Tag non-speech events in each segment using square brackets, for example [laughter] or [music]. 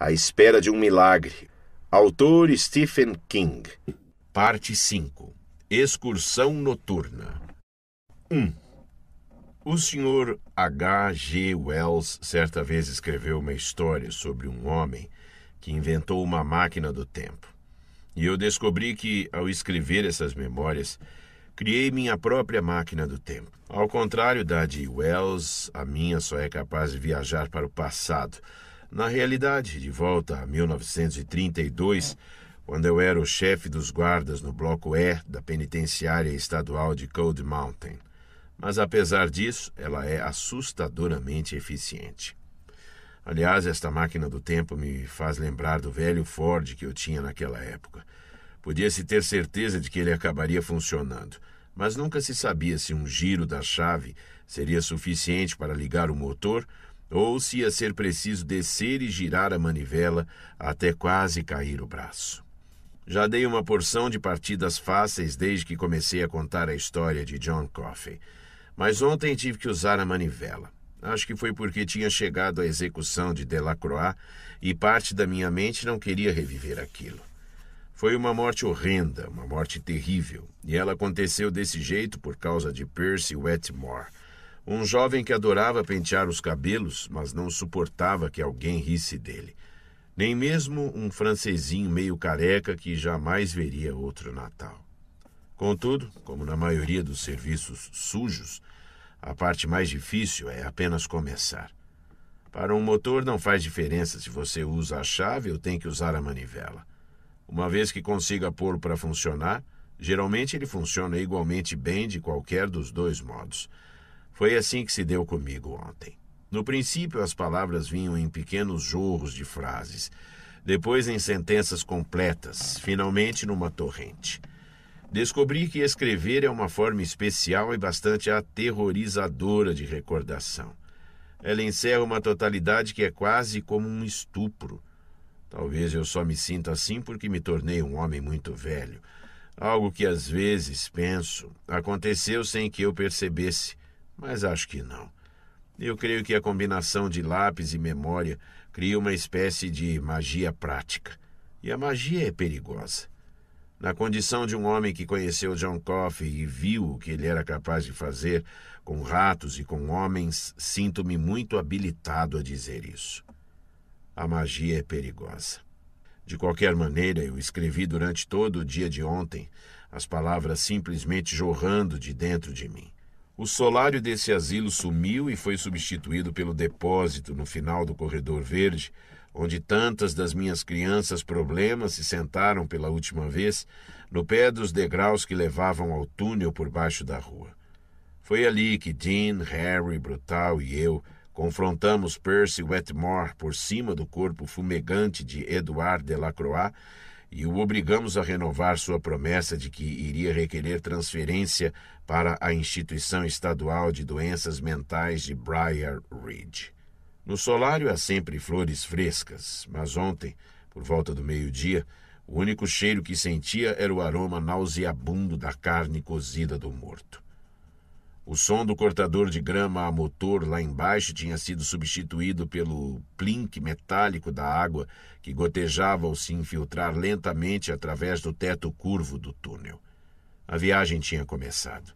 A espera de um milagre. Autor Stephen King. Parte 5. Excursão noturna. 1. O Sr. H. G. Wells certa vez escreveu uma história sobre um homem que inventou uma máquina do tempo. E eu descobri que, ao escrever essas memórias, criei minha própria máquina do tempo. Ao contrário da de Wells, a minha só é capaz de viajar para o passado na realidade, de volta a 1932, quando eu era o chefe dos guardas no Bloco E da Penitenciária Estadual de Cold Mountain. Mas apesar disso, ela é assustadoramente eficiente. Aliás, esta máquina do tempo me faz lembrar do velho Ford que eu tinha naquela época. Podia-se ter certeza de que ele acabaria funcionando, mas nunca se sabia se um giro da chave seria suficiente para ligar o motor ou se ia ser preciso descer e girar a manivela até quase cair o braço. Já dei uma porção de partidas fáceis desde que comecei a contar a história de John Coffey, mas ontem tive que usar a manivela. Acho que foi porque tinha chegado a execução de Delacroix e parte da minha mente não queria reviver aquilo. Foi uma morte horrenda, uma morte terrível, e ela aconteceu desse jeito por causa de Percy Wetmore, um jovem que adorava pentear os cabelos, mas não suportava que alguém risse dele. Nem mesmo um francesinho meio careca que jamais veria outro Natal. Contudo, como na maioria dos serviços sujos, a parte mais difícil é apenas começar. Para um motor não faz diferença se você usa a chave ou tem que usar a manivela. Uma vez que consiga pô-lo para funcionar, geralmente ele funciona igualmente bem de qualquer dos dois modos. Foi assim que se deu comigo ontem. No princípio, as palavras vinham em pequenos jorros de frases, depois em sentenças completas, finalmente numa torrente. Descobri que escrever é uma forma especial e bastante aterrorizadora de recordação. Ela encerra uma totalidade que é quase como um estupro. Talvez eu só me sinta assim porque me tornei um homem muito velho. Algo que às vezes penso aconteceu sem que eu percebesse mas acho que não. Eu creio que a combinação de lápis e memória cria uma espécie de magia prática. E a magia é perigosa. Na condição de um homem que conheceu John Coffey e viu o que ele era capaz de fazer com ratos e com homens, sinto-me muito habilitado a dizer isso. A magia é perigosa. De qualquer maneira, eu escrevi durante todo o dia de ontem as palavras simplesmente jorrando de dentro de mim. O solário desse asilo sumiu e foi substituído pelo depósito no final do corredor verde, onde tantas das minhas crianças problemas se sentaram pela última vez no pé dos degraus que levavam ao túnel por baixo da rua. Foi ali que Dean, Harry, Brutal e eu confrontamos Percy Wetmore por cima do corpo fumegante de Edouard Delacroix e o obrigamos a renovar sua promessa de que iria requerer transferência para a Instituição Estadual de Doenças Mentais de Briar Ridge. No solário há sempre flores frescas, mas ontem, por volta do meio-dia, o único cheiro que sentia era o aroma nauseabundo da carne cozida do morto. O som do cortador de grama a motor lá embaixo tinha sido substituído pelo plink metálico da água que gotejava ao se infiltrar lentamente através do teto curvo do túnel. A viagem tinha começado.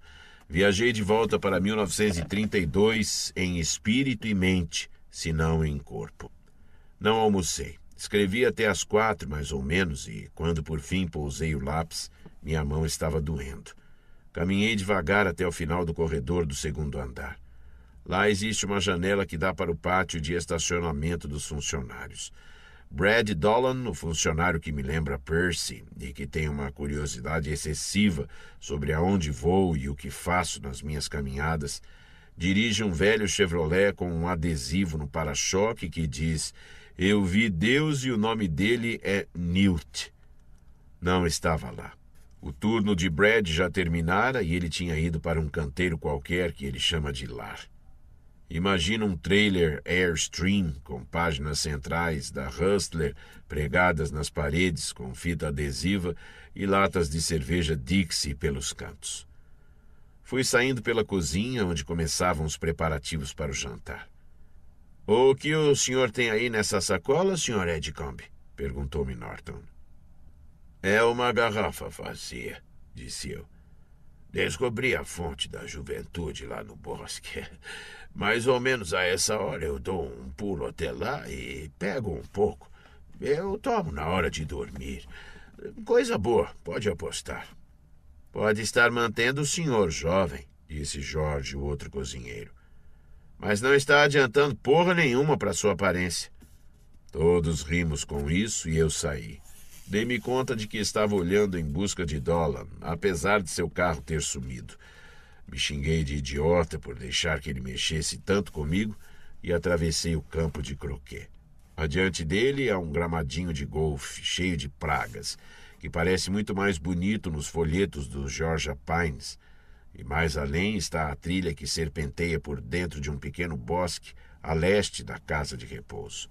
Viajei de volta para 1932 em espírito e mente, se não em corpo. Não almocei. Escrevi até às quatro, mais ou menos, e quando por fim pousei o lápis, minha mão estava doendo. Caminhei devagar até o final do corredor do segundo andar. Lá existe uma janela que dá para o pátio de estacionamento dos funcionários. Brad Dolan, o funcionário que me lembra Percy e que tem uma curiosidade excessiva sobre aonde vou e o que faço nas minhas caminhadas, dirige um velho Chevrolet com um adesivo no para-choque que diz: Eu vi Deus e o nome dele é Newt. Não estava lá. O turno de Brad já terminara e ele tinha ido para um canteiro qualquer que ele chama de lar. Imagina um trailer Airstream com páginas centrais da Hustler pregadas nas paredes com fita adesiva e latas de cerveja Dixie pelos cantos. Fui saindo pela cozinha onde começavam os preparativos para o jantar. O que o senhor tem aí nessa sacola, senhor Edcombe? perguntou-me Norton. É uma garrafa vazia, disse eu. Descobri a fonte da juventude lá no bosque. Mais ou menos a essa hora eu dou um pulo até lá e pego um pouco. Eu tomo na hora de dormir. Coisa boa, pode apostar. Pode estar mantendo o senhor jovem, disse Jorge, o outro cozinheiro. Mas não está adiantando porra nenhuma para sua aparência. Todos rimos com isso e eu saí. Dei-me conta de que estava olhando em busca de dólar, apesar de seu carro ter sumido. Me xinguei de idiota por deixar que ele mexesse tanto comigo e atravessei o campo de croquet. Adiante dele há um gramadinho de golfe cheio de pragas, que parece muito mais bonito nos folhetos do Georgia Pines. E mais além está a trilha que serpenteia por dentro de um pequeno bosque a leste da casa de repouso.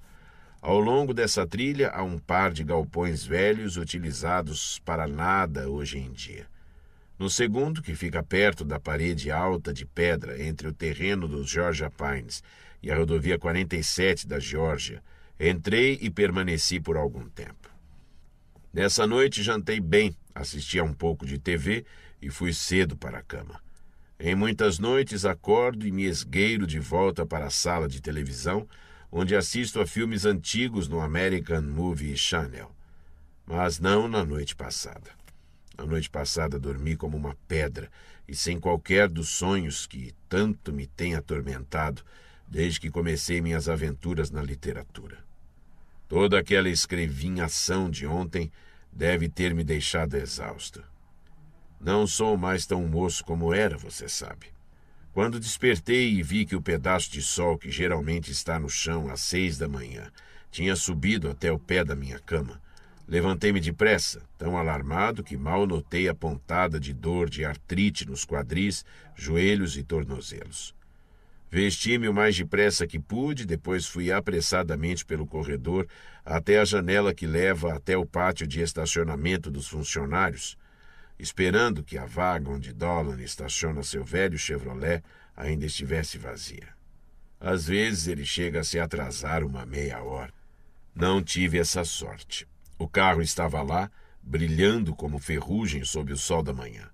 Ao longo dessa trilha há um par de galpões velhos utilizados para nada hoje em dia. No segundo, que fica perto da parede alta de pedra entre o terreno dos Georgia Pines e a rodovia 47 da Geórgia, entrei e permaneci por algum tempo. Nessa noite jantei bem, assisti a um pouco de TV e fui cedo para a cama. Em muitas noites acordo e me esgueiro de volta para a sala de televisão onde assisto a filmes antigos no American Movie Channel. Mas não na noite passada. Na noite passada dormi como uma pedra e sem qualquer dos sonhos que tanto me têm atormentado desde que comecei minhas aventuras na literatura. Toda aquela escrevinhação de ontem deve ter me deixado exausto. Não sou mais tão moço como era, você sabe. Quando despertei e vi que o pedaço de sol que geralmente está no chão às seis da manhã tinha subido até o pé da minha cama, levantei-me depressa, tão alarmado que mal notei a pontada de dor de artrite nos quadris, joelhos e tornozelos. Vesti-me o mais depressa que pude, depois fui apressadamente pelo corredor até a janela que leva até o pátio de estacionamento dos funcionários esperando que a vaga onde Dolan estaciona seu velho Chevrolet ainda estivesse vazia. Às vezes ele chega a se atrasar uma meia hora. Não tive essa sorte. O carro estava lá, brilhando como ferrugem sob o sol da manhã.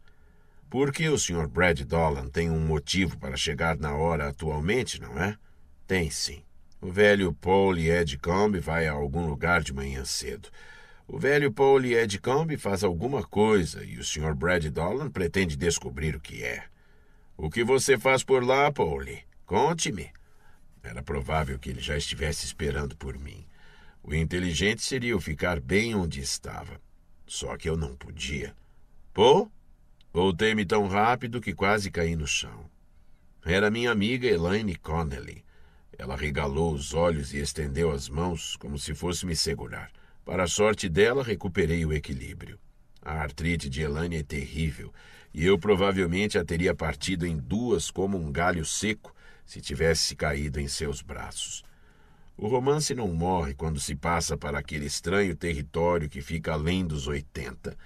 Por que o Sr. Brad Dolan tem um motivo para chegar na hora atualmente, não é? Tem sim. O velho Paul e Ed Combe vai a algum lugar de manhã cedo. O velho Paul Edcombe faz alguma coisa e o Sr. Brad Dolan pretende descobrir o que é. O que você faz por lá, Paul? Conte-me. Era provável que ele já estivesse esperando por mim. O inteligente seria eu ficar bem onde estava. Só que eu não podia. Pô? Voltei-me tão rápido que quase caí no chão. Era minha amiga Elaine Connelly. Ela regalou os olhos e estendeu as mãos como se fosse me segurar. Para a sorte dela, recuperei o equilíbrio. A artrite de Elane é terrível e eu provavelmente a teria partido em duas como um galho seco se tivesse caído em seus braços. O romance não morre quando se passa para aquele estranho território que fica além dos 80,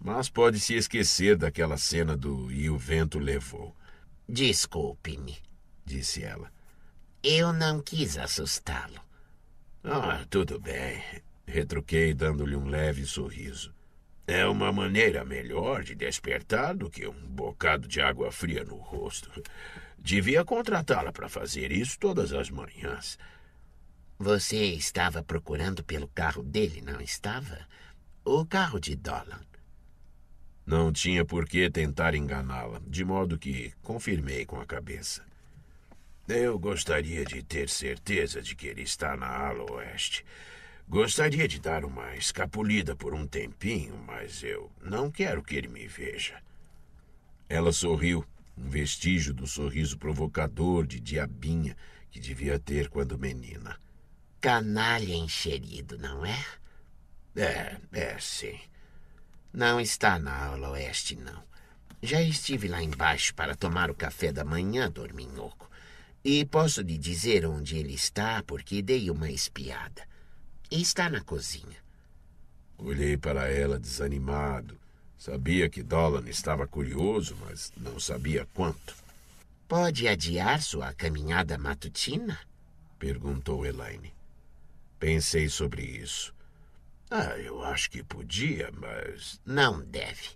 mas pode se esquecer daquela cena do E o vento levou. Desculpe-me, disse ela. Eu não quis assustá-lo. Ah, tudo bem retruquei, dando-lhe um leve sorriso. É uma maneira melhor de despertar do que um bocado de água fria no rosto. Devia contratá-la para fazer isso todas as manhãs. Você estava procurando pelo carro dele, não estava? O carro de Dolan. Não tinha por que tentar enganá-la, de modo que confirmei com a cabeça. Eu gostaria de ter certeza de que ele está na ala oeste. Gostaria de dar uma escapulida por um tempinho, mas eu não quero que ele me veja. Ela sorriu, um vestígio do sorriso provocador de diabinha que devia ter quando menina. Canalha enxerido, não é? É, é sim. Não está na aula oeste, não. Já estive lá embaixo para tomar o café da manhã, dorminhoco. E posso lhe dizer onde ele está, porque dei uma espiada. Está na cozinha. Olhei para ela desanimado. Sabia que Dolan estava curioso, mas não sabia quanto. Pode adiar sua caminhada matutina? perguntou Elaine. Pensei sobre isso. Ah, eu acho que podia, mas. Não deve.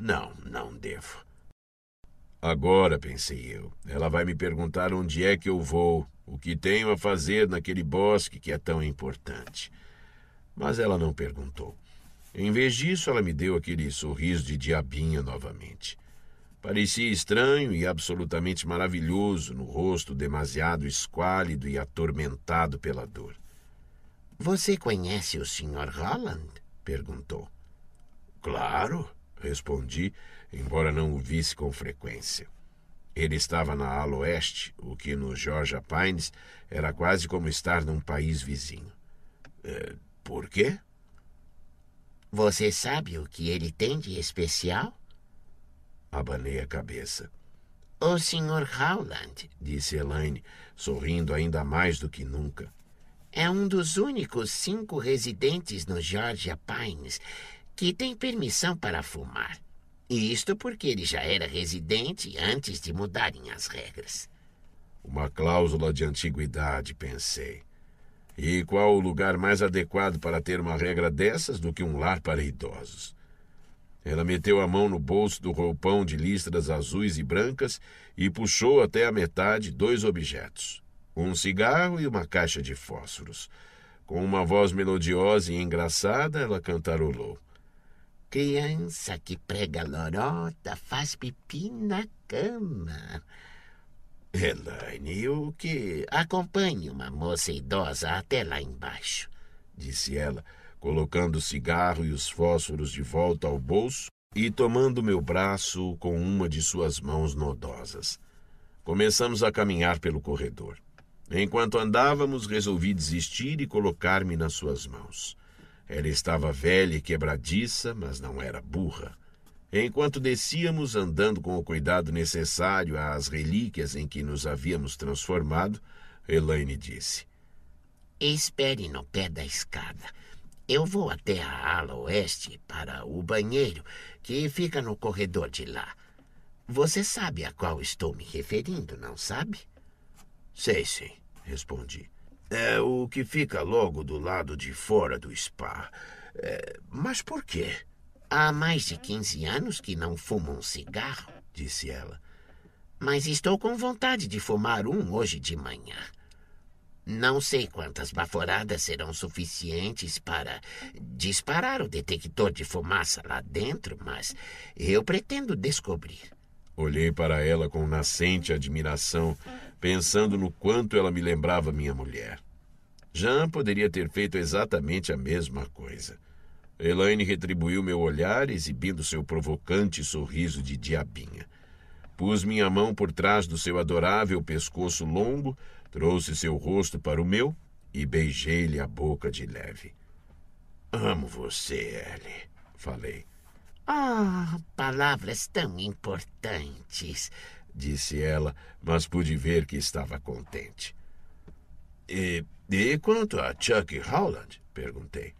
Não, não devo. Agora, pensei eu, ela vai me perguntar onde é que eu vou o que tenho a fazer naquele bosque que é tão importante. Mas ela não perguntou. Em vez disso, ela me deu aquele sorriso de diabinha novamente. Parecia estranho e absolutamente maravilhoso no rosto demasiado esquálido e atormentado pela dor. Você conhece o Sr. Holland? perguntou. Claro, respondi, embora não o visse com frequência. Ele estava na ala oeste, o que no Georgia Pines era quase como estar num país vizinho. É, por quê? Você sabe o que ele tem de especial? Abanei a cabeça. O Sr. Howland, disse Elaine, sorrindo ainda mais do que nunca. É um dos únicos cinco residentes no Georgia Pines que tem permissão para fumar isto porque ele já era residente antes de mudarem as regras. Uma cláusula de antiguidade, pensei. E qual o lugar mais adequado para ter uma regra dessas do que um lar para idosos? Ela meteu a mão no bolso do roupão de listras azuis e brancas e puxou até a metade dois objetos: um cigarro e uma caixa de fósforos. Com uma voz melodiosa e engraçada, ela cantarolou. Criança que prega lorota faz pipi na cama. Elaine, eu que acompanhe uma moça idosa até lá embaixo, disse ela, colocando o cigarro e os fósforos de volta ao bolso e tomando meu braço com uma de suas mãos nodosas. Começamos a caminhar pelo corredor. Enquanto andávamos, resolvi desistir e colocar-me nas suas mãos. Ela estava velha e quebradiça, mas não era burra. Enquanto descíamos, andando com o cuidado necessário às relíquias em que nos havíamos transformado, Elaine disse: Espere no pé da escada. Eu vou até a ala oeste para o banheiro, que fica no corredor de lá. Você sabe a qual estou me referindo, não sabe? Sei, sim, respondi. É o que fica logo do lado de fora do spa. É, mas por quê? Há mais de 15 anos que não fumo um cigarro, disse ela. Mas estou com vontade de fumar um hoje de manhã. Não sei quantas baforadas serão suficientes para disparar o detector de fumaça lá dentro, mas eu pretendo descobrir. Olhei para ela com nascente admiração pensando no quanto ela me lembrava minha mulher. Jean poderia ter feito exatamente a mesma coisa. Elaine retribuiu meu olhar, exibindo seu provocante sorriso de diabinha. Pus minha mão por trás do seu adorável pescoço longo, trouxe seu rosto para o meu e beijei-lhe a boca de leve. Amo você, Ellie, falei. Ah, palavras tão importantes, disse ela, mas pude ver que estava contente. E, e quanto a Chuck Howland? perguntei.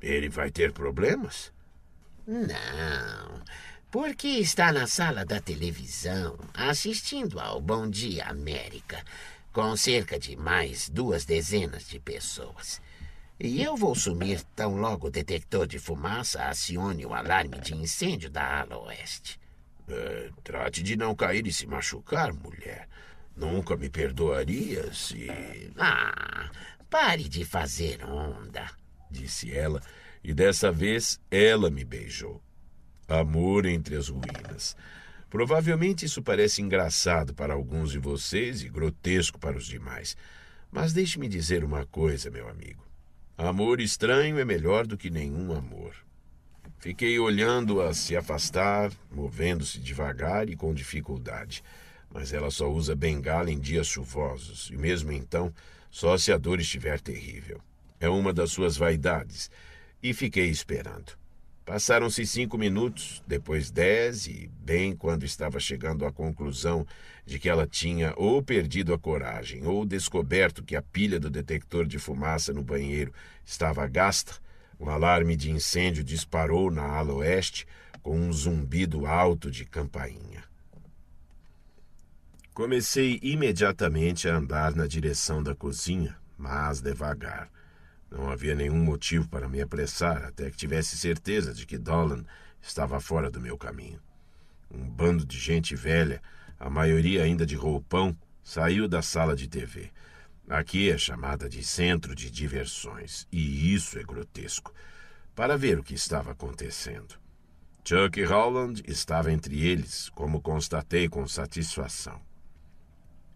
Ele vai ter problemas? Não, porque está na sala da televisão assistindo ao Bom Dia América com cerca de mais duas dezenas de pessoas. E eu vou sumir tão logo o detector de fumaça acione o alarme de incêndio da ala oeste. É, trate de não cair e se machucar, mulher. Nunca me perdoaria se. Ah, pare de fazer onda, disse ela, e dessa vez ela me beijou. Amor entre as ruínas. Provavelmente isso parece engraçado para alguns de vocês e grotesco para os demais. Mas deixe-me dizer uma coisa, meu amigo. Amor estranho é melhor do que nenhum amor. Fiquei olhando-a se afastar, movendo-se devagar e com dificuldade. Mas ela só usa bengala em dias chuvosos, e mesmo então, só se a dor estiver terrível. É uma das suas vaidades. E fiquei esperando. Passaram-se cinco minutos, depois dez, e, bem quando estava chegando à conclusão de que ela tinha ou perdido a coragem ou descoberto que a pilha do detector de fumaça no banheiro estava gasta, o alarme de incêndio disparou na ala oeste com um zumbido alto de campainha. Comecei imediatamente a andar na direção da cozinha, mas devagar. Não havia nenhum motivo para me apressar até que tivesse certeza de que Dolan estava fora do meu caminho. Um bando de gente velha, a maioria ainda de roupão, saiu da sala de TV Aqui é chamada de centro de diversões, e isso é grotesco. Para ver o que estava acontecendo. Chuck Howland estava entre eles, como constatei com satisfação.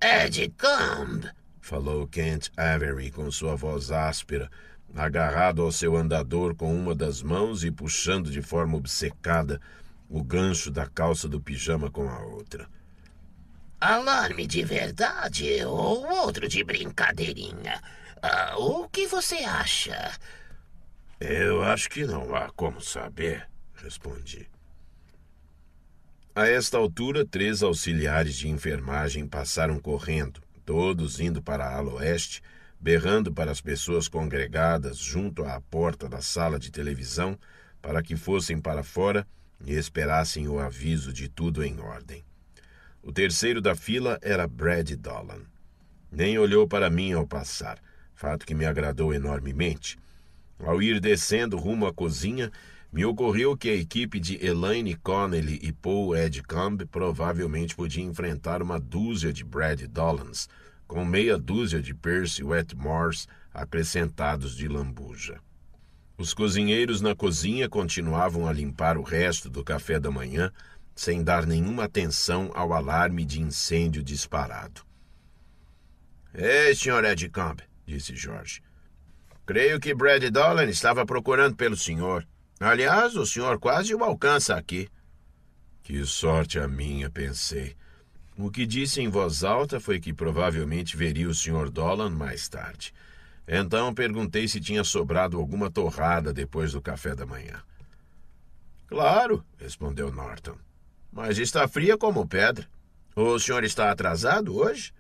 Ed Combe, falou Kent Avery com sua voz áspera, agarrado ao seu andador com uma das mãos e puxando de forma obcecada o gancho da calça do pijama com a outra. Alarme de verdade ou outro de brincadeirinha? Ah, o que você acha? Eu acho que não há como saber, respondi. A esta altura, três auxiliares de enfermagem passaram correndo, todos indo para a ala oeste, berrando para as pessoas congregadas junto à porta da sala de televisão para que fossem para fora e esperassem o aviso de tudo em ordem. O terceiro da fila era Brad Dolan. Nem olhou para mim ao passar, fato que me agradou enormemente. Ao ir descendo rumo à cozinha, me ocorreu que a equipe de Elaine Connelly e Paul Edgecombe provavelmente podia enfrentar uma dúzia de Brad Dollans, com meia dúzia de Percy Wetmores acrescentados de lambuja. Os cozinheiros na cozinha continuavam a limpar o resto do café da manhã, sem dar nenhuma atenção ao alarme de incêndio disparado. Ei, Sr. Edcamp, disse Jorge. Creio que Brad Dolan estava procurando pelo senhor. Aliás, o senhor quase o alcança aqui. Que sorte a minha, pensei. O que disse em voz alta foi que provavelmente veria o Sr. Dolan mais tarde. Então perguntei se tinha sobrado alguma torrada depois do café da manhã. Claro, respondeu Norton mas está fria como pedra. O senhor está atrasado hoje?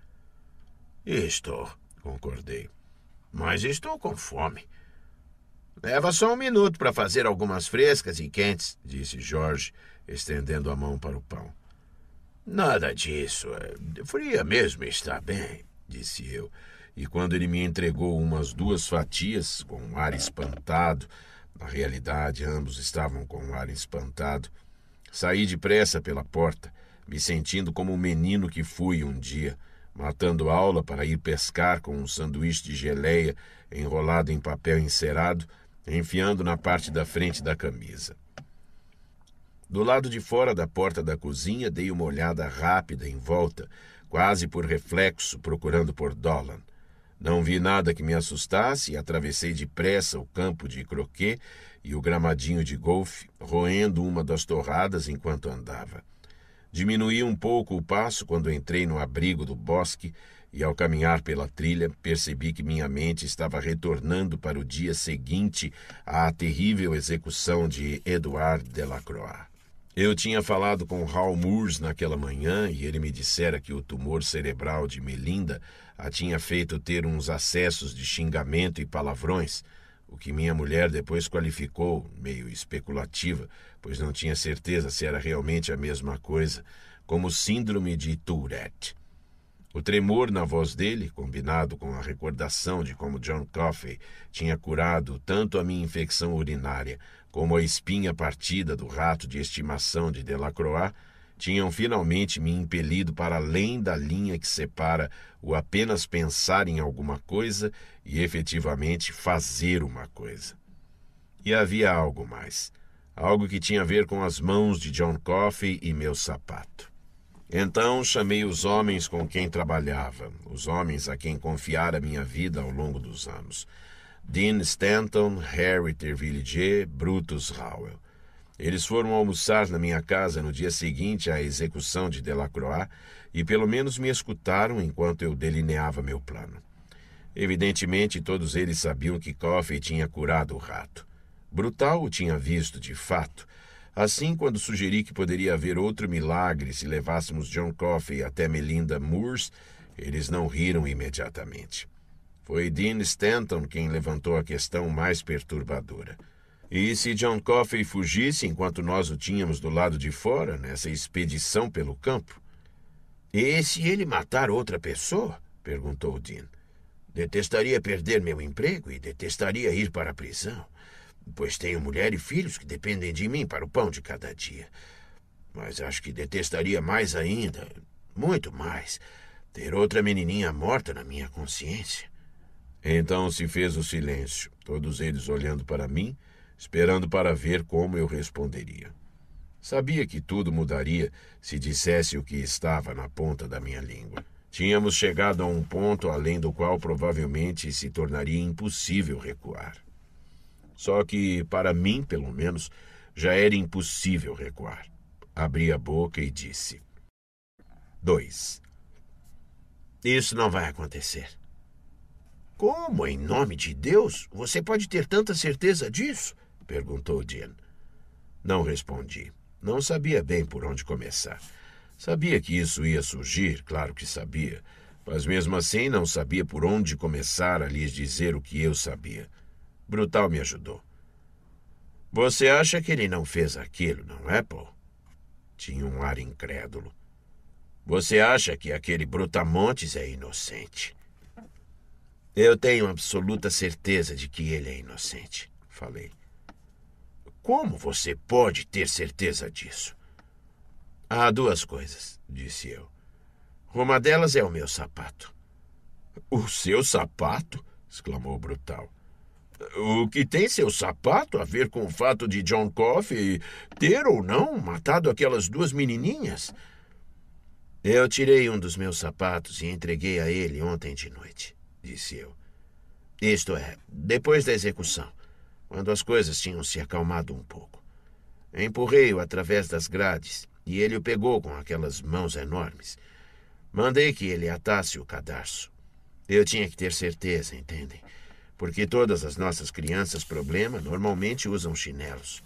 Estou, concordei. Mas estou com fome. Leva só um minuto para fazer algumas frescas e quentes, disse Jorge, estendendo a mão para o pão. Nada disso. É, fria mesmo está bem, disse eu. E quando ele me entregou umas duas fatias, com um ar espantado, na realidade ambos estavam com um ar espantado, Saí depressa pela porta, me sentindo como um menino que fui um dia, matando aula para ir pescar com um sanduíche de geleia enrolado em papel encerado, enfiando na parte da frente da camisa. Do lado de fora da porta da cozinha, dei uma olhada rápida em volta, quase por reflexo, procurando por Dolan. Não vi nada que me assustasse e atravessei depressa o campo de croquet e o gramadinho de golfe, roendo uma das torradas enquanto andava. Diminuí um pouco o passo quando entrei no abrigo do bosque e, ao caminhar pela trilha, percebi que minha mente estava retornando para o dia seguinte à terrível execução de Edouard Delacroix. Eu tinha falado com Hal Moores naquela manhã e ele me dissera que o tumor cerebral de Melinda a tinha feito ter uns acessos de xingamento e palavrões, o que minha mulher depois qualificou, meio especulativa, pois não tinha certeza se era realmente a mesma coisa, como síndrome de Tourette. O tremor na voz dele, combinado com a recordação de como John Coffey tinha curado tanto a minha infecção urinária como a espinha partida do rato de estimação de Delacroix, tinham finalmente me impelido para além da linha que separa o apenas pensar em alguma coisa e efetivamente fazer uma coisa. E havia algo mais, algo que tinha a ver com as mãos de John Coffey e meu sapato. Então chamei os homens com quem trabalhava, os homens a quem confiara minha vida ao longo dos anos. Dean Stanton, Harry Tervillier, Brutus Howell. Eles foram almoçar na minha casa no dia seguinte à execução de Delacroix e pelo menos me escutaram enquanto eu delineava meu plano. Evidentemente, todos eles sabiam que Coffey tinha curado o rato. Brutal o tinha visto, de fato. Assim, quando sugeri que poderia haver outro milagre se levássemos John Coffey até Melinda Moores, eles não riram imediatamente. Foi Dean Stanton quem levantou a questão mais perturbadora. E se John Coffey fugisse enquanto nós o tínhamos do lado de fora, nessa expedição pelo campo? E se ele matar outra pessoa? perguntou Dean. Detestaria perder meu emprego e detestaria ir para a prisão, pois tenho mulher e filhos que dependem de mim para o pão de cada dia. Mas acho que detestaria mais ainda, muito mais, ter outra menininha morta na minha consciência. Então se fez o silêncio, todos eles olhando para mim, esperando para ver como eu responderia. Sabia que tudo mudaria se dissesse o que estava na ponta da minha língua. Tínhamos chegado a um ponto além do qual provavelmente se tornaria impossível recuar. Só que, para mim, pelo menos, já era impossível recuar. Abri a boca e disse: 2. Isso não vai acontecer. Como, em nome de Deus, você pode ter tanta certeza disso? perguntou Jean. Não respondi. Não sabia bem por onde começar. Sabia que isso ia surgir, claro que sabia, mas mesmo assim não sabia por onde começar a lhes dizer o que eu sabia. Brutal me ajudou. Você acha que ele não fez aquilo, não é, Paul? Tinha um ar incrédulo. Você acha que aquele Brutamontes é inocente? Eu tenho absoluta certeza de que ele é inocente, falei. Como você pode ter certeza disso? Há duas coisas, disse eu. Uma delas é o meu sapato. O seu sapato? exclamou o Brutal. O que tem seu sapato a ver com o fato de John Coffey ter ou não matado aquelas duas menininhas? Eu tirei um dos meus sapatos e entreguei a ele ontem de noite, disse eu. Isto é, depois da execução, quando as coisas tinham se acalmado um pouco. Empurrei-o através das grades e ele o pegou com aquelas mãos enormes. Mandei que ele atasse o cadarço. Eu tinha que ter certeza, entendem? Porque todas as nossas crianças problema normalmente usam chinelos.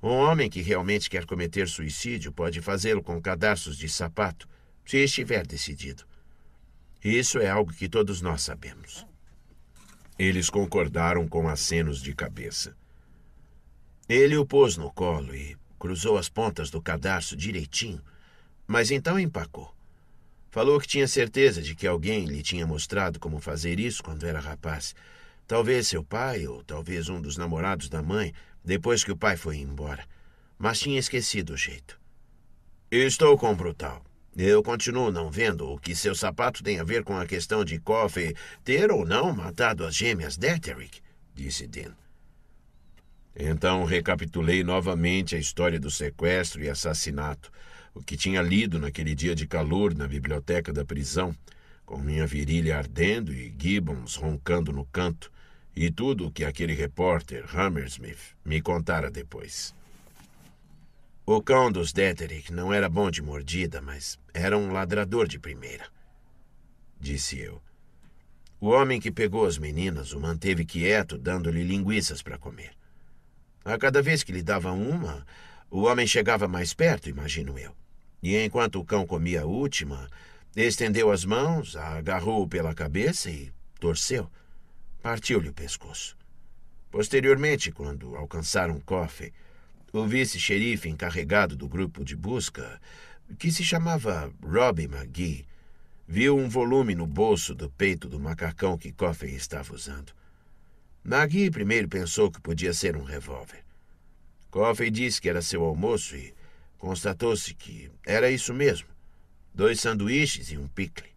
Um homem que realmente quer cometer suicídio pode fazê-lo com cadarços de sapato, se estiver decidido. Isso é algo que todos nós sabemos. Eles concordaram com acenos de cabeça. Ele o pôs no colo e cruzou as pontas do cadarço direitinho, mas então empacou. Falou que tinha certeza de que alguém lhe tinha mostrado como fazer isso quando era rapaz. Talvez seu pai ou talvez um dos namorados da mãe, depois que o pai foi embora. Mas tinha esquecido o jeito. Estou com o Brutal. Eu continuo não vendo o que seu sapato tem a ver com a questão de Coffey ter ou não matado as gêmeas Detterick, disse Dean. Então recapitulei novamente a história do sequestro e assassinato, o que tinha lido naquele dia de calor na biblioteca da prisão, com minha virilha ardendo e Gibbons roncando no canto, e tudo o que aquele repórter, Hammersmith, me contara depois. O cão dos Dederick não era bom de mordida, mas era um ladrador de primeira. Disse eu. O homem que pegou as meninas o manteve quieto, dando-lhe linguiças para comer. A cada vez que lhe dava uma, o homem chegava mais perto, imagino eu. E enquanto o cão comia a última, estendeu as mãos, agarrou-o pela cabeça e torceu. Partiu-lhe o pescoço. Posteriormente, quando alcançaram Coffey, o vice-xerife encarregado do grupo de busca, que se chamava Robbie McGee, viu um volume no bolso do peito do macacão que Coffey estava usando. Nagui primeiro pensou que podia ser um revólver. Coffey disse que era seu almoço e constatou-se que era isso mesmo. Dois sanduíches e um picle,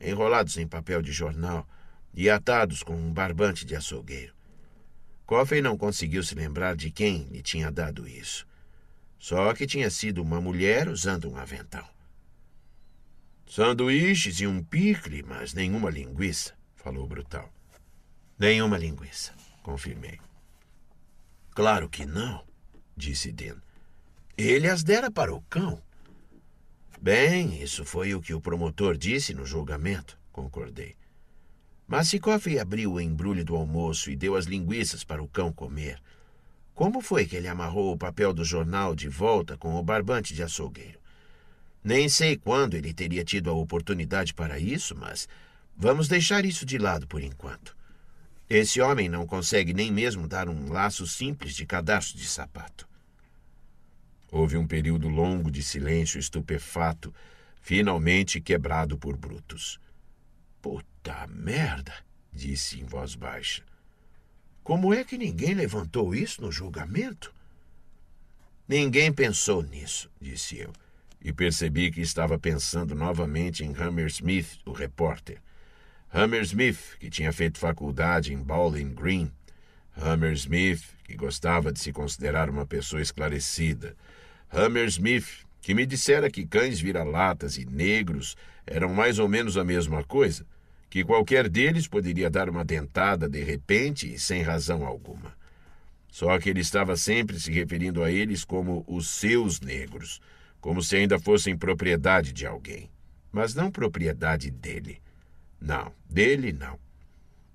enrolados em papel de jornal e atados com um barbante de açougueiro. Coffey não conseguiu se lembrar de quem lhe tinha dado isso. Só que tinha sido uma mulher usando um avental. Sanduíches e um picle, mas nenhuma linguiça, falou Brutal. Nenhuma linguiça, confirmei. Claro que não, disse Dan. Ele as dera para o cão. Bem, isso foi o que o promotor disse no julgamento, concordei. Massikoff abriu o embrulho do almoço e deu as linguiças para o cão comer. Como foi que ele amarrou o papel do jornal de volta com o barbante de açougueiro? Nem sei quando ele teria tido a oportunidade para isso, mas vamos deixar isso de lado por enquanto. Esse homem não consegue nem mesmo dar um laço simples de cadastro de sapato. Houve um período longo de silêncio estupefato, finalmente quebrado por Brutus. Puta merda! disse em voz baixa. Como é que ninguém levantou isso no julgamento? Ninguém pensou nisso, disse eu, e percebi que estava pensando novamente em Hammersmith, o repórter. Hammersmith, que tinha feito faculdade em Bowling Green. Hammersmith, que gostava de se considerar uma pessoa esclarecida. Hammersmith, que me dissera que cães vira-latas e negros eram mais ou menos a mesma coisa, que qualquer deles poderia dar uma dentada de repente e sem razão alguma. Só que ele estava sempre se referindo a eles como os seus negros, como se ainda fossem propriedade de alguém, mas não propriedade dele. Não, dele não.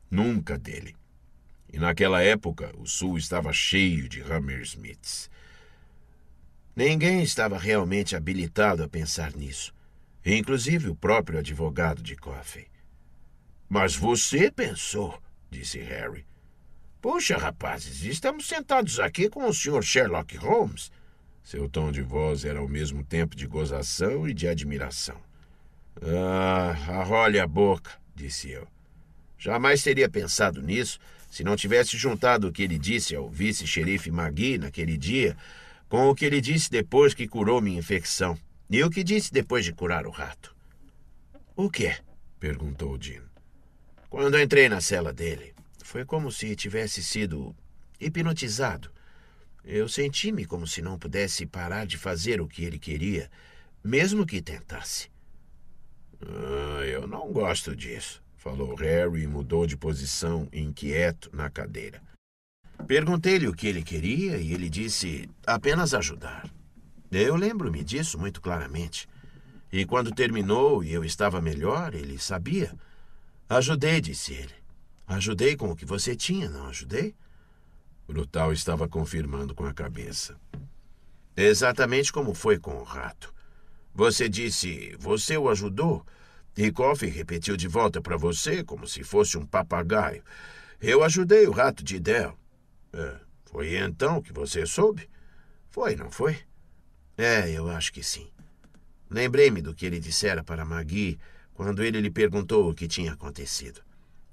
Nunca dele. E naquela época o sul estava cheio de Hammersmiths. Ninguém estava realmente habilitado a pensar nisso, inclusive o próprio advogado de Coffey. Mas você pensou, disse Harry. Puxa, rapazes, estamos sentados aqui com o Sr. Sherlock Holmes. Seu tom de voz era ao mesmo tempo de gozação e de admiração. Ah, arrole a boca, disse eu. Jamais teria pensado nisso se não tivesse juntado o que ele disse ao vice-xerife Magui naquele dia com o que ele disse depois que curou minha infecção e o que disse depois de curar o rato. O quê? perguntou Jean. Quando entrei na cela dele, foi como se tivesse sido hipnotizado. Eu senti-me como se não pudesse parar de fazer o que ele queria, mesmo que tentasse. Ah, eu não gosto disso, falou Harry e mudou de posição, inquieto, na cadeira. Perguntei-lhe o que ele queria e ele disse apenas ajudar. Eu lembro-me disso muito claramente. E quando terminou e eu estava melhor, ele sabia. Ajudei, disse ele. Ajudei com o que você tinha, não ajudei? Brutal estava confirmando com a cabeça. Exatamente como foi com o rato. Você disse, você o ajudou? Rikoff repetiu de volta para você, como se fosse um papagaio. Eu ajudei o rato de Del. É, foi então que você soube? Foi, não foi? É, eu acho que sim. Lembrei-me do que ele dissera para Magui quando ele lhe perguntou o que tinha acontecido.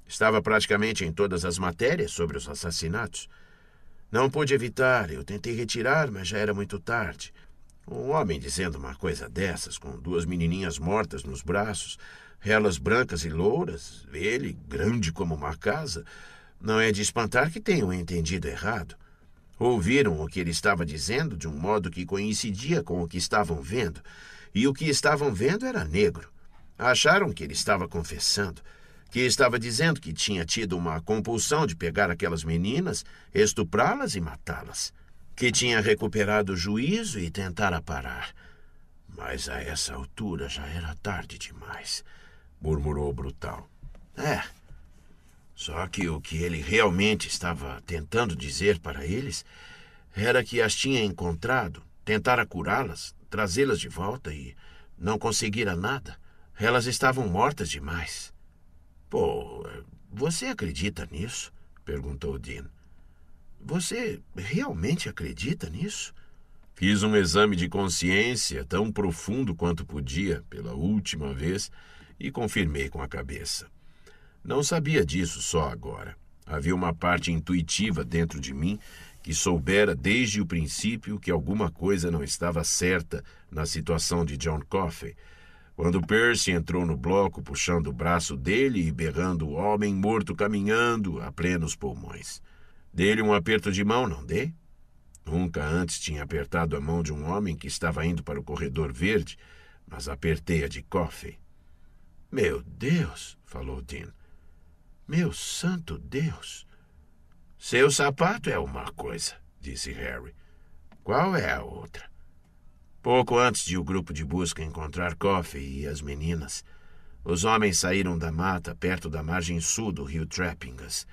Estava praticamente em todas as matérias sobre os assassinatos. Não pude evitar, eu tentei retirar, mas já era muito tarde. Um homem dizendo uma coisa dessas, com duas menininhas mortas nos braços, elas brancas e louras, ele, grande como uma casa, não é de espantar que tenham entendido errado. Ouviram o que ele estava dizendo de um modo que coincidia com o que estavam vendo, e o que estavam vendo era negro. Acharam que ele estava confessando, que estava dizendo que tinha tido uma compulsão de pegar aquelas meninas, estuprá-las e matá-las que tinha recuperado o juízo e tentara parar. Mas a essa altura já era tarde demais, murmurou o Brutal. É. Só que o que ele realmente estava tentando dizer para eles era que as tinha encontrado, tentara curá-las, trazê-las de volta e não conseguira nada. Elas estavam mortas demais. Pô, você acredita nisso? perguntou Dean. Você realmente acredita nisso? Fiz um exame de consciência tão profundo quanto podia pela última vez e confirmei com a cabeça. Não sabia disso só agora. Havia uma parte intuitiva dentro de mim que soubera desde o princípio que alguma coisa não estava certa na situação de John Coffey. Quando Percy entrou no bloco puxando o braço dele e berrando o homem morto caminhando a plenos pulmões. Dê-lhe um aperto de mão, não dê? Nunca antes tinha apertado a mão de um homem que estava indo para o corredor verde, mas apertei-a de Coffey. Meu Deus, falou Dean. Meu santo Deus! Seu sapato é uma coisa, disse Harry. Qual é a outra? Pouco antes de o grupo de busca encontrar Coffey e as meninas, os homens saíram da mata perto da margem sul do rio Trappingas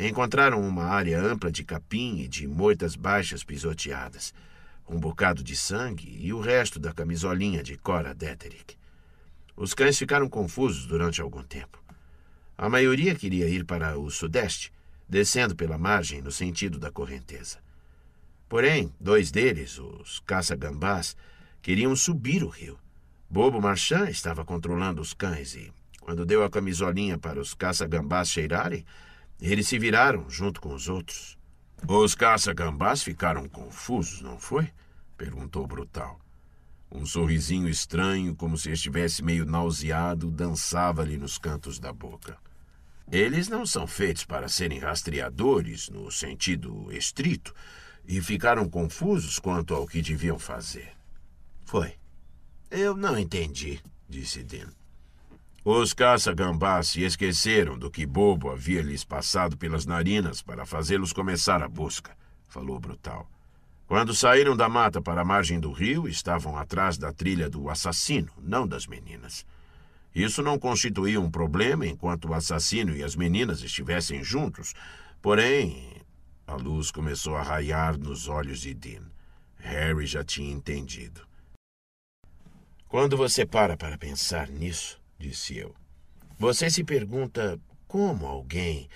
Encontraram uma área ampla de capim e de moitas baixas pisoteadas, um bocado de sangue e o resto da camisolinha de Cora Deterick. Os cães ficaram confusos durante algum tempo. A maioria queria ir para o sudeste, descendo pela margem no sentido da correnteza. Porém, dois deles, os caça-gambás, queriam subir o rio. Bobo Marchand estava controlando os cães e, quando deu a camisolinha para os caça-gambás cheirarem, eles se viraram junto com os outros. Os caça-gambás ficaram confusos, não foi? perguntou Brutal. Um sorrisinho estranho, como se estivesse meio nauseado, dançava-lhe nos cantos da boca. Eles não são feitos para serem rastreadores no sentido estrito e ficaram confusos quanto ao que deviam fazer. Foi. Eu não entendi, disse Dan. Os caça-gambás se esqueceram do que Bobo havia lhes passado pelas narinas para fazê-los começar a busca, falou Brutal. Quando saíram da mata para a margem do rio, estavam atrás da trilha do assassino, não das meninas. Isso não constituía um problema enquanto o assassino e as meninas estivessem juntos, porém. A luz começou a raiar nos olhos de Dean. Harry já tinha entendido. Quando você para para pensar nisso, disse eu. Você se pergunta como alguém,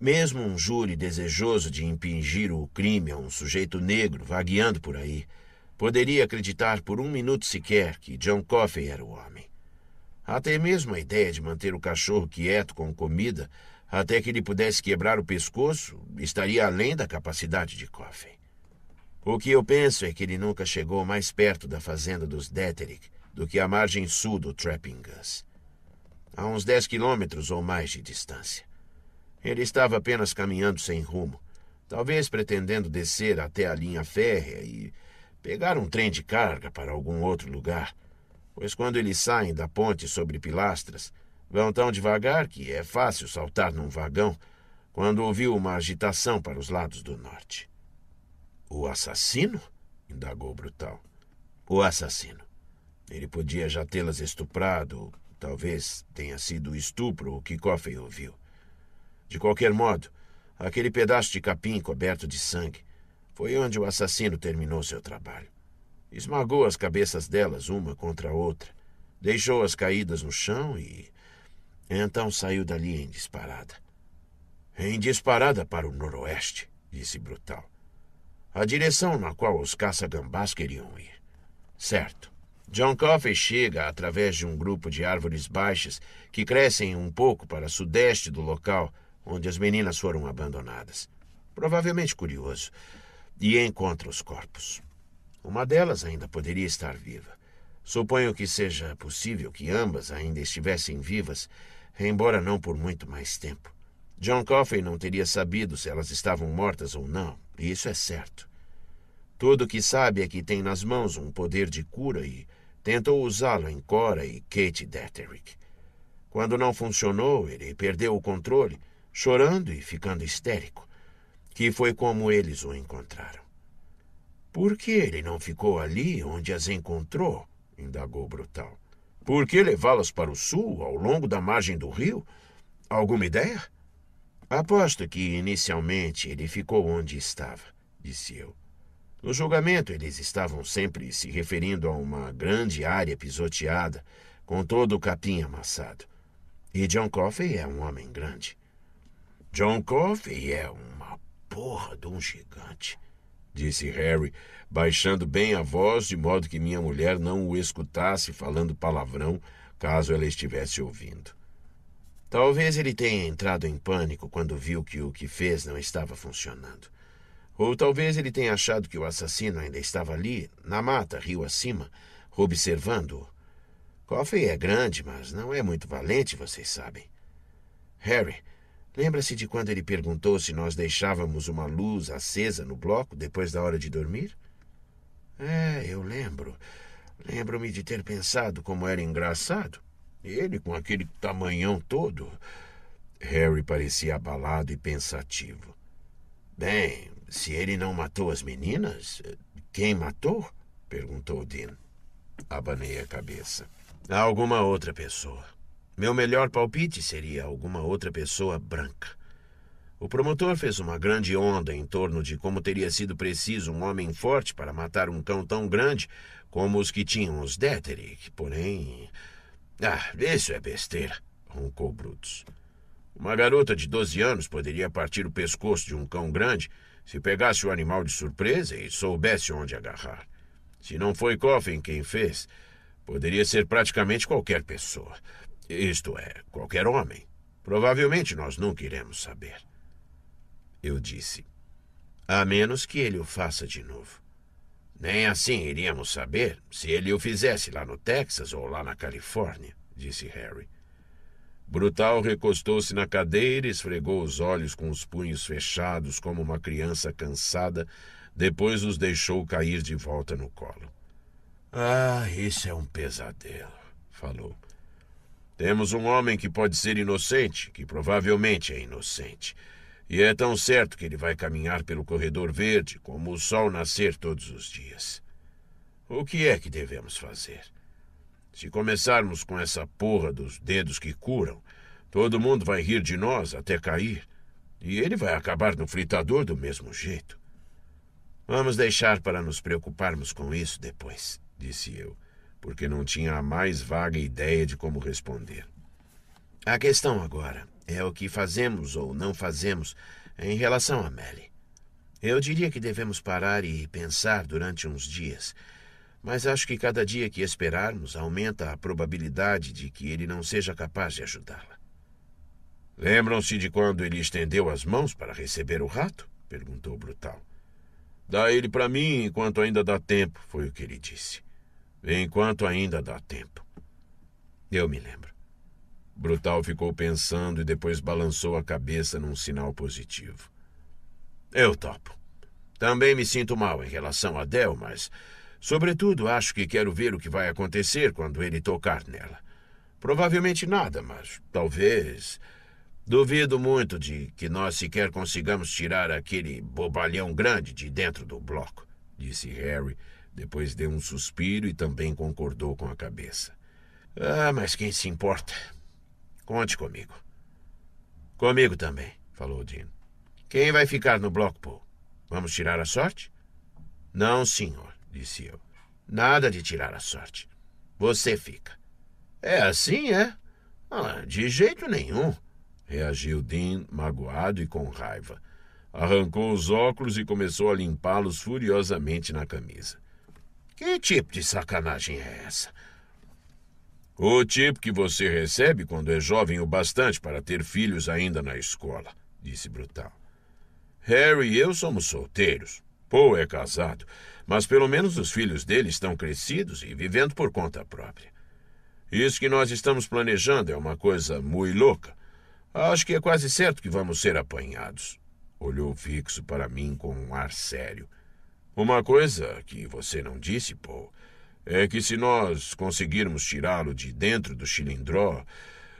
mesmo um júri desejoso de impingir o crime a um sujeito negro vagueando por aí, poderia acreditar por um minuto sequer que John Coffey era o homem. Até mesmo a ideia de manter o cachorro quieto com comida até que ele pudesse quebrar o pescoço estaria além da capacidade de Coffey. O que eu penso é que ele nunca chegou mais perto da fazenda dos Deterick do que a margem sul do Trapping Gus a uns dez quilômetros ou mais de distância. Ele estava apenas caminhando sem rumo, talvez pretendendo descer até a linha férrea e pegar um trem de carga para algum outro lugar, pois quando eles saem da ponte sobre pilastras, vão tão devagar que é fácil saltar num vagão quando ouviu uma agitação para os lados do norte. O assassino? indagou Brutal. O assassino. Ele podia já tê-las estuprado Talvez tenha sido estupro o que Coffey ouviu. De qualquer modo, aquele pedaço de capim coberto de sangue foi onde o assassino terminou seu trabalho. Esmagou as cabeças delas uma contra a outra, deixou-as caídas no chão e. Então saiu dali em disparada. Em disparada para o noroeste, disse Brutal. A direção na qual os caça-gambás queriam ir. Certo. John Coffey chega através de um grupo de árvores baixas que crescem um pouco para sudeste do local onde as meninas foram abandonadas. Provavelmente curioso. E encontra os corpos. Uma delas ainda poderia estar viva. Suponho que seja possível que ambas ainda estivessem vivas, embora não por muito mais tempo. John Coffey não teria sabido se elas estavam mortas ou não, e isso é certo. Tudo o que sabe é que tem nas mãos um poder de cura e Tentou usá-lo em Cora e Kate Detterick. Quando não funcionou, ele perdeu o controle, chorando e ficando histérico, que foi como eles o encontraram. Por que ele não ficou ali onde as encontrou? indagou Brutal. Por que levá-las para o sul, ao longo da margem do rio? Alguma ideia? Aposto que inicialmente ele ficou onde estava, disse eu. No julgamento, eles estavam sempre se referindo a uma grande área pisoteada, com todo o capim amassado. E John Coffey é um homem grande. John Coffey é uma porra de um gigante, disse Harry, baixando bem a voz de modo que minha mulher não o escutasse falando palavrão caso ela estivesse ouvindo. Talvez ele tenha entrado em pânico quando viu que o que fez não estava funcionando. Ou talvez ele tenha achado que o assassino ainda estava ali, na mata, rio acima, observando-o. Coffey é grande, mas não é muito valente, vocês sabem. Harry, lembra-se de quando ele perguntou se nós deixávamos uma luz acesa no bloco depois da hora de dormir? É, eu lembro. Lembro-me de ter pensado como era engraçado. Ele com aquele tamanhão todo. Harry parecia abalado e pensativo. Bem, se ele não matou as meninas, quem matou? perguntou Dean. Abanei a cabeça. Alguma outra pessoa. Meu melhor palpite seria alguma outra pessoa branca. O promotor fez uma grande onda em torno de como teria sido preciso um homem forte para matar um cão tão grande como os que tinham os Deterick, porém. Ah, isso é besteira, roncou Brutus. Uma garota de 12 anos poderia partir o pescoço de um cão grande se pegasse o animal de surpresa e soubesse onde agarrar. Se não foi Coffin quem fez, poderia ser praticamente qualquer pessoa. Isto é, qualquer homem. Provavelmente nós nunca iremos saber. Eu disse. A menos que ele o faça de novo. Nem assim iríamos saber se ele o fizesse lá no Texas ou lá na Califórnia, disse Harry. Brutal recostou-se na cadeira, esfregou os olhos com os punhos fechados como uma criança cansada, depois os deixou cair de volta no colo. Ah, isso é um pesadelo, falou. Temos um homem que pode ser inocente, que provavelmente é inocente. E é tão certo que ele vai caminhar pelo corredor verde como o sol nascer todos os dias. O que é que devemos fazer? Se começarmos com essa porra dos dedos que curam, todo mundo vai rir de nós até cair. E ele vai acabar no fritador do mesmo jeito. Vamos deixar para nos preocuparmos com isso depois, disse eu, porque não tinha a mais vaga ideia de como responder. A questão agora é o que fazemos ou não fazemos em relação a Melly. Eu diria que devemos parar e pensar durante uns dias mas acho que cada dia que esperarmos aumenta a probabilidade de que ele não seja capaz de ajudá-la. Lembram-se de quando ele estendeu as mãos para receber o rato? perguntou Brutal. Dá ele para mim enquanto ainda dá tempo, foi o que ele disse. Enquanto ainda dá tempo. Eu me lembro. Brutal ficou pensando e depois balançou a cabeça num sinal positivo. Eu topo. Também me sinto mal em relação a Del, mas Sobretudo, acho que quero ver o que vai acontecer quando ele tocar nela. Provavelmente nada, mas talvez. Duvido muito de que nós sequer consigamos tirar aquele bobalhão grande de dentro do bloco, disse Harry. Depois deu um suspiro e também concordou com a cabeça. Ah, mas quem se importa? Conte comigo. Comigo também, falou Dean. Quem vai ficar no bloco, Paul? Vamos tirar a sorte? Não, senhor disse eu. Nada de tirar a sorte. Você fica. É assim, é? Ah, de jeito nenhum, reagiu Dean, magoado e com raiva. Arrancou os óculos e começou a limpá-los furiosamente na camisa. Que tipo de sacanagem é essa? O tipo que você recebe quando é jovem o bastante para ter filhos ainda na escola, disse Brutal. Harry e eu somos solteiros. Poe é casado mas pelo menos os filhos dele estão crescidos e vivendo por conta própria. Isso que nós estamos planejando é uma coisa muito louca. Acho que é quase certo que vamos ser apanhados. Olhou fixo para mim com um ar sério. Uma coisa que você não disse, Paul, é que se nós conseguirmos tirá-lo de dentro do chilindró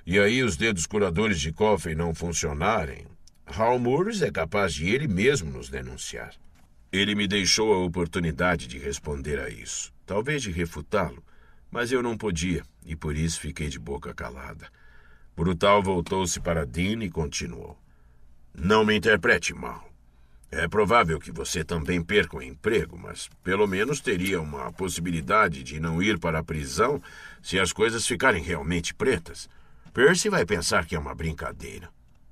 e aí os dedos curadores de Coffey não funcionarem, Hal Moores é capaz de ele mesmo nos denunciar. Ele me deixou a oportunidade de responder a isso, talvez de refutá-lo, mas eu não podia e por isso fiquei de boca calada. Brutal voltou-se para Dean e continuou: Não me interprete mal. É provável que você também perca o emprego, mas pelo menos teria uma possibilidade de não ir para a prisão se as coisas ficarem realmente pretas. Percy vai pensar que é uma brincadeira.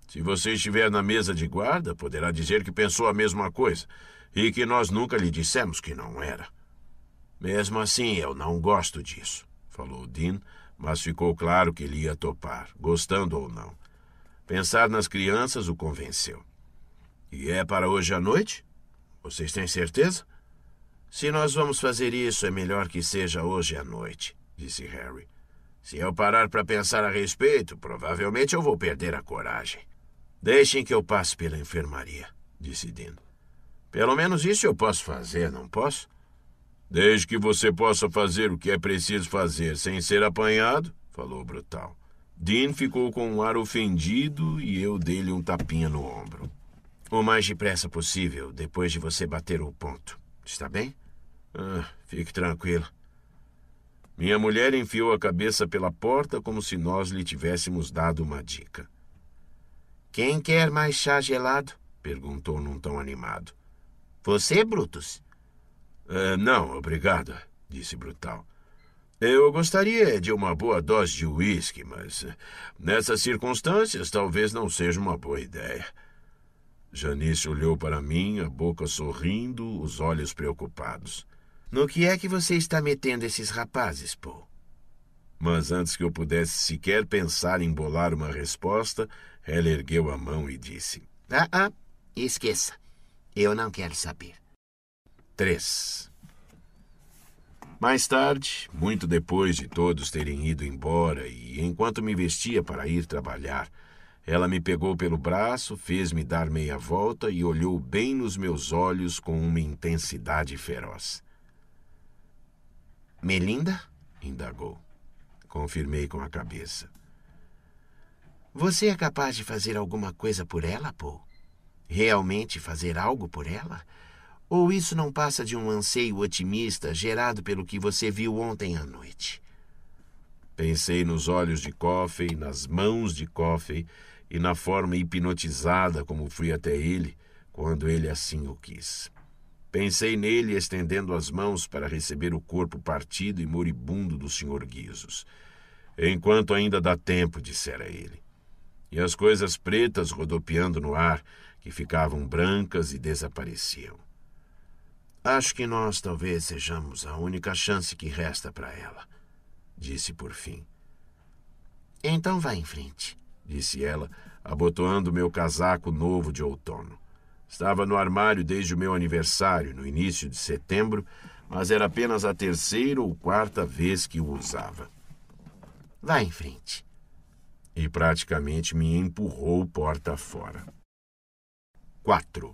Se você estiver na mesa de guarda, poderá dizer que pensou a mesma coisa e que nós nunca lhe dissemos que não era. Mesmo assim, eu não gosto disso, falou Dean, mas ficou claro que ele ia topar, gostando ou não. Pensar nas crianças o convenceu. E é para hoje à noite? Vocês têm certeza? Se nós vamos fazer isso, é melhor que seja hoje à noite, disse Harry. Se eu parar para pensar a respeito, provavelmente eu vou perder a coragem. Deixem que eu passe pela enfermaria, disse Dean. Pelo menos isso eu posso fazer, não posso? Desde que você possa fazer o que é preciso fazer sem ser apanhado, falou o Brutal. Dean ficou com um ar ofendido e eu dei-lhe um tapinha no ombro. O mais depressa possível, depois de você bater o ponto. Está bem? Ah, fique tranquilo. Minha mulher enfiou a cabeça pela porta como se nós lhe tivéssemos dado uma dica. Quem quer mais chá gelado? perguntou num tom animado. Você, Brutus? É, não, obrigado, disse Brutal. Eu gostaria de uma boa dose de uísque, mas eh, nessas circunstâncias talvez não seja uma boa ideia. Janice olhou para mim, a boca sorrindo, os olhos preocupados. No que é que você está metendo esses rapazes, Paul? Mas antes que eu pudesse sequer pensar em bolar uma resposta, ela ergueu a mão e disse: Ah, ah, esqueça. Eu não quero saber. 3. Mais tarde, muito depois de todos terem ido embora e enquanto me vestia para ir trabalhar, ela me pegou pelo braço, fez-me dar meia volta e olhou bem nos meus olhos com uma intensidade feroz. Melinda? indagou. Confirmei com a cabeça. Você é capaz de fazer alguma coisa por ela, Paul? realmente fazer algo por ela? Ou isso não passa de um anseio otimista gerado pelo que você viu ontem à noite? Pensei nos olhos de Coffey, nas mãos de Coffey e na forma hipnotizada como fui até ele quando ele assim o quis. Pensei nele estendendo as mãos para receber o corpo partido e moribundo do Sr. Guizos. Enquanto ainda dá tempo, dissera ele. E as coisas pretas rodopiando no ar, que ficavam brancas e desapareciam. Acho que nós talvez sejamos a única chance que resta para ela, disse por fim. Então vá em frente, disse ela, abotoando meu casaco novo de outono. Estava no armário desde o meu aniversário, no início de setembro, mas era apenas a terceira ou quarta vez que o usava. Vá em frente. E praticamente me empurrou porta fora. 4.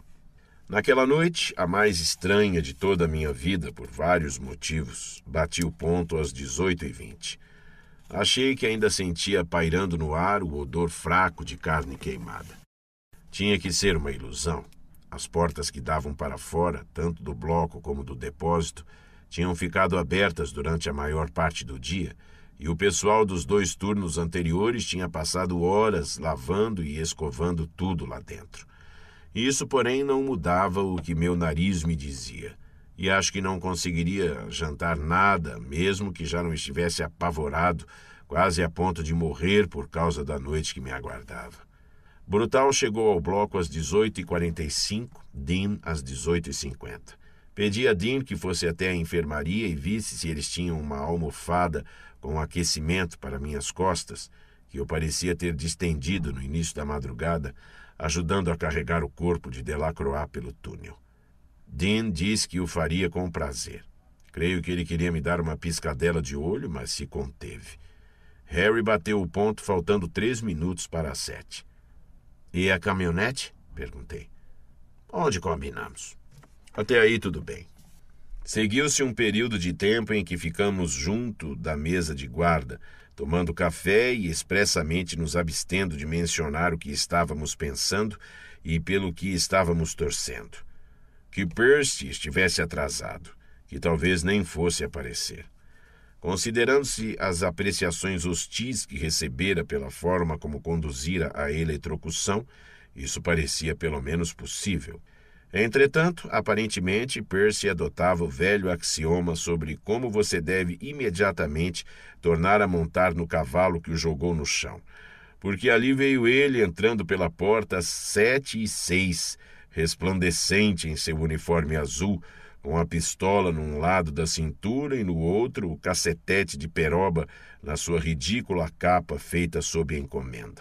Naquela noite, a mais estranha de toda a minha vida, por vários motivos, bati o ponto às 18h20. Achei que ainda sentia pairando no ar o odor fraco de carne queimada. Tinha que ser uma ilusão. As portas que davam para fora, tanto do bloco como do depósito, tinham ficado abertas durante a maior parte do dia, e o pessoal dos dois turnos anteriores tinha passado horas lavando e escovando tudo lá dentro. Isso, porém, não mudava o que meu nariz me dizia. E acho que não conseguiria jantar nada, mesmo que já não estivesse apavorado, quase a ponto de morrer por causa da noite que me aguardava. Brutal chegou ao bloco às 18h45, Dean às 18h50. Pedi a Dean que fosse até a enfermaria e visse se eles tinham uma almofada com um aquecimento para minhas costas, que eu parecia ter distendido no início da madrugada, ajudando a carregar o corpo de Delacroix pelo túnel. Dean disse que o faria com prazer. Creio que ele queria me dar uma piscadela de olho, mas se conteve. Harry bateu o ponto faltando três minutos para as sete. E a caminhonete? Perguntei. Onde combinamos? Até aí tudo bem. Seguiu-se um período de tempo em que ficamos junto da mesa de guarda, Tomando café e expressamente nos abstendo de mencionar o que estávamos pensando e pelo que estávamos torcendo. Que Percy estivesse atrasado, que talvez nem fosse aparecer. Considerando-se as apreciações hostis que recebera pela forma como conduzira a eletrocução, isso parecia pelo menos possível. Entretanto, aparentemente, Percy adotava o velho axioma sobre como você deve imediatamente tornar a montar no cavalo que o jogou no chão. Porque ali veio ele entrando pela porta sete e seis, resplandecente em seu uniforme azul, com a pistola num lado da cintura e no outro o cacetete de peroba na sua ridícula capa feita sob encomenda.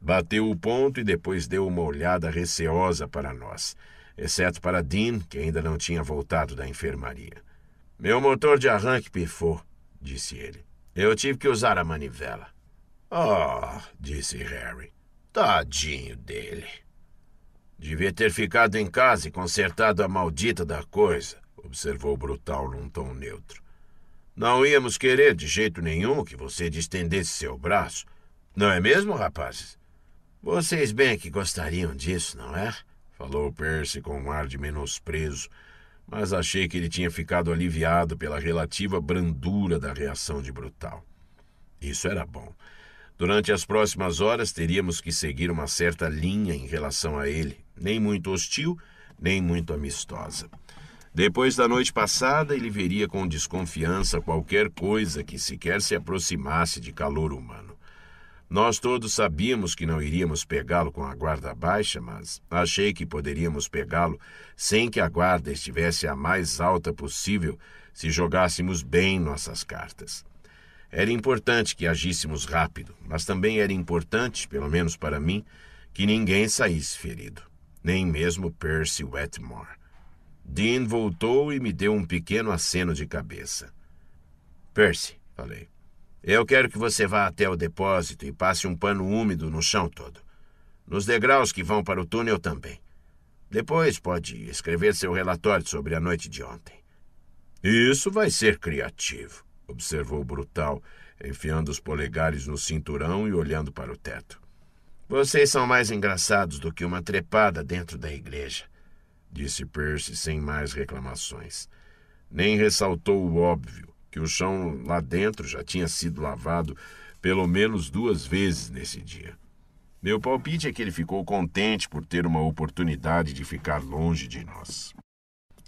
Bateu o ponto e depois deu uma olhada receosa para nós. — exceto para Dean, que ainda não tinha voltado da enfermaria. Meu motor de arranque pifou, disse ele. Eu tive que usar a manivela. Oh, disse Harry. Tadinho dele. Devia ter ficado em casa e consertado a maldita da coisa, observou Brutal num tom neutro. Não íamos querer de jeito nenhum que você distendesse seu braço. Não é mesmo, rapazes? Vocês bem que gostariam disso, não é? Falou Percy com um ar de menosprezo, mas achei que ele tinha ficado aliviado pela relativa brandura da reação de Brutal. Isso era bom. Durante as próximas horas teríamos que seguir uma certa linha em relação a ele, nem muito hostil, nem muito amistosa. Depois da noite passada, ele veria com desconfiança qualquer coisa que sequer se aproximasse de calor humano. Nós todos sabíamos que não iríamos pegá-lo com a guarda baixa, mas achei que poderíamos pegá-lo sem que a guarda estivesse a mais alta possível se jogássemos bem nossas cartas. Era importante que agíssemos rápido, mas também era importante, pelo menos para mim, que ninguém saísse ferido, nem mesmo Percy Wetmore. Dean voltou e me deu um pequeno aceno de cabeça. Percy, falei, eu quero que você vá até o depósito e passe um pano úmido no chão todo. Nos degraus que vão para o túnel também. Depois pode escrever seu relatório sobre a noite de ontem. Isso vai ser criativo, observou Brutal, enfiando os polegares no cinturão e olhando para o teto. Vocês são mais engraçados do que uma trepada dentro da igreja, disse Percy sem mais reclamações. Nem ressaltou o óbvio que o chão lá dentro já tinha sido lavado pelo menos duas vezes nesse dia. Meu palpite é que ele ficou contente por ter uma oportunidade de ficar longe de nós.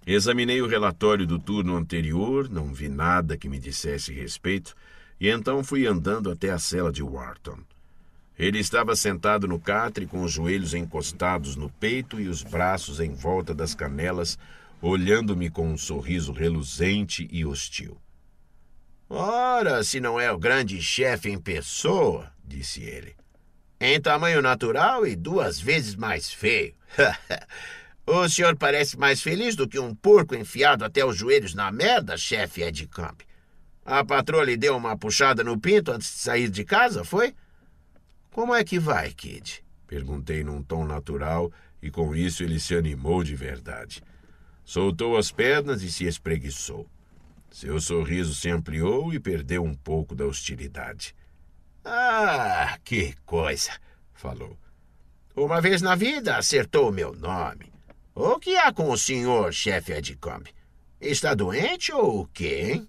Examinei o relatório do turno anterior, não vi nada que me dissesse respeito, e então fui andando até a cela de Wharton. Ele estava sentado no catre com os joelhos encostados no peito e os braços em volta das canelas, olhando-me com um sorriso reluzente e hostil. Ora, se não é o grande chefe em pessoa, disse ele. Em tamanho natural e duas vezes mais feio. [laughs] o senhor parece mais feliz do que um porco enfiado até os joelhos na merda, chefe Ed Camp. A patroa lhe deu uma puxada no pinto antes de sair de casa, foi? Como é que vai, Kid? Perguntei num tom natural e com isso ele se animou de verdade. Soltou as pernas e se espreguiçou. Seu sorriso se ampliou e perdeu um pouco da hostilidade. Ah, que coisa! falou. Uma vez na vida acertou meu nome. O que há com o senhor, chefe Edcombe? Está doente ou o quê, hein?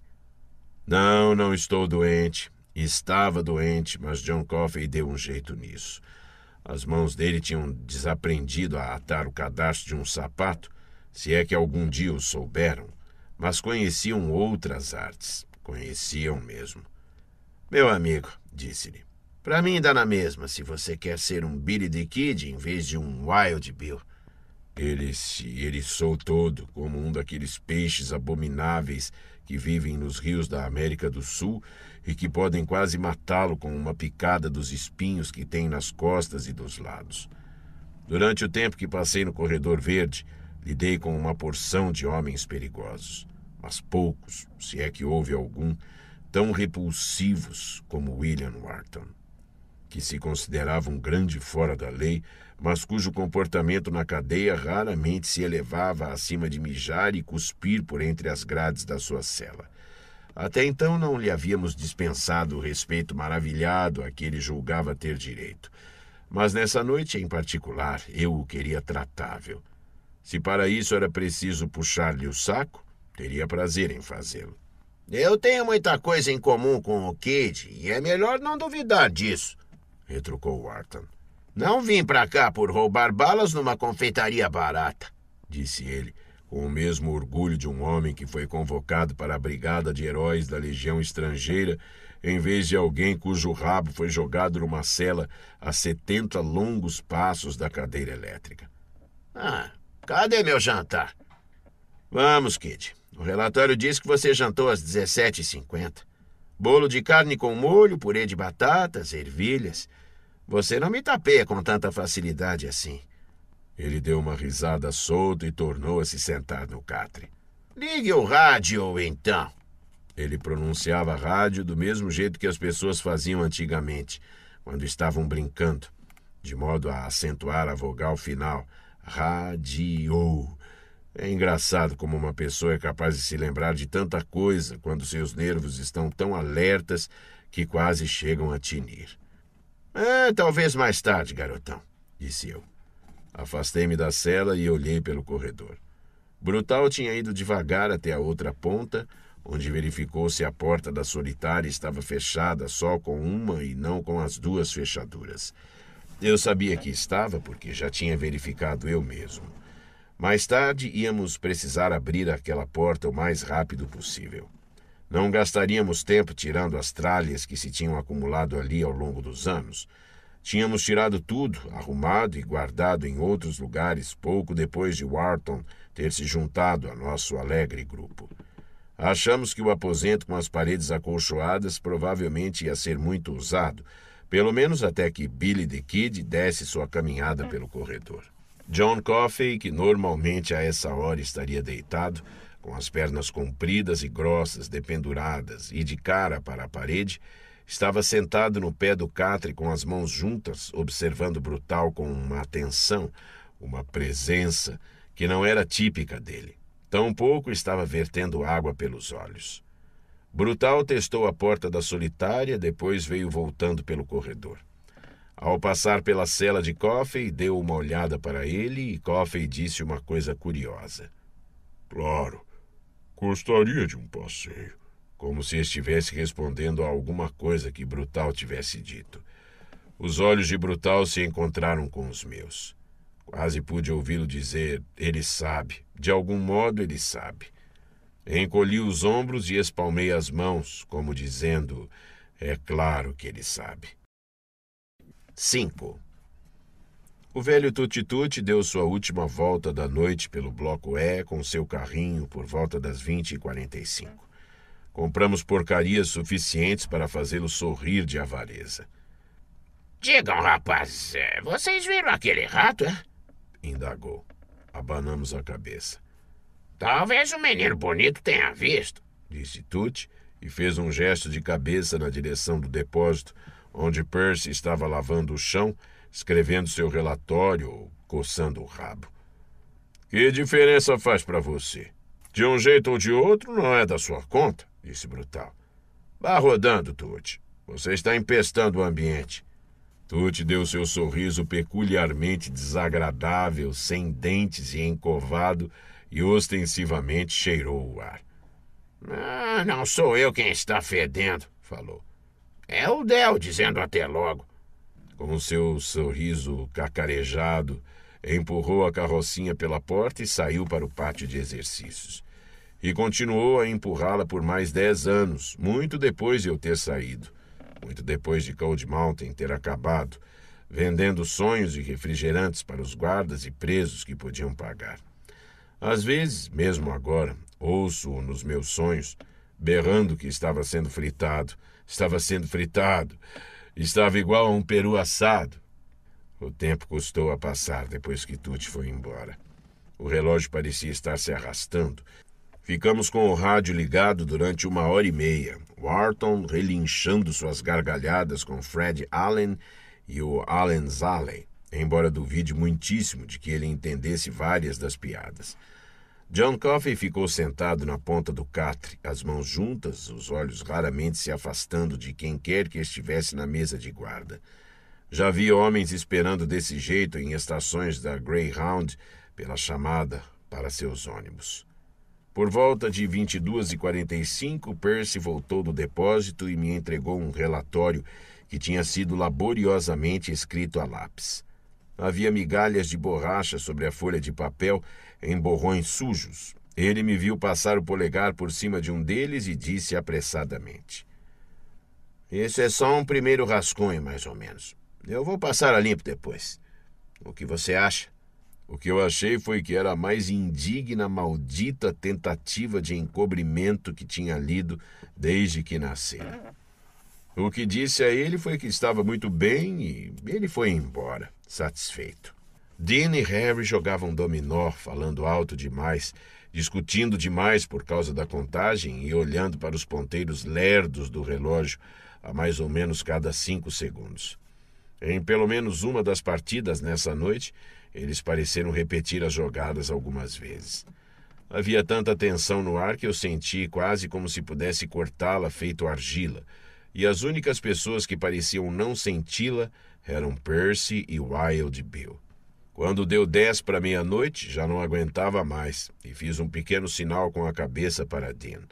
Não, não estou doente. Estava doente, mas John Coffey deu um jeito nisso. As mãos dele tinham desaprendido a atar o cadastro de um sapato, se é que algum dia o souberam mas conheciam outras artes. Conheciam mesmo. Meu amigo, disse-lhe, para mim dá na mesma se você quer ser um Billy the Kid em vez de um Wild Bill. Ele se eriçou todo como um daqueles peixes abomináveis que vivem nos rios da América do Sul e que podem quase matá-lo com uma picada dos espinhos que tem nas costas e dos lados. Durante o tempo que passei no corredor verde, Lidei com uma porção de homens perigosos, mas poucos, se é que houve algum, tão repulsivos como William Wharton, que se considerava um grande fora da lei, mas cujo comportamento na cadeia raramente se elevava acima de mijar e cuspir por entre as grades da sua cela. Até então não lhe havíamos dispensado o respeito maravilhado a que ele julgava ter direito. Mas nessa noite em particular eu o queria tratável se para isso era preciso puxar-lhe o saco, teria prazer em fazê-lo. Eu tenho muita coisa em comum com o Kid e é melhor não duvidar disso, retrucou Wharton. Não vim para cá por roubar balas numa confeitaria barata, disse ele, com o mesmo orgulho de um homem que foi convocado para a Brigada de Heróis da Legião Estrangeira, em vez de alguém cujo rabo foi jogado numa cela a setenta longos passos da cadeira elétrica. Ah, Cadê meu jantar? Vamos, Kid. O relatório diz que você jantou às 17h50. Bolo de carne com molho, purê de batatas, ervilhas. Você não me tapeia com tanta facilidade assim. Ele deu uma risada solta e tornou a se sentar no catre. Ligue o rádio, então. Ele pronunciava rádio do mesmo jeito que as pessoas faziam antigamente, quando estavam brincando, de modo a acentuar a vogal final, Radiou. É engraçado como uma pessoa é capaz de se lembrar de tanta coisa quando seus nervos estão tão alertas que quase chegam a tinir. É, talvez mais tarde, garotão, disse eu. Afastei-me da cela e olhei pelo corredor. Brutal tinha ido devagar até a outra ponta, onde verificou se a porta da solitária estava fechada só com uma e não com as duas fechaduras. Eu sabia que estava porque já tinha verificado eu mesmo. Mais tarde íamos precisar abrir aquela porta o mais rápido possível. Não gastaríamos tempo tirando as tralhas que se tinham acumulado ali ao longo dos anos. Tínhamos tirado tudo, arrumado e guardado em outros lugares pouco depois de Wharton ter se juntado a nosso alegre grupo. Achamos que o aposento com as paredes acolchoadas provavelmente ia ser muito usado, pelo menos até que Billy the Kid desse sua caminhada pelo corredor. John Coffey, que normalmente a essa hora estaria deitado, com as pernas compridas e grossas, dependuradas e de cara para a parede, estava sentado no pé do catre com as mãos juntas, observando Brutal com uma atenção, uma presença que não era típica dele. Tampouco estava vertendo água pelos olhos. Brutal testou a porta da solitária, depois veio voltando pelo corredor. Ao passar pela cela de Coffey, deu uma olhada para ele e Coffey disse uma coisa curiosa. Claro, gostaria de um passeio. Como se estivesse respondendo a alguma coisa que Brutal tivesse dito. Os olhos de Brutal se encontraram com os meus. Quase pude ouvi-lo dizer: Ele sabe. De algum modo, ele sabe. Encolhi os ombros e espalmei as mãos, como dizendo: É claro que ele sabe. 5. O velho Tutitute deu sua última volta da noite pelo Bloco E com seu carrinho por volta das 20h45. Compramos porcarias suficientes para fazê-lo sorrir de avareza. Digam, rapaz, é, vocês viram aquele rato, é? Indagou. Abanamos a cabeça. Talvez o menino bonito tenha visto, disse Tuti e fez um gesto de cabeça na direção do depósito, onde Percy estava lavando o chão, escrevendo seu relatório ou coçando o rabo. Que diferença faz para você? De um jeito ou de outro, não é da sua conta, disse Brutal. Vá rodando, Tuti. Você está empestando o ambiente. Tuti deu seu sorriso peculiarmente desagradável, sem dentes e encovado, e ostensivamente cheirou o ar. Ah, não sou eu quem está fedendo, falou. É o Del dizendo até logo. Com seu sorriso cacarejado, empurrou a carrocinha pela porta e saiu para o pátio de exercícios. E continuou a empurrá-la por mais dez anos, muito depois de eu ter saído, muito depois de Cold Mountain ter acabado, vendendo sonhos e refrigerantes para os guardas e presos que podiam pagar. Às vezes, mesmo agora, ouço-o nos meus sonhos, berrando que estava sendo fritado, estava sendo fritado, estava igual a um peru assado. O tempo custou a passar depois que Tuti foi embora. O relógio parecia estar se arrastando. Ficamos com o rádio ligado durante uma hora e meia. Wharton relinchando suas gargalhadas com Fred Allen e o Allen Zale embora duvide muitíssimo de que ele entendesse várias das piadas. John Coffey ficou sentado na ponta do catre, as mãos juntas, os olhos raramente se afastando de quem quer que estivesse na mesa de guarda. Já vi homens esperando desse jeito em estações da Greyhound pela chamada para seus ônibus. Por volta de 22h45, Percy voltou do depósito e me entregou um relatório que tinha sido laboriosamente escrito a lápis. Havia migalhas de borracha sobre a folha de papel em borrões sujos. Ele me viu passar o polegar por cima de um deles e disse apressadamente: Isso é só um primeiro rascunho, mais ou menos. Eu vou passar a limpo depois. O que você acha? O que eu achei foi que era a mais indigna, maldita tentativa de encobrimento que tinha lido desde que nascera. O que disse a ele foi que estava muito bem e ele foi embora satisfeito. Dean e Harry jogavam dominó, falando alto demais, discutindo demais por causa da contagem e olhando para os ponteiros lerdos do relógio a mais ou menos cada cinco segundos. Em pelo menos uma das partidas nessa noite, eles pareceram repetir as jogadas algumas vezes. Havia tanta tensão no ar que eu senti quase como se pudesse cortá-la feito argila, e as únicas pessoas que pareciam não senti-la eram Percy e Wild Bill. Quando deu dez para meia-noite, já não aguentava mais e fiz um pequeno sinal com a cabeça para Dean.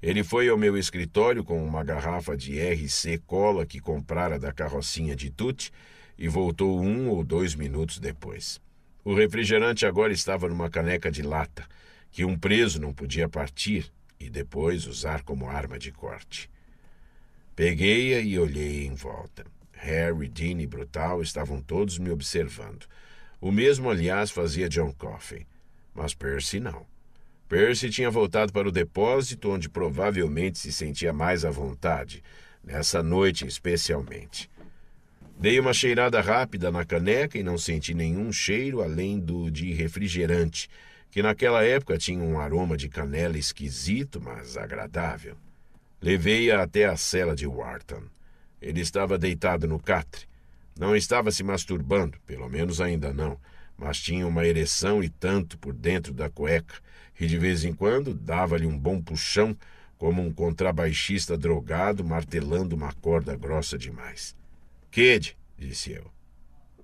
Ele foi ao meu escritório com uma garrafa de RC cola que comprara da carrocinha de Tutti e voltou um ou dois minutos depois. O refrigerante agora estava numa caneca de lata, que um preso não podia partir e depois usar como arma de corte. Peguei-a e olhei em volta. Harry, Dean e Brutal estavam todos me observando. O mesmo, aliás, fazia John Coffey. Mas Percy não. Percy tinha voltado para o depósito onde provavelmente se sentia mais à vontade, nessa noite especialmente. Dei uma cheirada rápida na caneca e não senti nenhum cheiro além do de refrigerante, que naquela época tinha um aroma de canela esquisito, mas agradável. Levei-a até a cela de Wharton. Ele estava deitado no catre. Não estava se masturbando, pelo menos ainda não, mas tinha uma ereção e tanto por dentro da cueca, e de vez em quando dava-lhe um bom puxão, como um contrabaixista drogado martelando uma corda grossa demais. Kid, disse eu.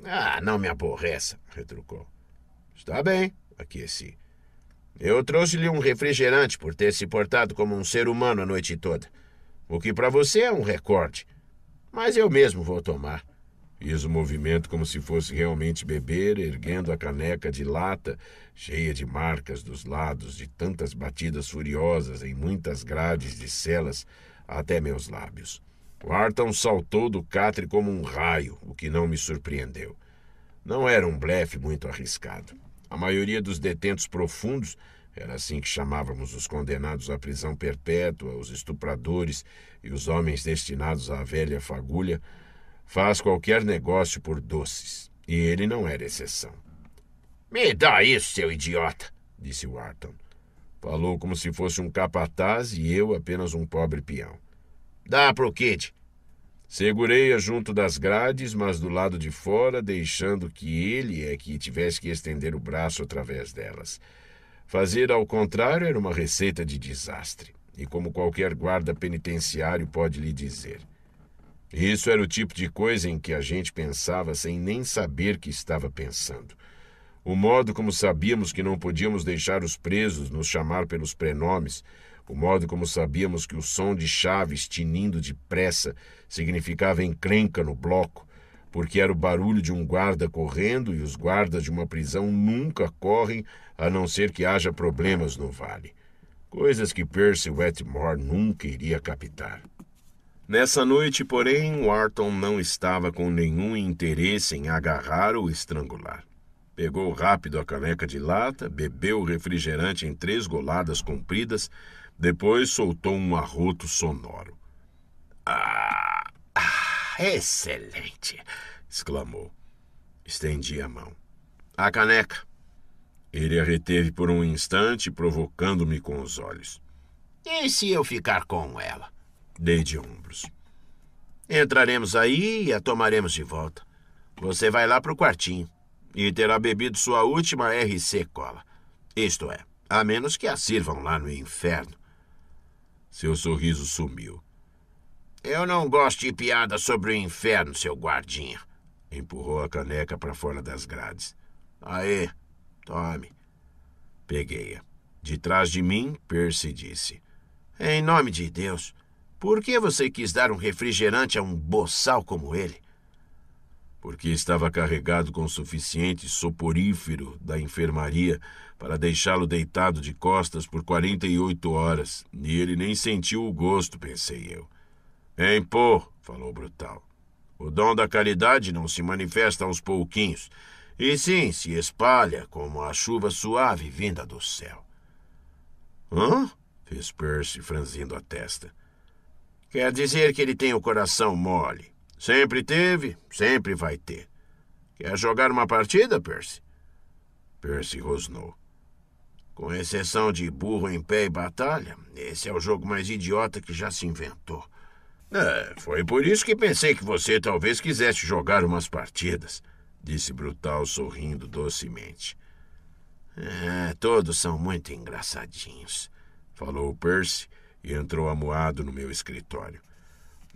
Ah, não me aborreça, retrucou. Está bem, aqueci. Eu trouxe-lhe um refrigerante por ter se portado como um ser humano a noite toda, o que para você é um recorde. Mas eu mesmo vou tomar. Fiz o um movimento como se fosse realmente beber, erguendo a caneca de lata, cheia de marcas dos lados de tantas batidas furiosas em muitas grades de celas, até meus lábios. Wharton saltou do catre como um raio, o que não me surpreendeu. Não era um blefe muito arriscado. A maioria dos detentos profundos era assim que chamávamos os condenados à prisão perpétua, os estupradores e os homens destinados à velha fagulha, faz qualquer negócio por doces, e ele não era exceção. Me dá isso, seu idiota, disse Wharton. Falou como se fosse um capataz e eu apenas um pobre peão. Dá pro Kid. Segurei-a junto das grades, mas do lado de fora, deixando que ele é que tivesse que estender o braço através delas. Fazer ao contrário era uma receita de desastre, e como qualquer guarda penitenciário pode lhe dizer. Isso era o tipo de coisa em que a gente pensava sem nem saber que estava pensando. O modo como sabíamos que não podíamos deixar os presos nos chamar pelos prenomes, o modo como sabíamos que o som de chaves tinindo depressa significava encrenca no bloco, porque era o barulho de um guarda correndo e os guardas de uma prisão nunca correm a não ser que haja problemas no vale. Coisas que Percy Wetmore nunca iria captar. Nessa noite, porém, Wharton não estava com nenhum interesse em agarrar ou estrangular. Pegou rápido a caneca de lata, bebeu o refrigerante em três goladas compridas, depois soltou um arroto sonoro. Ah! ah. Excelente! exclamou. Estendi a mão. A caneca! Ele a reteve por um instante, provocando-me com os olhos. E se eu ficar com ela? Dei de ombros. Entraremos aí e a tomaremos de volta. Você vai lá para o quartinho e terá bebido sua última RC cola. Isto é, a menos que a sirvam lá no inferno. Seu sorriso sumiu. Eu não gosto de piada sobre o inferno, seu guardinha. Empurrou a caneca para fora das grades. Aí, tome. Peguei-a. De trás de mim, Percy disse: Em nome de Deus, por que você quis dar um refrigerante a um boçal como ele? Porque estava carregado com o suficiente soporífero da enfermaria para deixá-lo deitado de costas por 48 horas, e ele nem sentiu o gosto, pensei eu. Em pô, falou Brutal. O dom da caridade não se manifesta aos pouquinhos, e sim se espalha como a chuva suave vinda do céu. Hã? fez Percy, franzindo a testa. Quer dizer que ele tem o coração mole. Sempre teve, sempre vai ter. Quer jogar uma partida, Percy? Percy rosnou. Com exceção de burro em pé e batalha, esse é o jogo mais idiota que já se inventou. É, foi por isso que pensei que você talvez quisesse jogar umas partidas, disse Brutal sorrindo docemente. É, todos são muito engraçadinhos, falou Percy e entrou amuado no meu escritório.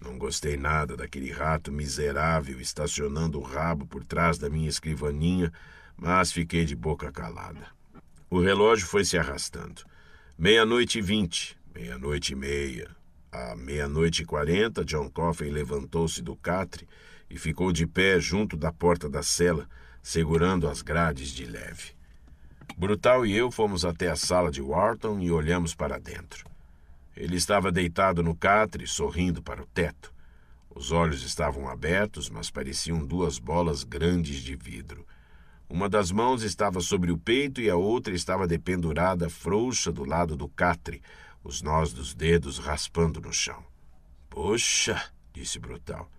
Não gostei nada daquele rato miserável estacionando o rabo por trás da minha escrivaninha, mas fiquei de boca calada. O relógio foi se arrastando. Meia-noite e vinte, meia-noite e meia, à meia-noite e quarenta, John Coffey levantou-se do catre e ficou de pé junto da porta da cela, segurando as grades de leve. Brutal e eu fomos até a sala de Wharton e olhamos para dentro. Ele estava deitado no catre, sorrindo para o teto. Os olhos estavam abertos, mas pareciam duas bolas grandes de vidro. Uma das mãos estava sobre o peito e a outra estava dependurada frouxa do lado do catre, os nós dos dedos raspando no chão. Poxa, disse Brutal.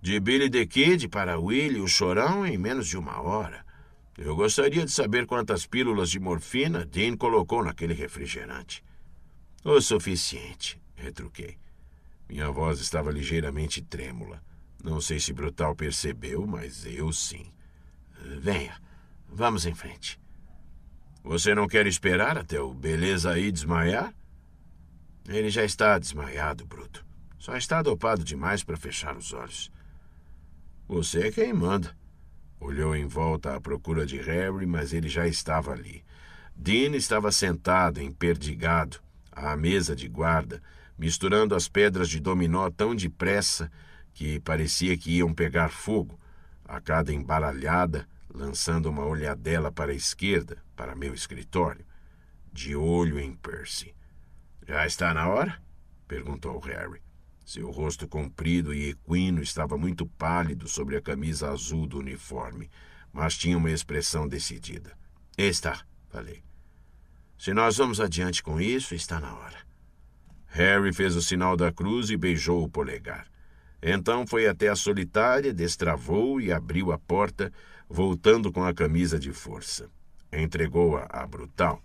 De Billy the Kid para Willie o Chorão em menos de uma hora. Eu gostaria de saber quantas pílulas de morfina Dean colocou naquele refrigerante. O suficiente, retruquei. Minha voz estava ligeiramente trêmula. Não sei se Brutal percebeu, mas eu sim. Venha, vamos em frente. Você não quer esperar até o beleza aí desmaiar? Ele já está desmaiado, bruto. Só está dopado demais para fechar os olhos. Você é quem manda. Olhou em volta à procura de Harry, mas ele já estava ali. Dean estava sentado, emperdigado, à mesa de guarda, misturando as pedras de dominó tão depressa que parecia que iam pegar fogo, a cada embaralhada, lançando uma olhadela para a esquerda, para meu escritório, de olho em Percy. Já está na hora? perguntou Harry. Seu rosto comprido e equino estava muito pálido sobre a camisa azul do uniforme, mas tinha uma expressão decidida. Está, falei. Se nós vamos adiante com isso, está na hora. Harry fez o sinal da cruz e beijou o polegar. Então foi até a solitária, destravou e abriu a porta, voltando com a camisa de força. Entregou-a a Brutal,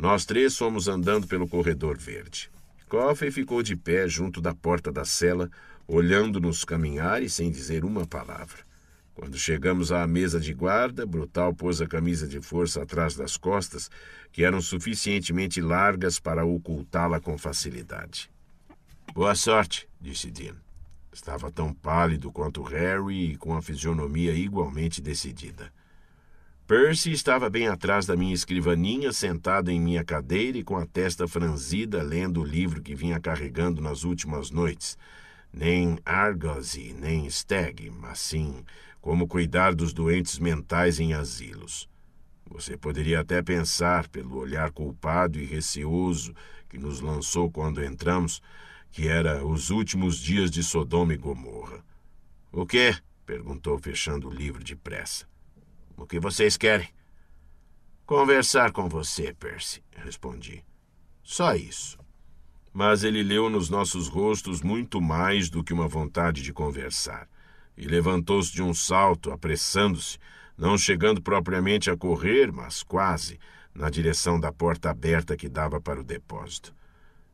nós três fomos andando pelo corredor verde. Coffey ficou de pé junto da porta da cela, olhando-nos caminhar e sem dizer uma palavra. Quando chegamos à mesa de guarda, Brutal pôs a camisa de força atrás das costas, que eram suficientemente largas para ocultá-la com facilidade. Boa sorte, disse Dean. Estava tão pálido quanto Harry e com a fisionomia igualmente decidida. Percy estava bem atrás da minha escrivaninha, sentado em minha cadeira e com a testa franzida, lendo o livro que vinha carregando nas últimas noites. Nem Argosy, nem Stag, mas sim como cuidar dos doentes mentais em asilos. Você poderia até pensar, pelo olhar culpado e receoso que nos lançou quando entramos, que era os últimos dias de Sodoma e Gomorra. O quê? perguntou, fechando o livro depressa. O que vocês querem? Conversar com você, Percy, respondi. Só isso. Mas ele leu nos nossos rostos muito mais do que uma vontade de conversar, e levantou-se de um salto, apressando-se, não chegando propriamente a correr, mas quase, na direção da porta aberta que dava para o depósito.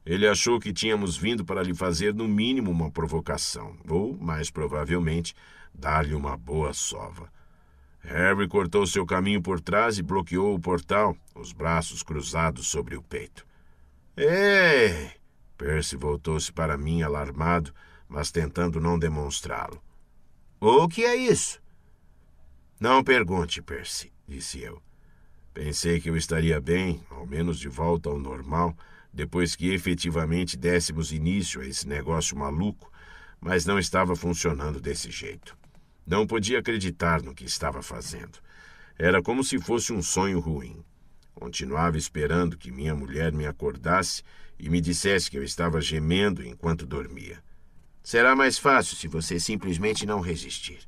Ele achou que tínhamos vindo para lhe fazer, no mínimo, uma provocação, ou, mais provavelmente, dar-lhe uma boa sova. Harry cortou seu caminho por trás e bloqueou o portal, os braços cruzados sobre o peito. Ei! Percy voltou-se para mim, alarmado, mas tentando não demonstrá-lo. O que é isso? Não pergunte, Percy, disse eu. Pensei que eu estaria bem, ao menos de volta ao normal, depois que efetivamente dessemos início a esse negócio maluco, mas não estava funcionando desse jeito. Não podia acreditar no que estava fazendo. Era como se fosse um sonho ruim. Continuava esperando que minha mulher me acordasse e me dissesse que eu estava gemendo enquanto dormia. Será mais fácil se você simplesmente não resistir.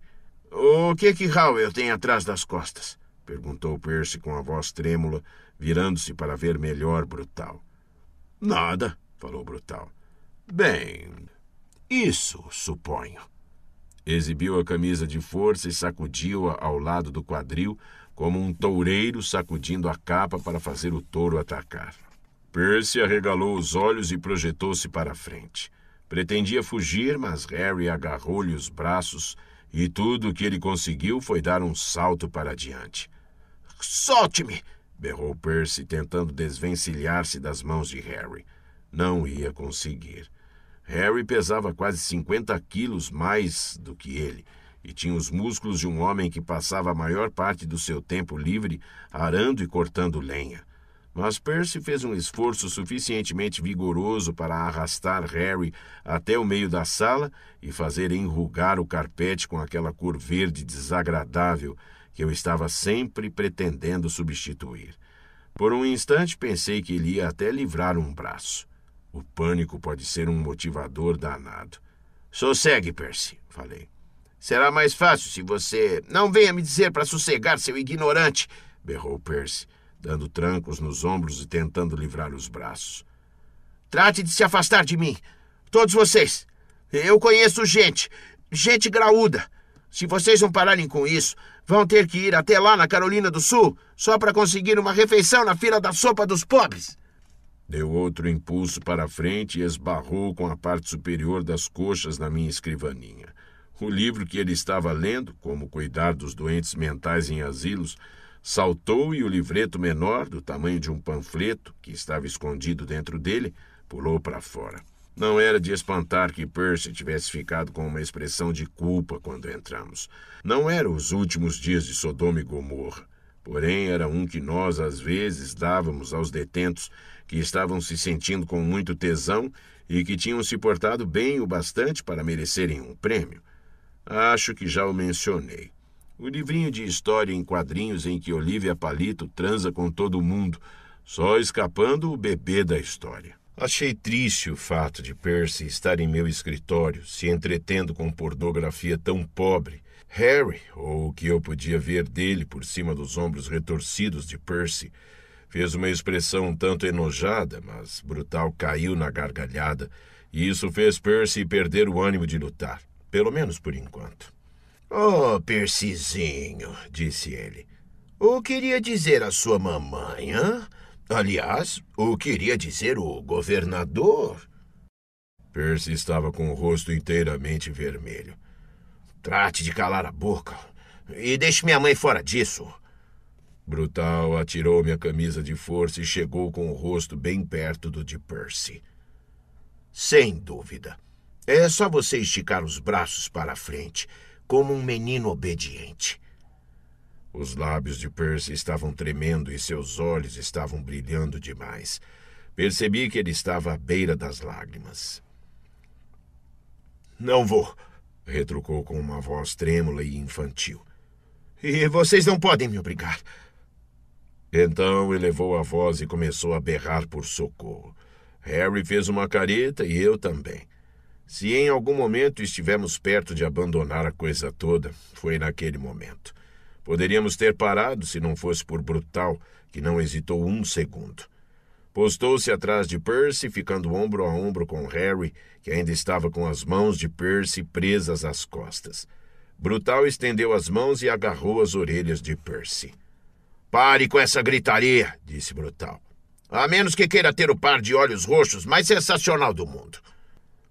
O que é que Howell tem atrás das costas? perguntou Percy com a voz trêmula, virando-se para ver melhor Brutal. Nada, falou Brutal. Bem, isso suponho. Exibiu a camisa de força e sacudiu-a ao lado do quadril, como um toureiro sacudindo a capa para fazer o touro atacar. Percy arregalou os olhos e projetou-se para a frente. Pretendia fugir, mas Harry agarrou-lhe os braços e tudo o que ele conseguiu foi dar um salto para diante. Solte-me! berrou Percy, tentando desvencilhar-se das mãos de Harry. Não ia conseguir. Harry pesava quase 50 quilos mais do que ele e tinha os músculos de um homem que passava a maior parte do seu tempo livre arando e cortando lenha. Mas Percy fez um esforço suficientemente vigoroso para arrastar Harry até o meio da sala e fazer enrugar o carpete com aquela cor verde desagradável que eu estava sempre pretendendo substituir. Por um instante pensei que ele ia até livrar um braço. O pânico pode ser um motivador danado. Sossegue, Percy, falei. Será mais fácil se você. Não venha me dizer para sossegar, seu ignorante, berrou Percy, dando trancos nos ombros e tentando livrar os braços. Trate de se afastar de mim. Todos vocês. Eu conheço gente. Gente graúda. Se vocês não pararem com isso, vão ter que ir até lá na Carolina do Sul só para conseguir uma refeição na fila da sopa dos pobres. Deu outro impulso para a frente e esbarrou com a parte superior das coxas na minha escrivaninha. O livro que ele estava lendo, Como Cuidar dos Doentes Mentais em Asilos, saltou e o livreto menor, do tamanho de um panfleto, que estava escondido dentro dele, pulou para fora. Não era de espantar que Percy tivesse ficado com uma expressão de culpa quando entramos. Não eram os últimos dias de Sodoma e Gomorra. Porém, era um que nós, às vezes, dávamos aos detentos que estavam se sentindo com muito tesão e que tinham se portado bem o bastante para merecerem um prêmio. Acho que já o mencionei. O livrinho de história em quadrinhos em que Olivia Palito transa com todo mundo, só escapando o bebê da história. Achei triste o fato de Percy estar em meu escritório, se entretendo com pornografia tão pobre. Harry, ou o que eu podia ver dele por cima dos ombros retorcidos de Percy, Fez uma expressão um tanto enojada, mas Brutal caiu na gargalhada, e isso fez Percy perder o ânimo de lutar, pelo menos por enquanto. Oh, Percyzinho, disse ele. O queria dizer a sua mamãe, hã? Aliás, o queria dizer o governador. Percy estava com o rosto inteiramente vermelho. Trate de calar a boca. E deixe minha mãe fora disso. Brutal atirou minha camisa de força e chegou com o rosto bem perto do de Percy. Sem dúvida. É só você esticar os braços para a frente, como um menino obediente. Os lábios de Percy estavam tremendo e seus olhos estavam brilhando demais. Percebi que ele estava à beira das lágrimas. Não vou, retrucou com uma voz trêmula e infantil. E vocês não podem me obrigar. Então elevou a voz e começou a berrar por socorro. Harry fez uma careta e eu também. Se em algum momento estivemos perto de abandonar a coisa toda, foi naquele momento. Poderíamos ter parado se não fosse por Brutal, que não hesitou um segundo. Postou-se atrás de Percy, ficando ombro a ombro com Harry, que ainda estava com as mãos de Percy presas às costas. Brutal estendeu as mãos e agarrou as orelhas de Percy. Pare com essa gritaria, disse Brutal. A menos que queira ter o par de olhos roxos mais sensacional do mundo.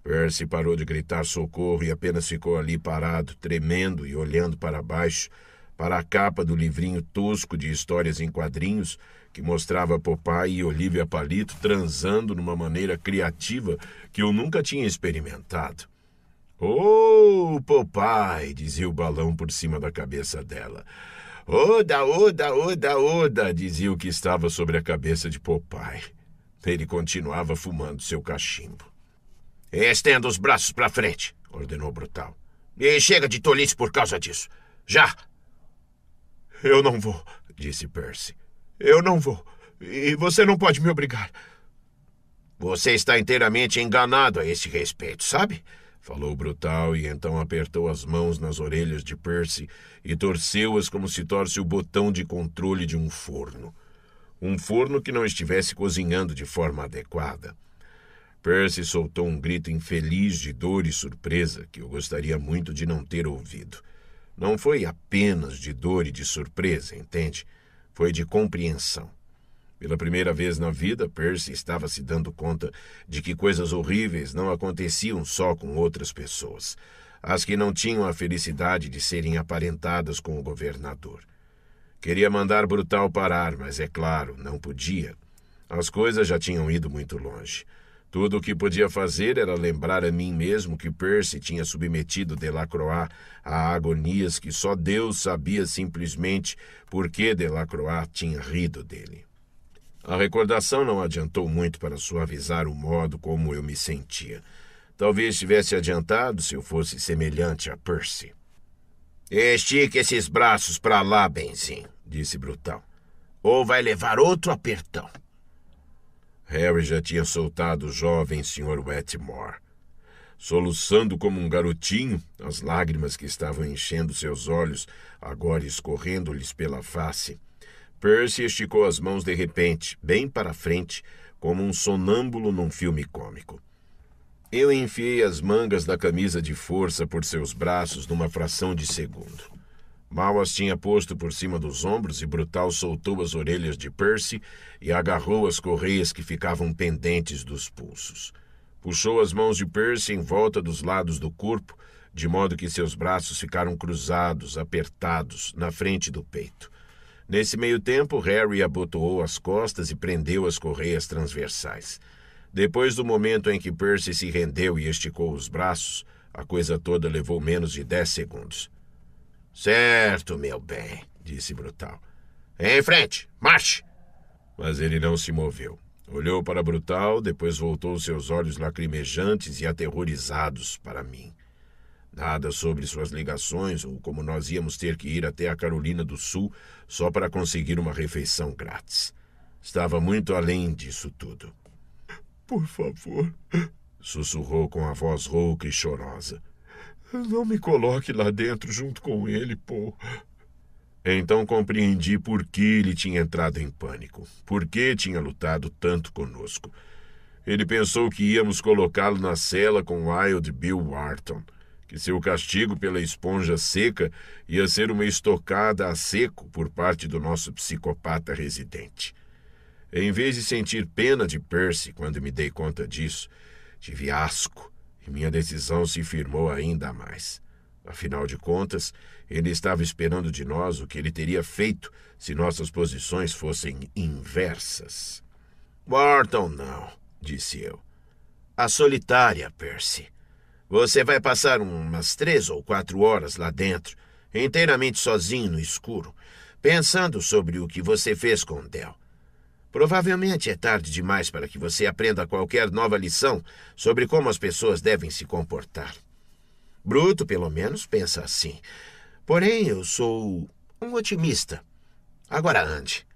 Percy parou de gritar socorro e apenas ficou ali parado, tremendo e olhando para baixo, para a capa do livrinho tosco de histórias em quadrinhos que mostrava Popeye e Olivia Palito transando numa maneira criativa que eu nunca tinha experimentado. Oh, Popeye! dizia o balão por cima da cabeça dela. Oda, Oda, Oda, Oda, dizia o que estava sobre a cabeça de Popeye. Ele continuava fumando seu cachimbo. Estenda os braços para frente, ordenou Brutal. E chega de tolice por causa disso. Já! Eu não vou, disse Percy. Eu não vou. E você não pode me obrigar. Você está inteiramente enganado a esse respeito, sabe? Falou brutal e então apertou as mãos nas orelhas de Percy e torceu-as como se torce o botão de controle de um forno. Um forno que não estivesse cozinhando de forma adequada. Percy soltou um grito infeliz de dor e surpresa que eu gostaria muito de não ter ouvido. Não foi apenas de dor e de surpresa, entende? Foi de compreensão. Pela primeira vez na vida, Percy estava se dando conta de que coisas horríveis não aconteciam só com outras pessoas, as que não tinham a felicidade de serem aparentadas com o governador. Queria mandar Brutal parar, mas é claro, não podia. As coisas já tinham ido muito longe. Tudo o que podia fazer era lembrar a mim mesmo que Percy tinha submetido Delacroix a agonias que só Deus sabia simplesmente por que Delacroix tinha rido dele. A recordação não adiantou muito para suavizar o modo como eu me sentia. Talvez tivesse adiantado se eu fosse semelhante a Percy. Estique esses braços para lá, Benzinho, disse brutal. Ou vai levar outro apertão. Harry já tinha soltado o jovem Sr. Wetmore. Soluçando como um garotinho, as lágrimas que estavam enchendo seus olhos, agora escorrendo-lhes pela face, Percy esticou as mãos de repente, bem para frente, como um sonâmbulo num filme cômico. Eu enfiei as mangas da camisa de força por seus braços numa fração de segundo. Mal as tinha posto por cima dos ombros e Brutal soltou as orelhas de Percy e agarrou as correias que ficavam pendentes dos pulsos. Puxou as mãos de Percy em volta dos lados do corpo, de modo que seus braços ficaram cruzados, apertados, na frente do peito. Nesse meio tempo, Harry abotoou as costas e prendeu as correias transversais. Depois do momento em que Percy se rendeu e esticou os braços, a coisa toda levou menos de dez segundos. Certo, meu bem, disse Brutal. Em frente, marche! Mas ele não se moveu. Olhou para Brutal, depois voltou seus olhos lacrimejantes e aterrorizados para mim. Nada sobre suas ligações ou como nós íamos ter que ir até a Carolina do Sul só para conseguir uma refeição grátis. Estava muito além disso tudo. Por favor, sussurrou com a voz rouca e chorosa. Não me coloque lá dentro junto com ele, pô Então compreendi por que ele tinha entrado em pânico, por que tinha lutado tanto conosco. Ele pensou que íamos colocá-lo na cela com Wild Bill Wharton que seu castigo pela esponja seca ia ser uma estocada a seco por parte do nosso psicopata residente. Em vez de sentir pena de Percy quando me dei conta disso, tive asco e minha decisão se firmou ainda mais. Afinal de contas, ele estava esperando de nós o que ele teria feito se nossas posições fossem inversas. Morton, não, disse eu. A solitária, Percy. Você vai passar umas três ou quatro horas lá dentro, inteiramente sozinho no escuro, pensando sobre o que você fez com Del. Provavelmente é tarde demais para que você aprenda qualquer nova lição sobre como as pessoas devem se comportar. Bruto, pelo menos, pensa assim. Porém, eu sou um otimista. Agora ande.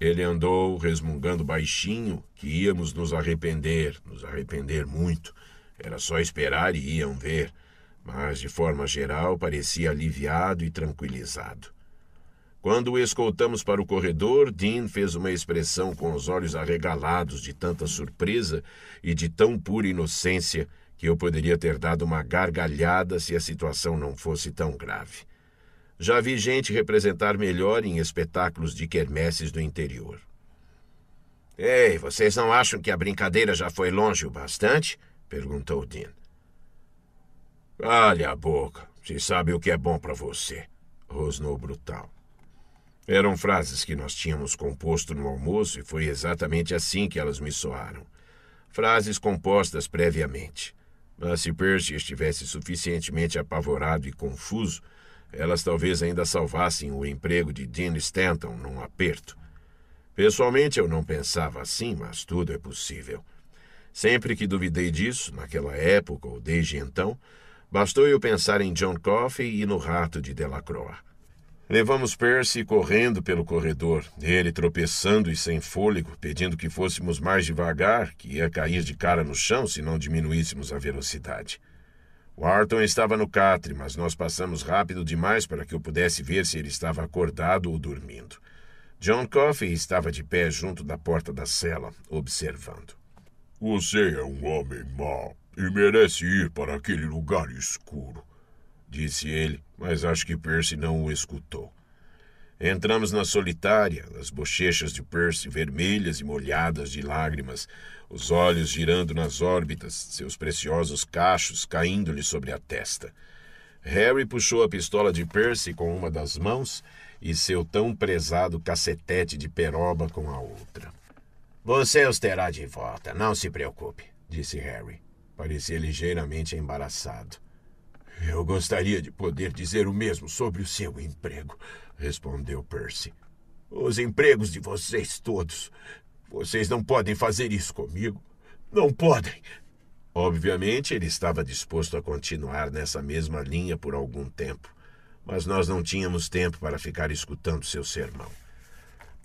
Ele andou resmungando baixinho que íamos nos arrepender, nos arrepender muito. Era só esperar e iam ver, mas de forma geral parecia aliviado e tranquilizado. Quando o escoltamos para o corredor, Dean fez uma expressão com os olhos arregalados de tanta surpresa e de tão pura inocência que eu poderia ter dado uma gargalhada se a situação não fosse tão grave. Já vi gente representar melhor em espetáculos de quermesses do interior. Ei, vocês não acham que a brincadeira já foi longe o bastante? perguntou Dean. Calhe a boca, se sabe o que é bom para você, rosnou Brutal. Eram frases que nós tínhamos composto no almoço e foi exatamente assim que elas me soaram. Frases compostas previamente. Mas se Percy estivesse suficientemente apavorado e confuso, elas talvez ainda salvassem o emprego de Dean Stanton num aperto. Pessoalmente eu não pensava assim, mas tudo é possível. Sempre que duvidei disso, naquela época ou desde então, bastou eu pensar em John Coffey e no rato de Delacroix. Levamos Percy correndo pelo corredor, ele tropeçando e sem fôlego, pedindo que fôssemos mais devagar, que ia cair de cara no chão se não diminuíssemos a velocidade. Wharton estava no catre, mas nós passamos rápido demais para que eu pudesse ver se ele estava acordado ou dormindo. John Coffey estava de pé junto da porta da cela, observando. Você é um homem mau e merece ir para aquele lugar escuro, disse ele, mas acho que Percy não o escutou. Entramos na solitária, as bochechas de Percy vermelhas e molhadas de lágrimas, os olhos girando nas órbitas, seus preciosos cachos caindo-lhe sobre a testa. Harry puxou a pistola de Percy com uma das mãos e seu tão prezado cacetete de peroba com a outra. Você os terá de volta, não se preocupe, disse Harry. Parecia ligeiramente embaraçado. Eu gostaria de poder dizer o mesmo sobre o seu emprego, respondeu Percy. Os empregos de vocês todos. Vocês não podem fazer isso comigo. Não podem. Obviamente, ele estava disposto a continuar nessa mesma linha por algum tempo, mas nós não tínhamos tempo para ficar escutando seu sermão.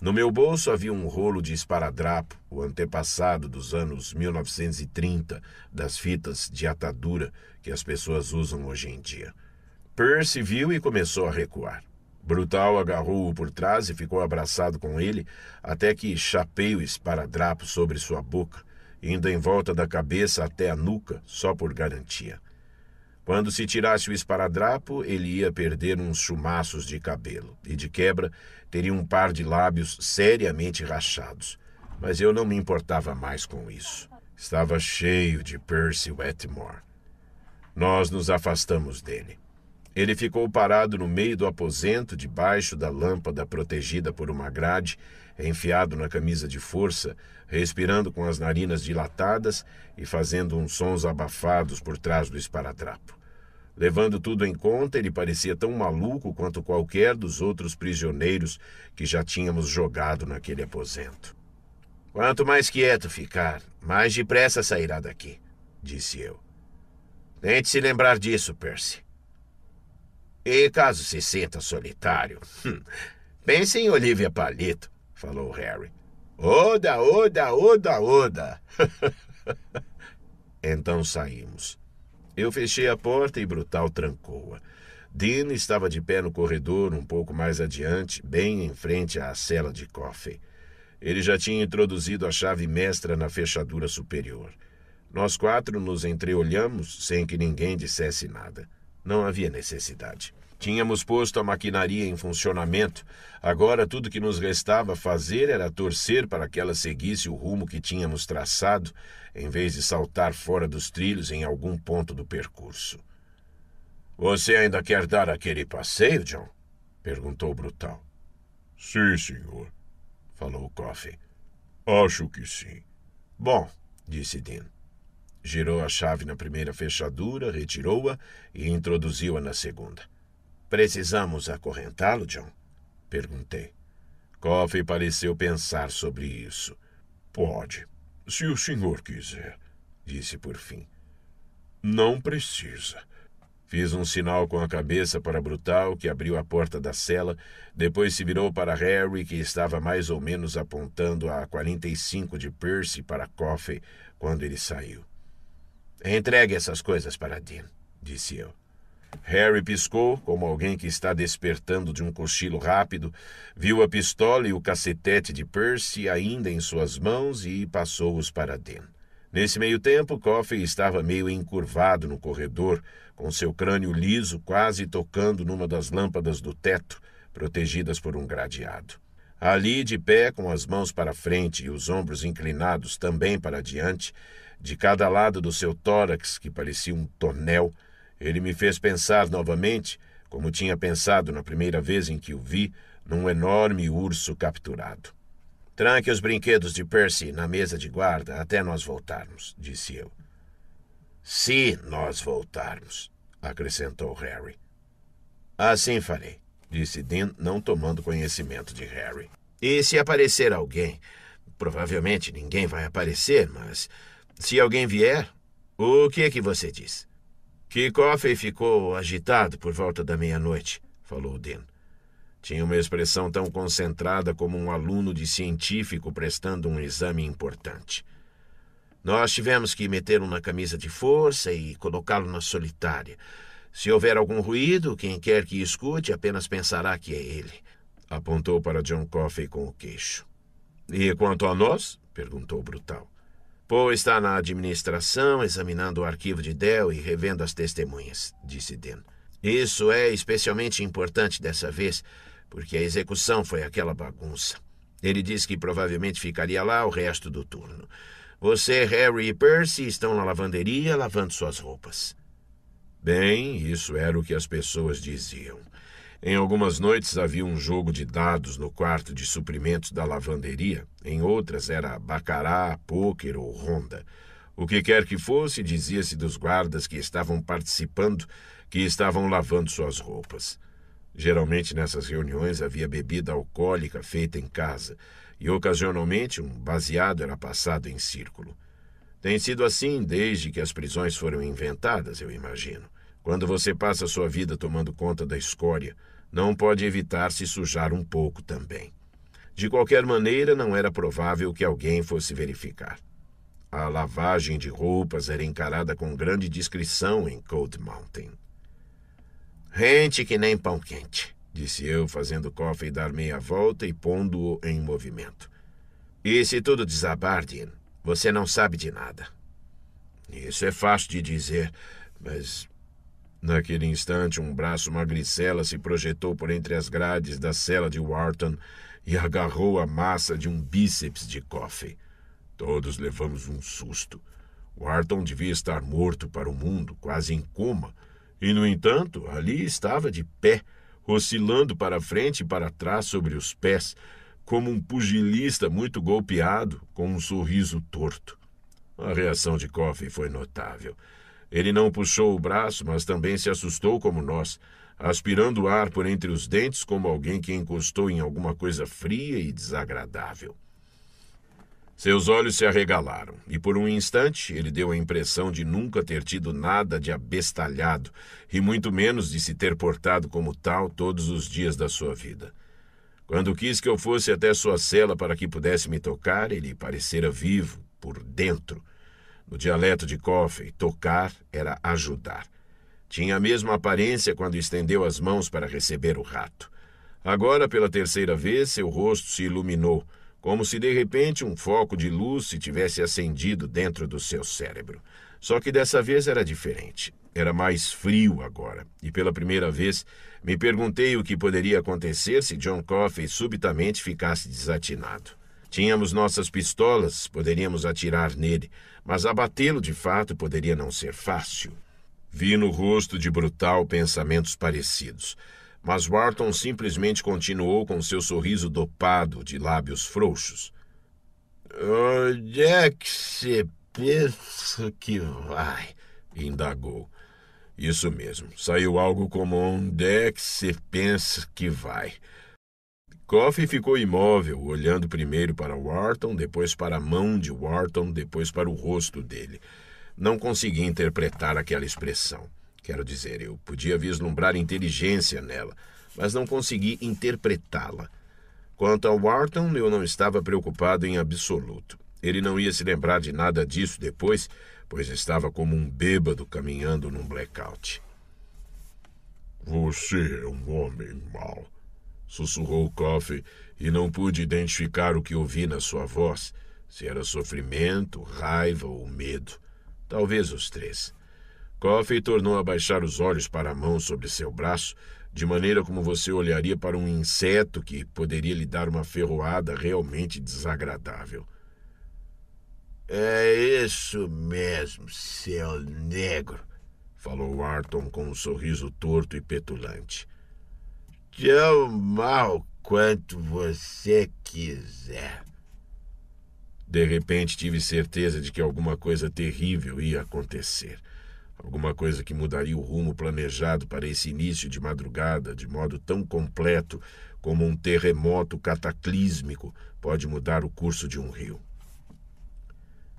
No meu bolso havia um rolo de esparadrapo, o antepassado dos anos 1930, das fitas de atadura que as pessoas usam hoje em dia. Percy viu e começou a recuar. Brutal agarrou-o por trás e ficou abraçado com ele, até que chapei o esparadrapo sobre sua boca, indo em volta da cabeça até a nuca, só por garantia. Quando se tirasse o esparadrapo, ele ia perder uns chumaços de cabelo e, de quebra, teria um par de lábios seriamente rachados. Mas eu não me importava mais com isso. Estava cheio de Percy Wetmore. Nós nos afastamos dele. Ele ficou parado no meio do aposento, debaixo da lâmpada protegida por uma grade, enfiado na camisa de força, respirando com as narinas dilatadas e fazendo uns sons abafados por trás do esparadrapo. Levando tudo em conta, ele parecia tão maluco quanto qualquer dos outros prisioneiros que já tínhamos jogado naquele aposento. Quanto mais quieto ficar, mais depressa sairá daqui, disse eu. Tente se lembrar disso, Percy. E caso se sinta solitário, hum, [laughs] pense em Olivia Palito falou Harry. Oda, oda, oda, oda! [laughs] então saímos. Eu fechei a porta e Brutal trancou-a. Dean estava de pé no corredor, um pouco mais adiante, bem em frente à cela de Coffey. Ele já tinha introduzido a chave mestra na fechadura superior. Nós quatro nos entreolhamos sem que ninguém dissesse nada. Não havia necessidade. Tínhamos posto a maquinaria em funcionamento. Agora tudo que nos restava fazer era torcer para que ela seguisse o rumo que tínhamos traçado, em vez de saltar fora dos trilhos em algum ponto do percurso. Você ainda quer dar aquele passeio, John? perguntou o Brutal. Sim, senhor, falou Coffey. Acho que sim. Bom, disse Dean. Girou a chave na primeira fechadura, retirou-a e introduziu-a na segunda. Precisamos acorrentá-lo, John? Perguntei. Coffey pareceu pensar sobre isso. Pode, se o senhor quiser, disse por fim. Não precisa. Fiz um sinal com a cabeça para Brutal, que abriu a porta da cela, depois se virou para Harry, que estava mais ou menos apontando a 45 de Percy para Coffey quando ele saiu. Entregue essas coisas para Dean, disse eu. Harry piscou, como alguém que está despertando de um cochilo rápido, viu a pistola e o cacetete de Percy ainda em suas mãos e passou-os para dentro. Nesse meio tempo, Coffey estava meio encurvado no corredor, com seu crânio liso quase tocando numa das lâmpadas do teto, protegidas por um gradeado. Ali, de pé, com as mãos para frente e os ombros inclinados também para diante, de cada lado do seu tórax, que parecia um tonel, ele me fez pensar novamente, como tinha pensado na primeira vez em que o vi, num enorme urso capturado. Tranque os brinquedos de Percy na mesa de guarda até nós voltarmos, disse eu. Se nós voltarmos, acrescentou Harry. Assim farei, disse Dean, não tomando conhecimento de Harry. E se aparecer alguém? Provavelmente ninguém vai aparecer, mas se alguém vier, o que é que você diz? Que Coffey ficou agitado por volta da meia-noite, falou Dan. Tinha uma expressão tão concentrada como um aluno de científico prestando um exame importante. Nós tivemos que metê-lo na camisa de força e colocá-lo na solitária. Se houver algum ruído, quem quer que escute apenas pensará que é ele. Apontou para John Coffey com o queixo. E quanto a nós? perguntou Brutal. Paul está na administração examinando o arquivo de Dell e revendo as testemunhas, disse Dan. Isso é especialmente importante dessa vez, porque a execução foi aquela bagunça. Ele disse que provavelmente ficaria lá o resto do turno. Você, Harry e Percy estão na lavanderia lavando suas roupas. Bem, isso era o que as pessoas diziam. Em algumas noites havia um jogo de dados no quarto de suprimentos da lavanderia, em outras era bacará, pôquer ou ronda. O que quer que fosse, dizia-se dos guardas que estavam participando, que estavam lavando suas roupas. Geralmente nessas reuniões havia bebida alcoólica feita em casa, e ocasionalmente um baseado era passado em círculo. Tem sido assim desde que as prisões foram inventadas, eu imagino. Quando você passa sua vida tomando conta da escória, não pode evitar se sujar um pouco também. De qualquer maneira, não era provável que alguém fosse verificar. A lavagem de roupas era encarada com grande discrição em Cold Mountain. Rente que nem pão quente, disse eu, fazendo o cofre dar meia volta e pondo-o em movimento. E se tudo desabar, Dean, você não sabe de nada. Isso é fácil de dizer, mas Naquele instante, um braço magricela se projetou por entre as grades da cela de Wharton e agarrou a massa de um bíceps de Coffey. Todos levamos um susto. Wharton devia estar morto para o mundo, quase em coma. E, no entanto, ali estava de pé, oscilando para frente e para trás sobre os pés, como um pugilista muito golpeado, com um sorriso torto. A reação de Coffey foi notável. Ele não puxou o braço, mas também se assustou como nós, aspirando ar por entre os dentes como alguém que encostou em alguma coisa fria e desagradável. Seus olhos se arregalaram, e por um instante ele deu a impressão de nunca ter tido nada de abestalhado, e muito menos de se ter portado como tal todos os dias da sua vida. Quando quis que eu fosse até sua cela para que pudesse me tocar, ele parecera vivo, por dentro, no dialeto de Coffey, tocar era ajudar. Tinha a mesma aparência quando estendeu as mãos para receber o rato. Agora, pela terceira vez, seu rosto se iluminou, como se de repente um foco de luz se tivesse acendido dentro do seu cérebro. Só que dessa vez era diferente. Era mais frio agora, e pela primeira vez me perguntei o que poderia acontecer se John Coffey subitamente ficasse desatinado. Tínhamos nossas pistolas, poderíamos atirar nele, mas abatê-lo de fato poderia não ser fácil. Vi no rosto de Brutal pensamentos parecidos, mas Wharton simplesmente continuou com seu sorriso dopado de lábios frouxos. Onde é que você pensa que vai? indagou. Isso mesmo, saiu algo como onde é que você pensa que vai. Coffey ficou imóvel, olhando primeiro para Wharton, depois para a mão de Wharton, depois para o rosto dele. Não consegui interpretar aquela expressão. Quero dizer, eu podia vislumbrar inteligência nela, mas não consegui interpretá-la. Quanto a Wharton, eu não estava preocupado em absoluto. Ele não ia se lembrar de nada disso depois, pois estava como um bêbado caminhando num blackout. Você é um homem mau, sussurrou Coffey, e não pude identificar o que ouvi na sua voz, se era sofrimento, raiva ou medo. Talvez os três. Coffey tornou a baixar os olhos para a mão sobre seu braço, de maneira como você olharia para um inseto que poderia lhe dar uma ferroada realmente desagradável. É isso mesmo, seu negro, falou Arton com um sorriso torto e petulante tão mal quanto você quiser. De repente tive certeza de que alguma coisa terrível ia acontecer. Alguma coisa que mudaria o rumo planejado para esse início de madrugada de modo tão completo como um terremoto cataclísmico pode mudar o curso de um rio.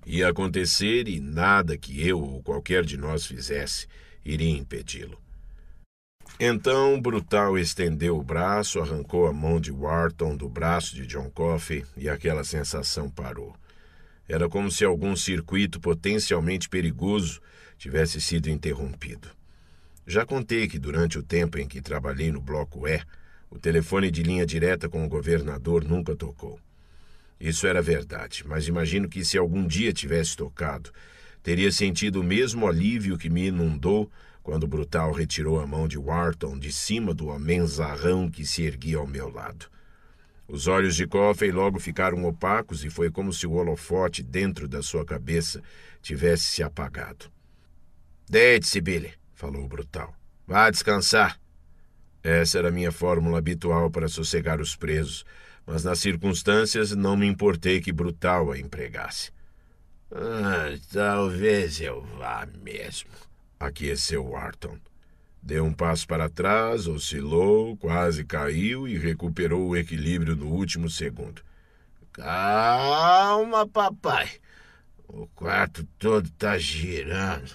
Ia acontecer e nada que eu ou qualquer de nós fizesse iria impedi-lo. Então, Brutal estendeu o braço, arrancou a mão de Wharton do braço de John Coffey e aquela sensação parou. Era como se algum circuito potencialmente perigoso tivesse sido interrompido. Já contei que durante o tempo em que trabalhei no Bloco E, o telefone de linha direta com o governador nunca tocou. Isso era verdade, mas imagino que se algum dia tivesse tocado, teria sentido o mesmo alívio que me inundou quando o brutal retirou a mão de Wharton de cima do amenzarrão que se erguia ao meu lado. Os olhos de Coffey logo ficaram opacos e foi como se o holofote dentro da sua cabeça tivesse se apagado. Deite-se, Billy, falou o brutal. Vá descansar. Essa era a minha fórmula habitual para sossegar os presos, mas nas circunstâncias não me importei que brutal a empregasse. Ah, talvez eu vá mesmo, aqueceu Wharton. Deu um passo para trás, oscilou, quase caiu e recuperou o equilíbrio no último segundo. Calma, papai. O quarto todo tá girando.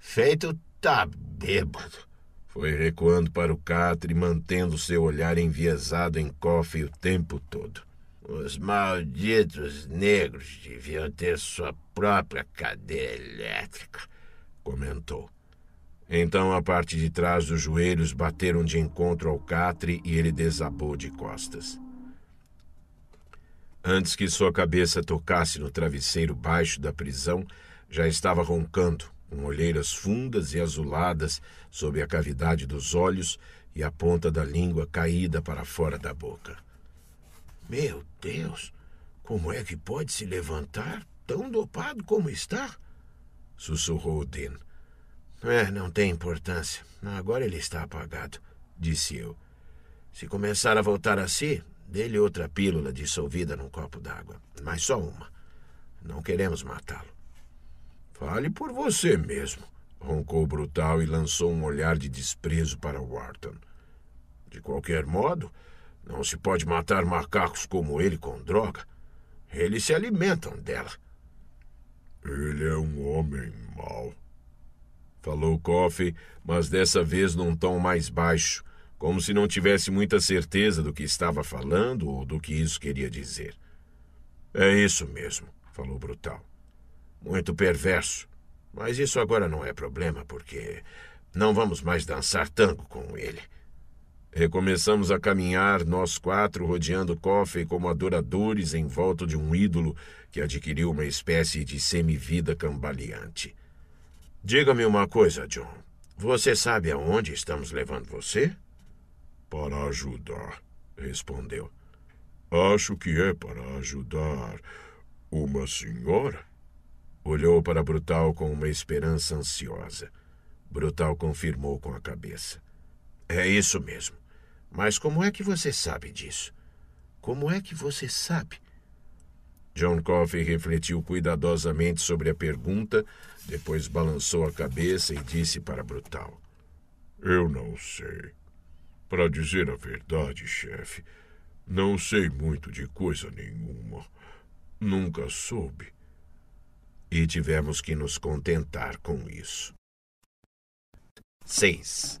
Feito tá bêbado. Foi recuando para o catre, mantendo seu olhar enviesado em cofre o tempo todo. Os malditos negros deviam ter sua própria cadeira elétrica comentou. Então a parte de trás dos joelhos bateram de encontro ao catre e ele desabou de costas. Antes que sua cabeça tocasse no travesseiro baixo da prisão, já estava roncando, com olheiras fundas e azuladas sob a cavidade dos olhos e a ponta da língua caída para fora da boca. Meu Deus! Como é que pode se levantar tão dopado como está? sussurrou Dean. É, não tem importância. Agora ele está apagado, disse eu. Se começar a voltar a si, dê-lhe outra pílula dissolvida num copo d'água, mas só uma. Não queremos matá-lo. Fale por você mesmo, roncou Brutal e lançou um olhar de desprezo para Wharton. De qualquer modo, não se pode matar macacos como ele com droga. Eles se alimentam dela. Ele é um homem mau. Falou Coffey, mas dessa vez num tom mais baixo, como se não tivesse muita certeza do que estava falando ou do que isso queria dizer. É isso mesmo, falou Brutal. Muito perverso. Mas isso agora não é problema, porque não vamos mais dançar tango com ele. Recomeçamos a caminhar, nós quatro rodeando Coffey como adoradores em volta de um ídolo que adquiriu uma espécie de semivida cambaleante. Diga-me uma coisa, John. Você sabe aonde estamos levando você? Para ajudar, respondeu. Acho que é para ajudar uma senhora. Olhou para Brutal com uma esperança ansiosa. Brutal confirmou com a cabeça. É isso mesmo. Mas como é que você sabe disso? Como é que você sabe? John Coffey refletiu cuidadosamente sobre a pergunta, depois balançou a cabeça e disse para Brutal: Eu não sei. Para dizer a verdade, chefe, não sei muito de coisa nenhuma. Nunca soube. E tivemos que nos contentar com isso. 6.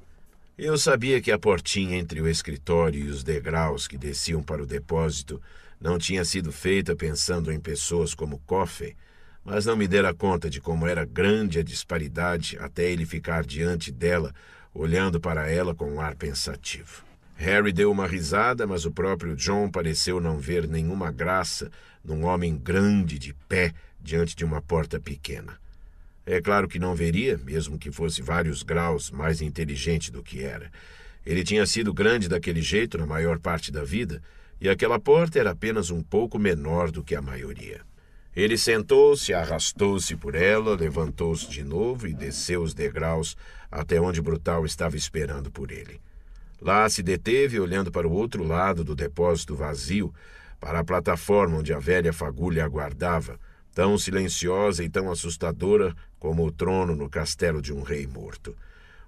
Eu sabia que a portinha entre o escritório e os degraus que desciam para o depósito não tinha sido feita pensando em pessoas como Coffey, mas não me dera conta de como era grande a disparidade até ele ficar diante dela, olhando para ela com um ar pensativo. Harry deu uma risada, mas o próprio John pareceu não ver nenhuma graça num homem grande de pé diante de uma porta pequena. É claro que não veria, mesmo que fosse vários graus mais inteligente do que era. Ele tinha sido grande daquele jeito na maior parte da vida, e aquela porta era apenas um pouco menor do que a maioria. Ele sentou-se, arrastou-se por ela, levantou-se de novo e desceu os degraus até onde Brutal estava esperando por ele. Lá se deteve, olhando para o outro lado do depósito vazio, para a plataforma onde a velha fagulha aguardava, tão silenciosa e tão assustadora como o trono no castelo de um rei morto.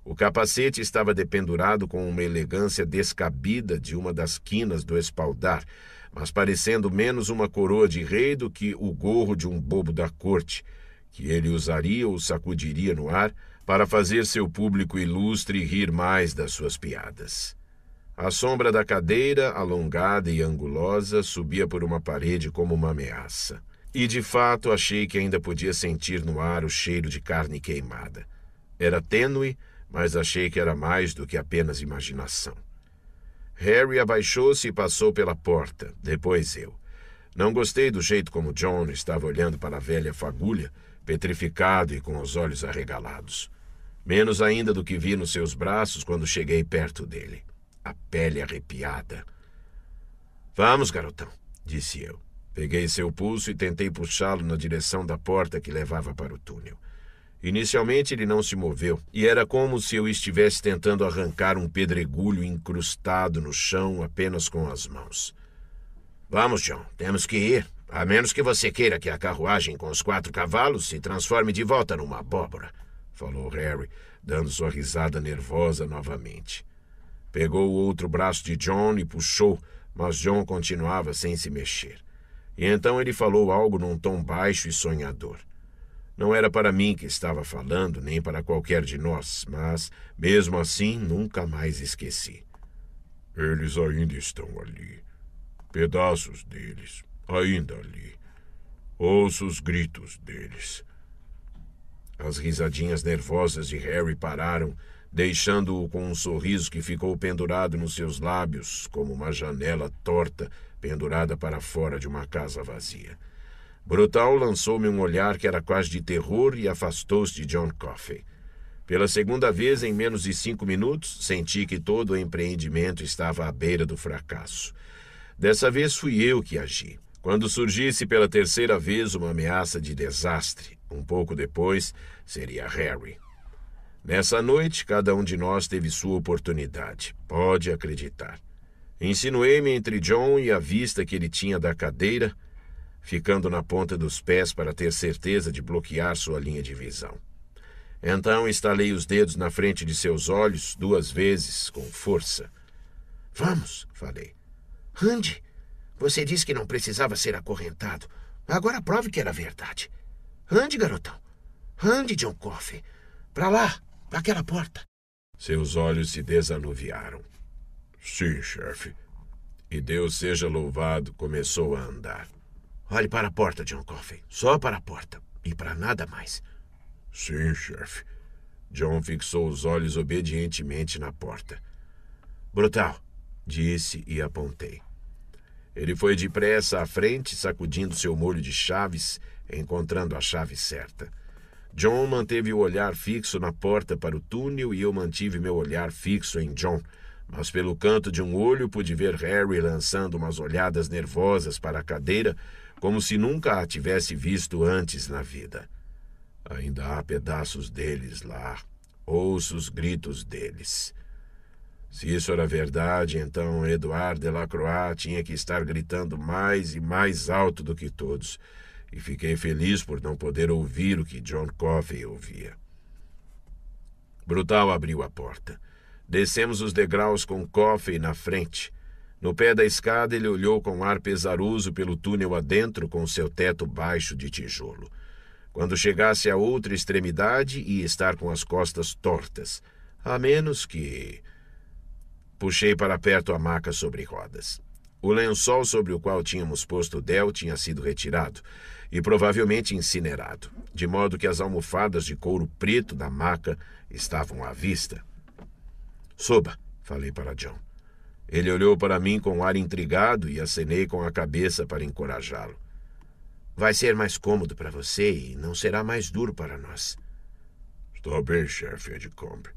O capacete estava dependurado com uma elegância descabida de uma das quinas do espaldar, mas parecendo menos uma coroa de rei do que o gorro de um bobo da corte, que ele usaria ou sacudiria no ar para fazer seu público ilustre rir mais das suas piadas. A sombra da cadeira, alongada e angulosa, subia por uma parede como uma ameaça. E de fato achei que ainda podia sentir no ar o cheiro de carne queimada. Era tênue, mas achei que era mais do que apenas imaginação. Harry abaixou-se e passou pela porta, depois eu. Não gostei do jeito como John estava olhando para a velha fagulha, petrificado e com os olhos arregalados. Menos ainda do que vi nos seus braços quando cheguei perto dele. A pele arrepiada. Vamos, garotão, disse eu. Peguei seu pulso e tentei puxá-lo na direção da porta que levava para o túnel. Inicialmente ele não se moveu, e era como se eu estivesse tentando arrancar um pedregulho incrustado no chão apenas com as mãos. Vamos, John, temos que ir, a menos que você queira que a carruagem com os quatro cavalos se transforme de volta numa abóbora, falou Harry, dando sua risada nervosa novamente. Pegou o outro braço de John e puxou, mas John continuava sem se mexer. E então ele falou algo num tom baixo e sonhador. Não era para mim que estava falando, nem para qualquer de nós, mas, mesmo assim, nunca mais esqueci. Eles ainda estão ali. Pedaços deles, ainda ali. Ouço os gritos deles. As risadinhas nervosas de Harry pararam, deixando-o com um sorriso que ficou pendurado nos seus lábios, como uma janela torta pendurada para fora de uma casa vazia. Brutal lançou-me um olhar que era quase de terror e afastou-se de John Coffey. Pela segunda vez em menos de cinco minutos, senti que todo o empreendimento estava à beira do fracasso. Dessa vez fui eu que agi. Quando surgisse pela terceira vez uma ameaça de desastre, um pouco depois, seria Harry. Nessa noite, cada um de nós teve sua oportunidade, pode acreditar. Insinuei-me entre John e a vista que ele tinha da cadeira, ficando na ponta dos pés para ter certeza de bloquear sua linha de visão. Então estalei os dedos na frente de seus olhos duas vezes, com força. Vamos, falei. Andy, você disse que não precisava ser acorrentado. Agora prove que era verdade. Ande, garotão. Ande, John Coffey. Pra lá, para aquela porta. Seus olhos se desanuviaram. Sim, chefe. E Deus seja louvado, começou a andar. Olhe para a porta, John Coffey. Só para a porta. E para nada mais. Sim, chefe. John fixou os olhos obedientemente na porta. Brutal, disse e apontei. Ele foi depressa à frente, sacudindo seu molho de chaves, encontrando a chave certa. John manteve o olhar fixo na porta para o túnel e eu mantive meu olhar fixo em John mas pelo canto de um olho pude ver Harry lançando umas olhadas nervosas para a cadeira, como se nunca a tivesse visto antes na vida. Ainda há pedaços deles lá. Ouço os gritos deles. Se isso era verdade, então Eduardo Delacroix tinha que estar gritando mais e mais alto do que todos, e fiquei feliz por não poder ouvir o que John Coffey ouvia. Brutal abriu a porta. Descemos os degraus com Coffey na frente. No pé da escada, ele olhou com ar pesaroso pelo túnel adentro com seu teto baixo de tijolo. Quando chegasse à outra extremidade, ia estar com as costas tortas, a menos que. Puxei para perto a maca sobre rodas. O lençol sobre o qual tínhamos posto o Del tinha sido retirado e provavelmente incinerado, de modo que as almofadas de couro preto da maca estavam à vista. Suba, falei para John. Ele olhou para mim com um ar intrigado e acenei com a cabeça para encorajá-lo. Vai ser mais cômodo para você e não será mais duro para nós. Estou bem, chefe é Edcomb.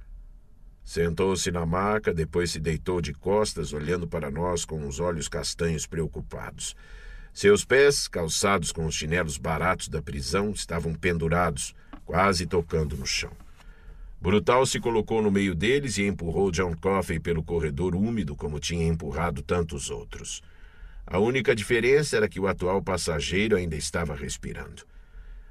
Sentou-se na maca, depois se deitou de costas, olhando para nós com os olhos castanhos preocupados. Seus pés, calçados com os chinelos baratos da prisão, estavam pendurados, quase tocando no chão. Brutal se colocou no meio deles e empurrou John Coffey pelo corredor úmido como tinha empurrado tantos outros. A única diferença era que o atual passageiro ainda estava respirando.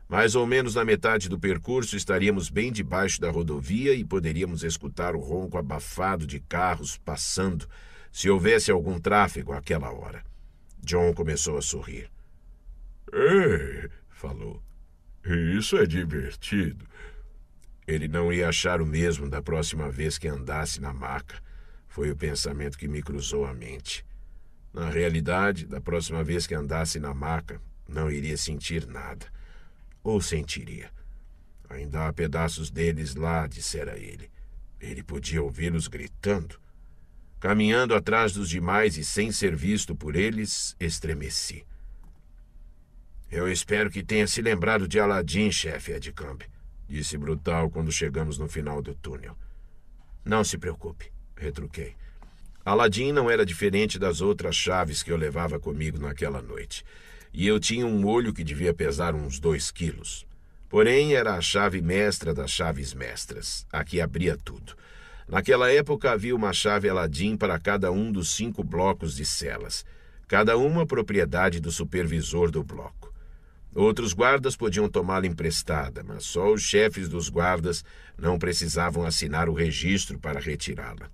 Mais ou menos na metade do percurso estaríamos bem debaixo da rodovia e poderíamos escutar o ronco abafado de carros passando, se houvesse algum tráfego àquela hora. John começou a sorrir. Ei, falou. Isso é divertido. Ele não ia achar o mesmo da próxima vez que andasse na maca. Foi o pensamento que me cruzou a mente. Na realidade, da próxima vez que andasse na maca, não iria sentir nada. Ou sentiria. Ainda há pedaços deles lá, dissera ele. Ele podia ouvi-los gritando. Caminhando atrás dos demais e sem ser visto por eles, estremeci. Eu espero que tenha se lembrado de Aladim, chefe Edcamp disse Brutal quando chegamos no final do túnel. Não se preocupe, retruquei. Aladim não era diferente das outras chaves que eu levava comigo naquela noite, e eu tinha um olho que devia pesar uns dois quilos. Porém, era a chave mestra das chaves mestras, a que abria tudo. Naquela época havia uma chave Aladim para cada um dos cinco blocos de celas, cada uma propriedade do supervisor do bloco. Outros guardas podiam tomá-la emprestada, mas só os chefes dos guardas não precisavam assinar o registro para retirá-la.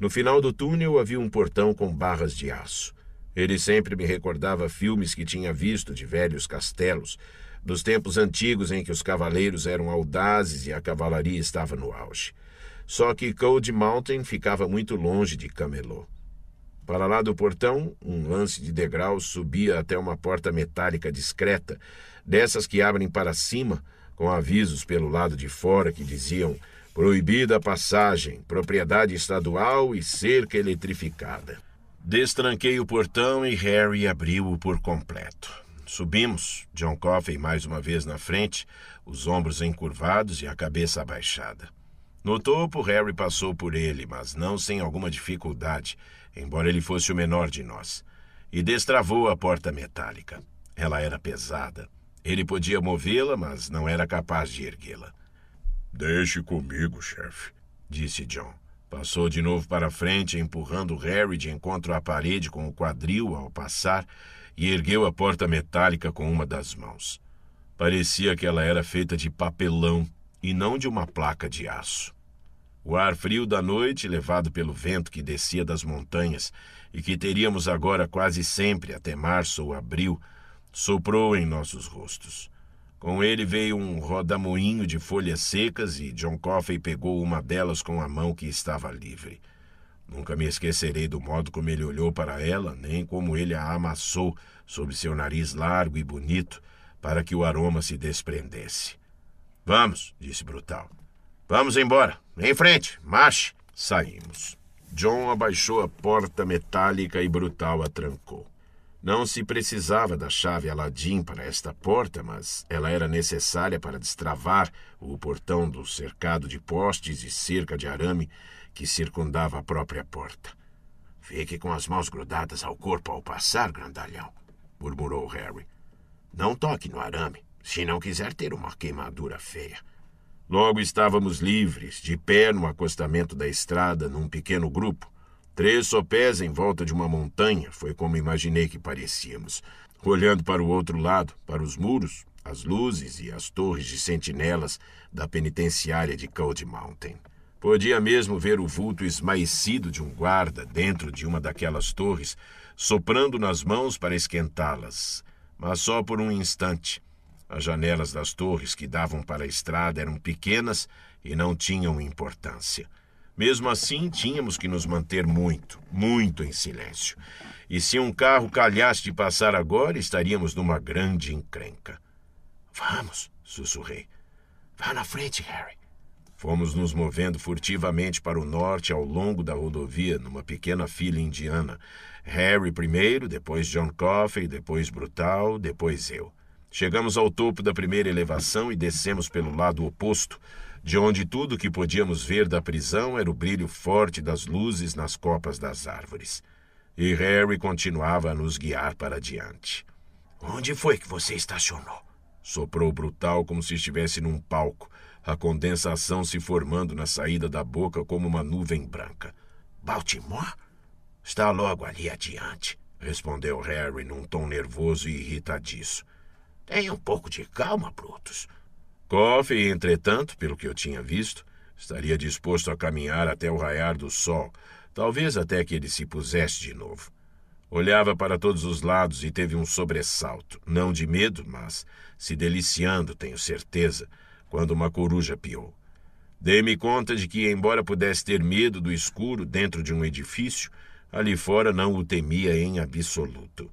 No final do túnel havia um portão com barras de aço. Ele sempre me recordava filmes que tinha visto de velhos castelos, dos tempos antigos em que os cavaleiros eram audazes e a cavalaria estava no auge. Só que Cold Mountain ficava muito longe de Camelot. Para lá do portão, um lance de degrau subia até uma porta metálica discreta, dessas que abrem para cima, com avisos pelo lado de fora que diziam proibida passagem, propriedade estadual e cerca eletrificada. Destranquei o portão e Harry abriu-o por completo. Subimos, John Coffey mais uma vez na frente, os ombros encurvados e a cabeça abaixada. No topo, Harry passou por ele, mas não sem alguma dificuldade embora ele fosse o menor de nós, e destravou a porta metálica. Ela era pesada. Ele podia movê-la, mas não era capaz de erguê-la. Deixe comigo, chefe, disse John. Passou de novo para frente, empurrando Harry de encontro à parede com o quadril ao passar e ergueu a porta metálica com uma das mãos. Parecia que ela era feita de papelão e não de uma placa de aço. O ar frio da noite, levado pelo vento que descia das montanhas e que teríamos agora quase sempre até março ou abril, soprou em nossos rostos. Com ele veio um rodamoinho de folhas secas e John Coffey pegou uma delas com a mão que estava livre. Nunca me esquecerei do modo como ele olhou para ela, nem como ele a amassou sobre seu nariz largo e bonito para que o aroma se desprendesse. Vamos, disse Brutal. Vamos embora. Em frente, marche. Saímos. John abaixou a porta metálica e brutal a trancou. Não se precisava da chave Aladim para esta porta, mas ela era necessária para destravar o portão do cercado de postes e cerca de arame que circundava a própria porta. Fique com as mãos grudadas ao corpo ao passar, grandalhão, murmurou Harry. Não toque no arame, se não quiser ter uma queimadura feia. Logo estávamos livres, de pé no acostamento da estrada, num pequeno grupo. Três sopés em volta de uma montanha, foi como imaginei que parecíamos. Olhando para o outro lado, para os muros, as luzes e as torres de sentinelas da penitenciária de Cold Mountain. Podia mesmo ver o vulto esmaecido de um guarda dentro de uma daquelas torres, soprando nas mãos para esquentá-las, mas só por um instante. As janelas das torres que davam para a estrada eram pequenas e não tinham importância. Mesmo assim, tínhamos que nos manter muito, muito em silêncio. E se um carro calhasse de passar agora, estaríamos numa grande encrenca. Vamos, sussurrei. Vá na frente, Harry. Fomos nos movendo furtivamente para o norte ao longo da rodovia, numa pequena fila indiana. Harry primeiro, depois John Coffey, depois Brutal, depois eu. Chegamos ao topo da primeira elevação e descemos pelo lado oposto, de onde tudo o que podíamos ver da prisão era o brilho forte das luzes nas copas das árvores. E Harry continuava a nos guiar para diante. Onde foi que você estacionou? Soprou brutal como se estivesse num palco, a condensação se formando na saída da boca como uma nuvem branca. Baltimore? Está logo ali adiante, respondeu Harry num tom nervoso e irritadiço. Tenha um pouco de calma, Brutus. Coffee, entretanto, pelo que eu tinha visto, estaria disposto a caminhar até o raiar do sol, talvez até que ele se pusesse de novo. Olhava para todos os lados e teve um sobressalto, não de medo, mas se deliciando, tenho certeza, quando uma coruja piou. Dei-me conta de que, embora pudesse ter medo do escuro dentro de um edifício, ali fora não o temia em absoluto.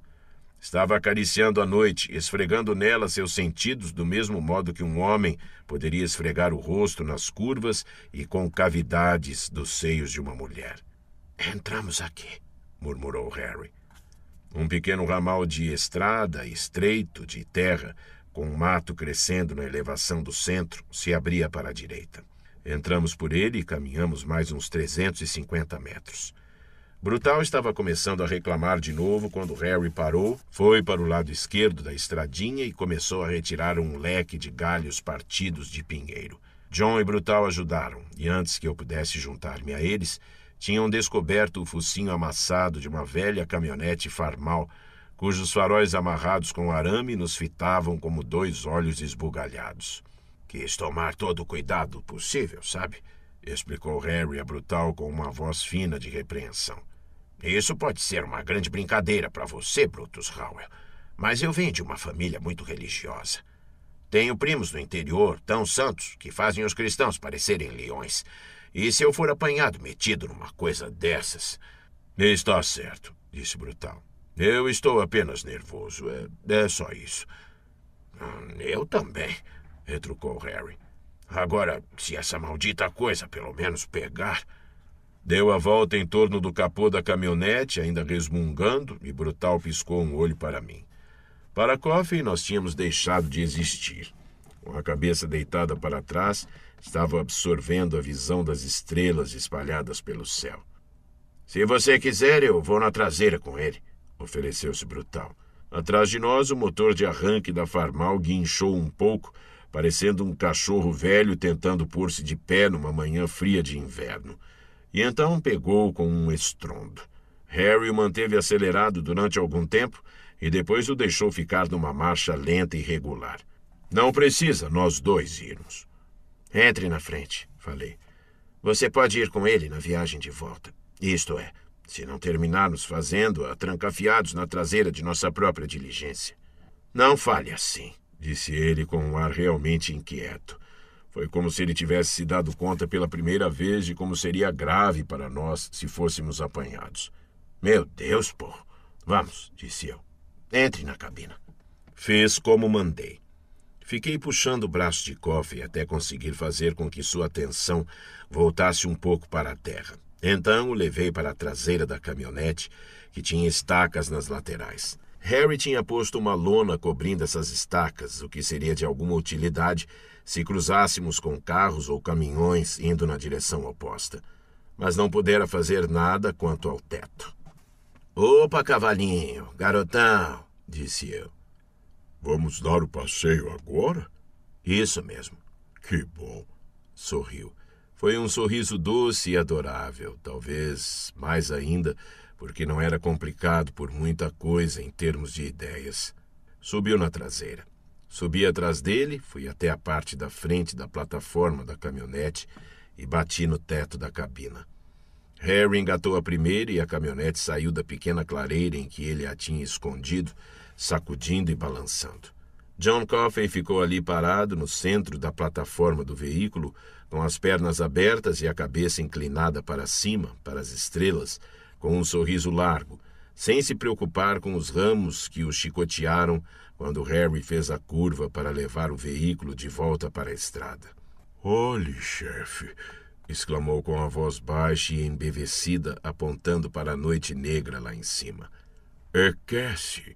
Estava acariciando a noite, esfregando nela seus sentidos do mesmo modo que um homem poderia esfregar o rosto nas curvas e concavidades dos seios de uma mulher. Entramos aqui, murmurou Harry. Um pequeno ramal de estrada, estreito, de terra, com um mato crescendo na elevação do centro, se abria para a direita. Entramos por ele e caminhamos mais uns 350 metros. Brutal estava começando a reclamar de novo quando Harry parou, foi para o lado esquerdo da estradinha e começou a retirar um leque de galhos partidos de pinheiro. John e Brutal ajudaram, e antes que eu pudesse juntar-me a eles, tinham descoberto o focinho amassado de uma velha caminhonete farmal, cujos faróis amarrados com arame nos fitavam como dois olhos esbugalhados. Quis tomar todo o cuidado possível, sabe? explicou Harry a Brutal com uma voz fina de repreensão. Isso pode ser uma grande brincadeira para você, Brutus Howell, mas eu venho de uma família muito religiosa. Tenho primos no interior tão santos que fazem os cristãos parecerem leões. E se eu for apanhado metido numa coisa dessas. Está certo, disse Brutal. Eu estou apenas nervoso. É, é só isso. Hum, eu também, retrucou Harry. Agora, se essa maldita coisa pelo menos pegar. Deu a volta em torno do capô da caminhonete, ainda resmungando, e Brutal piscou um olho para mim. Para Coffee, nós tínhamos deixado de existir. Com a cabeça deitada para trás, estava absorvendo a visão das estrelas espalhadas pelo céu. Se você quiser, eu vou na traseira com ele, ofereceu-se Brutal. Atrás de nós, o motor de arranque da Farmal guinchou um pouco, parecendo um cachorro velho tentando pôr-se de pé numa manhã fria de inverno e então pegou com um estrondo. Harry o manteve acelerado durante algum tempo e depois o deixou ficar numa marcha lenta e regular. Não precisa nós dois irmos. Entre na frente, falei. Você pode ir com ele na viagem de volta. Isto é, se não terminarmos fazendo a trancafiados na traseira de nossa própria diligência. Não fale assim, disse ele com um ar realmente inquieto. Foi como se ele tivesse se dado conta pela primeira vez de como seria grave para nós se fôssemos apanhados. Meu Deus, pô! Vamos, disse eu. Entre na cabina. Fez como mandei. Fiquei puxando o braço de Coffee até conseguir fazer com que sua atenção voltasse um pouco para a terra. Então o levei para a traseira da caminhonete, que tinha estacas nas laterais. Harry tinha posto uma lona cobrindo essas estacas, o que seria de alguma utilidade se cruzássemos com carros ou caminhões indo na direção oposta, mas não pudera fazer nada quanto ao teto. Opa, cavalinho, garotão, disse eu. Vamos dar o passeio agora? Isso mesmo. Que bom, sorriu. Foi um sorriso doce e adorável, talvez mais ainda, porque não era complicado por muita coisa em termos de ideias. Subiu na traseira. Subi atrás dele, fui até a parte da frente da plataforma da caminhonete e bati no teto da cabina. Harry engatou a primeira e a caminhonete saiu da pequena clareira em que ele a tinha escondido, sacudindo e balançando. John Coffey ficou ali parado no centro da plataforma do veículo, com as pernas abertas e a cabeça inclinada para cima, para as estrelas, com um sorriso largo, sem se preocupar com os ramos que o chicotearam quando Harry fez a curva para levar o veículo de volta para a estrada. Olhe, chefe! exclamou com a voz baixa e embevecida, apontando para a noite negra lá em cima. É Cassie,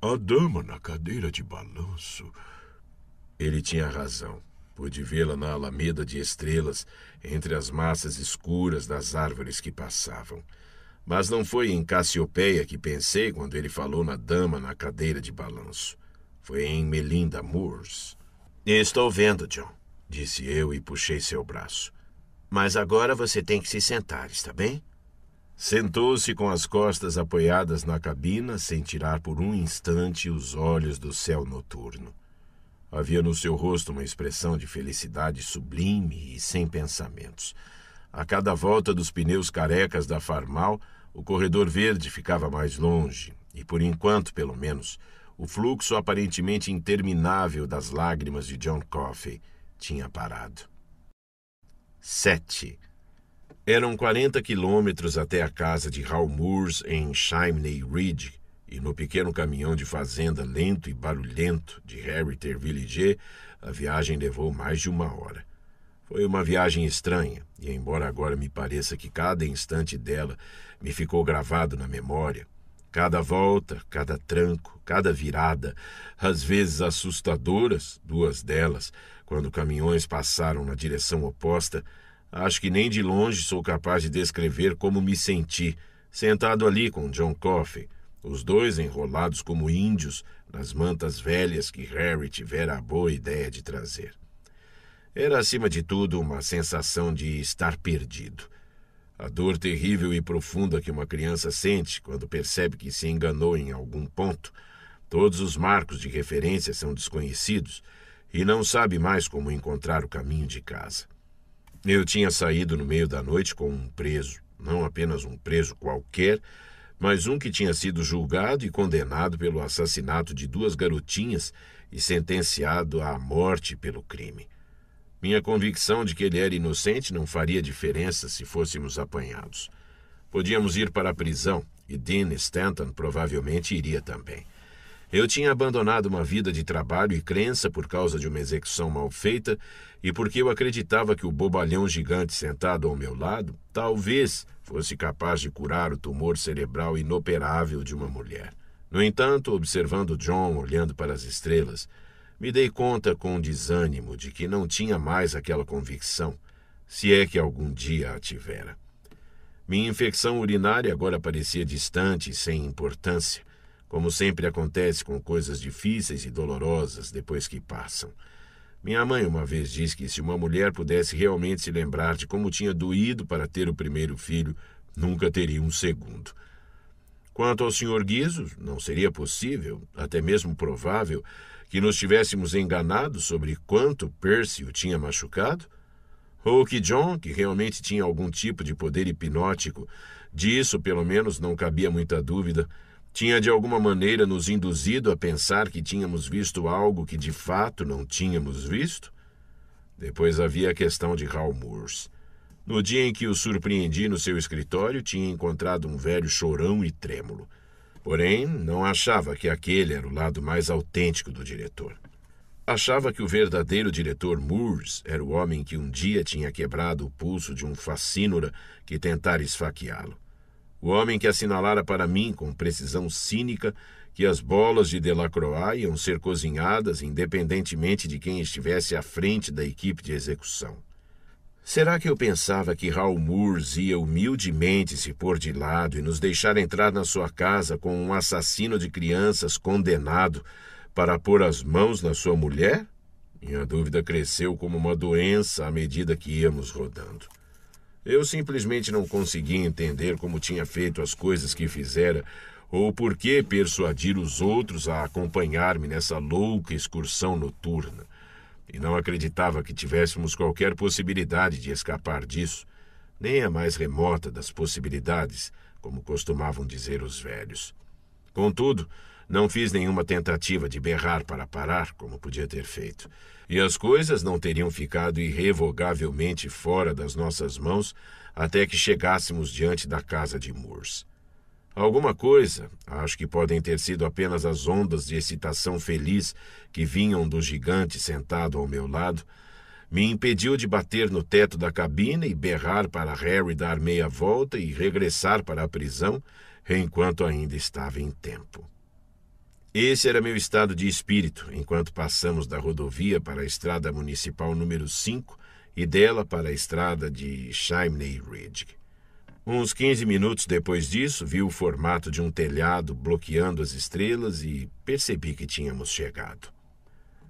a dama na cadeira de balanço. Ele tinha razão. Pude vê-la na alameda de estrelas, entre as massas escuras das árvores que passavam. Mas não foi em Cassiopeia que pensei quando ele falou na dama na cadeira de balanço. Foi em Melinda Moores. Estou vendo, John, disse eu e puxei seu braço. Mas agora você tem que se sentar, está bem? Sentou-se com as costas apoiadas na cabina, sem tirar por um instante os olhos do céu noturno. Havia no seu rosto uma expressão de felicidade sublime e sem pensamentos. A cada volta dos pneus carecas da farmal, o corredor verde ficava mais longe, e por enquanto, pelo menos, o fluxo aparentemente interminável das lágrimas de John Coffey tinha parado. 7. Eram 40 quilômetros até a casa de Hal Moores em Chimney Ridge, e no pequeno caminhão de fazenda lento e barulhento de Harrier Village, a viagem levou mais de uma hora. Foi uma viagem estranha, e embora agora me pareça que cada instante dela me ficou gravado na memória. Cada volta, cada tranco, cada virada, às vezes assustadoras, duas delas, quando caminhões passaram na direção oposta, acho que nem de longe sou capaz de descrever como me senti, sentado ali com John Coffey, os dois enrolados como índios nas mantas velhas que Harry tivera a boa ideia de trazer. Era, acima de tudo, uma sensação de estar perdido a dor terrível e profunda que uma criança sente quando percebe que se enganou em algum ponto. Todos os marcos de referência são desconhecidos e não sabe mais como encontrar o caminho de casa. Eu tinha saído no meio da noite com um preso, não apenas um preso qualquer, mas um que tinha sido julgado e condenado pelo assassinato de duas garotinhas e sentenciado à morte pelo crime. Minha convicção de que ele era inocente não faria diferença se fôssemos apanhados. Podíamos ir para a prisão e Dean Stanton provavelmente iria também. Eu tinha abandonado uma vida de trabalho e crença por causa de uma execução mal feita e porque eu acreditava que o bobalhão gigante sentado ao meu lado talvez fosse capaz de curar o tumor cerebral inoperável de uma mulher. No entanto, observando John olhando para as estrelas, me dei conta com desânimo de que não tinha mais aquela convicção, se é que algum dia a tivera. Minha infecção urinária agora parecia distante e sem importância, como sempre acontece com coisas difíceis e dolorosas depois que passam. Minha mãe uma vez disse que se uma mulher pudesse realmente se lembrar de como tinha doído para ter o primeiro filho, nunca teria um segundo. Quanto ao Sr. Guizos, não seria possível, até mesmo provável, que nos tivéssemos enganado sobre quanto Percy o tinha machucado? Ou que John, que realmente tinha algum tipo de poder hipnótico, disso pelo menos não cabia muita dúvida, tinha de alguma maneira nos induzido a pensar que tínhamos visto algo que de fato não tínhamos visto? Depois havia a questão de Hal Moores. No dia em que o surpreendi no seu escritório, tinha encontrado um velho chorão e trêmulo. Porém, não achava que aquele era o lado mais autêntico do diretor. Achava que o verdadeiro diretor Moores era o homem que um dia tinha quebrado o pulso de um facínora que tentara esfaqueá-lo. O homem que assinalara para mim com precisão cínica que as bolas de Delacroix iam ser cozinhadas independentemente de quem estivesse à frente da equipe de execução. Será que eu pensava que Hal Moores ia humildemente se pôr de lado e nos deixar entrar na sua casa com um assassino de crianças condenado para pôr as mãos na sua mulher? Minha dúvida cresceu como uma doença à medida que íamos rodando. Eu simplesmente não conseguia entender como tinha feito as coisas que fizera ou por que persuadir os outros a acompanhar-me nessa louca excursão noturna e não acreditava que tivéssemos qualquer possibilidade de escapar disso, nem a mais remota das possibilidades, como costumavam dizer os velhos. Contudo, não fiz nenhuma tentativa de berrar para parar, como podia ter feito, e as coisas não teriam ficado irrevogavelmente fora das nossas mãos até que chegássemos diante da casa de Moores. Alguma coisa, acho que podem ter sido apenas as ondas de excitação feliz que vinham do gigante sentado ao meu lado, me impediu de bater no teto da cabine e berrar para Harry dar meia volta e regressar para a prisão enquanto ainda estava em tempo. Esse era meu estado de espírito enquanto passamos da rodovia para a estrada municipal número 5 e dela para a estrada de Chimney Ridge. Uns 15 minutos depois disso, vi o formato de um telhado bloqueando as estrelas e percebi que tínhamos chegado.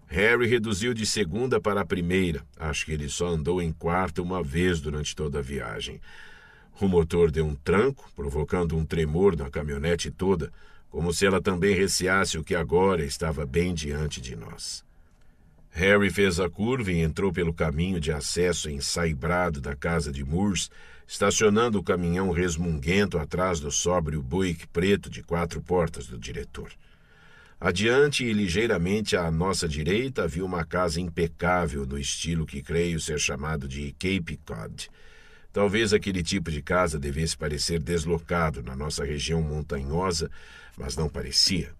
Harry reduziu de segunda para a primeira. Acho que ele só andou em quarta uma vez durante toda a viagem. O motor deu um tranco, provocando um tremor na caminhonete toda, como se ela também receasse o que agora estava bem diante de nós. Harry fez a curva e entrou pelo caminho de acesso ensaibrado da casa de Moores, estacionando o caminhão resmunguento atrás do sóbrio Buick preto de quatro portas do diretor. Adiante e ligeiramente à nossa direita havia uma casa impecável no estilo que creio ser chamado de Cape Cod. Talvez aquele tipo de casa devesse parecer deslocado na nossa região montanhosa, mas não parecia.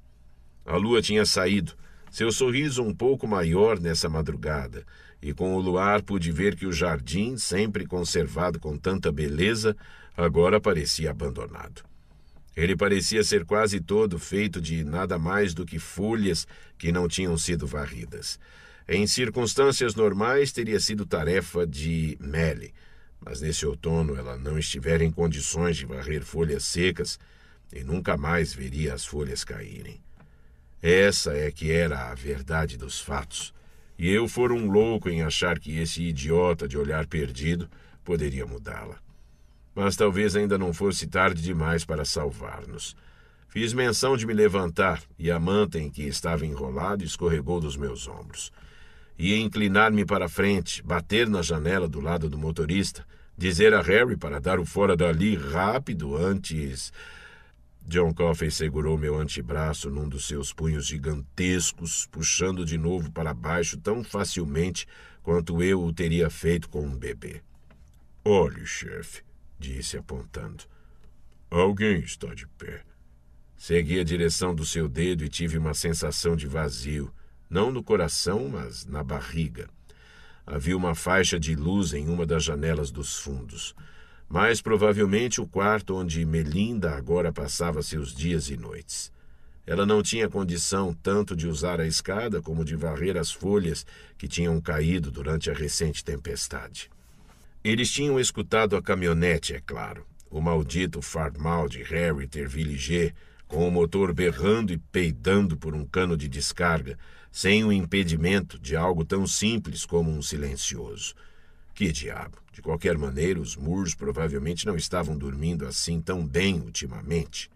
A lua tinha saído, seu sorriso um pouco maior nessa madrugada, e com o luar pude ver que o jardim, sempre conservado com tanta beleza, agora parecia abandonado. Ele parecia ser quase todo feito de nada mais do que folhas que não tinham sido varridas. Em circunstâncias normais, teria sido tarefa de Melly, mas nesse outono ela não estivera em condições de varrer folhas secas e nunca mais veria as folhas caírem. Essa é que era a verdade dos fatos e eu for um louco em achar que esse idiota de olhar perdido poderia mudá-la. Mas talvez ainda não fosse tarde demais para salvar-nos. Fiz menção de me levantar e a manta em que estava enrolado escorregou dos meus ombros. Ia inclinar-me para frente, bater na janela do lado do motorista, dizer a Harry para dar o fora dali rápido antes. John Coffey segurou meu antebraço num dos seus punhos gigantescos, puxando de novo para baixo tão facilmente quanto eu o teria feito com um bebê. Olhe, chefe, disse apontando. Alguém está de pé. Segui a direção do seu dedo e tive uma sensação de vazio, não no coração, mas na barriga. Havia uma faixa de luz em uma das janelas dos fundos mais provavelmente o quarto onde Melinda agora passava seus dias e noites. Ela não tinha condição tanto de usar a escada como de varrer as folhas que tinham caído durante a recente tempestade. Eles tinham escutado a caminhonete, é claro, o maldito farmal de Harry Tervilliger, com o motor berrando e peidando por um cano de descarga, sem o impedimento de algo tão simples como um silencioso. Que diabo! De qualquer maneira, os muros provavelmente não estavam dormindo assim tão bem ultimamente.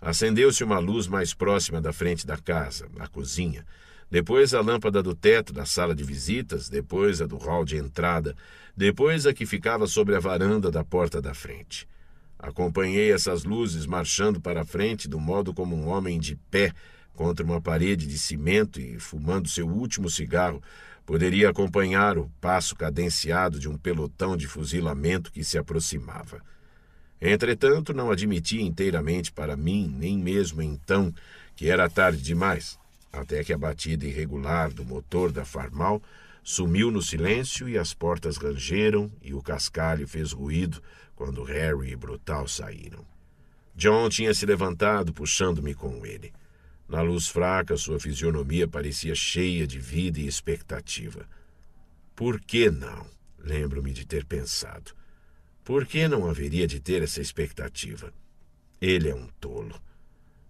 Acendeu-se uma luz mais próxima da frente da casa, na cozinha. Depois a lâmpada do teto da sala de visitas, depois a do hall de entrada, depois a que ficava sobre a varanda da porta da frente. Acompanhei essas luzes marchando para a frente do modo como um homem de pé contra uma parede de cimento e fumando seu último cigarro, poderia acompanhar o passo cadenciado de um pelotão de fuzilamento que se aproximava. Entretanto, não admiti inteiramente para mim, nem mesmo então, que era tarde demais, até que a batida irregular do motor da Farmal sumiu no silêncio e as portas rangeram e o cascalho fez ruído quando Harry e Brutal saíram. John tinha se levantado, puxando-me com ele. Na luz fraca, sua fisionomia parecia cheia de vida e expectativa. Por que não? Lembro-me de ter pensado. Por que não haveria de ter essa expectativa? Ele é um tolo.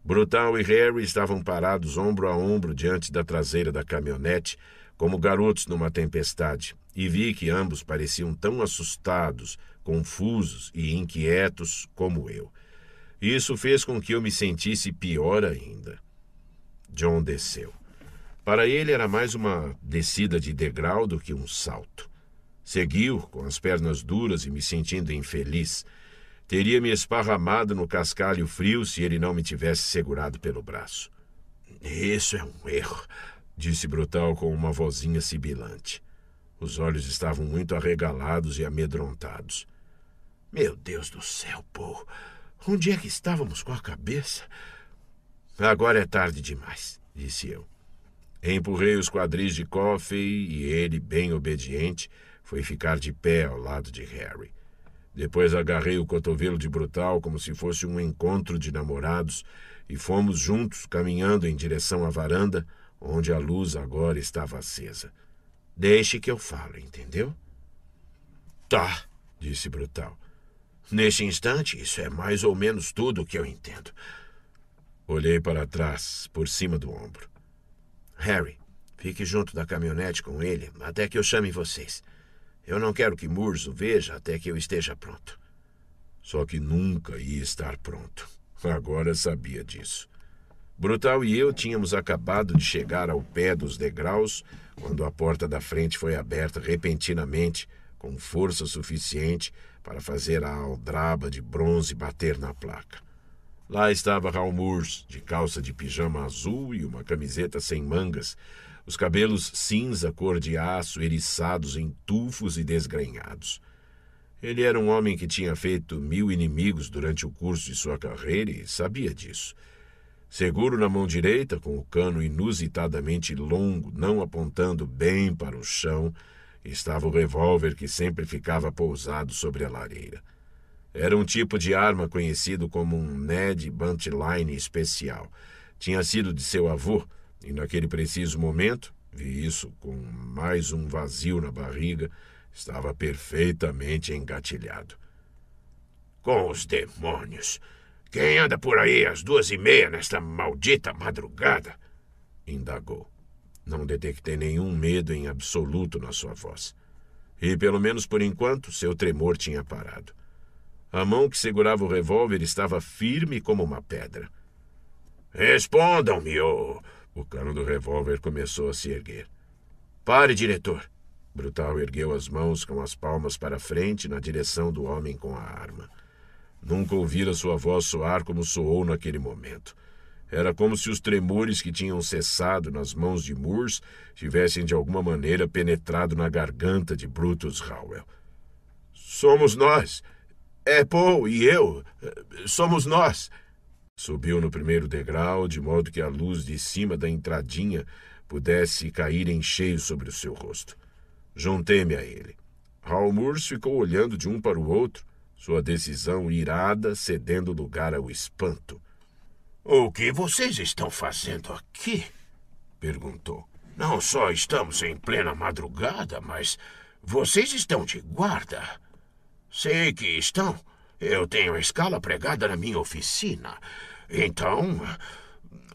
Brutal e Harry estavam parados ombro a ombro diante da traseira da caminhonete, como garotos numa tempestade, e vi que ambos pareciam tão assustados, confusos e inquietos como eu. Isso fez com que eu me sentisse pior ainda. John desceu. Para ele era mais uma descida de degrau do que um salto. Seguiu, com as pernas duras e me sentindo infeliz. Teria me esparramado no cascalho frio se ele não me tivesse segurado pelo braço. Isso é um erro, disse Brutal com uma vozinha sibilante. Os olhos estavam muito arregalados e amedrontados. Meu Deus do céu, Paul! Onde é que estávamos com a cabeça? Agora é tarde demais, disse eu. Empurrei os quadris de Coffee e ele, bem obediente, foi ficar de pé ao lado de Harry. Depois agarrei o cotovelo de Brutal como se fosse um encontro de namorados e fomos juntos caminhando em direção à varanda, onde a luz agora estava acesa. Deixe que eu falo, entendeu? Tá, disse Brutal. Neste instante, isso é mais ou menos tudo o que eu entendo. Olhei para trás, por cima do ombro. Harry, fique junto da caminhonete com ele até que eu chame vocês. Eu não quero que Murzo veja até que eu esteja pronto. Só que nunca ia estar pronto. Agora sabia disso. Brutal e eu tínhamos acabado de chegar ao pé dos degraus quando a porta da frente foi aberta repentinamente, com força suficiente para fazer a aldraba de bronze bater na placa. Lá estava Raul Murs, de calça de pijama azul e uma camiseta sem mangas, os cabelos cinza cor de aço eriçados em tufos e desgrenhados. Ele era um homem que tinha feito mil inimigos durante o curso de sua carreira e sabia disso. Seguro na mão direita, com o cano inusitadamente longo, não apontando bem para o chão, estava o revólver que sempre ficava pousado sobre a lareira. Era um tipo de arma conhecido como um Ned Buntline especial. Tinha sido de seu avô, e naquele preciso momento, vi isso com mais um vazio na barriga, estava perfeitamente engatilhado. Com os demônios! Quem anda por aí às duas e meia nesta maldita madrugada? indagou. Não detectei nenhum medo em absoluto na sua voz. E, pelo menos por enquanto, seu tremor tinha parado. A mão que segurava o revólver estava firme como uma pedra. Respondam-me, ô! O cano do revólver começou a se erguer. Pare, diretor! Brutal ergueu as mãos com as palmas para frente na direção do homem com a arma. Nunca ouvira sua voz soar como soou naquele momento. Era como se os tremores que tinham cessado nas mãos de Moores tivessem de alguma maneira penetrado na garganta de Brutus Howell. Somos nós! É Paul e eu. Eh, somos nós. Subiu no primeiro degrau, de modo que a luz de cima da entradinha pudesse cair em cheio sobre o seu rosto. Juntei-me a ele. Halmurs ficou olhando de um para o outro, sua decisão irada cedendo lugar ao espanto. O que vocês estão fazendo aqui? perguntou. Não só estamos em plena madrugada, mas vocês estão de guarda. Sei que estão. Eu tenho a escala pregada na minha oficina. Então.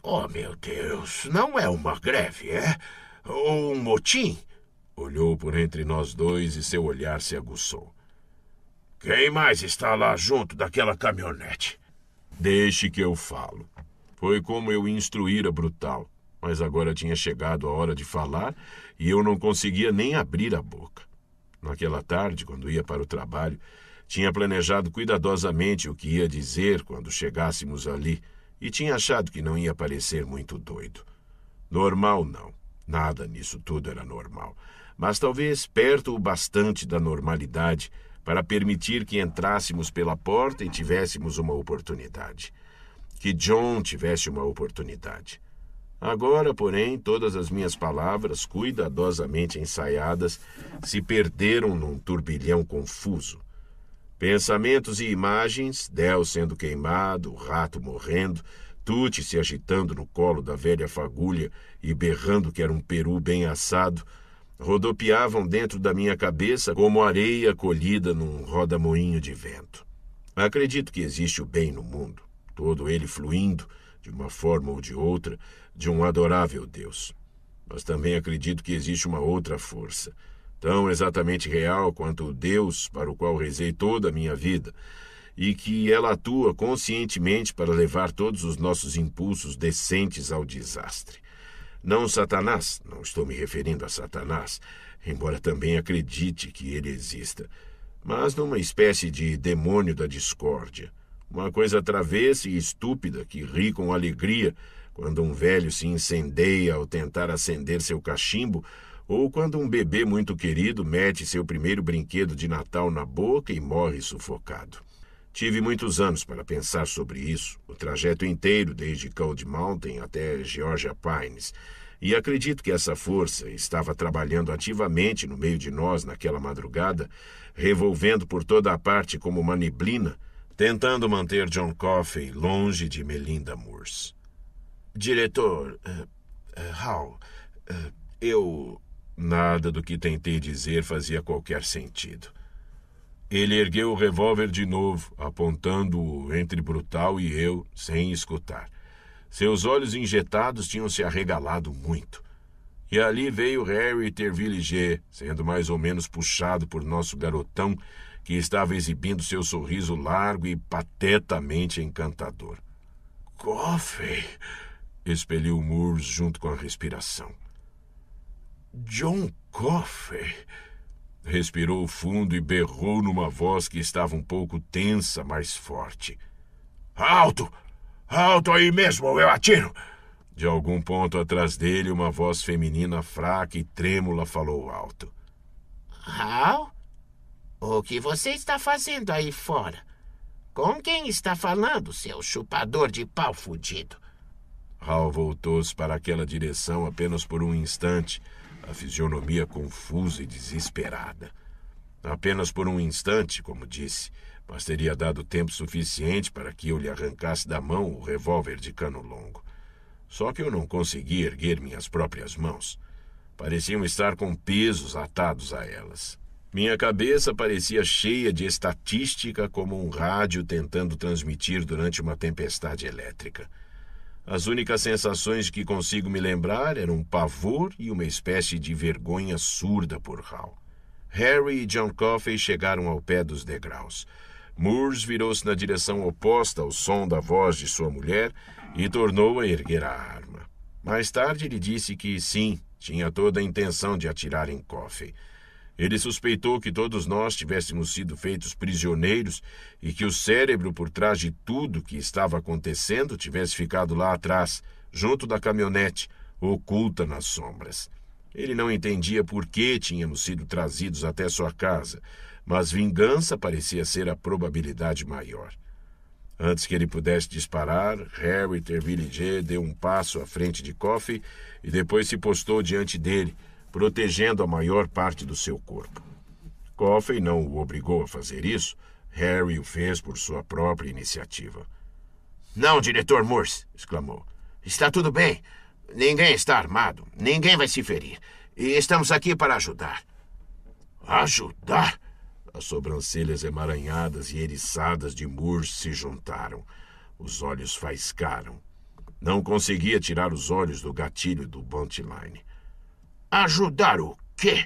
Oh, meu Deus, não é uma greve, é? Ou um motim? Olhou por entre nós dois e seu olhar se aguçou. Quem mais está lá junto daquela caminhonete? Deixe que eu falo. Foi como eu instruíra Brutal, mas agora tinha chegado a hora de falar e eu não conseguia nem abrir a boca. Naquela tarde, quando ia para o trabalho, tinha planejado cuidadosamente o que ia dizer quando chegássemos ali e tinha achado que não ia parecer muito doido. Normal, não. Nada nisso tudo era normal. Mas talvez perto o bastante da normalidade para permitir que entrássemos pela porta e tivéssemos uma oportunidade. Que John tivesse uma oportunidade. Agora, porém, todas as minhas palavras, cuidadosamente ensaiadas, se perderam num turbilhão confuso. Pensamentos e imagens, Del sendo queimado, o rato morrendo, tute se agitando no colo da velha fagulha e berrando que era um peru bem assado, rodopiavam dentro da minha cabeça como areia colhida num rodamoinho de vento. Acredito que existe o bem no mundo, todo ele fluindo, de uma forma ou de outra, de um adorável Deus. Mas também acredito que existe uma outra força, tão exatamente real quanto o Deus para o qual rezei toda a minha vida, e que ela atua conscientemente para levar todos os nossos impulsos decentes ao desastre. Não Satanás, não estou me referindo a Satanás, embora também acredite que ele exista, mas numa espécie de demônio da discórdia, uma coisa travessa e estúpida que ri com alegria quando um velho se incendeia ao tentar acender seu cachimbo, ou quando um bebê muito querido mete seu primeiro brinquedo de Natal na boca e morre sufocado. Tive muitos anos para pensar sobre isso, o trajeto inteiro desde Cold Mountain até Georgia Pines, e acredito que essa força estava trabalhando ativamente no meio de nós naquela madrugada, revolvendo por toda a parte como uma neblina, tentando manter John Coffey longe de Melinda Morse. Diretor, uh, eh, eh, Hal, uh, eh, eu. Nada do que tentei dizer fazia qualquer sentido. Ele ergueu o revólver de novo, apontando-o entre Brutal e eu, sem escutar. Seus olhos injetados tinham se arregalado muito. E ali veio Harry G., sendo mais ou menos puxado por nosso garotão, que estava exibindo seu sorriso largo e patetamente encantador. Coffee! expeliu Moores junto com a respiração. John Coffey! Respirou fundo e berrou numa voz que estava um pouco tensa, mas forte. Alto! Alto aí mesmo, eu atiro! De algum ponto atrás dele, uma voz feminina fraca e trêmula falou alto. Hal? O que você está fazendo aí fora? Com quem está falando, seu chupador de pau fudido? Hal voltou-se para aquela direção apenas por um instante, a fisionomia confusa e desesperada. Apenas por um instante, como disse, mas teria dado tempo suficiente para que eu lhe arrancasse da mão o revólver de cano longo. Só que eu não conseguia erguer minhas próprias mãos. Pareciam estar com pesos atados a elas. Minha cabeça parecia cheia de estatística como um rádio tentando transmitir durante uma tempestade elétrica. As únicas sensações que consigo me lembrar eram pavor e uma espécie de vergonha surda por Hal. Harry e John Coffey chegaram ao pé dos degraus. Moores virou-se na direção oposta ao som da voz de sua mulher e tornou a erguer a arma. Mais tarde ele disse que sim, tinha toda a intenção de atirar em Coffey. Ele suspeitou que todos nós tivéssemos sido feitos prisioneiros e que o cérebro por trás de tudo que estava acontecendo tivesse ficado lá atrás, junto da caminhonete, oculta nas sombras. Ele não entendia por que tínhamos sido trazidos até sua casa, mas vingança parecia ser a probabilidade maior. Antes que ele pudesse disparar, Harry G. deu um passo à frente de Coffee e depois se postou diante dele, protegendo a maior parte do seu corpo. Coffey não o obrigou a fazer isso, Harry o fez por sua própria iniciativa. Não, diretor Morse! exclamou. Está tudo bem. Ninguém está armado. Ninguém vai se ferir. E estamos aqui para ajudar. Ajudar? As sobrancelhas emaranhadas e eriçadas de Moore se juntaram. Os olhos faiscaram. Não conseguia tirar os olhos do gatilho do Buntline. Ajudar o quê?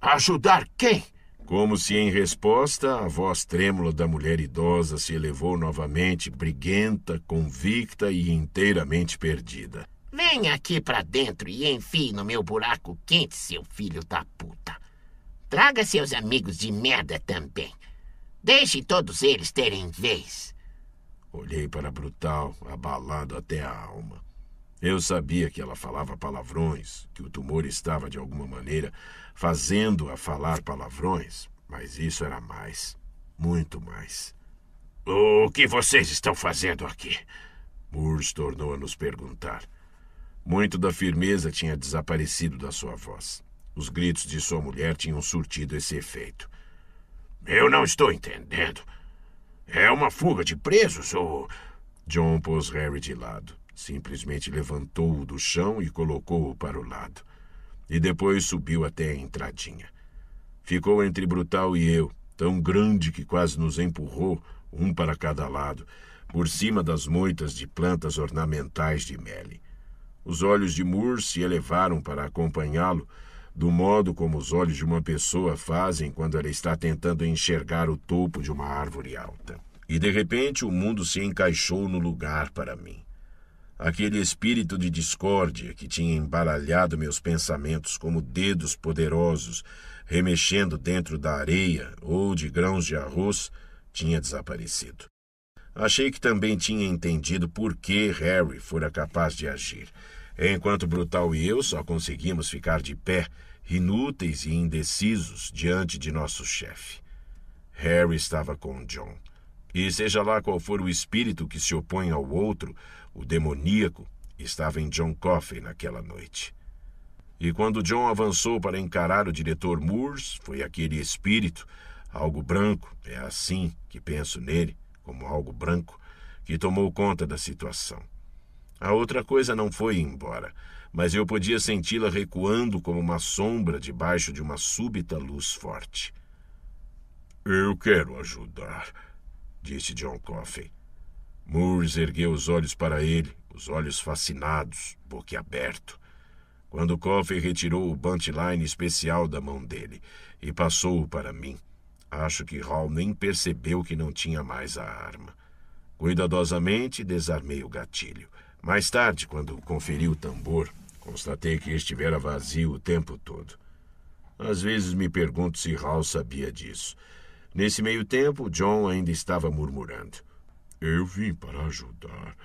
Ajudar quem? Como se em resposta, a voz trêmula da mulher idosa se elevou novamente, briguenta, convicta e inteiramente perdida. Venha aqui para dentro e enfie no meu buraco quente, seu filho da puta. Traga seus amigos de merda também. Deixe todos eles terem vez. Olhei para Brutal, abalado até a alma. Eu sabia que ela falava palavrões, que o tumor estava, de alguma maneira, fazendo-a falar palavrões, mas isso era mais, muito mais. O que vocês estão fazendo aqui? Moores tornou a nos perguntar. Muito da firmeza tinha desaparecido da sua voz. Os gritos de sua mulher tinham surtido esse efeito. Eu não estou entendendo. É uma fuga de presos ou. John pôs Harry de lado. Simplesmente levantou-o do chão e colocou-o para o lado. E depois subiu até a entradinha. Ficou entre Brutal e eu, tão grande que quase nos empurrou, um para cada lado, por cima das moitas de plantas ornamentais de mele. Os olhos de Moore se elevaram para acompanhá-lo, do modo como os olhos de uma pessoa fazem quando ela está tentando enxergar o topo de uma árvore alta. E de repente o mundo se encaixou no lugar para mim. Aquele espírito de discórdia que tinha embaralhado meus pensamentos como dedos poderosos, remexendo dentro da areia ou de grãos de arroz, tinha desaparecido. Achei que também tinha entendido por que Harry fora capaz de agir. Enquanto Brutal e eu só conseguimos ficar de pé, inúteis e indecisos, diante de nosso chefe. Harry estava com John. E seja lá qual for o espírito que se opõe ao outro, o demoníaco estava em John Coffey naquela noite. E quando John avançou para encarar o diretor Moores, foi aquele espírito, algo branco, é assim que penso nele, como algo branco, que tomou conta da situação. A outra coisa não foi embora, mas eu podia senti-la recuando como uma sombra debaixo de uma súbita luz forte. Eu quero ajudar, disse John Coffey. Moores ergueu os olhos para ele, os olhos fascinados, boquiaberto. Quando Coffey retirou o buntline especial da mão dele e passou-o para mim, acho que Hall nem percebeu que não tinha mais a arma. Cuidadosamente desarmei o gatilho. Mais tarde, quando conferi o tambor, constatei que estivera vazio o tempo todo. Às vezes me pergunto se Hall sabia disso. Nesse meio tempo, John ainda estava murmurando. Eu vim para ajudar.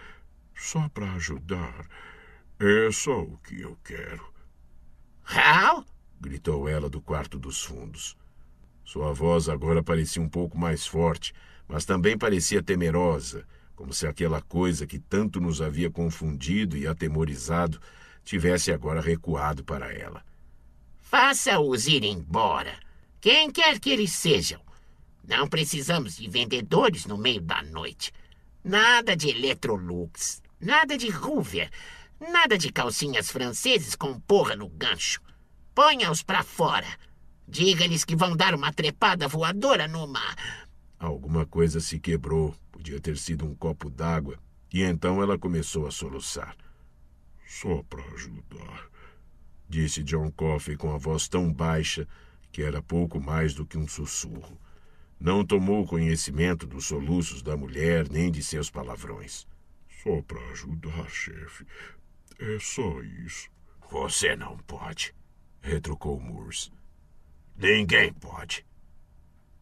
Só para ajudar. É só o que eu quero. Hal? gritou ela do quarto dos fundos. Sua voz agora parecia um pouco mais forte, mas também parecia temerosa, como se aquela coisa que tanto nos havia confundido e atemorizado tivesse agora recuado para ela. Faça-os ir embora, quem quer que eles sejam. Não precisamos de vendedores no meio da noite. Nada de Electrolux, nada de Hoover, nada de calcinhas franceses com porra no gancho. Ponha-os para fora. Diga-lhes que vão dar uma trepada voadora numa. Alguma coisa se quebrou. Podia ter sido um copo d'água. E então ela começou a soluçar. Só para ajudar, disse John Coffey com a voz tão baixa que era pouco mais do que um sussurro. Não tomou conhecimento dos soluços da mulher nem de seus palavrões. Só para ajudar, chefe. É só isso. Você não pode, retrucou Moores. Ninguém pode.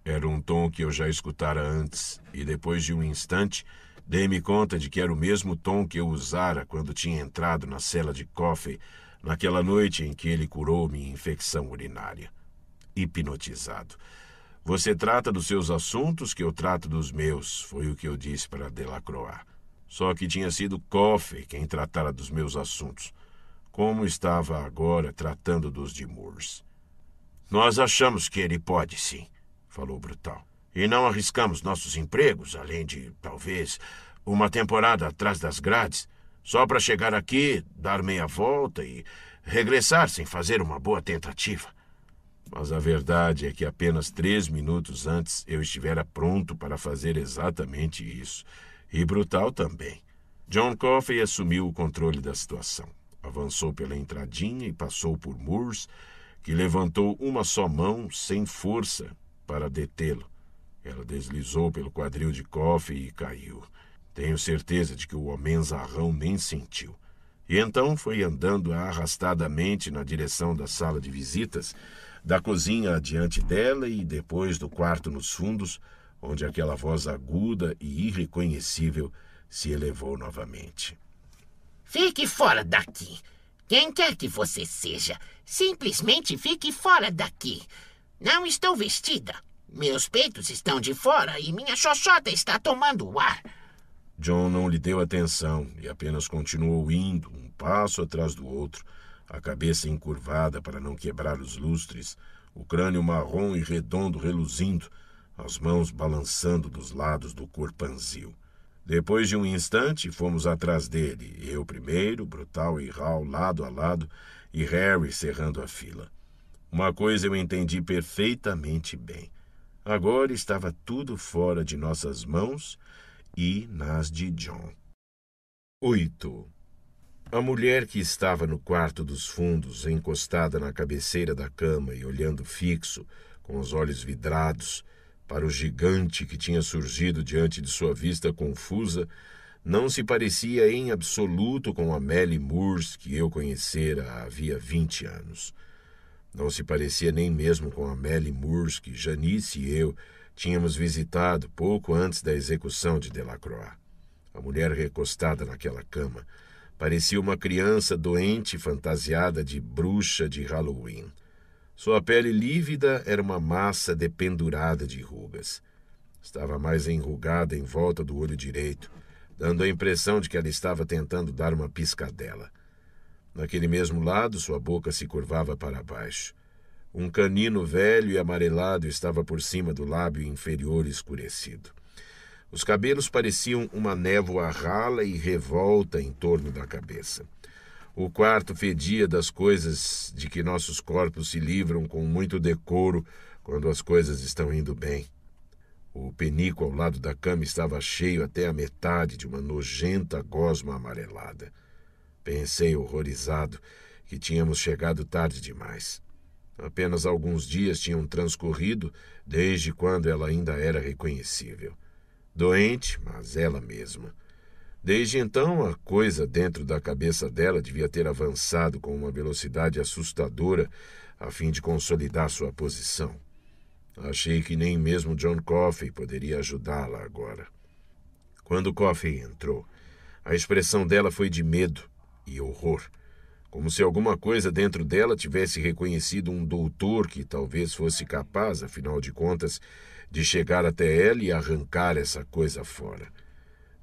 Era um tom que eu já escutara antes, e depois de um instante, dei-me conta de que era o mesmo tom que eu usara quando tinha entrado na cela de Coffey naquela noite em que ele curou minha infecção urinária. Hipnotizado, você trata dos seus assuntos que eu trato dos meus, foi o que eu disse para Delacroix. Só que tinha sido Coffey quem tratara dos meus assuntos, como estava agora tratando dos de Moores. Nós achamos que ele pode, sim, falou Brutal. E não arriscamos nossos empregos, além de, talvez, uma temporada atrás das grades, só para chegar aqui, dar meia volta e regressar sem fazer uma boa tentativa. Mas a verdade é que apenas três minutos antes eu estivera pronto para fazer exatamente isso. E brutal também. John Coffey assumiu o controle da situação. Avançou pela entradinha e passou por Moores, que levantou uma só mão, sem força, para detê-lo. Ela deslizou pelo quadril de Coffey e caiu. Tenho certeza de que o homenzarrão nem sentiu. E então foi andando arrastadamente na direção da sala de visitas, da cozinha adiante dela e depois do quarto nos fundos, onde aquela voz aguda e irreconhecível se elevou novamente. Fique fora daqui. Quem quer que você seja, simplesmente fique fora daqui. Não estou vestida. Meus peitos estão de fora e minha xoxota está tomando o ar. John não lhe deu atenção e apenas continuou indo, um passo atrás do outro, a cabeça encurvada para não quebrar os lustres, o crânio marrom e redondo reluzindo, as mãos balançando dos lados do corpanzil. Depois de um instante, fomos atrás dele, eu primeiro, Brutal e Hal lado a lado, e Harry cerrando a fila. Uma coisa eu entendi perfeitamente bem. Agora estava tudo fora de nossas mãos e nas de John. 8. A mulher que estava no quarto dos fundos, encostada na cabeceira da cama e olhando fixo, com os olhos vidrados, para o gigante que tinha surgido diante de sua vista confusa, não se parecia em absoluto com a Melly Moores que eu conhecera havia vinte anos. Não se parecia nem mesmo com a Melly Moores que Janice e eu tínhamos visitado pouco antes da execução de Delacroix. A mulher recostada naquela cama, Parecia uma criança doente fantasiada de bruxa de Halloween. Sua pele lívida era uma massa dependurada de rugas. Estava mais enrugada em volta do olho direito, dando a impressão de que ela estava tentando dar uma piscadela. Naquele mesmo lado, sua boca se curvava para baixo. Um canino velho e amarelado estava por cima do lábio inferior escurecido. Os cabelos pareciam uma névoa rala e revolta em torno da cabeça. O quarto fedia das coisas de que nossos corpos se livram com muito decoro quando as coisas estão indo bem. O penico ao lado da cama estava cheio até a metade de uma nojenta gosma amarelada. Pensei horrorizado que tínhamos chegado tarde demais. Apenas alguns dias tinham transcorrido desde quando ela ainda era reconhecível doente, mas ela mesma. Desde então, a coisa dentro da cabeça dela devia ter avançado com uma velocidade assustadora a fim de consolidar sua posição. Achei que nem mesmo John Coffey poderia ajudá-la agora. Quando Coffey entrou, a expressão dela foi de medo e horror, como se alguma coisa dentro dela tivesse reconhecido um doutor que talvez fosse capaz, afinal de contas, de chegar até ela e arrancar essa coisa fora,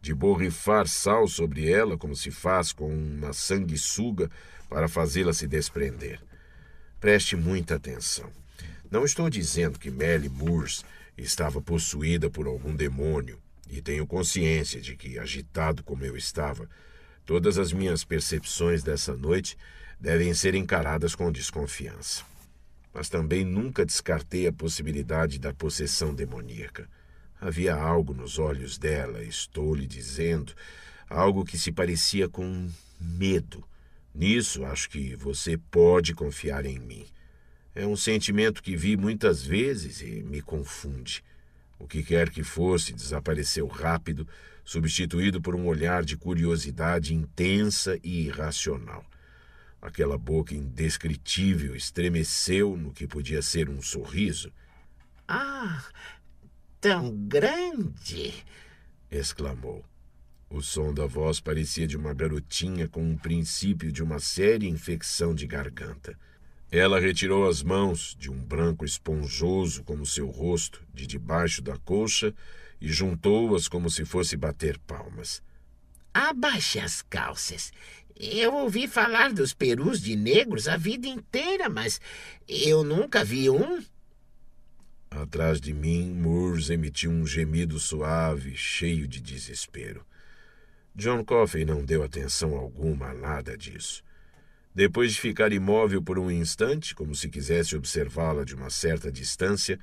de borrifar sal sobre ela como se faz com uma sanguessuga para fazê-la se desprender. Preste muita atenção. Não estou dizendo que Melly Moores estava possuída por algum demônio, e tenho consciência de que, agitado como eu estava, todas as minhas percepções dessa noite devem ser encaradas com desconfiança mas também nunca descartei a possibilidade da possessão demoníaca. Havia algo nos olhos dela, estou lhe dizendo, algo que se parecia com medo. Nisso acho que você pode confiar em mim. É um sentimento que vi muitas vezes e me confunde. O que quer que fosse desapareceu rápido, substituído por um olhar de curiosidade intensa e irracional. Aquela boca indescritível estremeceu no que podia ser um sorriso. Ah, tão grande! exclamou. O som da voz parecia de uma garotinha com um princípio de uma séria infecção de garganta. Ela retirou as mãos de um branco esponjoso como seu rosto, de debaixo da colcha, e juntou-as como se fosse bater palmas. Abaixe as calças. Eu ouvi falar dos perus de negros a vida inteira, mas eu nunca vi um. Atrás de mim, Moores emitiu um gemido suave, cheio de desespero. John Coffey não deu atenção alguma a nada disso. Depois de ficar imóvel por um instante, como se quisesse observá-la de uma certa distância,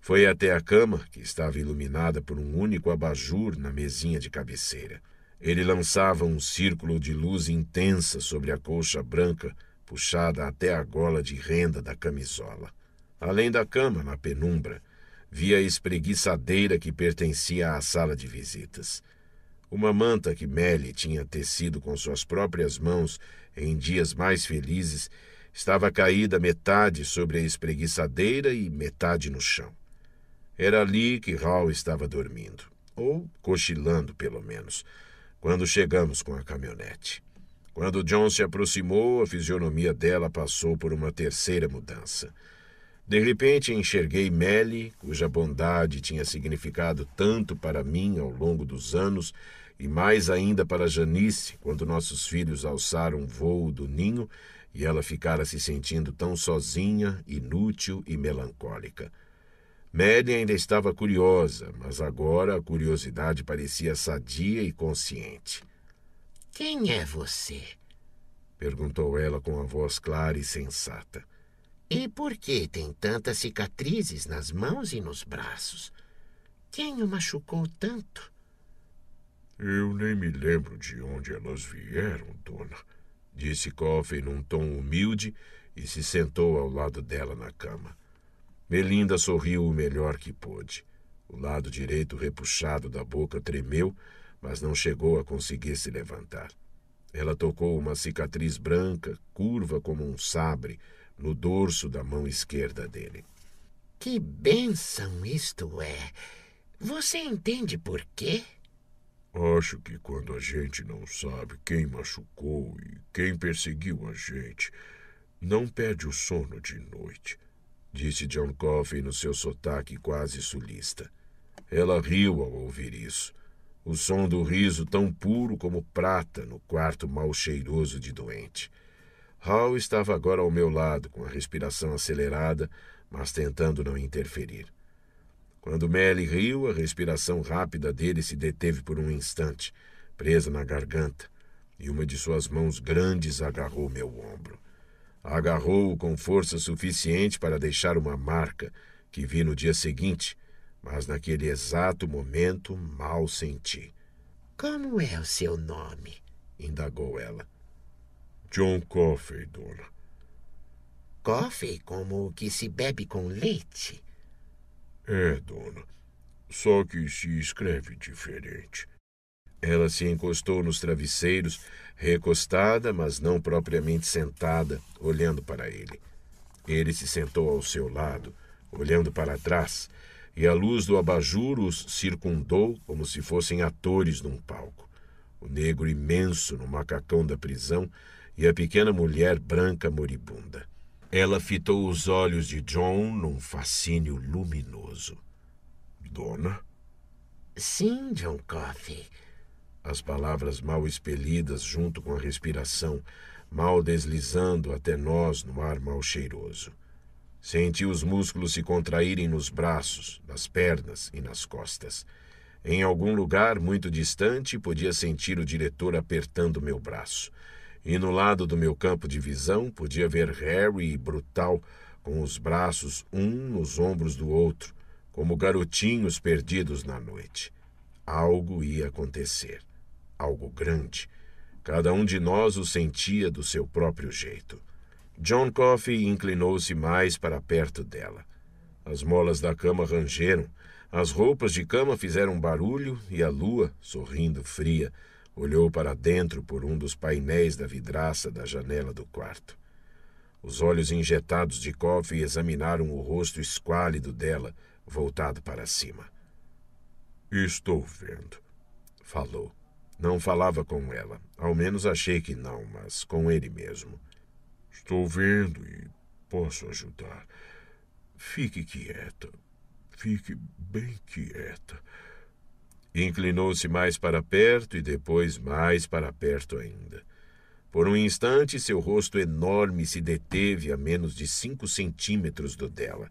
foi até a cama, que estava iluminada por um único abajur na mesinha de cabeceira. Ele lançava um círculo de luz intensa sobre a colcha branca, puxada até a gola de renda da camisola. Além da cama, na penumbra, via a espreguiçadeira que pertencia à sala de visitas. Uma manta que Melly tinha tecido com suas próprias mãos em dias mais felizes estava caída metade sobre a espreguiçadeira e metade no chão. Era ali que Hall estava dormindo, ou cochilando pelo menos quando chegamos com a caminhonete. Quando John se aproximou, a fisionomia dela passou por uma terceira mudança. De repente enxerguei Melly, cuja bondade tinha significado tanto para mim ao longo dos anos e mais ainda para Janice, quando nossos filhos alçaram voo do ninho e ela ficara se sentindo tão sozinha, inútil e melancólica. Mary ainda estava curiosa, mas agora a curiosidade parecia sadia e consciente. Quem é você? perguntou ela com a voz clara e sensata. E por que tem tantas cicatrizes nas mãos e nos braços? Quem o machucou tanto? Eu nem me lembro de onde elas vieram, dona, disse Coffey num tom humilde e se sentou ao lado dela na cama. Melinda sorriu o melhor que pôde. O lado direito repuxado da boca tremeu, mas não chegou a conseguir se levantar. Ela tocou uma cicatriz branca, curva como um sabre, no dorso da mão esquerda dele. Que bênção isto é! Você entende por quê? Acho que quando a gente não sabe quem machucou e quem perseguiu a gente, não perde o sono de noite disse John Coffey no seu sotaque quase sulista. Ela riu ao ouvir isso. O som do riso tão puro como prata no quarto mal cheiroso de doente. Hall estava agora ao meu lado, com a respiração acelerada, mas tentando não interferir. Quando Melly riu, a respiração rápida dele se deteve por um instante, presa na garganta, e uma de suas mãos grandes agarrou meu ombro. Agarrou-o com força suficiente para deixar uma marca, que vi no dia seguinte, mas naquele exato momento mal senti. Como é o seu nome? indagou ela. John Coffey, dona. Coffee como o que se bebe com leite? É, dona. Só que se escreve diferente. Ela se encostou nos travesseiros recostada, mas não propriamente sentada, olhando para ele. Ele se sentou ao seu lado, olhando para trás, e a luz do abajur os circundou como se fossem atores num palco. O negro imenso no macacão da prisão e a pequena mulher branca moribunda. Ela fitou os olhos de John num fascínio luminoso. Dona? Sim, John Coffey as palavras mal expelidas junto com a respiração, mal deslizando até nós no ar mal cheiroso. Senti os músculos se contraírem nos braços, nas pernas e nas costas. Em algum lugar muito distante, podia sentir o diretor apertando meu braço. E no lado do meu campo de visão, podia ver Harry e Brutal com os braços um nos ombros do outro, como garotinhos perdidos na noite. Algo ia acontecer algo grande. Cada um de nós o sentia do seu próprio jeito. John Coffey inclinou-se mais para perto dela. As molas da cama rangeram, as roupas de cama fizeram barulho e a lua, sorrindo fria, olhou para dentro por um dos painéis da vidraça da janela do quarto. Os olhos injetados de Coffey examinaram o rosto esquálido dela, voltado para cima. Estou vendo, falou. Não falava com ela. Ao menos achei que não, mas com ele mesmo. Estou vendo e posso ajudar. Fique quieta. Fique bem quieta. Inclinou-se mais para perto e depois mais para perto ainda. Por um instante, seu rosto enorme se deteve a menos de cinco centímetros do dela.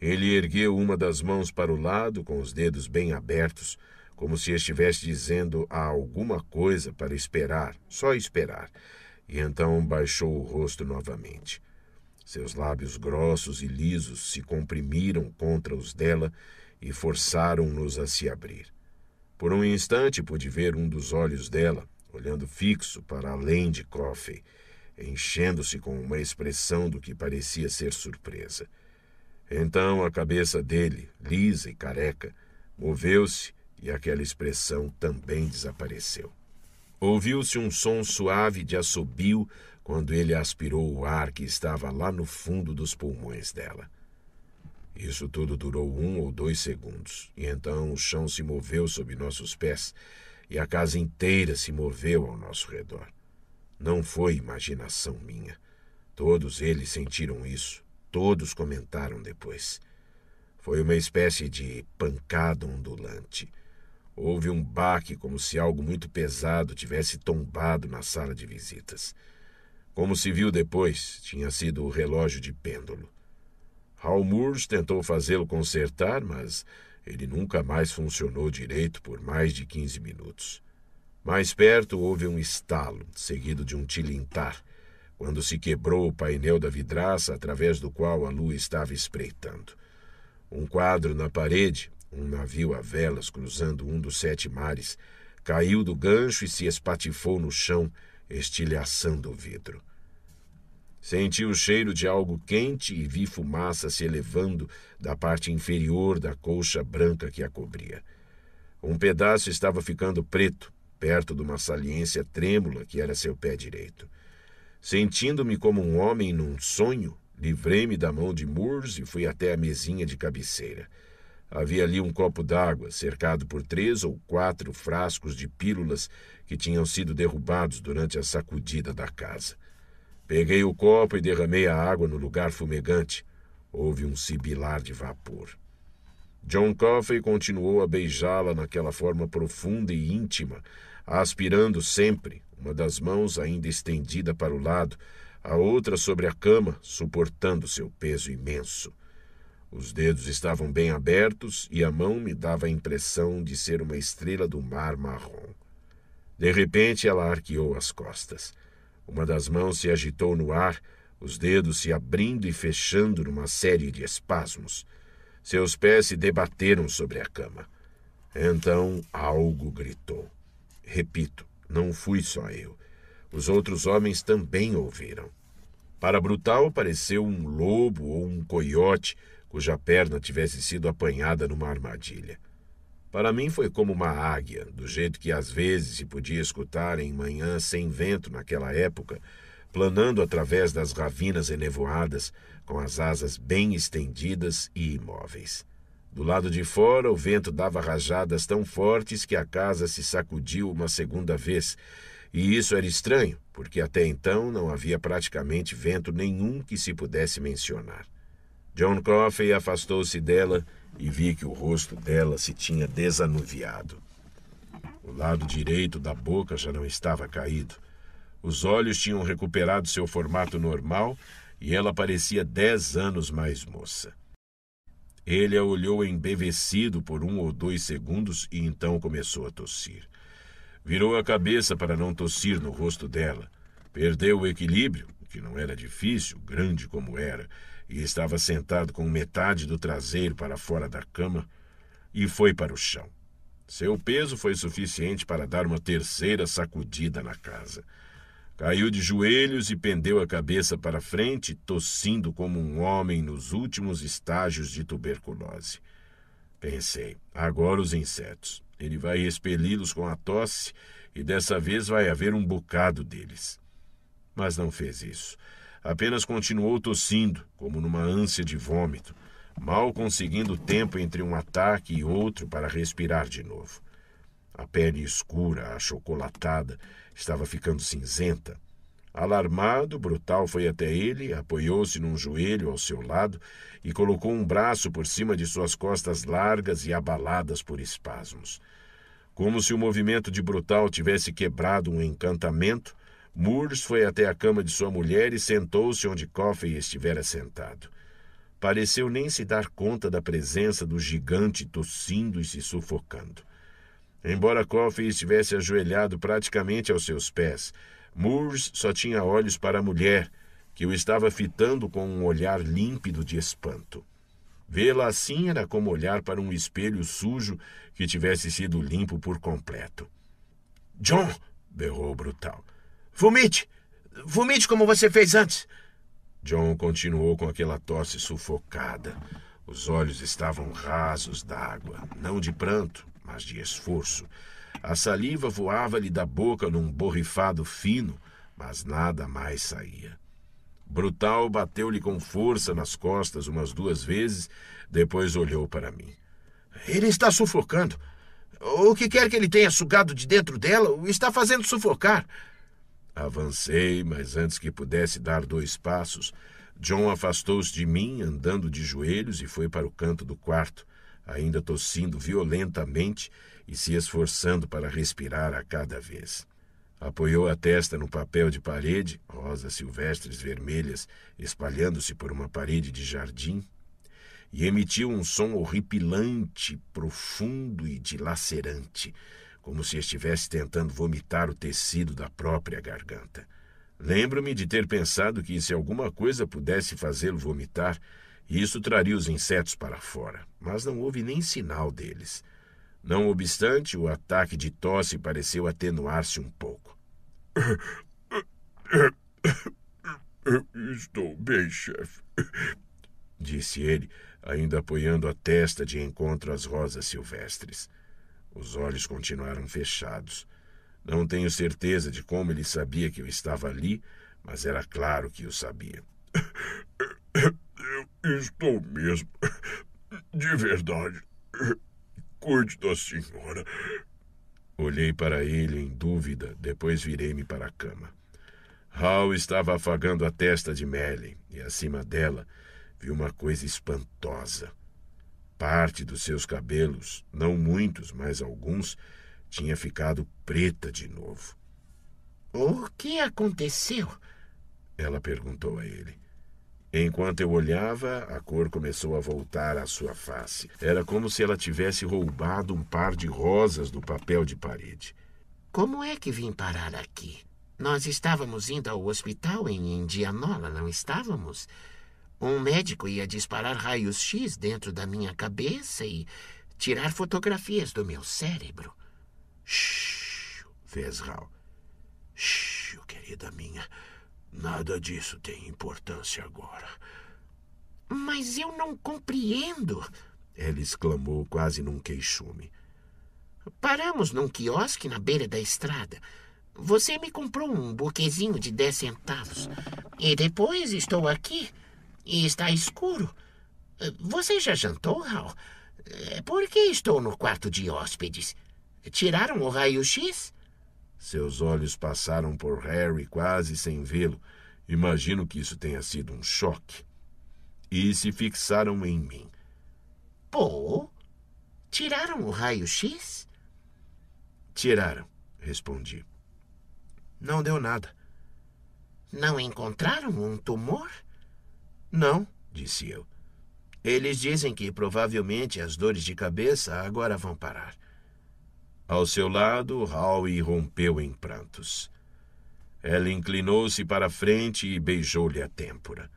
Ele ergueu uma das mãos para o lado, com os dedos bem abertos, como se estivesse dizendo a alguma coisa para esperar, só esperar. E então baixou o rosto novamente. Seus lábios grossos e lisos se comprimiram contra os dela e forçaram-nos a se abrir. Por um instante pude ver um dos olhos dela, olhando fixo para além de Coffey, enchendo-se com uma expressão do que parecia ser surpresa. Então a cabeça dele, lisa e careca, moveu-se e aquela expressão também desapareceu. Ouviu-se um som suave de assobio quando ele aspirou o ar que estava lá no fundo dos pulmões dela. Isso tudo durou um ou dois segundos, e então o chão se moveu sob nossos pés e a casa inteira se moveu ao nosso redor. Não foi imaginação minha. Todos eles sentiram isso, todos comentaram depois. Foi uma espécie de pancada ondulante Houve um baque, como se algo muito pesado tivesse tombado na sala de visitas. Como se viu depois, tinha sido o relógio de pêndulo. Hal Moores tentou fazê-lo consertar, mas ele nunca mais funcionou direito por mais de 15 minutos. Mais perto houve um estalo, seguido de um tilintar, quando se quebrou o painel da vidraça através do qual a lua estava espreitando. Um quadro na parede, um navio a velas cruzando um dos sete mares caiu do gancho e se espatifou no chão, estilhaçando o vidro. Senti o cheiro de algo quente e vi fumaça se elevando da parte inferior da colcha branca que a cobria. Um pedaço estava ficando preto, perto de uma saliência trêmula que era seu pé direito. Sentindo-me como um homem num sonho, livrei-me da mão de Murs e fui até a mesinha de cabeceira. Havia ali um copo d'água, cercado por três ou quatro frascos de pílulas que tinham sido derrubados durante a sacudida da casa. Peguei o copo e derramei a água no lugar fumegante. Houve um sibilar de vapor. John Coffey continuou a beijá-la naquela forma profunda e íntima, aspirando sempre, uma das mãos ainda estendida para o lado, a outra sobre a cama, suportando seu peso imenso. Os dedos estavam bem abertos e a mão me dava a impressão de ser uma estrela do mar marrom. De repente, ela arqueou as costas. Uma das mãos se agitou no ar, os dedos se abrindo e fechando numa série de espasmos. Seus pés se debateram sobre a cama. Então algo gritou. Repito, não fui só eu. Os outros homens também ouviram. Para Brutal, pareceu um lobo ou um coiote cuja perna tivesse sido apanhada numa armadilha. Para mim foi como uma águia, do jeito que às vezes se podia escutar em manhã sem vento naquela época, planando através das ravinas enevoadas, com as asas bem estendidas e imóveis. Do lado de fora, o vento dava rajadas tão fortes que a casa se sacudiu uma segunda vez. E isso era estranho, porque até então não havia praticamente vento nenhum que se pudesse mencionar. John Coffey afastou-se dela e vi que o rosto dela se tinha desanuviado. O lado direito da boca já não estava caído. Os olhos tinham recuperado seu formato normal e ela parecia dez anos mais moça. Ele a olhou embevecido por um ou dois segundos e então começou a tossir. Virou a cabeça para não tossir no rosto dela. Perdeu o equilíbrio, o que não era difícil, grande como era, e estava sentado com metade do traseiro para fora da cama, e foi para o chão. Seu peso foi suficiente para dar uma terceira sacudida na casa. Caiu de joelhos e pendeu a cabeça para frente, tossindo como um homem nos últimos estágios de tuberculose. Pensei, agora os insetos. Ele vai expeli-los com a tosse e dessa vez vai haver um bocado deles. Mas não fez isso. Apenas continuou tossindo, como numa ânsia de vômito, mal conseguindo tempo entre um ataque e outro para respirar de novo. A pele escura, achocolatada, estava ficando cinzenta. Alarmado, Brutal foi até ele, apoiou-se num joelho ao seu lado e colocou um braço por cima de suas costas largas e abaladas por espasmos. Como se o movimento de Brutal tivesse quebrado um encantamento, Moores foi até a cama de sua mulher e sentou-se onde Coffey estivera sentado. Pareceu nem se dar conta da presença do gigante tossindo e se sufocando. Embora Coffey estivesse ajoelhado praticamente aos seus pés, Moores só tinha olhos para a mulher, que o estava fitando com um olhar límpido de espanto. Vê-la assim era como olhar para um espelho sujo que tivesse sido limpo por completo. John! berrou o brutal. Vomite! Vomite como você fez antes! John continuou com aquela tosse sufocada. Os olhos estavam rasos d'água, não de pranto, mas de esforço. A saliva voava-lhe da boca num borrifado fino, mas nada mais saía. Brutal bateu-lhe com força nas costas umas duas vezes, depois olhou para mim. Ele está sufocando. O que quer que ele tenha sugado de dentro dela o está fazendo sufocar. Avancei, mas antes que pudesse dar dois passos, John afastou-se de mim, andando de joelhos, e foi para o canto do quarto, ainda tossindo violentamente e se esforçando para respirar a cada vez. Apoiou a testa no papel de parede, rosas silvestres vermelhas espalhando-se por uma parede de jardim, e emitiu um som horripilante, profundo e dilacerante como se estivesse tentando vomitar o tecido da própria garganta. Lembro-me de ter pensado que se alguma coisa pudesse fazê-lo vomitar, isso traria os insetos para fora, mas não houve nem sinal deles. Não obstante, o ataque de tosse pareceu atenuar-se um pouco. Estou bem, chefe, disse ele, ainda apoiando a testa de encontro às rosas silvestres. Os olhos continuaram fechados. Não tenho certeza de como ele sabia que eu estava ali, mas era claro que o sabia. Eu estou mesmo. De verdade. Cuide da senhora. Olhei para ele em dúvida, depois virei-me para a cama. Hal estava afagando a testa de Melly, e acima dela vi uma coisa espantosa. Parte dos seus cabelos, não muitos, mas alguns, tinha ficado preta de novo. O que aconteceu? Ela perguntou a ele. Enquanto eu olhava, a cor começou a voltar à sua face. Era como se ela tivesse roubado um par de rosas do papel de parede. Como é que vim parar aqui? Nós estávamos indo ao hospital em Indianola, não estávamos? Um médico ia disparar raios-x dentro da minha cabeça e tirar fotografias do meu cérebro. Shhh, fez Raul. Shhh, querida minha. Nada disso tem importância agora. Mas eu não compreendo, ela exclamou quase num queixume. Paramos num quiosque na beira da estrada. Você me comprou um buquezinho de dez centavos. E depois estou aqui e está escuro. Eh, você já jantou, Hal? Eh, por que estou no quarto de hóspedes? Tiraram o raio-x? Seus olhos passaram por Harry quase sem vê-lo. Imagino que isso tenha sido um choque. E se fixaram em mim. Pô, tiraram o raio-x? Tiraram, respondi. Não deu nada. Não encontraram um tumor? Não, disse eu. Eles dizem que provavelmente as dores de cabeça agora vão parar. Ao seu lado, Howie rompeu em prantos. Ela inclinou-se para a frente e beijou-lhe a têmpora.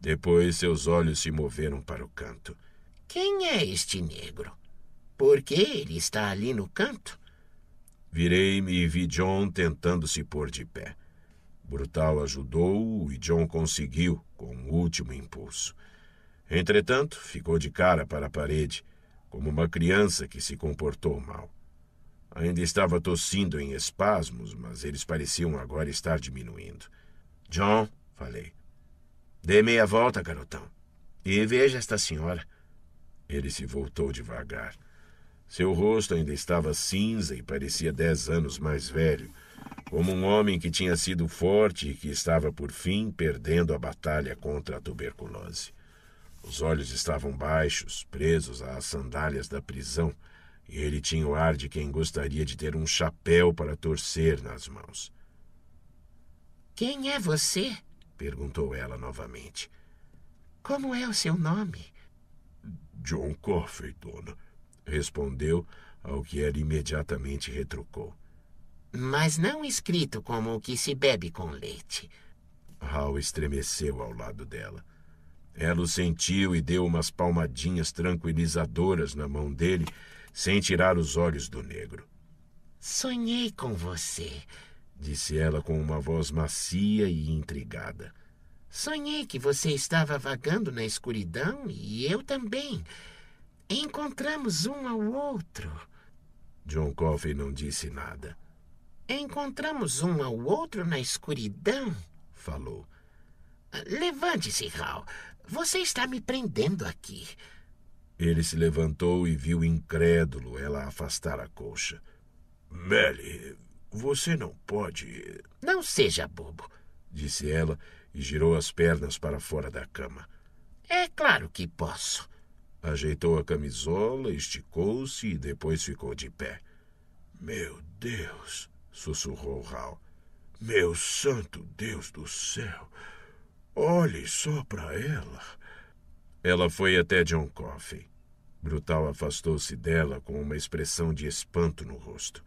Depois seus olhos se moveram para o canto. Quem é este negro? Por que ele está ali no canto? Virei-me e vi John tentando se pôr de pé. Brutal ajudou-o e John conseguiu, com o um último impulso. Entretanto, ficou de cara para a parede, como uma criança que se comportou mal. Ainda estava tossindo em espasmos, mas eles pareciam agora estar diminuindo. John, falei. Dê meia volta, garotão. E veja esta senhora. Ele se voltou devagar. Seu rosto ainda estava cinza e parecia dez anos mais velho, como um homem que tinha sido forte e que estava por fim perdendo a batalha contra a tuberculose. Os olhos estavam baixos, presos às sandálias da prisão, e ele tinha o ar de quem gostaria de ter um chapéu para torcer nas mãos. Quem é você? perguntou ela novamente. Como é o seu nome? John Coffey, dona, respondeu, ao que ela imediatamente retrucou mas não escrito como o que se bebe com leite. Hal estremeceu ao lado dela. Ela o sentiu e deu umas palmadinhas tranquilizadoras na mão dele, sem tirar os olhos do negro. Sonhei com você, disse ela com uma voz macia e intrigada. Sonhei que você estava vagando na escuridão e eu também. Encontramos um ao outro. John Coffey não disse nada. Encontramos um ao outro na escuridão, falou. Levante-se, Hal. Você está me prendendo aqui. Ele se levantou e viu incrédulo ela afastar a colcha. Melly, você não pode. Não seja bobo, disse ela e girou as pernas para fora da cama. É claro que posso. Ajeitou a camisola, esticou-se e depois ficou de pé. Meu Deus! sussurrou Hal. Meu santo Deus do céu! Olhe só para ela! Ela foi até John Coffey. Brutal afastou-se dela com uma expressão de espanto no rosto.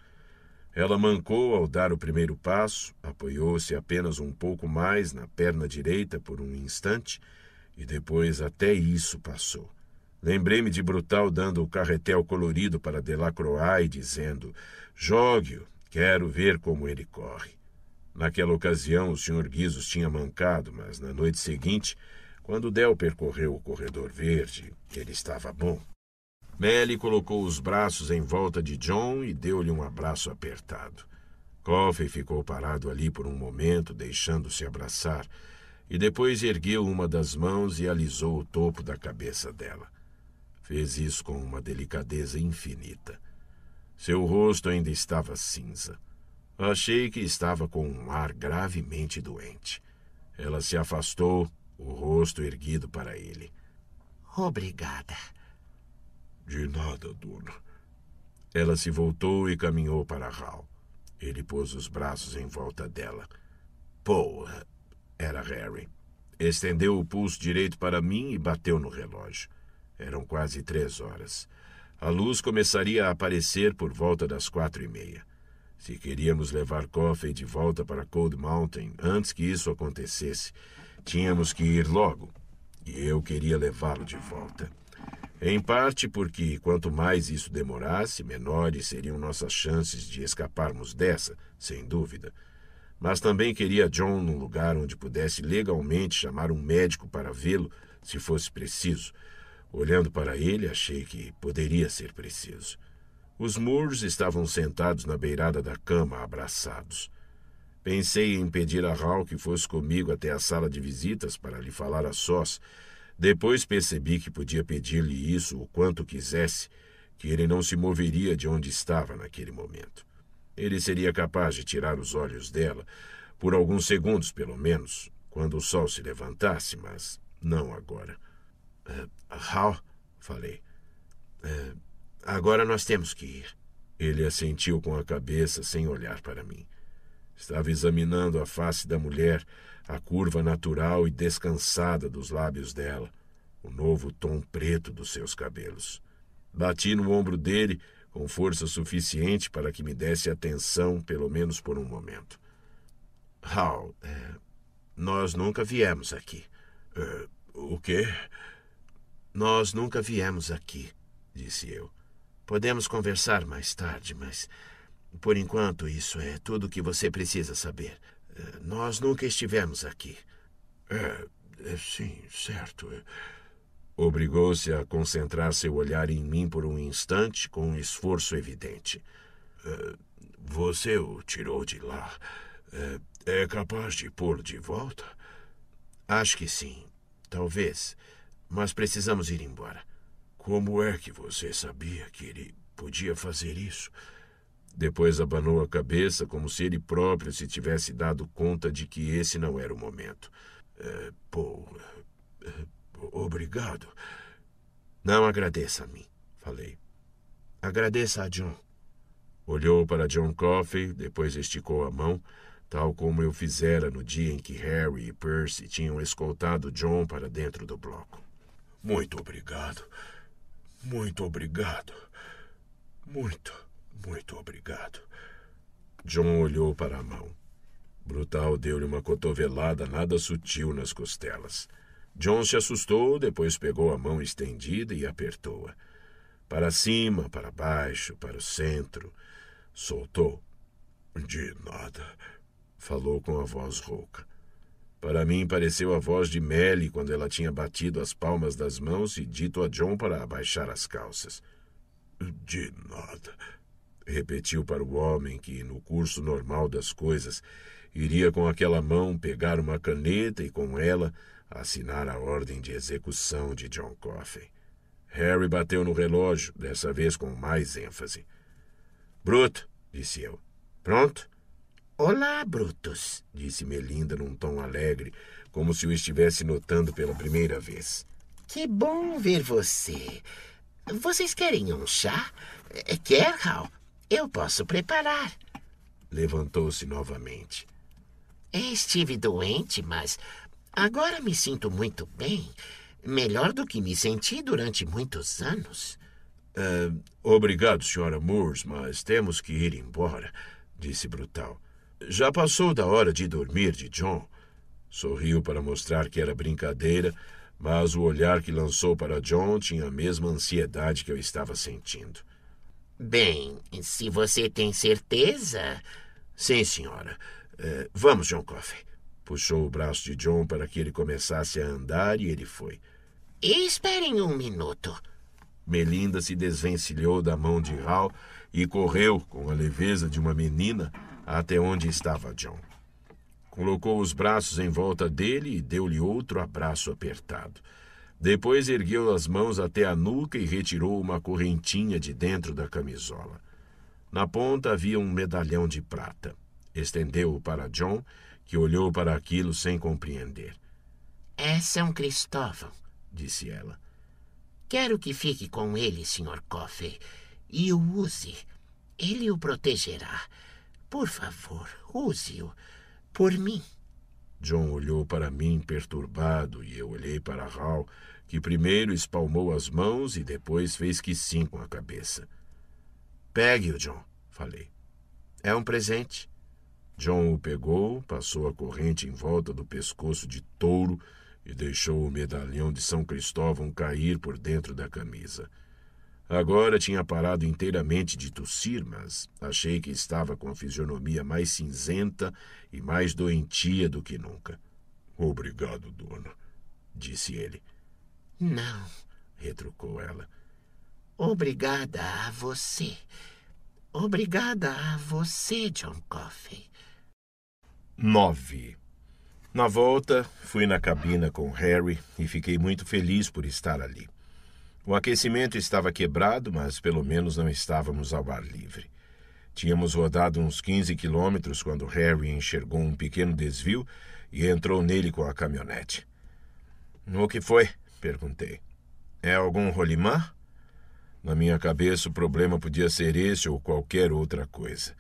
Ela mancou ao dar o primeiro passo, apoiou-se apenas um pouco mais na perna direita por um instante e depois até isso passou. Lembrei-me de Brutal dando o carretel colorido para Delacroix e dizendo: Jogue-o, Quero ver como ele corre. Naquela ocasião, o Sr. Guizos tinha mancado, mas na noite seguinte, quando Del percorreu o corredor verde, ele estava bom. Melly colocou os braços em volta de John e deu-lhe um abraço apertado. Coffey ficou parado ali por um momento, deixando-se abraçar, e depois ergueu uma das mãos e alisou o topo da cabeça dela. Fez isso com uma delicadeza infinita. Seu rosto ainda estava cinza. Achei que estava com um ar gravemente doente. Ela se afastou, o rosto erguido para ele. Obrigada. De nada, dona. Ela se voltou e caminhou para Hal. Ele pôs os braços em volta dela. Boa! Era Harry. Estendeu o pulso direito para mim e bateu no relógio. Eram quase três horas. A luz começaria a aparecer por volta das quatro e meia. Se queríamos levar Coffey de volta para Cold Mountain antes que isso acontecesse, tínhamos que ir logo. E eu queria levá-lo de volta. Em parte porque quanto mais isso demorasse, menores seriam nossas chances de escaparmos dessa, sem dúvida. Mas também queria John num lugar onde pudesse legalmente chamar um médico para vê-lo, se fosse preciso, Olhando para ele, achei que poderia ser preciso. Os Moores estavam sentados na beirada da cama, abraçados. Pensei em pedir a Hal que fosse comigo até a sala de visitas para lhe falar a sós. Depois percebi que podia pedir-lhe isso o quanto quisesse, que ele não se moveria de onde estava naquele momento. Ele seria capaz de tirar os olhos dela, por alguns segundos pelo menos, quando o sol se levantasse, mas não agora. Hal, ah, ah, falei. Ah, agora nós temos que ir. Ele assentiu com a cabeça sem olhar para mim. Estava examinando a face da mulher, a curva natural e descansada dos lábios dela, o novo tom preto dos seus cabelos. Bati no ombro dele com força suficiente para que me desse atenção, pelo menos por um momento. Hal, é, eh, nós nunca viemos aqui. É, o quê? Nós nunca viemos aqui, disse eu. Podemos conversar mais tarde, mas por enquanto isso é tudo o que você precisa saber. Eh, nós nunca estivemos aqui. É, é sim, certo. Obrigou-se a concentrar seu olhar em mim por um instante com um esforço evidente. É, você o tirou de lá. É, é capaz de pôr de volta? Acho que sim. Talvez mas precisamos ir embora. Como é que você sabia que ele podia fazer isso? Depois abanou a cabeça, como se ele próprio se tivesse dado conta de que esse não era o momento. É, Paul, é, obrigado. Não agradeça a mim, falei. Agradeça a John. Olhou para John Coffey, depois esticou a mão, tal como eu fizera no dia em que Harry e Percy tinham escoltado John para dentro do bloco. Muito obrigado. Muito obrigado. Muito, muito obrigado. John olhou para a mão. Brutal deu-lhe uma cotovelada nada sutil nas costelas. John se assustou, depois pegou a mão estendida e apertou-a. Para cima, para baixo, para o centro. Soltou. De nada, falou com a voz rouca. Para mim, pareceu a voz de Melly quando ela tinha batido as palmas das mãos e dito a John para abaixar as calças. De nada, repetiu para o homem que, no curso normal das coisas, iria com aquela mão pegar uma caneta e, com ela, assinar a ordem de execução de John Coffey. Harry bateu no relógio, dessa vez com mais ênfase. Bruto, disse eu. Pronto? Olá, Brutus, disse Melinda num tom alegre, como se o estivesse notando pela primeira vez. Que bom ver você. Vocês querem um chá? Eh, quer, Hal? Eu posso preparar. Levantou-se novamente. Estive doente, mas agora me sinto muito bem. Melhor do que me senti durante muitos anos. Uh, obrigado, senhora Moores, mas temos que ir embora, disse Brutal. Já passou da hora de dormir de John. Sorriu para mostrar que era brincadeira, mas o olhar que lançou para John tinha a mesma ansiedade que eu estava sentindo. Bem, se você tem certeza. Sim, senhora. É, vamos, John Coffey. Puxou o braço de John para que ele começasse a andar e ele foi. Esperem um minuto. Melinda se desvencilhou da mão de Hal e correu, com a leveza de uma menina, até onde estava John. Colocou os braços em volta dele e deu-lhe outro abraço apertado. Depois ergueu as mãos até a nuca e retirou uma correntinha de dentro da camisola. Na ponta havia um medalhão de prata. Estendeu-o para John, que olhou para aquilo sem compreender. É um Cristóvão, disse ela. Quero que fique com ele, Sr. Coffey, e o use. Ele o protegerá. Por favor, use-o por mim. John olhou para mim perturbado e eu olhei para Hal, que primeiro espalmou as mãos e depois fez que sim com a cabeça. Pegue-o, John, falei. É um presente. John o pegou, passou a corrente em volta do pescoço de touro e deixou o medalhão de São Cristóvão cair por dentro da camisa. Agora tinha parado inteiramente de tossir, mas achei que estava com a fisionomia mais cinzenta e mais doentia do que nunca. Obrigado, dona, disse ele. Não, retrucou ela. Obrigada a você. Obrigada a você, John Coffey. 9. Na volta, fui na cabina com Harry e fiquei muito feliz por estar ali. O aquecimento estava quebrado, mas pelo menos não estávamos ao ar livre. Tínhamos rodado uns 15 quilômetros quando Harry enxergou um pequeno desvio e entrou nele com a caminhonete. O que foi? perguntei. É algum rolimã? Na minha cabeça, o problema podia ser esse ou qualquer outra coisa.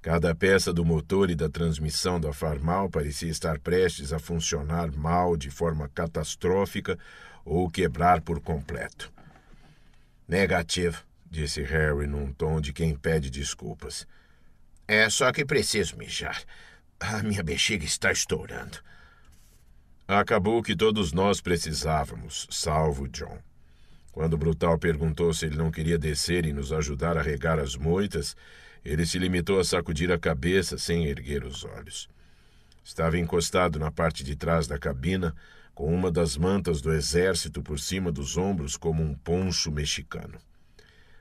Cada peça do motor e da transmissão da Farmal parecia estar prestes a funcionar mal de forma catastrófica ou quebrar por completo. Negativo, disse Harry num tom de quem pede desculpas. É só que preciso mijar. A minha bexiga está estourando. Acabou que todos nós precisávamos, salvo John. Quando o Brutal perguntou se ele não queria descer e nos ajudar a regar as moitas, ele se limitou a sacudir a cabeça sem erguer os olhos. Estava encostado na parte de trás da cabina, com uma das mantas do exército por cima dos ombros como um poncho mexicano.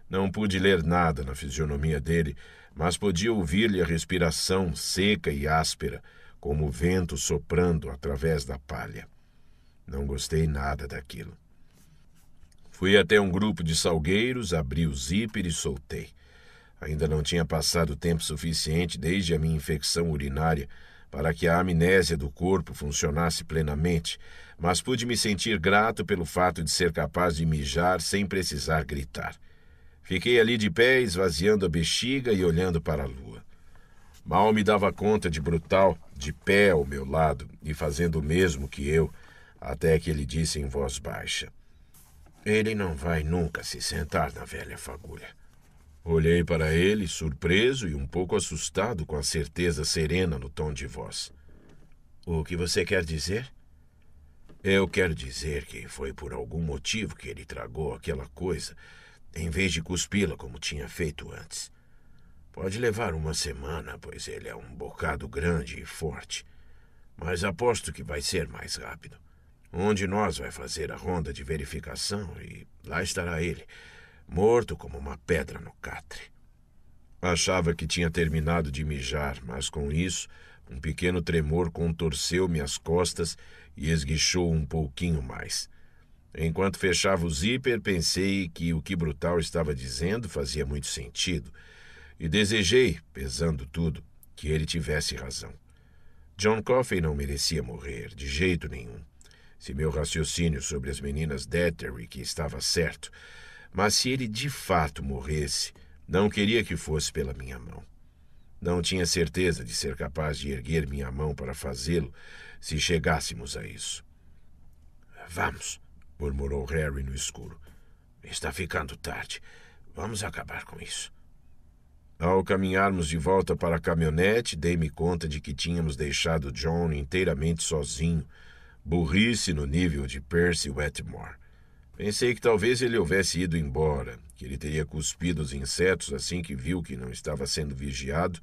Não pude ler nada na fisionomia dele, mas podia ouvir-lhe a respiração seca e áspera, como o vento soprando através da palha. Não gostei nada daquilo. Fui até um grupo de salgueiros, abri o zíper e soltei. Ainda não tinha passado tempo suficiente desde a minha infecção urinária para que a amnésia do corpo funcionasse plenamente, mas pude me sentir grato pelo fato de ser capaz de mijar sem precisar gritar. Fiquei ali de pé, esvaziando a bexiga e olhando para a lua. Mal me dava conta de Brutal de pé ao meu lado e fazendo o mesmo que eu, até que ele disse em voz baixa: Ele não vai nunca se sentar na velha fagulha. Olhei para ele, surpreso e um pouco assustado com a certeza serena no tom de voz. O que você quer dizer? Eu quero dizer que foi por algum motivo que ele tragou aquela coisa, em vez de cuspi-la como tinha feito antes. Pode levar uma semana, pois ele é um bocado grande e forte. Mas aposto que vai ser mais rápido. Um de nós vai fazer a ronda de verificação e lá estará ele, morto como uma pedra no catre. Achava que tinha terminado de mijar, mas com isso, um pequeno tremor contorceu-me as costas e esguichou um pouquinho mais. Enquanto fechava o zíper, pensei que o que Brutal estava dizendo fazia muito sentido, e desejei, pesando tudo, que ele tivesse razão. John Coffey não merecia morrer, de jeito nenhum. Se meu raciocínio sobre as meninas Detterick estava certo, mas se ele de fato morresse, não queria que fosse pela minha mão. Não tinha certeza de ser capaz de erguer minha mão para fazê-lo, se chegássemos a isso. Vamos, murmurou Harry no escuro. Está ficando tarde. Vamos acabar com isso. Ao caminharmos de volta para a caminhonete, dei-me conta de que tínhamos deixado John inteiramente sozinho. Burrice no nível de Percy Wetmore. Pensei que talvez ele houvesse ido embora, que ele teria cuspido os insetos assim que viu que não estava sendo vigiado,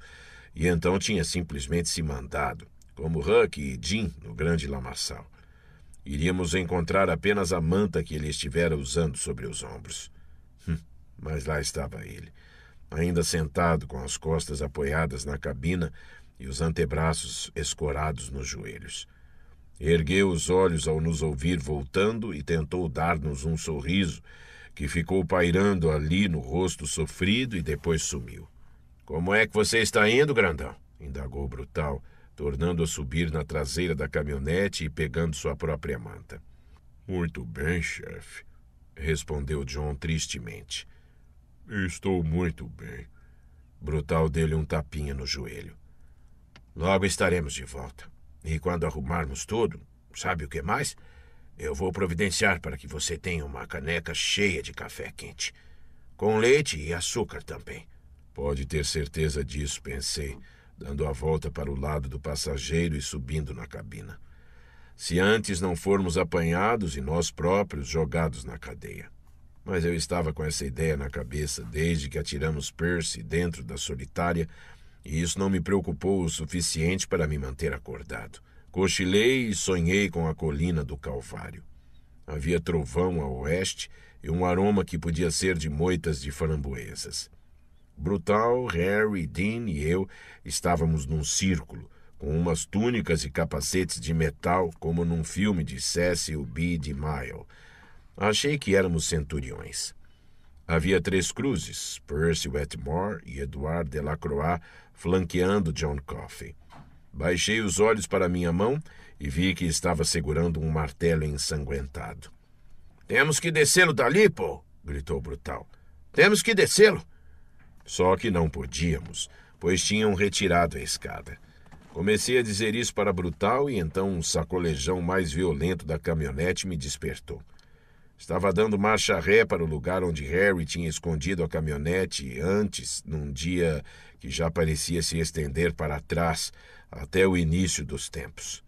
e então tinha simplesmente se mandado como Huck e Jim no grande lamaçal. Iríamos encontrar apenas a manta que ele estivera usando sobre os ombros. Hum, mas lá estava ele, ainda sentado com as costas apoiadas na cabina e os antebraços escorados nos joelhos. Ergueu os olhos ao nos ouvir voltando e tentou dar-nos um sorriso que ficou pairando ali no rosto sofrido e depois sumiu. Como é que você está indo, grandão? indagou Brutal, tornando a subir na traseira da caminhonete e pegando sua própria manta. Muito bem, chefe, respondeu John tristemente. Estou muito bem. Brutal deu-lhe um tapinha no joelho. Logo estaremos de volta. E quando arrumarmos tudo, sabe o que mais? Eu vou providenciar para que você tenha uma caneca cheia de café quente, com leite e açúcar também. Pode ter certeza disso, pensei dando a volta para o lado do passageiro e subindo na cabina. Se antes não formos apanhados e nós próprios jogados na cadeia. Mas eu estava com essa ideia na cabeça desde que atiramos Percy dentro da solitária, e isso não me preocupou o suficiente para me manter acordado. Cochilei e sonhei com a colina do Calvário. Havia trovão a oeste e um aroma que podia ser de moitas de framboesas. Brutal, Harry, Dean e eu estávamos num círculo, com umas túnicas e capacetes de metal, como num filme de Cecil B. DeMille. Achei que éramos centuriões. Havia três cruzes, Percy Wetmore e Edward Delacroix, flanqueando John Coffey. Baixei os olhos para minha mão e vi que estava segurando um martelo ensanguentado. Temos que descê-lo dali, Paul! gritou Brutal. Temos que descê-lo! Só que não podíamos, pois tinham retirado a escada. Comecei a dizer isso para Brutal e então um sacolejão mais violento da caminhonete me despertou. Estava dando marcha ré para o lugar onde Harry tinha escondido a caminhonete antes, num dia que já parecia se estender para trás, até o início dos tempos.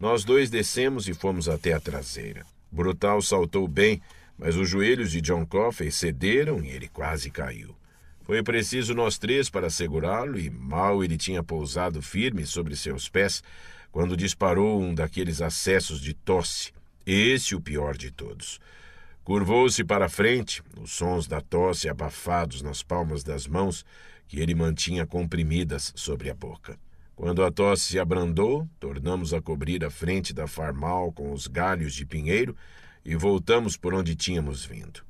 Nós dois descemos e fomos até a traseira. Brutal saltou bem, mas os joelhos de John Coffey cederam e ele quase caiu. Foi preciso nós três para segurá-lo, e mal ele tinha pousado firme sobre seus pés quando disparou um daqueles acessos de tosse, esse o pior de todos. Curvou-se para a frente, os sons da tosse abafados nas palmas das mãos que ele mantinha comprimidas sobre a boca. Quando a tosse se abrandou, tornamos a cobrir a frente da farmal com os galhos de pinheiro e voltamos por onde tínhamos vindo.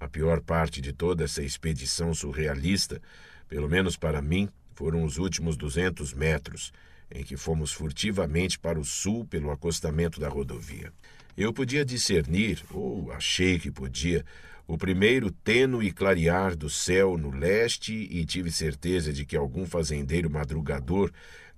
A pior parte de toda essa expedição surrealista, pelo menos para mim, foram os últimos 200 metros, em que fomos furtivamente para o sul pelo acostamento da rodovia. Eu podia discernir, ou achei que podia, o primeiro tênue clarear do céu no leste e tive certeza de que algum fazendeiro madrugador,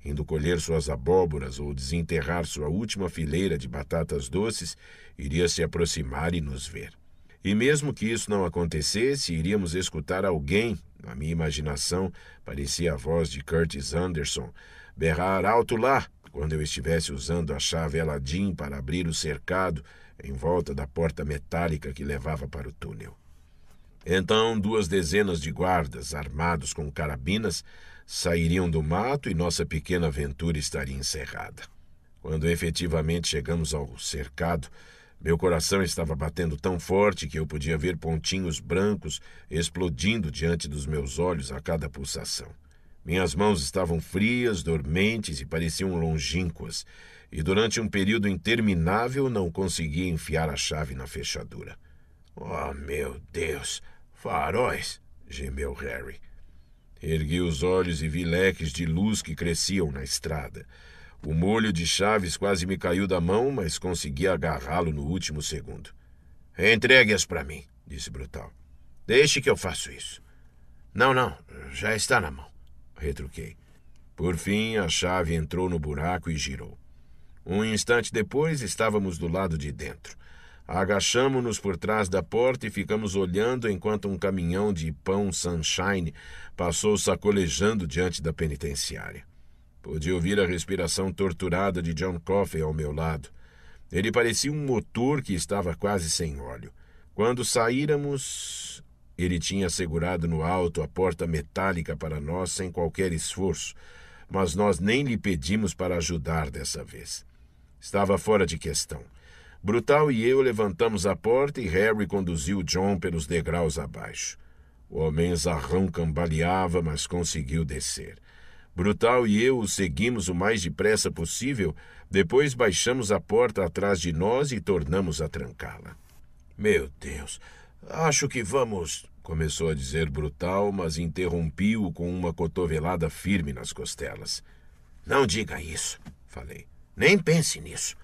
indo colher suas abóboras ou desenterrar sua última fileira de batatas doces, iria se aproximar e nos ver. E mesmo que isso não acontecesse, iríamos escutar alguém, na minha imaginação, parecia a voz de Curtis Anderson, berrar alto lá, quando eu estivesse usando a chave Aladdin para abrir o cercado em volta da porta metálica que levava para o túnel. Então, duas dezenas de guardas, armados com carabinas, sairiam do mato e nossa pequena aventura estaria encerrada. Quando efetivamente chegamos ao cercado, meu coração estava batendo tão forte que eu podia ver pontinhos brancos explodindo diante dos meus olhos a cada pulsação. Minhas mãos estavam frias, dormentes e pareciam longínquas, e durante um período interminável não conseguia enfiar a chave na fechadura. Oh, meu Deus! Faróis! gemeu Harry. Ergui os olhos e vi leques de luz que cresciam na estrada. O molho de chaves quase me caiu da mão, mas consegui agarrá-lo no último segundo. Entregue-as para mim, disse Brutal. Deixe que eu faço isso. Não, não, já está na mão, retruquei. Por fim, a chave entrou no buraco e girou. Um instante depois, estávamos do lado de dentro. Agachamos-nos por trás da porta e ficamos olhando enquanto um caminhão de pão sunshine passou sacolejando diante da penitenciária. Pude ouvir a respiração torturada de John Coffey ao meu lado. Ele parecia um motor que estava quase sem óleo. Quando saíramos, ele tinha segurado no alto a porta metálica para nós sem qualquer esforço, mas nós nem lhe pedimos para ajudar dessa vez. Estava fora de questão. Brutal e eu levantamos a porta e Harry conduziu John pelos degraus abaixo. O homem zarrão cambaleava, mas conseguiu descer. Brutal e eu o seguimos o mais depressa possível, depois baixamos a porta atrás de nós e tornamos a trancá-la. Meu Deus, acho que vamos. começou a dizer Brutal, mas interrompi-o com uma cotovelada firme nas costelas. Não diga isso, falei. Nem pense nisso,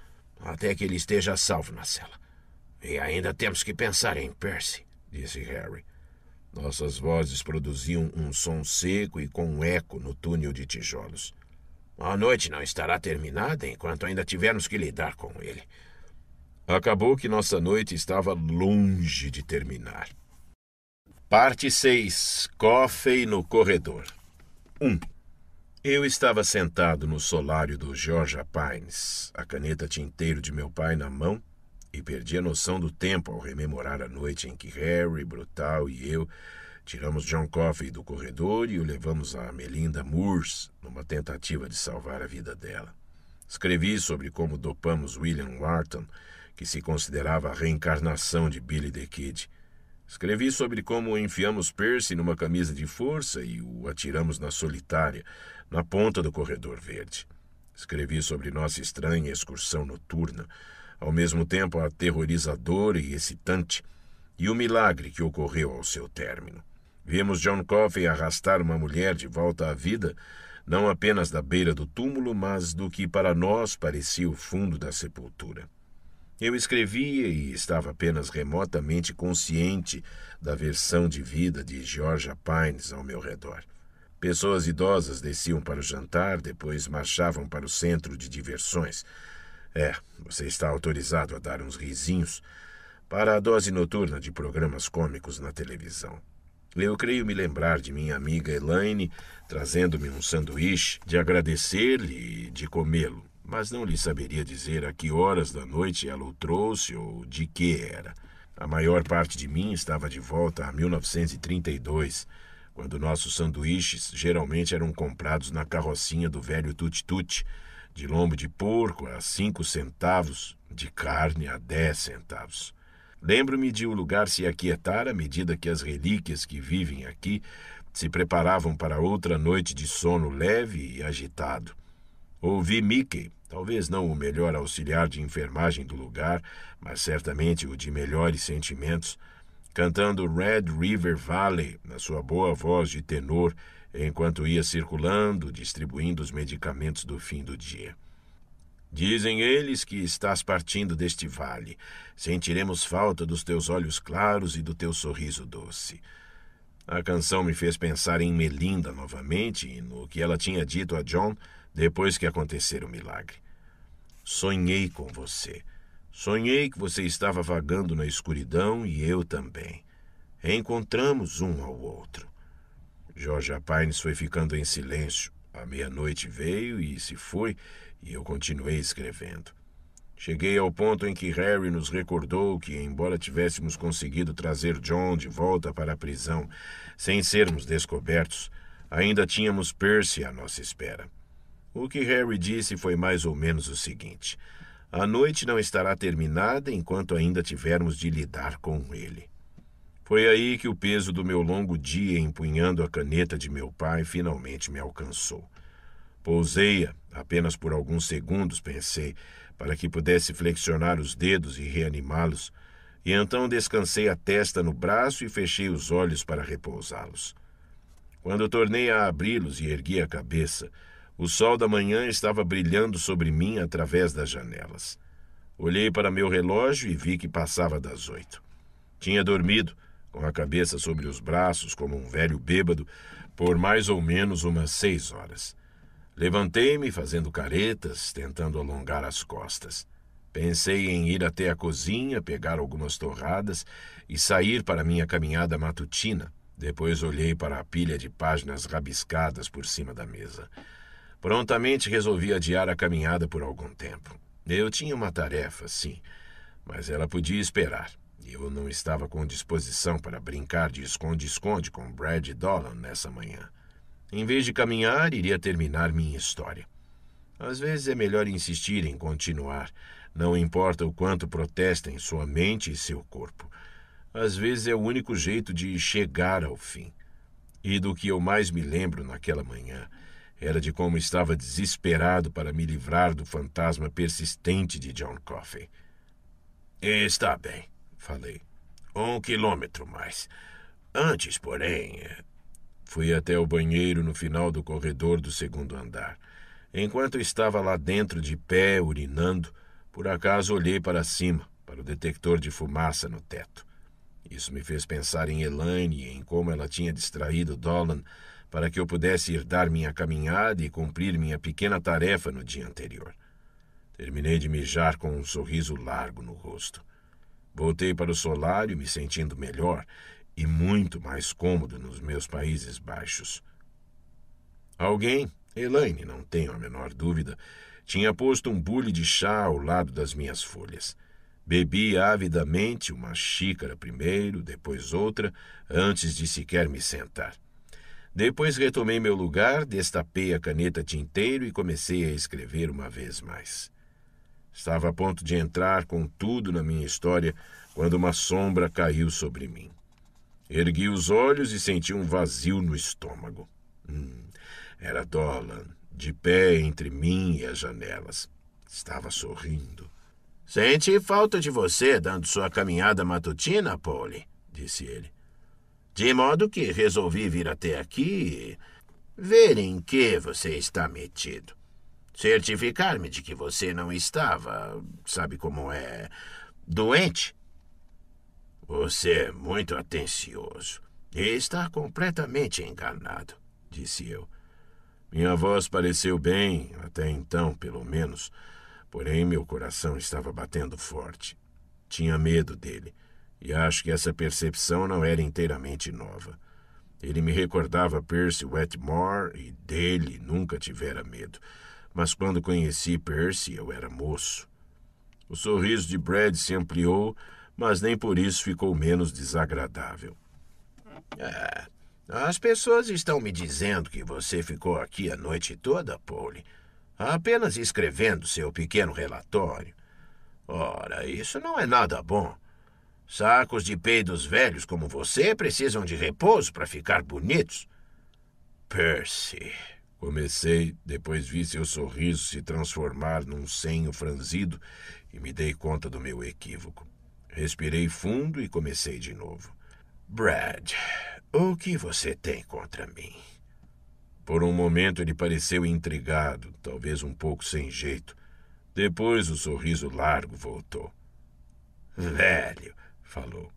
até que ele esteja salvo na cela. E ainda temos que pensar em Percy, disse Harry. Nossas vozes produziam um som seco e com um eco no túnel de tijolos. A noite não estará terminada enquanto ainda tivermos que lidar com ele. Acabou que nossa noite estava longe de terminar. Parte 6 Coffee no corredor. 1. Um. Eu estava sentado no solário do Georgia Pines, a caneta tinteiro de meu pai na mão e perdi a noção do tempo ao rememorar a noite em que Harry, Brutal e eu tiramos John Coffey do corredor e o levamos a Melinda Moores numa tentativa de salvar a vida dela. Escrevi sobre como dopamos William Wharton, que se considerava a reencarnação de Billy the Kid. Escrevi sobre como enfiamos Percy numa camisa de força e o atiramos na solitária, na ponta do corredor verde. Escrevi sobre nossa estranha excursão noturna, ao mesmo tempo aterrorizadora e excitante, e o milagre que ocorreu ao seu término. Vimos John Coffey arrastar uma mulher de volta à vida, não apenas da beira do túmulo, mas do que para nós parecia o fundo da sepultura. Eu escrevia e estava apenas remotamente consciente da versão de vida de Georgia Pines ao meu redor. Pessoas idosas desciam para o jantar, depois marchavam para o centro de diversões. É, você está autorizado a dar uns risinhos para a dose noturna de programas cômicos na televisão. Eu creio me lembrar de minha amiga Elaine trazendo-me um sanduíche, de agradecer-lhe e de comê-lo, mas não lhe saberia dizer a que horas da noite ela o trouxe ou de que era. A maior parte de mim estava de volta a 1932, quando nossos sanduíches geralmente eram comprados na carrocinha do velho Tutti Tutti, de lombo de porco a cinco centavos, de carne a dez centavos. Lembro-me de o lugar se aquietar à medida que as relíquias que vivem aqui se preparavam para outra noite de sono leve e agitado. Ouvi Mickey, talvez não o melhor auxiliar de enfermagem do lugar, mas certamente o de melhores sentimentos, cantando Red River Valley na sua boa voz de tenor enquanto ia circulando, distribuindo os medicamentos do fim do dia. Dizem eles que estás partindo deste vale. Sentiremos falta dos teus olhos claros e do teu sorriso doce. A canção me fez pensar em Melinda novamente e no que ela tinha dito a John depois que acontecer o milagre. Sonhei com você. Sonhei que você estava vagando na escuridão e eu também. Encontramos um ao outro. Jorge Apaines foi ficando em silêncio. A meia-noite veio e se foi, e eu continuei escrevendo. Cheguei ao ponto em que Harry nos recordou que, embora tivéssemos conseguido trazer John de volta para a prisão sem sermos descobertos, ainda tínhamos Percy à nossa espera. O que Harry disse foi mais ou menos o seguinte: A noite não estará terminada enquanto ainda tivermos de lidar com ele. Foi aí que o peso do meu longo dia empunhando a caneta de meu pai finalmente me alcançou. Pousei-a apenas por alguns segundos, pensei, para que pudesse flexionar os dedos e reanimá-los, e então descansei a testa no braço e fechei os olhos para repousá-los. Quando tornei a abri-los e ergui a cabeça, o sol da manhã estava brilhando sobre mim através das janelas. Olhei para meu relógio e vi que passava das oito. Tinha dormido com a cabeça sobre os braços como um velho bêbado, por mais ou menos umas seis horas. Levantei-me fazendo caretas, tentando alongar as costas. Pensei em ir até a cozinha, pegar algumas torradas e sair para minha caminhada matutina. Depois olhei para a pilha de páginas rabiscadas por cima da mesa. Prontamente resolvi adiar a caminhada por algum tempo. Eu tinha uma tarefa, sim, mas ela podia esperar. Eu não estava com disposição para brincar de esconde-esconde com Brad Dolan nessa manhã. Em vez de caminhar, iria terminar minha história. Às vezes é melhor insistir em continuar, não importa o quanto protestem sua mente e seu corpo. Às vezes é o único jeito de chegar ao fim. E do que eu mais me lembro naquela manhã era de como estava desesperado para me livrar do fantasma persistente de John Coffey. Está bem falei. Um quilômetro mais. Antes, porém. É, fui até o banheiro no final do corredor do segundo andar. Enquanto estava lá dentro de pé, urinando, por acaso olhei para cima, para o detector de fumaça no teto. Isso me fez pensar em Elaine e em como ela tinha distraído Dolan para que eu pudesse ir dar minha caminhada e cumprir minha pequena tarefa no dia anterior. Terminei de mijar com um sorriso largo no rosto. Voltei para o solário me sentindo melhor e muito mais cômodo nos meus Países Baixos. Alguém, Elaine, não tenho a menor dúvida, tinha posto um bule de chá ao lado das minhas folhas. Bebi avidamente uma xícara primeiro, depois outra, antes de sequer me sentar. Depois retomei meu lugar, destapei a caneta tinteiro e comecei a escrever uma vez mais. Estava a ponto de entrar com tudo na minha história quando uma sombra caiu sobre mim. Ergui os olhos e senti um vazio no estômago. Hum, era Dolan, de pé entre mim e as janelas. Estava sorrindo. Senti falta de você dando sua caminhada matutina, Polly, disse ele. De modo que resolvi vir até aqui e ver em que você está metido certificar-me de que você não estava, sabe como é, doente. Você é muito atencioso e está completamente enganado, disse eu. Minha voz pareceu bem, até então, pelo menos, porém meu coração estava batendo forte. Tinha medo dele, e acho que essa percepção não era inteiramente nova. Ele me recordava Percy Wetmore e dele nunca tivera medo mas quando conheci Percy eu era moço. O sorriso de Brad se ampliou, mas nem por isso ficou menos desagradável. É, as pessoas estão me dizendo que você ficou aqui a noite toda, Pauli, apenas escrevendo seu pequeno relatório. Ora, isso não é nada bom. Sacos de peidos velhos como você precisam de repouso para ficar bonitos. Percy. Comecei, depois vi seu sorriso se transformar num senho franzido e me dei conta do meu equívoco. Respirei fundo e comecei de novo. Brad, o que você tem contra mim? Por um momento ele pareceu intrigado, talvez um pouco sem jeito. Depois o sorriso largo voltou. Velho, falou.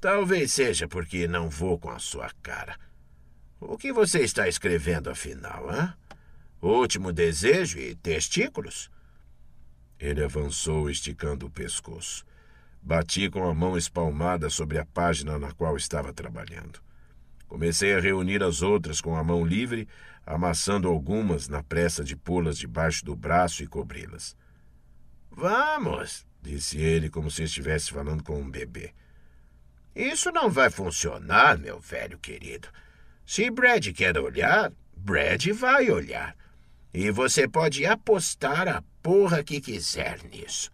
Talvez seja porque não vou com a sua cara. O que você está escrevendo, afinal, hã? Último desejo e testículos? Ele avançou, esticando o pescoço. Bati com a mão espalmada sobre a página na qual estava trabalhando. Comecei a reunir as outras com a mão livre, amassando algumas na pressa de pô-las debaixo do braço e cobri-las. Vamos, disse ele, como se estivesse falando com um bebê. Isso não vai funcionar, meu velho querido. Se Brad quer olhar, Brad vai olhar. E você pode apostar a porra que quiser nisso.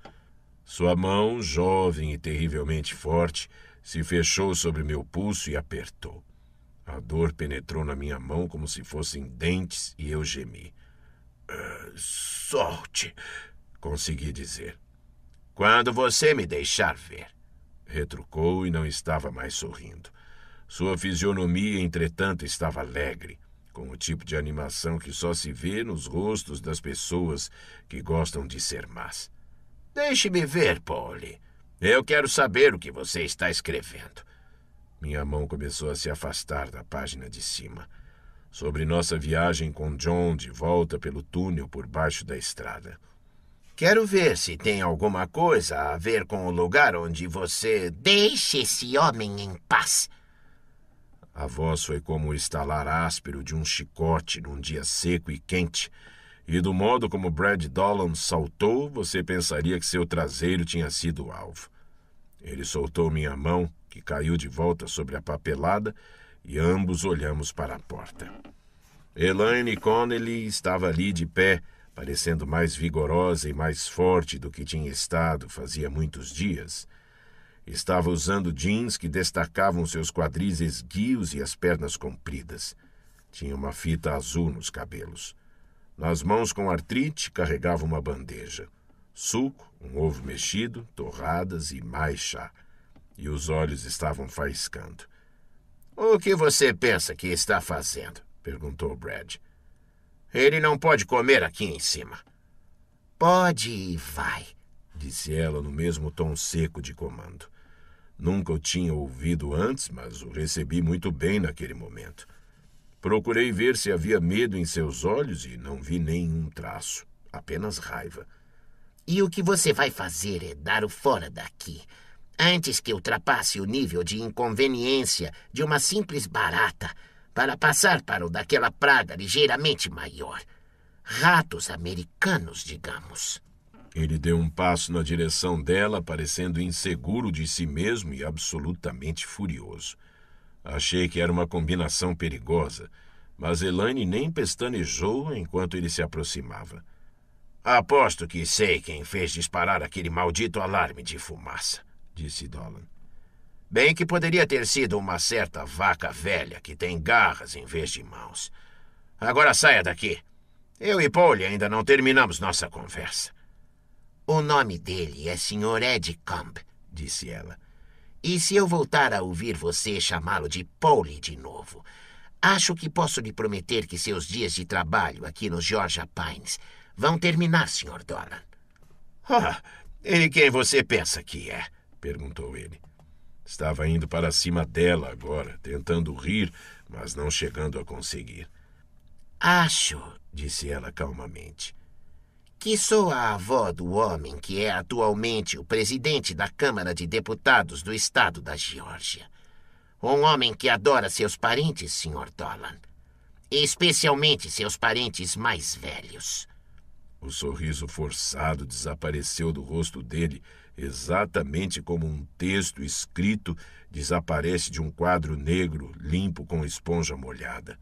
Sua mão, jovem e terrivelmente forte, se fechou sobre meu pulso e apertou. A dor penetrou na minha mão como se fossem dentes e eu gemi. Uh, solte, consegui dizer. Quando você me deixar ver. Retrucou e não estava mais sorrindo. Sua fisionomia, entretanto, estava alegre, com o tipo de animação que só se vê nos rostos das pessoas que gostam de ser más. Deixe-me ver, Polly. Eu quero saber o que você está escrevendo. Minha mão começou a se afastar da página de cima. Sobre nossa viagem com John de volta pelo túnel por baixo da estrada. Quero ver se tem alguma coisa a ver com o lugar onde você. Deixe esse homem em paz! A voz foi como o estalar áspero de um chicote num dia seco e quente. E do modo como Brad Dolan saltou, você pensaria que seu traseiro tinha sido o alvo. Ele soltou minha mão, que caiu de volta sobre a papelada, e ambos olhamos para a porta. Elaine Connelly estava ali de pé, parecendo mais vigorosa e mais forte do que tinha estado fazia muitos dias, Estava usando jeans que destacavam seus quadris esguios e as pernas compridas. Tinha uma fita azul nos cabelos. Nas mãos com artrite, carregava uma bandeja. Suco, um ovo mexido, torradas e mais chá. E os olhos estavam faiscando. O que você pensa que está fazendo? perguntou Brad. Ele não pode comer aqui em cima. Pode e vai, disse ela no mesmo tom seco de comando. Nunca o tinha ouvido antes, mas o recebi muito bem naquele momento. Procurei ver se havia medo em seus olhos e não vi nenhum traço, apenas raiva. E o que você vai fazer é dar o fora daqui, antes que ultrapasse o nível de inconveniência de uma simples barata, para passar para o daquela praga ligeiramente maior. Ratos americanos, digamos. Ele deu um passo na direção dela, parecendo inseguro de si mesmo e absolutamente furioso. Achei que era uma combinação perigosa, mas Elaine nem pestanejou enquanto ele se aproximava. Aposto que sei quem fez disparar aquele maldito alarme de fumaça, disse Dolan. Bem que poderia ter sido uma certa vaca velha que tem garras em vez de mãos. Agora saia daqui. Eu e Paul ainda não terminamos nossa conversa. O nome dele é Sr. Ed Camp, disse ela. E se eu voltar a ouvir você chamá-lo de Paulie de novo, acho que posso lhe prometer que seus dias de trabalho aqui no Georgia Pines vão terminar, Sr. Dolan. Ah, e quem você pensa que é? perguntou ele. Estava indo para cima dela agora, tentando rir, mas não chegando a conseguir. Acho, disse ela calmamente, que sou a avó do homem que é atualmente o presidente da Câmara de Deputados do Estado da Geórgia. Um homem que adora seus parentes, Sr. Dolan. Especialmente seus parentes mais velhos. O sorriso forçado desapareceu do rosto dele, exatamente como um texto escrito desaparece de um quadro negro limpo com esponja molhada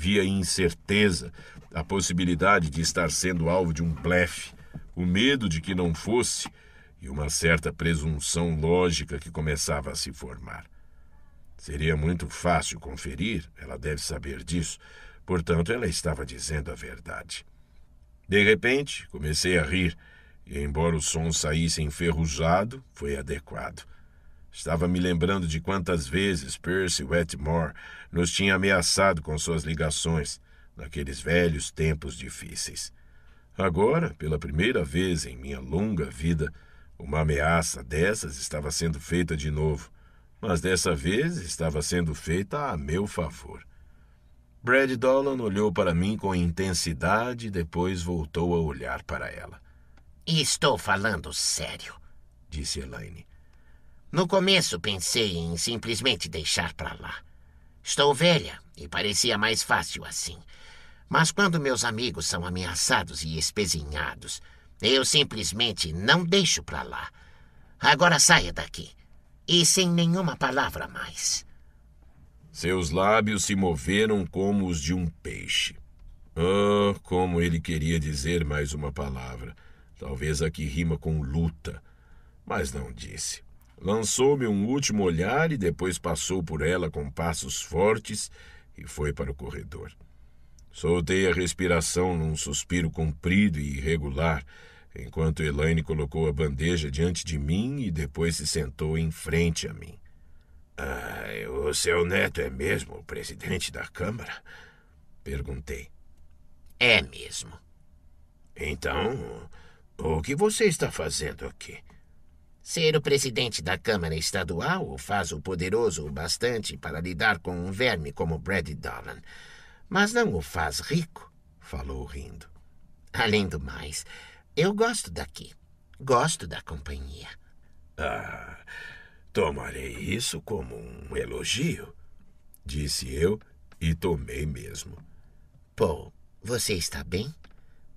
via incerteza, a possibilidade de estar sendo alvo de um blefe, o medo de que não fosse e uma certa presunção lógica que começava a se formar. Seria muito fácil conferir, ela deve saber disso, portanto, ela estava dizendo a verdade. De repente, comecei a rir, e embora o som saísse enferrujado, foi adequado. Estava me lembrando de quantas vezes Percy Wetmore nos tinha ameaçado com suas ligações naqueles velhos tempos difíceis. Agora, pela primeira vez em minha longa vida, uma ameaça dessas estava sendo feita de novo, mas dessa vez estava sendo feita a meu favor. Brad Dolan olhou para mim com intensidade e depois voltou a olhar para ela. Estou falando sério, disse Elaine. No começo pensei em simplesmente deixar para lá. Estou velha e parecia mais fácil assim. Mas quando meus amigos são ameaçados e espezinhados, eu simplesmente não deixo para lá. Agora saia daqui. E sem nenhuma palavra mais. Seus lábios se moveram como os de um peixe. Ah, oh, como ele queria dizer mais uma palavra. Talvez a que rima com luta, mas não disse lançou-me um último olhar e depois passou por ela com passos fortes e foi para o corredor. Soltei a respiração num suspiro comprido e irregular, enquanto Elaine colocou a bandeja diante de mim e depois se sentou em frente a mim. Ah, o seu neto é mesmo o presidente da Câmara? Perguntei. É mesmo. Então, o que você está fazendo aqui? Ser o presidente da Câmara Estadual faz o poderoso o bastante para lidar com um verme como Brad Dolan, mas não o faz rico, falou rindo. Além do mais, eu gosto daqui. Gosto da companhia. Ah, tomarei isso como um elogio, disse eu e tomei mesmo. Paul, você está bem?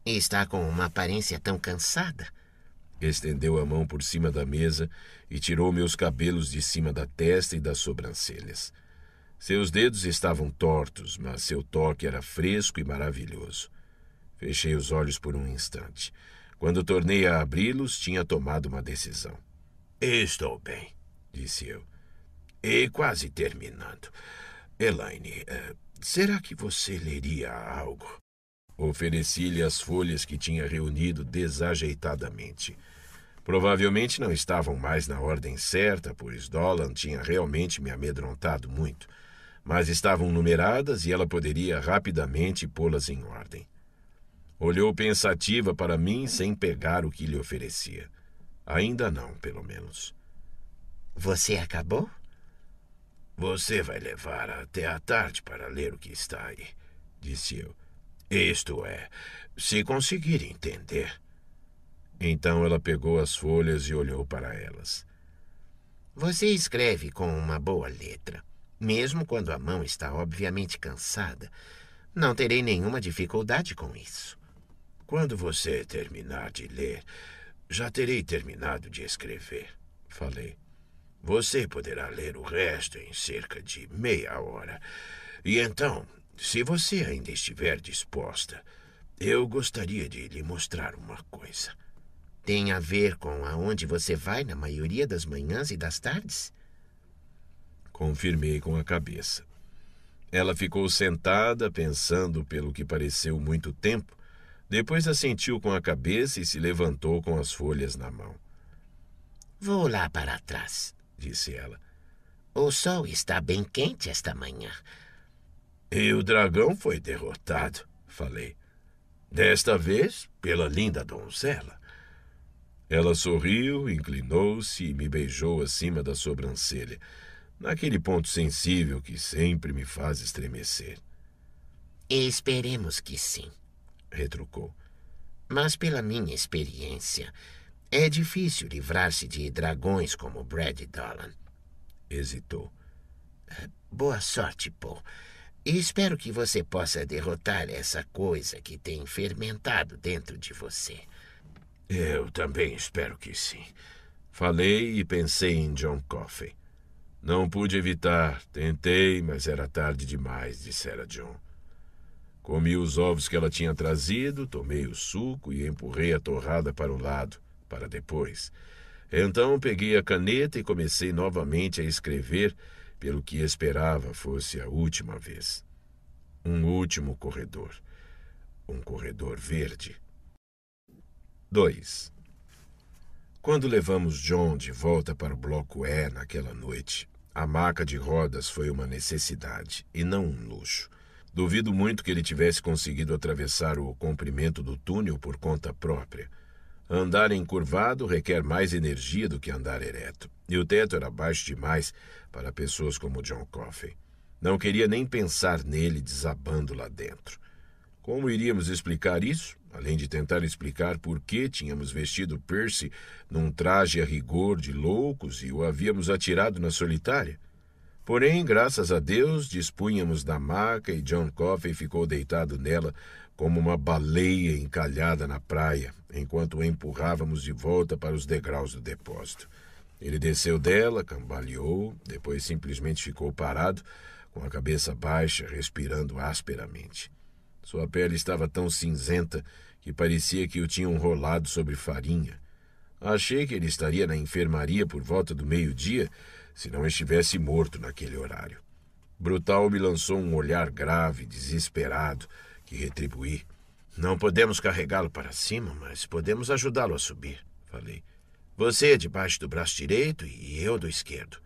Está com uma aparência tão cansada. Estendeu a mão por cima da mesa e tirou meus cabelos de cima da testa e das sobrancelhas. Seus dedos estavam tortos, mas seu toque era fresco e maravilhoso. Fechei os olhos por um instante. Quando tornei a abri-los, tinha tomado uma decisão. Estou bem, disse eu. E quase terminando. Elaine, eh, será que você leria algo? Ofereci-lhe as folhas que tinha reunido desajeitadamente. Provavelmente não estavam mais na ordem certa, pois Dolan tinha realmente me amedrontado muito, mas estavam numeradas e ela poderia rapidamente pô-las em ordem. Olhou pensativa para mim sem pegar o que lhe oferecia. Ainda não, pelo menos. Você acabou? Você vai levar até a tarde para ler o que está aí, disse eu. Isto é, se conseguir entender. Então ela pegou as folhas e olhou para elas. Você escreve com uma boa letra, mesmo quando a mão está obviamente cansada. Não terei nenhuma dificuldade com isso. Quando você terminar de ler, já terei terminado de escrever, falei. Você poderá ler o resto em cerca de meia hora. E então, se você ainda estiver disposta, eu gostaria de lhe mostrar uma coisa tem a ver com aonde você vai na maioria das manhãs e das tardes? Confirmei com a cabeça. Ela ficou sentada, pensando pelo que pareceu muito tempo. Depois assentiu com a cabeça e se levantou com as folhas na mão. Vou lá para trás, disse ela. O sol está bem quente esta manhã. E o dragão foi derrotado, falei. Desta vez pela linda donzela. Ela sorriu, inclinou-se e me beijou acima da sobrancelha, naquele ponto sensível que sempre me faz estremecer. Esperemos que sim, retrucou. Mas pela minha experiência, é difícil livrar-se de dragões como Brad Dolan. Hesitou. É, boa sorte, Paul. espero que você possa derrotar essa coisa que tem fermentado dentro de você. Eu também espero que sim. Falei e pensei em John Coffey. Não pude evitar, tentei, mas era tarde demais, dissera John. Comi os ovos que ela tinha trazido, tomei o suco e empurrei a torrada para o lado, para depois. Então peguei a caneta e comecei novamente a escrever, pelo que esperava fosse a última vez. Um último corredor. Um corredor verde. 2. Quando levamos John de volta para o bloco E naquela noite, a maca de rodas foi uma necessidade e não um luxo. Duvido muito que ele tivesse conseguido atravessar o comprimento do túnel por conta própria. Andar encurvado requer mais energia do que andar ereto, e o teto era baixo demais para pessoas como John Coffey. Não queria nem pensar nele desabando lá dentro. Como iríamos explicar isso? além de tentar explicar por que tínhamos vestido Percy num traje a rigor de loucos e o havíamos atirado na solitária. Porém, graças a Deus, dispunhamos da maca e John Coffey ficou deitado nela como uma baleia encalhada na praia, enquanto o empurrávamos de volta para os degraus do depósito. Ele desceu dela, cambaleou, depois simplesmente ficou parado, com a cabeça baixa, respirando asperamente. Sua pele estava tão cinzenta que parecia que o tinham rolado sobre farinha. Achei que ele estaria na enfermaria por volta do meio-dia, se não estivesse morto naquele horário. Brutal me lançou um olhar grave, desesperado, que retribuí. Não podemos carregá-lo para cima, mas podemos ajudá-lo a subir, falei. Você é debaixo do braço direito e eu do esquerdo.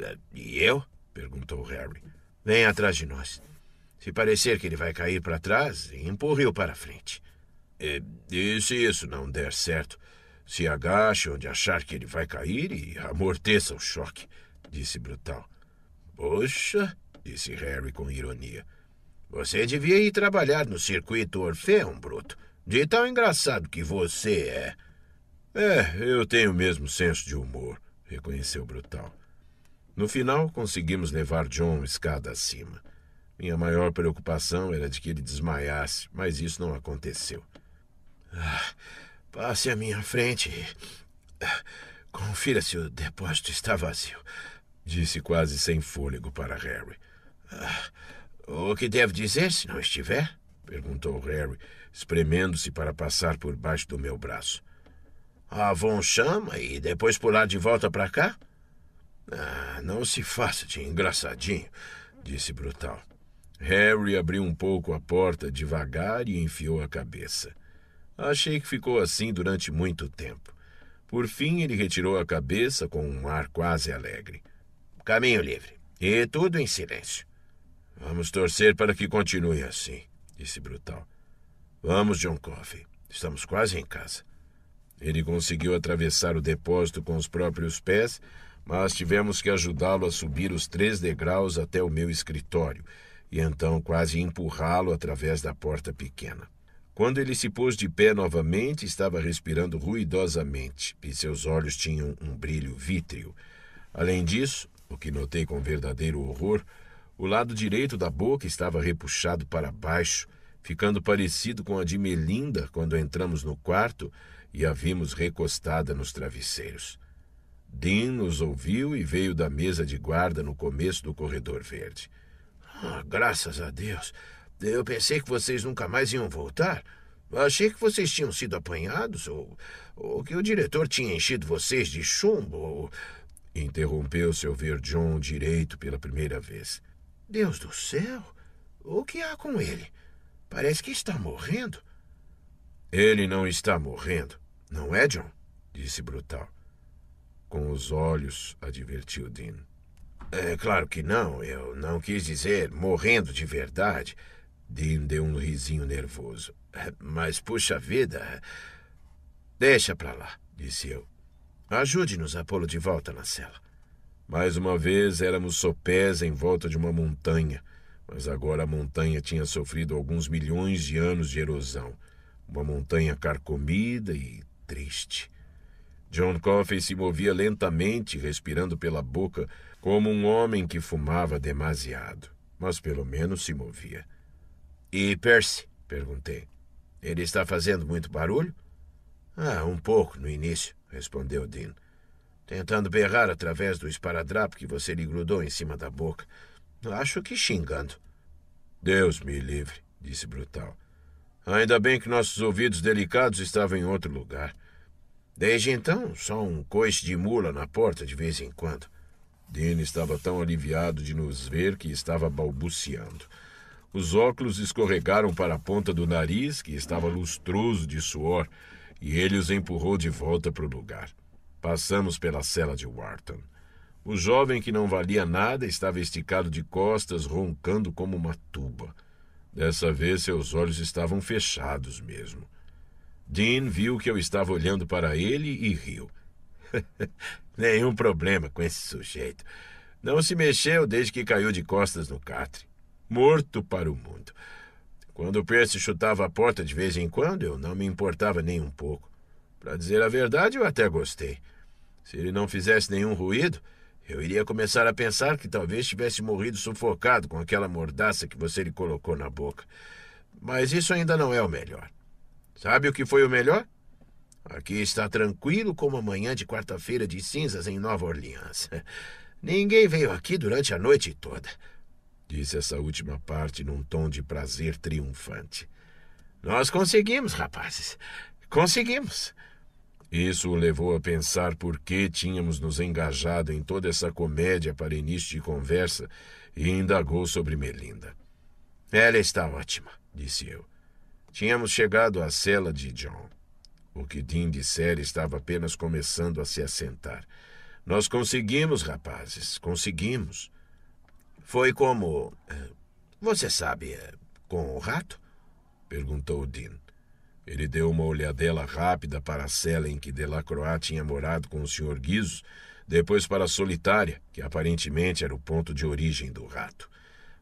É, e eu? perguntou Harry. Vem atrás de nós. Se parecer que ele vai cair para trás, empurre-o para frente. E, é, e se isso não der certo, se agache onde achar que ele vai cair e amorteça o choque, disse Brutal. Poxa, disse Harry com ironia. Você devia ir trabalhar no circuito Orfeão, Bruto. De tão engraçado que você é. É, eu tenho o mesmo senso de humor, reconheceu Brutal. No final, conseguimos levar John escada acima. Minha maior preocupação era de que ele desmaiasse, mas isso não aconteceu. Ah, passe à minha frente. Ah, confira se o depósito está vazio, disse quase sem fôlego para Harry. Ah, o que devo dizer se não estiver? perguntou Harry, espremendo-se para passar por baixo do meu braço. Avon chama e depois pular de volta para cá? Ah, não se faça de engraçadinho, disse Brutal. Harry abriu um pouco a porta devagar e enfiou a cabeça. Achei que ficou assim durante muito tempo. Por fim, ele retirou a cabeça com um ar quase alegre. Caminho livre. E tudo em silêncio. Vamos torcer para que continue assim, disse Brutal. Vamos, John Coffey. Estamos quase em casa. Ele conseguiu atravessar o depósito com os próprios pés, mas tivemos que ajudá-lo a subir os três degraus até o meu escritório e então quase empurrá-lo através da porta pequena. Quando ele se pôs de pé novamente, estava respirando ruidosamente e seus olhos tinham um brilho vítreo. Além disso, o que notei com verdadeiro horror, o lado direito da boca estava repuxado para baixo, ficando parecido com a de Melinda quando entramos no quarto e a vimos recostada nos travesseiros. Dean nos ouviu e veio da mesa de guarda no começo do corredor verde. Ah, graças a Deus. Eu pensei que vocês nunca mais iam voltar. Achei que vocês tinham sido apanhados, ou, ou que o diretor tinha enchido vocês de chumbo, ou. Interrompeu ver John direito pela primeira vez. Deus do céu! O que há com ele? Parece que está morrendo. Ele não está morrendo, não é, John? disse Brutal. Com os olhos, advertiu Dean. É claro que não, eu não quis dizer morrendo de verdade. Dean deu um risinho nervoso. É, mas puxa vida. Deixa pra lá, disse eu. Ajude-nos a pô-lo de volta na cela. Mais uma vez éramos sopés em volta de uma montanha, mas agora a montanha tinha sofrido alguns milhões de anos de erosão. Uma montanha carcomida e triste. John Coffey se movia lentamente, respirando pela boca, como um homem que fumava demasiado, mas pelo menos se movia. E Percy? perguntei. Ele está fazendo muito barulho? Ah, um pouco no início, respondeu Dean. Tentando berrar através do esparadrapo que você lhe grudou em cima da boca. Acho que xingando. Deus me livre, disse Brutal. Ainda bem que nossos ouvidos delicados estavam em outro lugar. Desde então, só um coice de mula na porta de vez em quando. Dene estava tão aliviado de nos ver que estava balbuciando. Os óculos escorregaram para a ponta do nariz, que estava lustroso de suor, e ele os empurrou de volta para o lugar. Passamos pela cela de Wharton. O jovem que não valia nada estava esticado de costas, roncando como uma tuba. Dessa vez seus olhos estavam fechados mesmo. Dean viu que eu estava olhando para ele e riu. [laughs] Nenhum problema com esse sujeito. Não se mexeu desde que caiu de costas no catre. Morto para o mundo. Quando o Percy chutava a porta de vez em quando, eu não me importava nem um pouco. Para dizer a verdade, eu até gostei. Se ele não fizesse nenhum ruído, eu iria começar a pensar que talvez tivesse morrido sufocado com aquela mordaça que você lhe colocou na boca. Mas isso ainda não é o melhor. Sabe o que foi o melhor? Aqui está tranquilo como a manhã de quarta-feira de cinzas em Nova Orleans. [laughs] Ninguém veio aqui durante a noite toda. Disse essa última parte num tom de prazer triunfante. Nós conseguimos, rapazes. Conseguimos. Isso o levou a pensar por que tínhamos nos engajado em toda essa comédia para início de conversa e indagou sobre Melinda. Ela está ótima, disse eu. Tínhamos chegado à cela de John. O que Din dissera estava apenas começando a se assentar. Nós conseguimos, rapazes, conseguimos. Foi como. Eh, você sabe, eh, com o rato? perguntou Din. Ele deu uma olhadela rápida para a cela em que Delacroix tinha morado com o Sr. Guizos, depois para a solitária, que aparentemente era o ponto de origem do rato.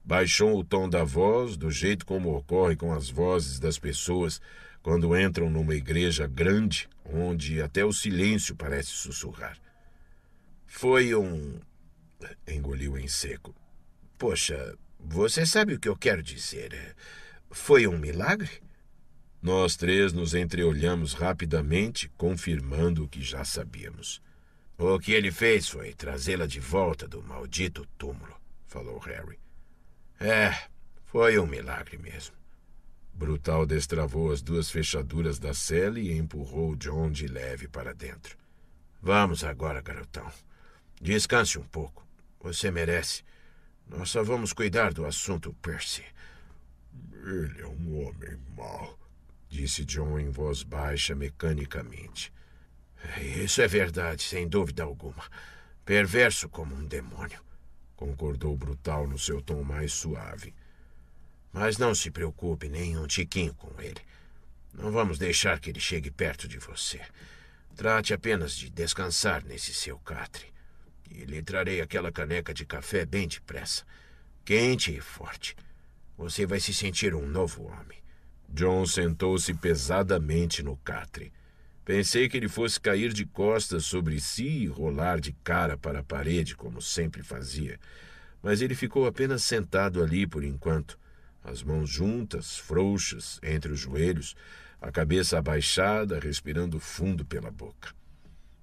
Baixou o tom da voz, do jeito como ocorre com as vozes das pessoas quando entram numa igreja grande onde até o silêncio parece sussurrar. Foi um. engoliu em seco. Poxa, você sabe o que eu quero dizer. Foi um milagre? Nós três nos entreolhamos rapidamente, confirmando o que já sabíamos. O que ele fez foi trazê-la de volta do maldito túmulo, falou Harry. É, foi um milagre mesmo. Brutal destravou as duas fechaduras da cela e empurrou John de leve para dentro. Vamos agora, garotão. Descanse um pouco. Você merece. Nós só vamos cuidar do assunto, Percy. Ele é um homem mau, disse John em voz baixa mecanicamente. Isso é verdade, sem dúvida alguma. Perverso como um demônio, concordou Brutal no seu tom mais suave. Mas não se preocupe nem um tiquinho com ele. Não vamos deixar que ele chegue perto de você. Trate apenas de descansar nesse seu catre. E lhe trarei aquela caneca de café bem depressa. Quente e forte. Você vai se sentir um novo homem. John sentou-se pesadamente no catre. Pensei que ele fosse cair de costas sobre si e rolar de cara para a parede, como sempre fazia. Mas ele ficou apenas sentado ali por enquanto, as mãos juntas, frouxas, entre os joelhos, a cabeça abaixada, respirando fundo pela boca.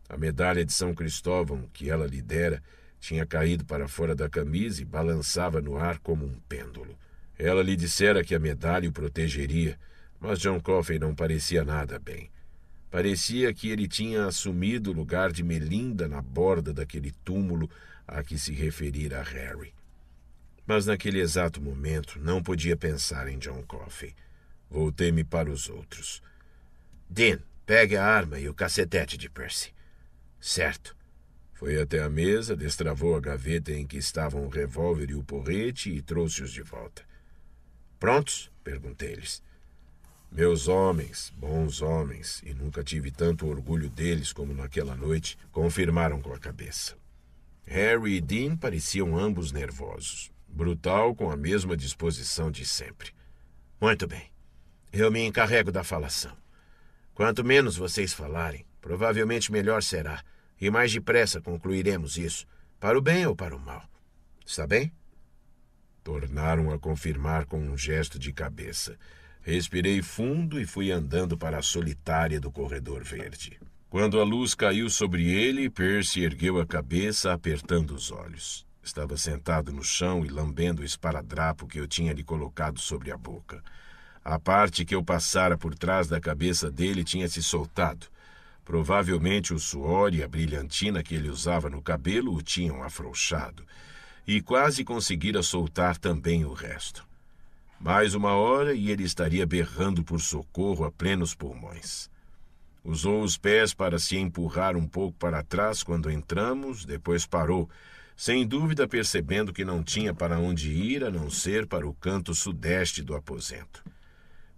A medalha de São Cristóvão que ela lhe dera tinha caído para fora da camisa e balançava no ar como um pêndulo. Ela lhe dissera que a medalha o protegeria, mas John Coffey não parecia nada bem. Parecia que ele tinha assumido o lugar de Melinda na borda daquele túmulo a que se referira Harry mas naquele exato momento não podia pensar em John Coffey. Voltei-me para os outros. Dean, pegue a arma e o cacetete de Percy. Certo. Foi até a mesa, destravou a gaveta em que estavam o revólver e o porrete e trouxe-os de volta. Prontos? perguntei-lhes. Meus homens, bons homens, e nunca tive tanto orgulho deles como naquela noite, confirmaram com a cabeça. Harry e Dean pareciam ambos nervosos brutal com a mesma disposição de sempre. Muito bem. Eu me encarrego da falação. Quanto menos vocês falarem, provavelmente melhor será, e mais depressa concluiremos isso, para o bem ou para o mal. Está bem? Tornaram a confirmar com um gesto de cabeça. Respirei fundo e fui andando para a solitária do corredor verde. Quando a luz caiu sobre ele, Percy ergueu a cabeça, apertando os olhos. Estava sentado no chão e lambendo o esparadrapo que eu tinha lhe colocado sobre a boca. A parte que eu passara por trás da cabeça dele tinha se soltado. Provavelmente o suor e a brilhantina que ele usava no cabelo o tinham afrouxado. E quase conseguira soltar também o resto. Mais uma hora e ele estaria berrando por socorro a plenos pulmões. Usou os pés para se empurrar um pouco para trás quando entramos, depois parou sem dúvida percebendo que não tinha para onde ir a não ser para o canto sudeste do aposento.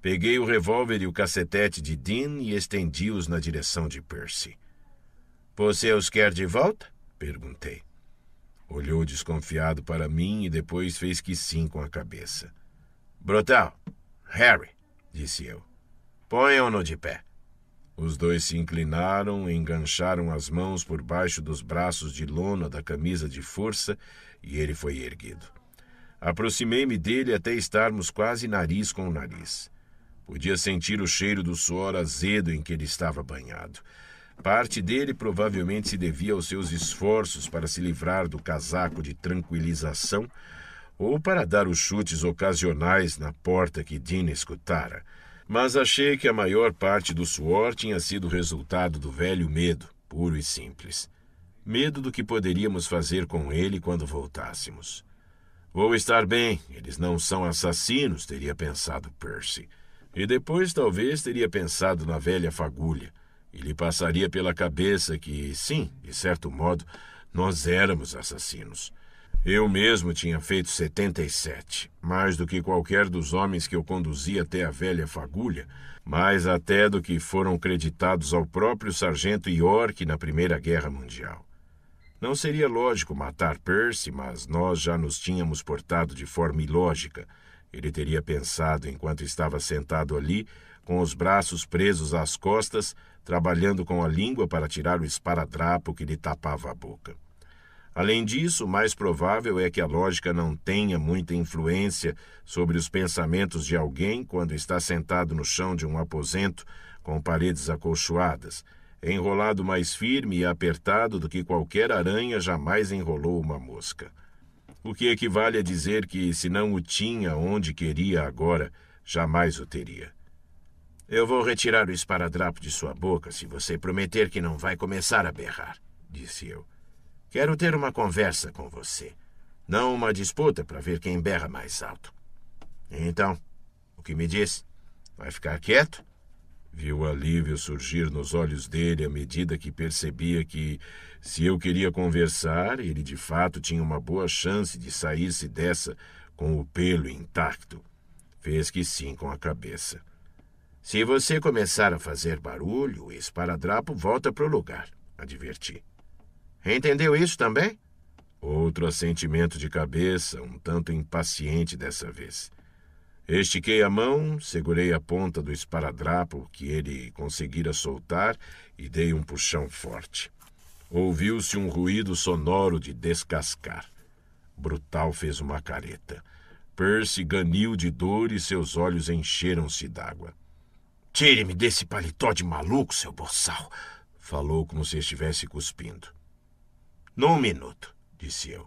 Peguei o revólver e o cacetete de Dean e estendi-os na direção de Percy. Você os quer de volta? perguntei. Olhou desconfiado para mim e depois fez que sim com a cabeça. Brutal! Harry, disse eu. Ponham-no de pé. Os dois se inclinaram, engancharam as mãos por baixo dos braços de lona da camisa de força e ele foi erguido. Aproximei-me dele até estarmos quase nariz com nariz. Podia sentir o cheiro do suor azedo em que ele estava banhado. Parte dele provavelmente se devia aos seus esforços para se livrar do casaco de tranquilização ou para dar os chutes ocasionais na porta que Dina escutara mas achei que a maior parte do suor tinha sido resultado do velho medo, puro e simples. Medo do que poderíamos fazer com ele quando voltássemos. Vou estar bem, eles não são assassinos, teria pensado Percy. E depois talvez teria pensado na velha fagulha. E lhe passaria pela cabeça que, sim, de certo modo, nós éramos assassinos. Eu mesmo tinha feito 77, mais do que qualquer dos homens que eu conduzi até a velha fagulha, mais até do que foram creditados ao próprio sargento York na Primeira Guerra Mundial. Não seria lógico matar Percy, mas nós já nos tínhamos portado de forma ilógica. Ele teria pensado enquanto estava sentado ali, com os braços presos às costas, trabalhando com a língua para tirar o esparadrapo que lhe tapava a boca. Além disso, mais provável é que a lógica não tenha muita influência sobre os pensamentos de alguém quando está sentado no chão de um aposento com paredes acolchoadas, é enrolado mais firme e apertado do que qualquer aranha jamais enrolou uma mosca. O que equivale a dizer que, se não o tinha onde queria agora, jamais o teria. Eu vou retirar o esparadrapo de sua boca se você prometer que não vai começar a berrar, disse eu. Quero ter uma conversa com você. Não uma disputa para ver quem berra mais alto. Então, o que me diz? Vai ficar quieto? Viu alívio surgir nos olhos dele à medida que percebia que, se eu queria conversar, ele de fato tinha uma boa chance de sair-se dessa com o pelo intacto. Fez que sim com a cabeça. Se você começar a fazer barulho, o esparadrapo volta para o lugar, adverti. Entendeu isso também? Outro assentimento de cabeça, um tanto impaciente dessa vez. Estiquei a mão, segurei a ponta do esparadrapo que ele conseguira soltar e dei um puxão forte. Ouviu-se um ruído sonoro de descascar. Brutal fez uma careta. Percy ganiu de dor e seus olhos encheram-se d'água. Tire-me desse paletó de maluco, seu boçal! Falou como se estivesse cuspindo. Num minuto, disse eu.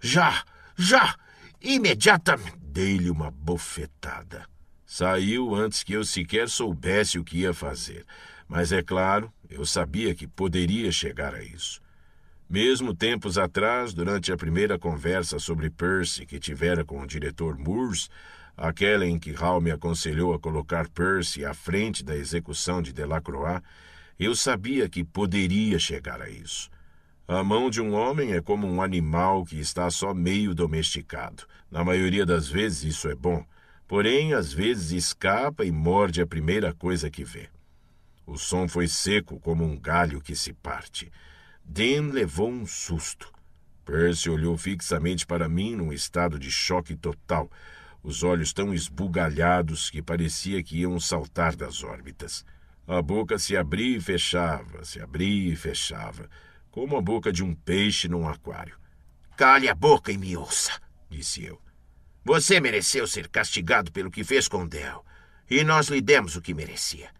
Já, já, imediatamente. Dei-lhe uma bofetada. Saiu antes que eu sequer soubesse o que ia fazer. Mas é claro, eu sabia que poderia chegar a isso. Mesmo tempos atrás, durante a primeira conversa sobre Percy que tivera com o diretor Moores, aquela em que Hall me aconselhou a colocar Percy à frente da execução de Delacroix, eu sabia que poderia chegar a isso. A mão de um homem é como um animal que está só meio domesticado. Na maioria das vezes isso é bom, porém às vezes escapa e morde a primeira coisa que vê. O som foi seco como um galho que se parte. Dan levou um susto. Percy olhou fixamente para mim num estado de choque total, os olhos tão esbugalhados que parecia que iam saltar das órbitas. A boca se abria e fechava, se abria e fechava como a boca de um peixe num aquário. Cale a boca e me ouça, disse eu. Você mereceu ser castigado pelo que fez com Del, e nós lhe demos o que merecia.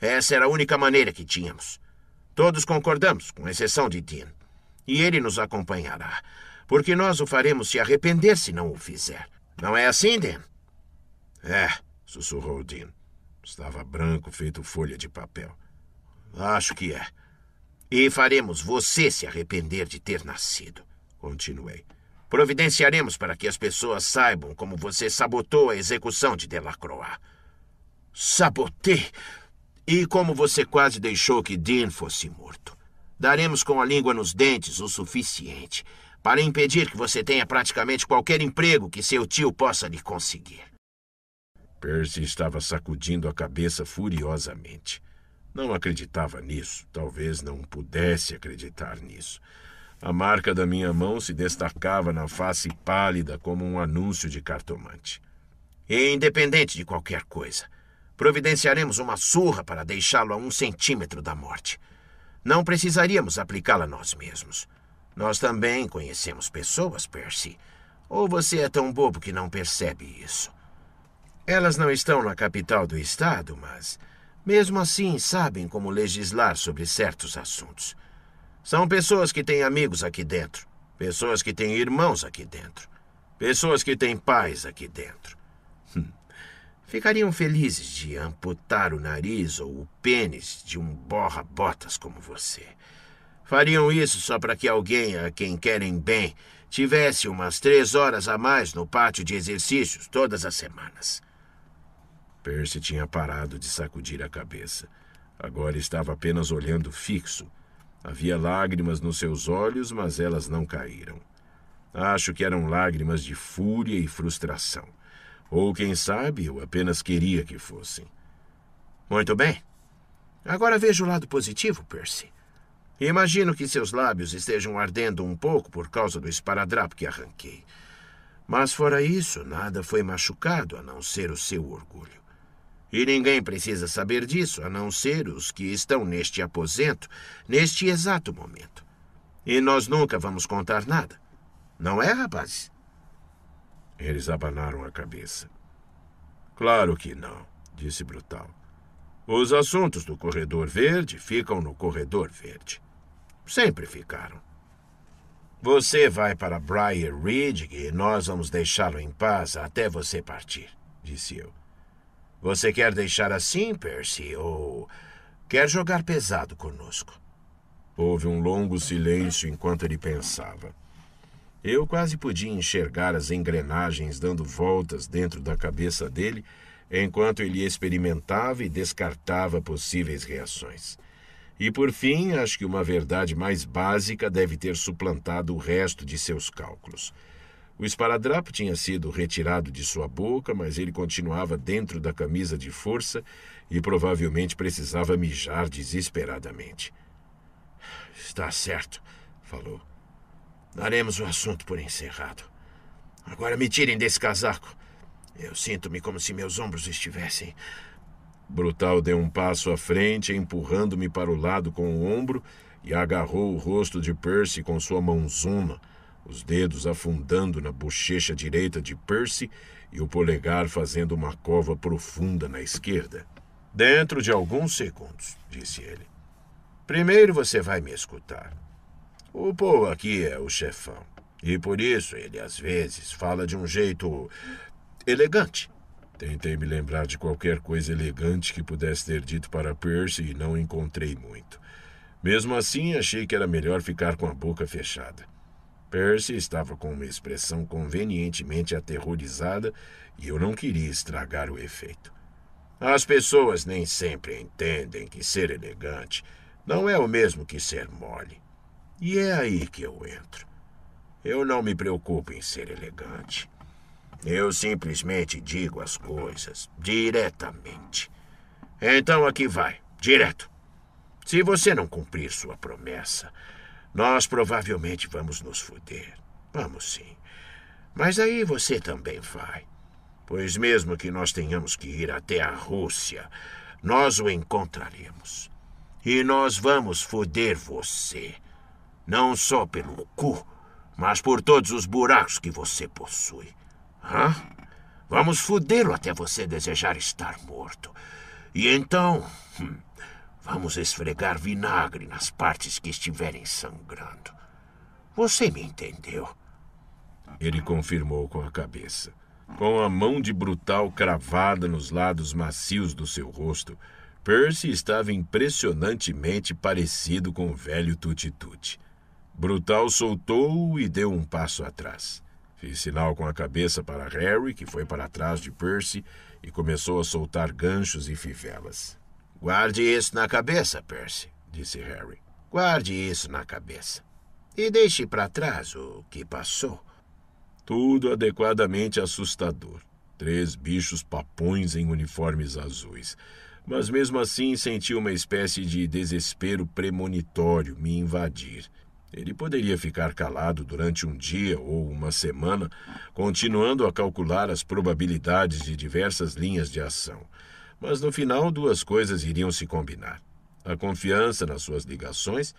Essa era a única maneira que tínhamos. Todos concordamos, com exceção de Dean. E ele nos acompanhará, porque nós o faremos se arrepender se não o fizer. Não é assim, Dean? É, sussurrou Dean. Estava branco, feito folha de papel. Acho que é. E faremos você se arrepender de ter nascido. Continuei. Providenciaremos para que as pessoas saibam como você sabotou a execução de Delacroix. Sabotei? E como você quase deixou que Dean fosse morto. Daremos com a língua nos dentes o suficiente para impedir que você tenha praticamente qualquer emprego que seu tio possa lhe conseguir. Percy estava sacudindo a cabeça furiosamente. Não acreditava nisso, talvez não pudesse acreditar nisso. A marca da minha mão se destacava na face pálida como um anúncio de cartomante. Independente de qualquer coisa, providenciaremos uma surra para deixá-lo a um centímetro da morte. Não precisaríamos aplicá-la nós mesmos. Nós também conhecemos pessoas, Percy. Ou você é tão bobo que não percebe isso? Elas não estão na capital do estado, mas mesmo assim, sabem como legislar sobre certos assuntos. São pessoas que têm amigos aqui dentro, pessoas que têm irmãos aqui dentro, pessoas que têm pais aqui dentro. Hum. Ficariam felizes de amputar o nariz ou o pênis de um borra-botas como você. Fariam isso só para que alguém a quem querem bem tivesse umas três horas a mais no pátio de exercícios todas as semanas. Percy tinha parado de sacudir a cabeça. Agora estava apenas olhando fixo. Havia lágrimas nos seus olhos, mas elas não caíram. Acho que eram lágrimas de fúria e frustração. Ou, quem sabe, eu apenas queria que fossem. Muito bem. Agora veja o lado positivo, Percy. Imagino que seus lábios estejam ardendo um pouco por causa do esparadrapo que arranquei. Mas, fora isso, nada foi machucado a não ser o seu orgulho. E ninguém precisa saber disso, a não ser os que estão neste aposento, neste exato momento. E nós nunca vamos contar nada. Não é, rapazes? Eles abanaram a cabeça. Claro que não, disse Brutal. Os assuntos do Corredor Verde ficam no Corredor Verde. Sempre ficaram. Você vai para Briar Ridge e nós vamos deixá-lo em paz até você partir, disse eu. Você quer deixar assim, Percy, ou quer jogar pesado conosco? Houve um longo silêncio enquanto ele pensava. Eu quase podia enxergar as engrenagens dando voltas dentro da cabeça dele enquanto ele experimentava e descartava possíveis reações. E por fim, acho que uma verdade mais básica deve ter suplantado o resto de seus cálculos. O esparadrapo tinha sido retirado de sua boca, mas ele continuava dentro da camisa de força e provavelmente precisava mijar desesperadamente. Está certo, falou. Daremos o assunto por encerrado. Agora me tirem desse casaco. Eu sinto-me como se meus ombros estivessem. Brutal deu um passo à frente, empurrando-me para o lado com o ombro e agarrou o rosto de Percy com sua mãozona os dedos afundando na bochecha direita de Percy e o polegar fazendo uma cova profunda na esquerda. Dentro de alguns segundos, disse ele. Primeiro você vai me escutar. O povo aqui é o chefão, e por isso ele às vezes fala de um jeito elegante. Tentei me lembrar de qualquer coisa elegante que pudesse ter dito para Percy e não encontrei muito. Mesmo assim, achei que era melhor ficar com a boca fechada. Percy estava com uma expressão convenientemente aterrorizada e eu não queria estragar o efeito. As pessoas nem sempre entendem que ser elegante não é o mesmo que ser mole. E é aí que eu entro. Eu não me preocupo em ser elegante. Eu simplesmente digo as coisas diretamente. Então aqui vai, direto. Se você não cumprir sua promessa, nós provavelmente vamos nos fuder. Vamos sim. Mas aí você também vai. Pois mesmo que nós tenhamos que ir até a Rússia, nós o encontraremos. E nós vamos foder você. Não só pelo cu, mas por todos os buracos que você possui. Hã? Vamos fodê-lo até você desejar estar morto. E então. Hum, Vamos esfregar vinagre nas partes que estiverem sangrando. Você me entendeu? Ele confirmou com a cabeça. Com a mão de brutal cravada nos lados macios do seu rosto, Percy estava impressionantemente parecido com o velho Tutituti. Brutal soltou-o e deu um passo atrás. Fiz sinal com a cabeça para Harry, que foi para trás de Percy e começou a soltar ganchos e fivelas. Guarde isso na cabeça, Percy, disse Harry. Guarde isso na cabeça. E deixe para trás o que passou. Tudo adequadamente assustador. Três bichos papões em uniformes azuis. Mas mesmo assim senti uma espécie de desespero premonitório me invadir. Ele poderia ficar calado durante um dia ou uma semana, continuando a calcular as probabilidades de diversas linhas de ação. Mas no final, duas coisas iriam se combinar: a confiança nas suas ligações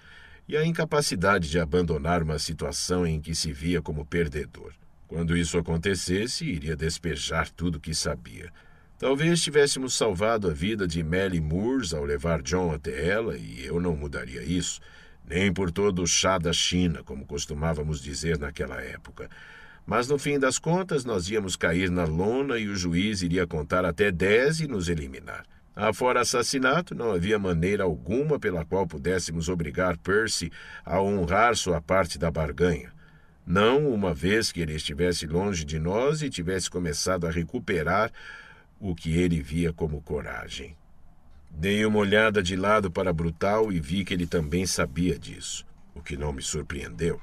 e a incapacidade de abandonar uma situação em que se via como perdedor. Quando isso acontecesse, iria despejar tudo o que sabia. Talvez tivéssemos salvado a vida de Melly Moores ao levar John até ela, e eu não mudaria isso, nem por todo o chá da China, como costumávamos dizer naquela época. Mas no fim das contas, nós íamos cair na lona e o juiz iria contar até 10 e nos eliminar. Afora assassinato, não havia maneira alguma pela qual pudéssemos obrigar Percy a honrar sua parte da barganha. Não uma vez que ele estivesse longe de nós e tivesse começado a recuperar o que ele via como coragem. Dei uma olhada de lado para Brutal e vi que ele também sabia disso, o que não me surpreendeu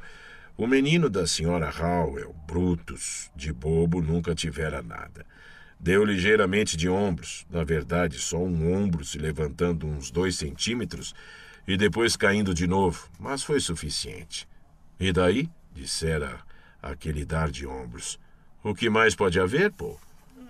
o menino da senhora Howell, Brutus, de bobo, nunca tivera nada. Deu ligeiramente de ombros, na verdade, só um ombro se levantando uns dois centímetros e depois caindo de novo, mas foi suficiente. E daí? dissera aquele dar de ombros. O que mais pode haver, pô?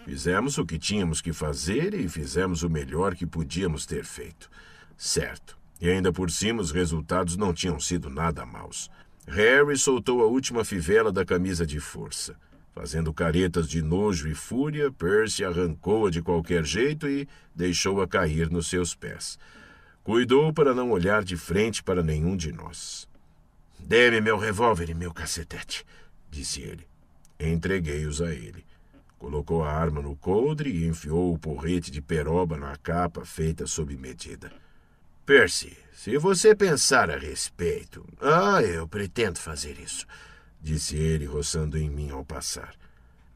Fizemos o que tínhamos que fazer e fizemos o melhor que podíamos ter feito. Certo. E ainda por cima os resultados não tinham sido nada maus. Harry soltou a última fivela da camisa de força. Fazendo caretas de nojo e fúria, Percy arrancou-a de qualquer jeito e deixou-a cair nos seus pés. Cuidou para não olhar de frente para nenhum de nós. Dê-me meu revólver e meu cacetete, disse ele. Entreguei-os a ele. Colocou a arma no coldre e enfiou o porrete de peroba na capa feita sob medida. Percy, se você pensar a respeito. Ah, eu pretendo fazer isso, disse ele, roçando em mim ao passar.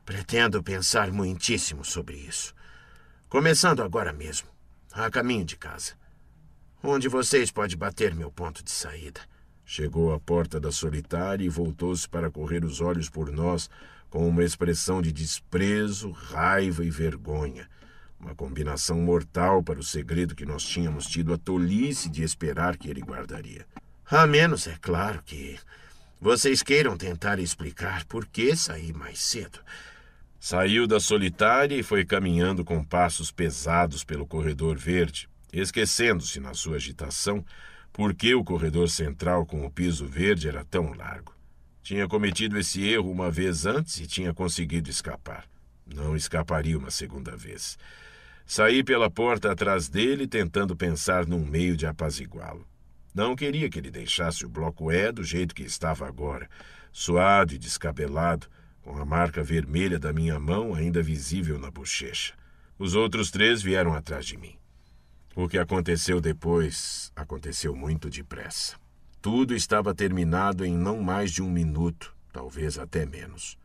Pretendo pensar muitíssimo sobre isso. Começando agora mesmo, a caminho de casa. Onde vocês pode bater meu ponto de saída. Chegou à porta da solitária e voltou-se para correr os olhos por nós com uma expressão de desprezo, raiva e vergonha. Uma combinação mortal para o segredo que nós tínhamos tido a tolice de esperar que ele guardaria. A menos, é claro, que vocês queiram tentar explicar por que saí mais cedo. Saiu da solitária e foi caminhando com passos pesados pelo corredor verde, esquecendo-se na sua agitação por que o corredor central com o piso verde era tão largo. Tinha cometido esse erro uma vez antes e tinha conseguido escapar. Não escaparia uma segunda vez. Saí pela porta atrás dele, tentando pensar num meio de apaziguá-lo. Não queria que ele deixasse o bloco E do jeito que estava agora, suado e descabelado, com a marca vermelha da minha mão ainda visível na bochecha. Os outros três vieram atrás de mim. O que aconteceu depois aconteceu muito depressa. Tudo estava terminado em não mais de um minuto, talvez até menos.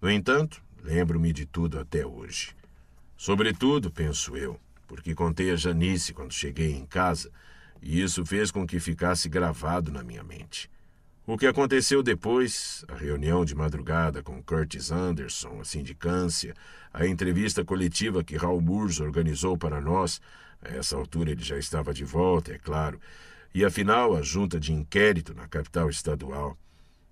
No entanto, lembro-me de tudo até hoje. Sobretudo, penso eu, porque contei a Janice quando cheguei em casa e isso fez com que ficasse gravado na minha mente. O que aconteceu depois, a reunião de madrugada com Curtis Anderson, a sindicância, a entrevista coletiva que Raul Murs organizou para nós, a essa altura ele já estava de volta, é claro, e afinal a junta de inquérito na capital estadual.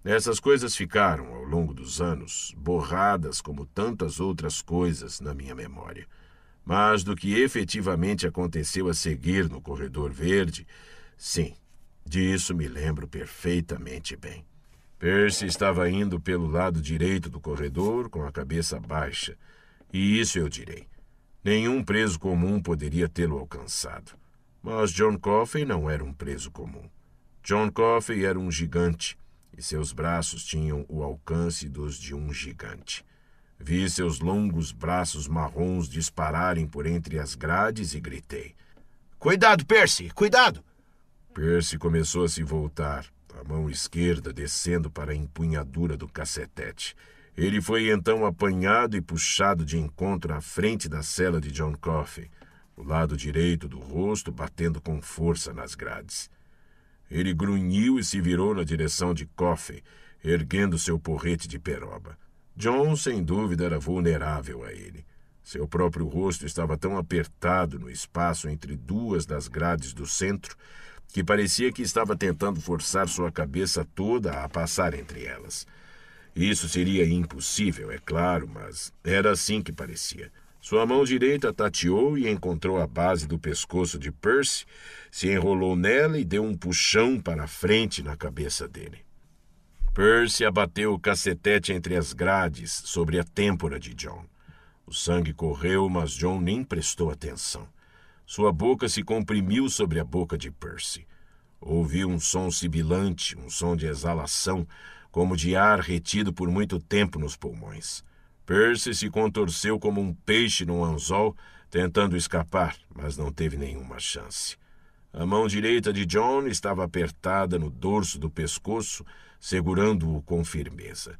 Essas coisas ficaram, ao longo dos anos, borradas como tantas outras coisas na minha memória. Mas do que efetivamente aconteceu a seguir no Corredor Verde, sim, disso me lembro perfeitamente bem. Percy estava indo pelo lado direito do corredor com a cabeça baixa, e isso eu direi. Nenhum preso comum poderia tê-lo alcançado. Mas John Coffey não era um preso comum. John Coffey era um gigante, e seus braços tinham o alcance dos de um gigante. Vi seus longos braços marrons dispararem por entre as grades e gritei: Cuidado, Percy! Cuidado! Percy começou a se voltar, a mão esquerda descendo para a empunhadura do cacetete. Ele foi então apanhado e puxado de encontro à frente da cela de John Coffey, o lado direito do rosto batendo com força nas grades. Ele grunhiu e se virou na direção de Coffey, erguendo seu porrete de peroba. John, sem dúvida, era vulnerável a ele. Seu próprio rosto estava tão apertado no espaço entre duas das grades do centro que parecia que estava tentando forçar sua cabeça toda a passar entre elas. Isso seria impossível, é claro, mas era assim que parecia. Sua mão direita tateou e encontrou a base do pescoço de Percy, se enrolou nela e deu um puxão para frente na cabeça dele. Percy abateu o cacetete entre as grades sobre a têmpora de John. O sangue correu, mas John nem prestou atenção. Sua boca se comprimiu sobre a boca de Percy. Ouviu um som sibilante, um som de exalação, como de ar retido por muito tempo nos pulmões. Percy se contorceu como um peixe num anzol, tentando escapar, mas não teve nenhuma chance. A mão direita de John estava apertada no dorso do pescoço, segurando-o com firmeza.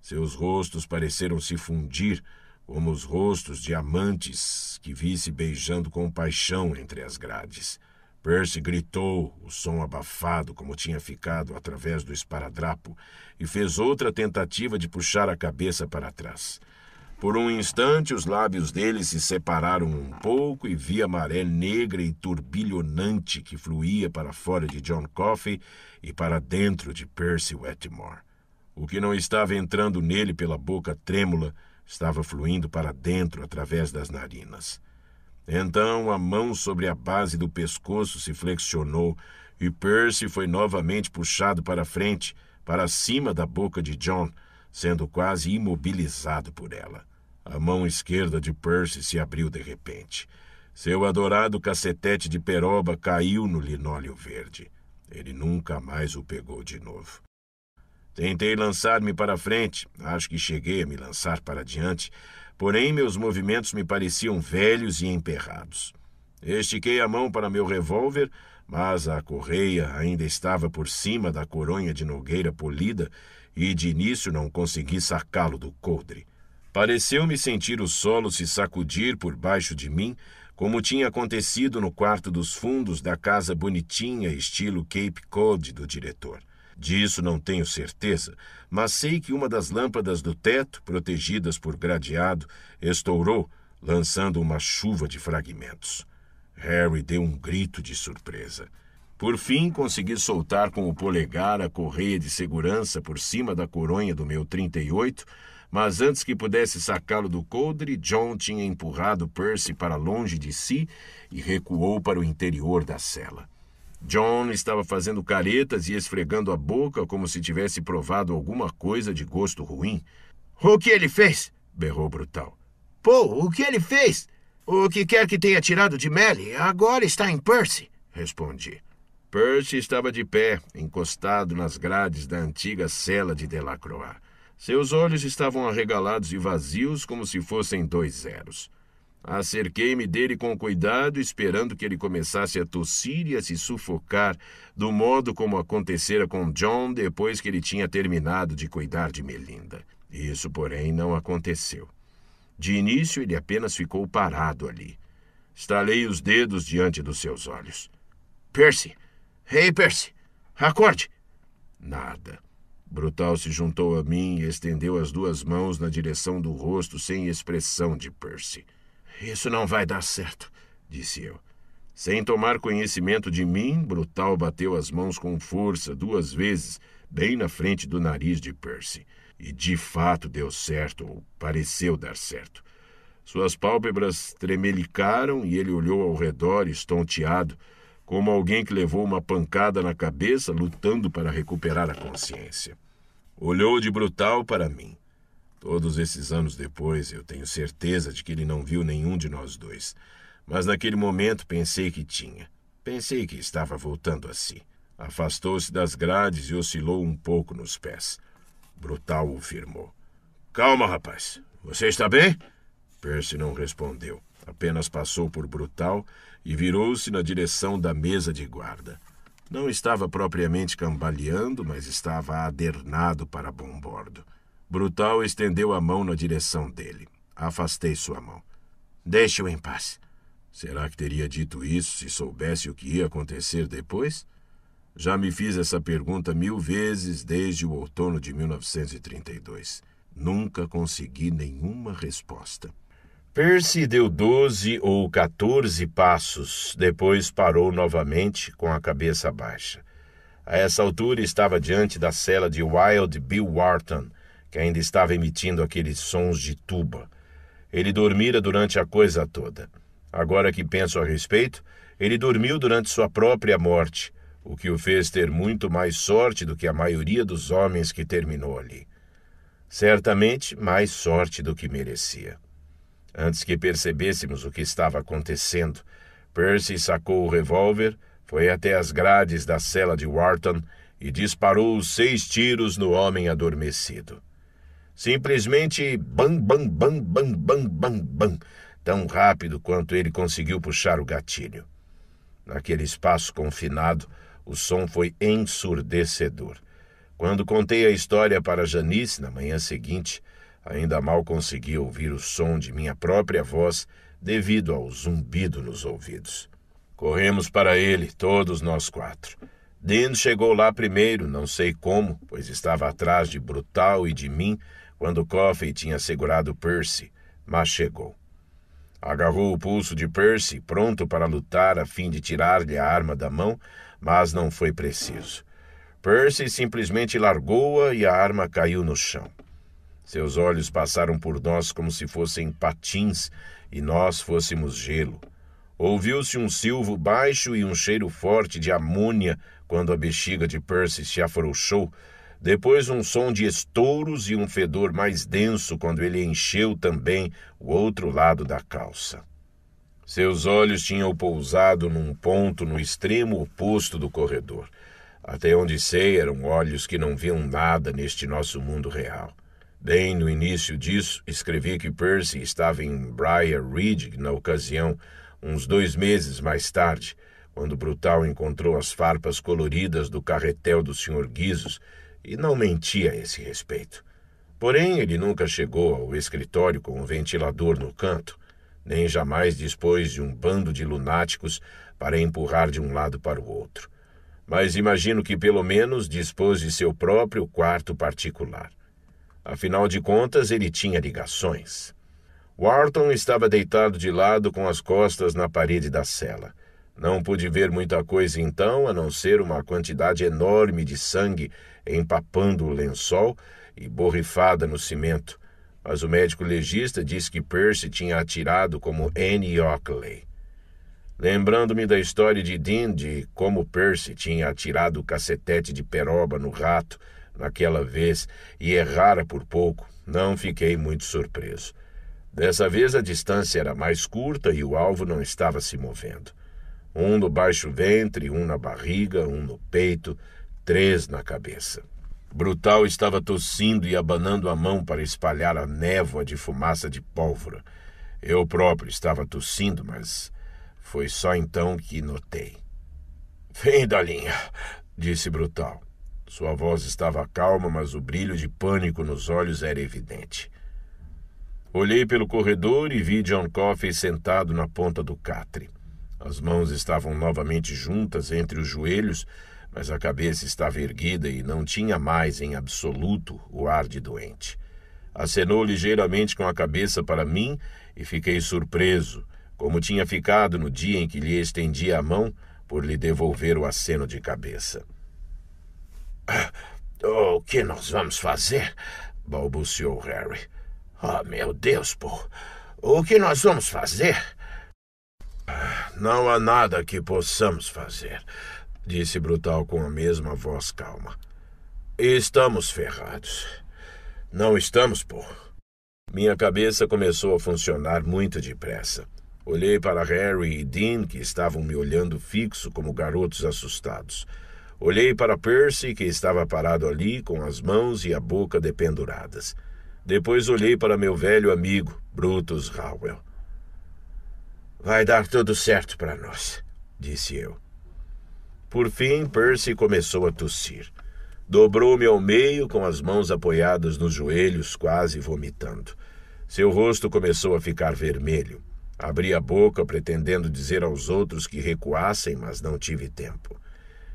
Seus rostos pareceram se fundir, como os rostos de amantes que visse beijando com paixão entre as grades. Percy gritou, o som abafado como tinha ficado através do esparadrapo, e fez outra tentativa de puxar a cabeça para trás. Por um instante, os lábios dele se separaram um pouco e vi a maré negra e turbilhonante que fluía para fora de John Coffey e para dentro de Percy Wetmore. O que não estava entrando nele pela boca trêmula estava fluindo para dentro através das narinas. Então a mão sobre a base do pescoço se flexionou e Percy foi novamente puxado para frente, para cima da boca de John, sendo quase imobilizado por ela. A mão esquerda de Percy se abriu de repente. Seu adorado cacetete de peroba caiu no linóleo verde. Ele nunca mais o pegou de novo. Tentei lançar-me para frente, acho que cheguei a me lançar para diante, porém meus movimentos me pareciam velhos e emperrados. Estiquei a mão para meu revólver, mas a correia ainda estava por cima da coronha de nogueira polida e de início não consegui sacá-lo do coldre. Pareceu-me sentir o solo se sacudir por baixo de mim, como tinha acontecido no quarto dos fundos da casa bonitinha, estilo Cape Cod do diretor. Disso não tenho certeza, mas sei que uma das lâmpadas do teto, protegidas por gradeado, estourou, lançando uma chuva de fragmentos. Harry deu um grito de surpresa. Por fim, consegui soltar com o polegar a correia de segurança por cima da coronha do meu 38, mas antes que pudesse sacá-lo do coldre, John tinha empurrado Percy para longe de si e recuou para o interior da cela. John estava fazendo caretas e esfregando a boca como se tivesse provado alguma coisa de gosto ruim. O que ele fez? berrou Brutal. Pô, o que ele fez? O que quer que tenha tirado de Melly agora está em Percy, respondi. Percy estava de pé, encostado nas grades da antiga cela de Delacroix. Seus olhos estavam arregalados e vazios como se fossem dois zeros. Acerquei-me dele com cuidado, esperando que ele começasse a tossir e a se sufocar, do modo como acontecera com John depois que ele tinha terminado de cuidar de Melinda. Isso, porém, não aconteceu. De início, ele apenas ficou parado ali. Estalei os dedos diante dos seus olhos. Percy! Ei, hey, Percy! Acorde! Nada. Brutal se juntou a mim e estendeu as duas mãos na direção do rosto sem expressão de Percy. Isso não vai dar certo, disse eu. Sem tomar conhecimento de mim, Brutal bateu as mãos com força duas vezes, bem na frente do nariz de Percy. E de fato deu certo, ou pareceu dar certo. Suas pálpebras tremelicaram e ele olhou ao redor, estonteado, como alguém que levou uma pancada na cabeça lutando para recuperar a consciência. Olhou de brutal para mim. Todos esses anos depois, eu tenho certeza de que ele não viu nenhum de nós dois. Mas naquele momento pensei que tinha. Pensei que estava voltando a si. Afastou-se das grades e oscilou um pouco nos pés. Brutal o firmou. Calma, rapaz. Você está bem? Percy não respondeu. Apenas passou por Brutal e virou-se na direção da mesa de guarda. Não estava propriamente cambaleando, mas estava adernado para bom bordo. Brutal estendeu a mão na direção dele. Afastei sua mão. Deixe-o em paz. Será que teria dito isso se soubesse o que ia acontecer depois? Já me fiz essa pergunta mil vezes desde o outono de 1932. Nunca consegui nenhuma resposta. Percy deu doze ou catorze passos, depois parou novamente com a cabeça baixa. A essa altura estava diante da cela de Wild Bill Wharton, que ainda estava emitindo aqueles sons de tuba. Ele dormira durante a coisa toda. Agora que penso a respeito, ele dormiu durante sua própria morte, o que o fez ter muito mais sorte do que a maioria dos homens que terminou ali. Certamente mais sorte do que merecia. Antes que percebêssemos o que estava acontecendo, Percy sacou o revólver, foi até as grades da cela de Wharton e disparou os seis tiros no homem adormecido. Simplesmente bam, bam, bam, bam, bam, bam, bam, tão rápido quanto ele conseguiu puxar o gatilho. Naquele espaço confinado, o som foi ensurdecedor. Quando contei a história para Janice na manhã seguinte, ainda mal consegui ouvir o som de minha própria voz devido ao zumbido nos ouvidos. Corremos para ele, todos nós quatro. Dean chegou lá primeiro, não sei como, pois estava atrás de Brutal e de mim, quando Coffey tinha segurado Percy, mas chegou. Agarrou o pulso de Percy, pronto para lutar a fim de tirar-lhe a arma da mão, mas não foi preciso. Percy simplesmente largou-a e a arma caiu no chão. Seus olhos passaram por nós como se fossem patins e nós fôssemos gelo. Ouviu-se um silvo baixo e um cheiro forte de amônia quando a bexiga de Percy se afrouxou depois um som de estouros e um fedor mais denso quando ele encheu também o outro lado da calça. Seus olhos tinham pousado num ponto no extremo oposto do corredor. Até onde sei, eram olhos que não viam nada neste nosso mundo real. Bem no início disso, escrevi que Percy estava em Briar Ridge na ocasião, uns dois meses mais tarde, quando Brutal encontrou as farpas coloridas do carretel do Sr. Guizos e não mentia a esse respeito. Porém, ele nunca chegou ao escritório com um ventilador no canto, nem jamais dispôs de um bando de lunáticos para empurrar de um lado para o outro. Mas imagino que pelo menos dispôs de seu próprio quarto particular. Afinal de contas, ele tinha ligações. Wharton estava deitado de lado com as costas na parede da cela. Não pude ver muita coisa então, a não ser uma quantidade enorme de sangue empapando o lençol e borrifada no cimento. Mas o médico legista disse que Percy tinha atirado como Annie Ockley. Lembrando-me da história de Dean de como Percy tinha atirado o cacetete de peroba no rato naquela vez e errara por pouco, não fiquei muito surpreso. Dessa vez a distância era mais curta e o alvo não estava se movendo um no baixo ventre, um na barriga, um no peito, três na cabeça. Brutal estava tossindo e abanando a mão para espalhar a névoa de fumaça de pólvora. Eu próprio estava tossindo, mas foi só então que notei. Vem da linha, disse Brutal. Sua voz estava calma, mas o brilho de pânico nos olhos era evidente. Olhei pelo corredor e vi John Coffey sentado na ponta do catre. As mãos estavam novamente juntas entre os joelhos, mas a cabeça estava erguida e não tinha mais em absoluto o ar de doente. Acenou ligeiramente com a cabeça para mim e fiquei surpreso, como tinha ficado no dia em que lhe estendi a mão por lhe devolver o aceno de cabeça. Ah, o que nós vamos fazer? balbuciou Harry. Oh, meu Deus, pô! O que nós vamos fazer? Não há nada que possamos fazer, disse Brutal com a mesma voz calma. Estamos ferrados. Não estamos, pô. Minha cabeça começou a funcionar muito depressa. Olhei para Harry e Dean, que estavam me olhando fixo como garotos assustados. Olhei para Percy, que estava parado ali, com as mãos e a boca dependuradas. Depois olhei para meu velho amigo, Brutus Howell. Vai dar tudo certo para nós, disse eu. Por fim, Percy começou a tossir. Dobrou-me ao meio com as mãos apoiadas nos joelhos, quase vomitando. Seu rosto começou a ficar vermelho. Abri a boca pretendendo dizer aos outros que recuassem, mas não tive tempo.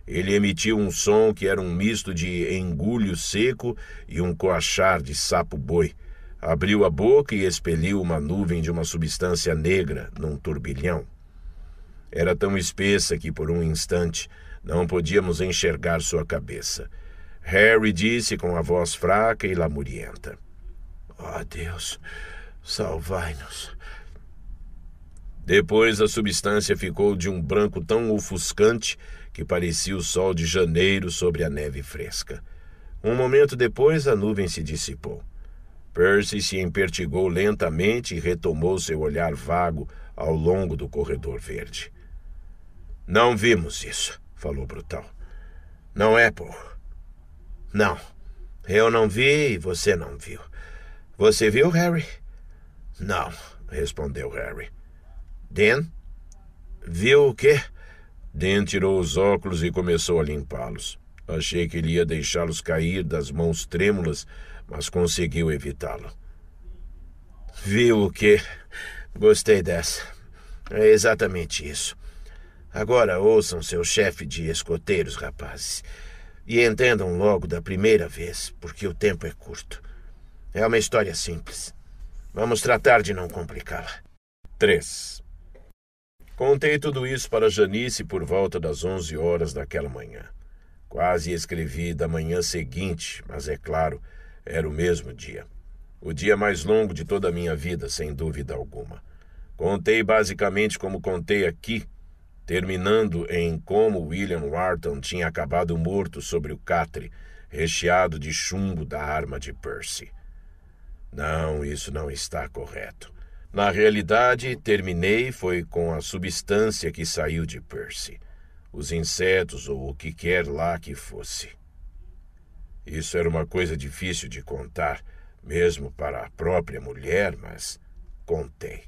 Ele emitiu um som que era um misto de engulho seco e um coachar de sapo-boi. Abriu a boca e expeliu uma nuvem de uma substância negra num turbilhão. Era tão espessa que, por um instante, não podíamos enxergar sua cabeça. Harry disse com a voz fraca e lamurienta: Ó oh, Deus, salvai-nos. Depois a substância ficou de um branco tão ofuscante que parecia o sol de janeiro sobre a neve fresca. Um momento depois a nuvem se dissipou. Percy se empertigou lentamente e retomou seu olhar vago ao longo do corredor verde. Não vimos isso, falou Brutal. Não é, Paul. Não. Eu não vi e você não viu. Você viu, Harry? Não, respondeu Harry. Dan? Viu o quê? Dan tirou os óculos e começou a limpá-los. Achei que ele ia deixá-los cair das mãos trêmulas mas conseguiu evitá-lo. Viu o que? Gostei dessa. É exatamente isso. Agora ouçam seu chefe de escoteiros, rapazes, e entendam logo da primeira vez, porque o tempo é curto. É uma história simples. Vamos tratar de não complicá-la. 3. Contei tudo isso para Janice por volta das 11 horas daquela manhã. Quase escrevi da manhã seguinte, mas é claro, era o mesmo dia. O dia mais longo de toda a minha vida, sem dúvida alguma. Contei basicamente como contei aqui, terminando em como William Wharton tinha acabado morto sobre o catre, recheado de chumbo da arma de Percy. Não, isso não está correto. Na realidade, terminei foi com a substância que saiu de Percy. Os insetos ou o que quer lá que fosse. Isso era uma coisa difícil de contar, mesmo para a própria mulher, mas contei.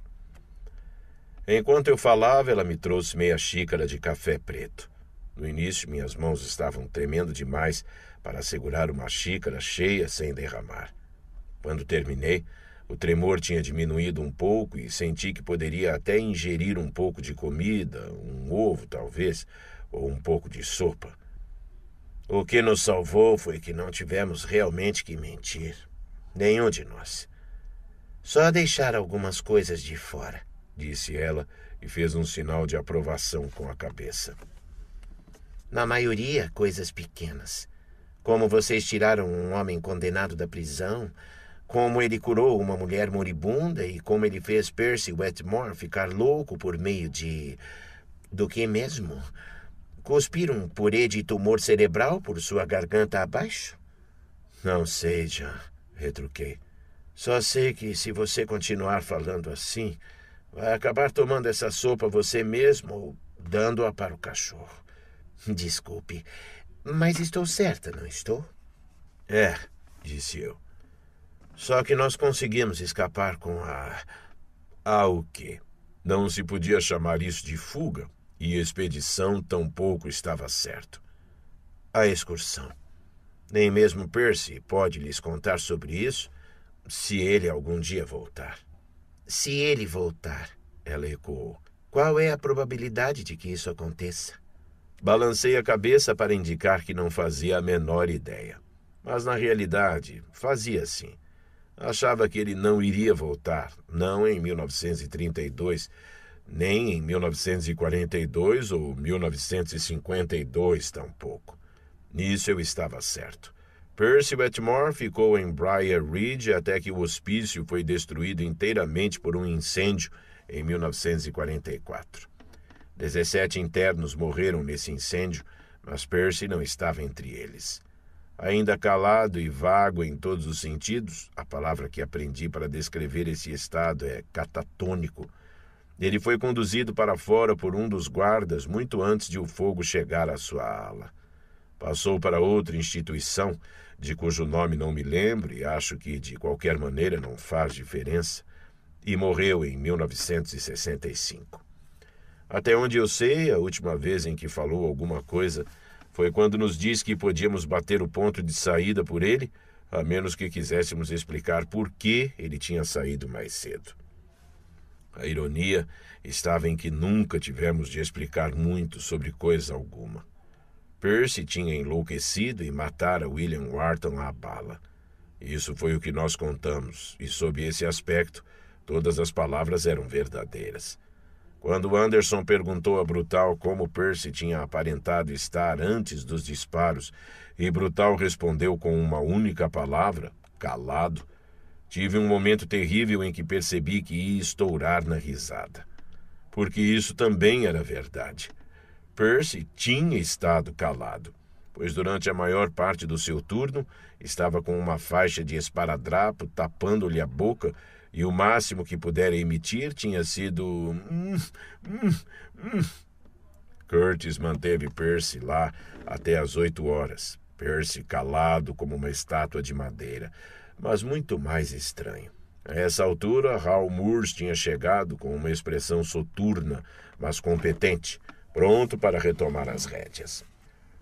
Enquanto eu falava, ela me trouxe meia xícara de café preto. No início, minhas mãos estavam tremendo demais para segurar uma xícara cheia sem derramar. Quando terminei, o tremor tinha diminuído um pouco e senti que poderia até ingerir um pouco de comida, um ovo talvez, ou um pouco de sopa. O que nos salvou foi que não tivemos realmente que mentir. Nenhum de nós. Só deixar algumas coisas de fora, disse ela e fez um sinal de aprovação com a cabeça. Na maioria, coisas pequenas. Como vocês tiraram um homem condenado da prisão, como ele curou uma mulher moribunda e como ele fez Percy Wetmore ficar louco por meio de. do que mesmo? Cuspir um purê de tumor cerebral por sua garganta abaixo? Não sei, Jean, retruquei. Só sei que se você continuar falando assim, vai acabar tomando essa sopa você mesmo ou dando-a para o cachorro. Desculpe, mas estou certa, não estou? É, disse eu. Só que nós conseguimos escapar com a. A o quê? Não se podia chamar isso de fuga, e expedição tampouco estava certo. A excursão. Nem mesmo Percy pode lhes contar sobre isso se ele algum dia voltar. Se ele voltar, ela ecoou. Qual é a probabilidade de que isso aconteça? Balancei a cabeça para indicar que não fazia a menor ideia. Mas na realidade, fazia sim. Achava que ele não iria voltar, não em 1932, nem em 1942 ou 1952 tampouco. Nisso eu estava certo. Percy Wetmore ficou em Briar Ridge até que o hospício foi destruído inteiramente por um incêndio em 1944. 17 internos morreram nesse incêndio, mas Percy não estava entre eles. Ainda calado e vago em todos os sentidos, a palavra que aprendi para descrever esse estado é catatônico ele foi conduzido para fora por um dos guardas muito antes de o fogo chegar à sua ala. Passou para outra instituição, de cujo nome não me lembro e acho que de qualquer maneira não faz diferença, e morreu em 1965. Até onde eu sei, a última vez em que falou alguma coisa foi quando nos disse que podíamos bater o ponto de saída por ele, a menos que quiséssemos explicar por que ele tinha saído mais cedo. A ironia estava em que nunca tivemos de explicar muito sobre coisa alguma. Percy tinha enlouquecido e matara William Wharton à bala. Isso foi o que nós contamos, e sob esse aspecto, todas as palavras eram verdadeiras. Quando Anderson perguntou a Brutal como Percy tinha aparentado estar antes dos disparos, e Brutal respondeu com uma única palavra, calado, Tive um momento terrível em que percebi que ia estourar na risada. Porque isso também era verdade. Percy tinha estado calado, pois durante a maior parte do seu turno estava com uma faixa de esparadrapo tapando-lhe a boca e o máximo que pudera emitir tinha sido. Hum, hum, hum. Curtis manteve Percy lá até as oito horas. Percy calado como uma estátua de madeira mas muito mais estranho. A essa altura, Hal Moores tinha chegado com uma expressão soturna, mas competente, pronto para retomar as rédeas.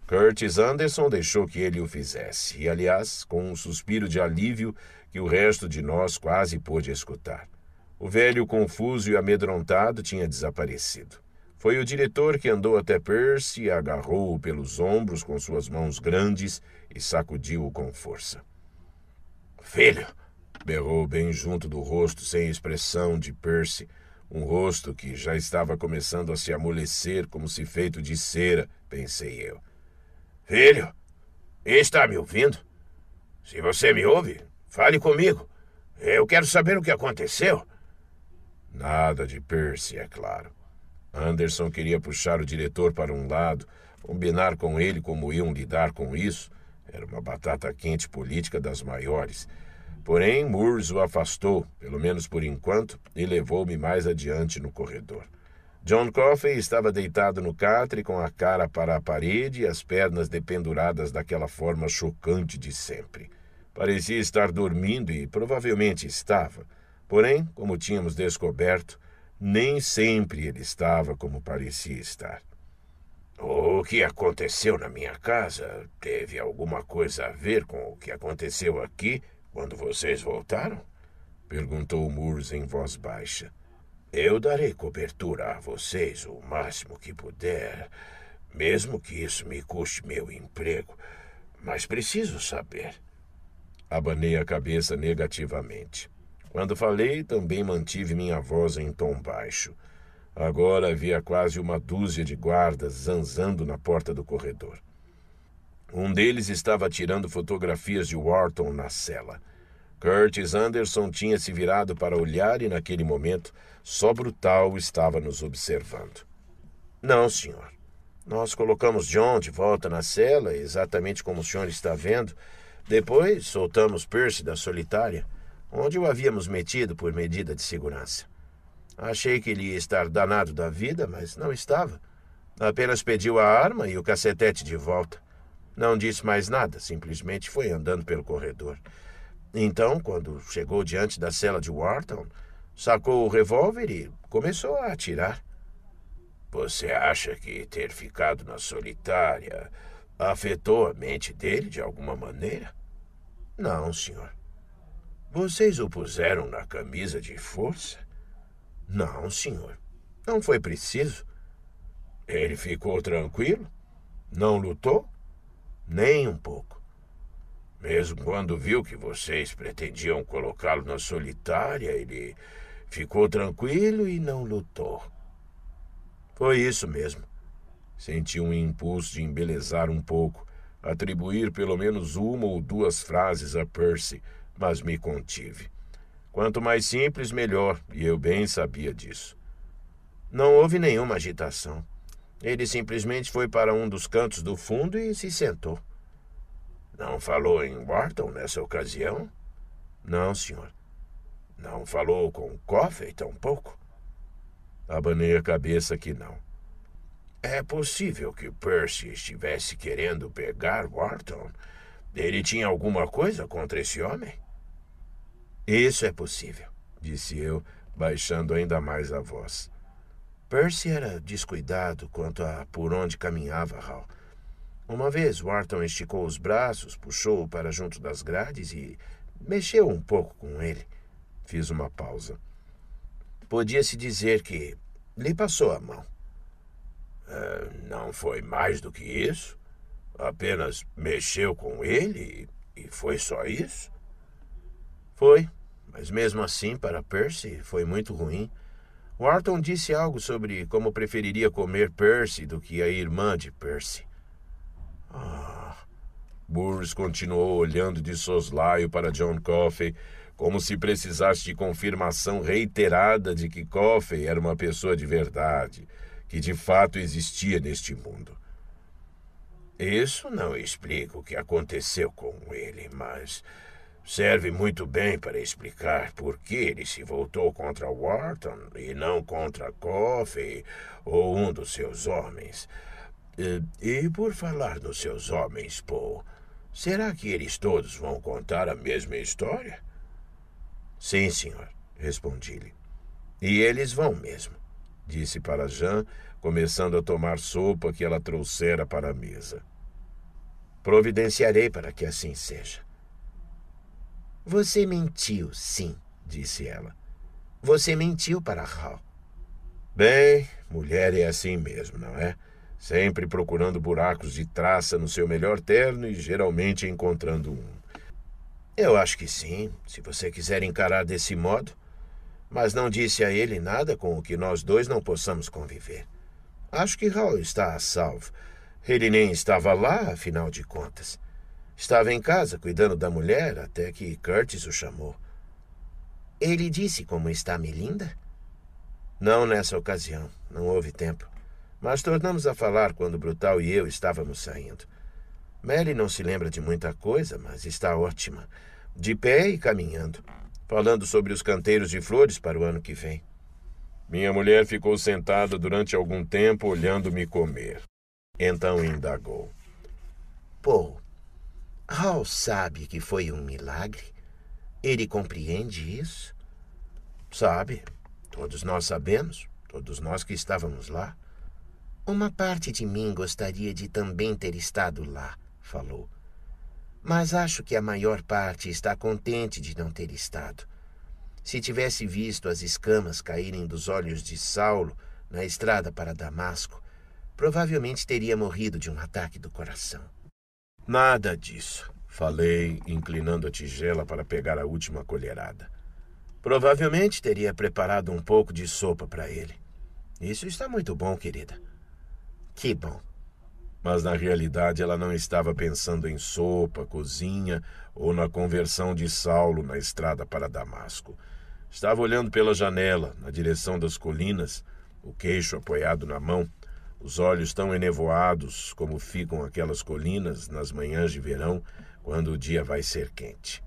Curtis Anderson deixou que ele o fizesse, e, aliás, com um suspiro de alívio que o resto de nós quase pôde escutar. O velho confuso e amedrontado tinha desaparecido. Foi o diretor que andou até Percy, agarrou-o pelos ombros com suas mãos grandes e sacudiu-o com força. Filho! berrou bem junto do rosto sem expressão de Percy, um rosto que já estava começando a se amolecer como se feito de cera, pensei eu. Filho! Está me ouvindo? Se você me ouve, fale comigo. Eu quero saber o que aconteceu. Nada de Percy, é claro. Anderson queria puxar o diretor para um lado, combinar com ele como iam lidar com isso. Era uma batata quente política das maiores. Porém, Murs o afastou, pelo menos por enquanto, e levou-me mais adiante no corredor. John Coffey estava deitado no catre com a cara para a parede e as pernas dependuradas daquela forma chocante de sempre. Parecia estar dormindo e provavelmente estava. Porém, como tínhamos descoberto, nem sempre ele estava como parecia estar. O que aconteceu na minha casa teve alguma coisa a ver com o que aconteceu aqui quando vocês voltaram? perguntou Moores em voz baixa. Eu darei cobertura a vocês o máximo que puder, mesmo que isso me custe meu emprego. Mas preciso saber. Abanei a cabeça negativamente. Quando falei, também mantive minha voz em tom baixo. Agora havia quase uma dúzia de guardas zanzando na porta do corredor. Um deles estava tirando fotografias de Wharton na cela. Curtis Anderson tinha se virado para olhar e, naquele momento, só Brutal estava nos observando. Não, senhor. Nós colocamos John de volta na cela, exatamente como o senhor está vendo. Depois soltamos Percy da solitária, onde o havíamos metido por medida de segurança. Achei que ele ia estar danado da vida, mas não estava. Apenas pediu a arma e o cacetete de volta. Não disse mais nada, simplesmente foi andando pelo corredor. Então, quando chegou diante da cela de Wharton, sacou o revólver e começou a atirar. Você acha que ter ficado na solitária afetou a mente dele de alguma maneira? Não, senhor. Vocês o puseram na camisa de força? Não, senhor. Não foi preciso. Ele ficou tranquilo? Não lutou? nem um pouco. Mesmo quando viu que vocês pretendiam colocá-lo na solitária, ele ficou tranquilo e não lutou. Foi isso mesmo. Senti um impulso de embelezar um pouco, atribuir pelo menos uma ou duas frases a Percy, mas me contive. Quanto mais simples, melhor, e eu bem sabia disso. Não houve nenhuma agitação. Ele simplesmente foi para um dos cantos do fundo e se sentou. Não falou em Wharton nessa ocasião? Não, senhor. Não falou com Coffey tampouco? Abanei a cabeça que não. É possível que Percy estivesse querendo pegar Wharton. Ele tinha alguma coisa contra esse homem? Isso é possível, disse eu, baixando ainda mais a voz. Percy era descuidado quanto a por onde caminhava Hal. Uma vez, Wharton esticou os braços, puxou-o para junto das grades e mexeu um pouco com ele. Fiz uma pausa. Podia-se dizer que lhe passou a mão. Uh, não foi mais do que isso? Apenas mexeu com ele e foi só isso? Foi, mas mesmo assim, para Percy, foi muito ruim. Wharton disse algo sobre como preferiria comer Percy do que a irmã de Percy. Ah. Burris continuou olhando de soslaio para John Coffey, como se precisasse de confirmação reiterada de que Coffey era uma pessoa de verdade, que de fato existia neste mundo. Isso não explica o que aconteceu com ele, mas serve muito bem para explicar por que ele se voltou contra Wharton e não contra Coffey ou um dos seus homens. E, eh, e por falar nos seus homens, Paul, será que eles todos vão contar a mesma história? Sim, senhor, respondi-lhe. E eles vão mesmo, disse para Jean, começando a tomar sopa que ela trouxera para a mesa. Providenciarei para que assim seja. Você mentiu, sim, disse ela. Você mentiu para Hal. Bem, mulher é assim mesmo, não é? Sempre procurando buracos de traça no seu melhor terno e geralmente encontrando um. Eu acho que sim, se você quiser encarar desse modo. Mas não disse a ele nada com o que nós dois não possamos conviver. Acho que Hal está a salvo. Ele nem estava lá, afinal de contas. Estava em casa cuidando da mulher até que Curtis o chamou. Ele disse como está Melinda? Não nessa ocasião, não houve tempo. Mas tornamos a falar quando Brutal e eu estávamos saindo. Mary não se lembra de muita coisa, mas está ótima. De pé e caminhando, falando sobre os canteiros de flores para o ano que vem. Minha mulher ficou sentada durante algum tempo olhando-me comer. Então indagou: Paul, Hal sabe que foi um milagre? Ele compreende isso? Sabe, todos nós sabemos, todos nós que estávamos lá. Uma parte de mim gostaria de também ter estado lá, falou. Mas acho que a maior parte está contente de não ter estado. Se tivesse visto as escamas caírem dos olhos de Saulo na estrada para Damasco, provavelmente teria morrido de um ataque do coração. Nada disso, falei, inclinando a tigela para pegar a última colherada. Provavelmente teria preparado um pouco de sopa para ele. Isso está muito bom, querida. Que bom. Mas na realidade ela não estava pensando em sopa, cozinha ou na conversão de Saulo na estrada para Damasco. Estava olhando pela janela, na direção das colinas, o queixo apoiado na mão os olhos tão enevoados como ficam aquelas colinas nas manhãs de verão, quando o dia vai ser quente.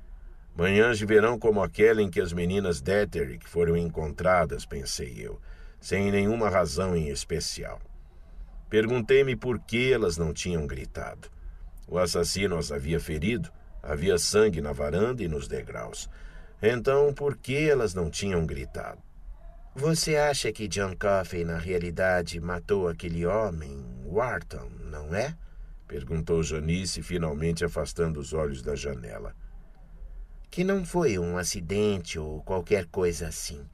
Manhãs de verão como aquela em que as meninas Detterick foram encontradas, pensei eu, sem nenhuma razão em especial. Perguntei-me por que elas não tinham gritado. O assassino as havia ferido, havia sangue na varanda e nos degraus. Então, por que elas não tinham gritado? Você acha que John Coffey na realidade matou aquele homem, Wharton, não é? perguntou Janice, finalmente afastando os olhos da janela. Que não foi um acidente ou qualquer coisa assim.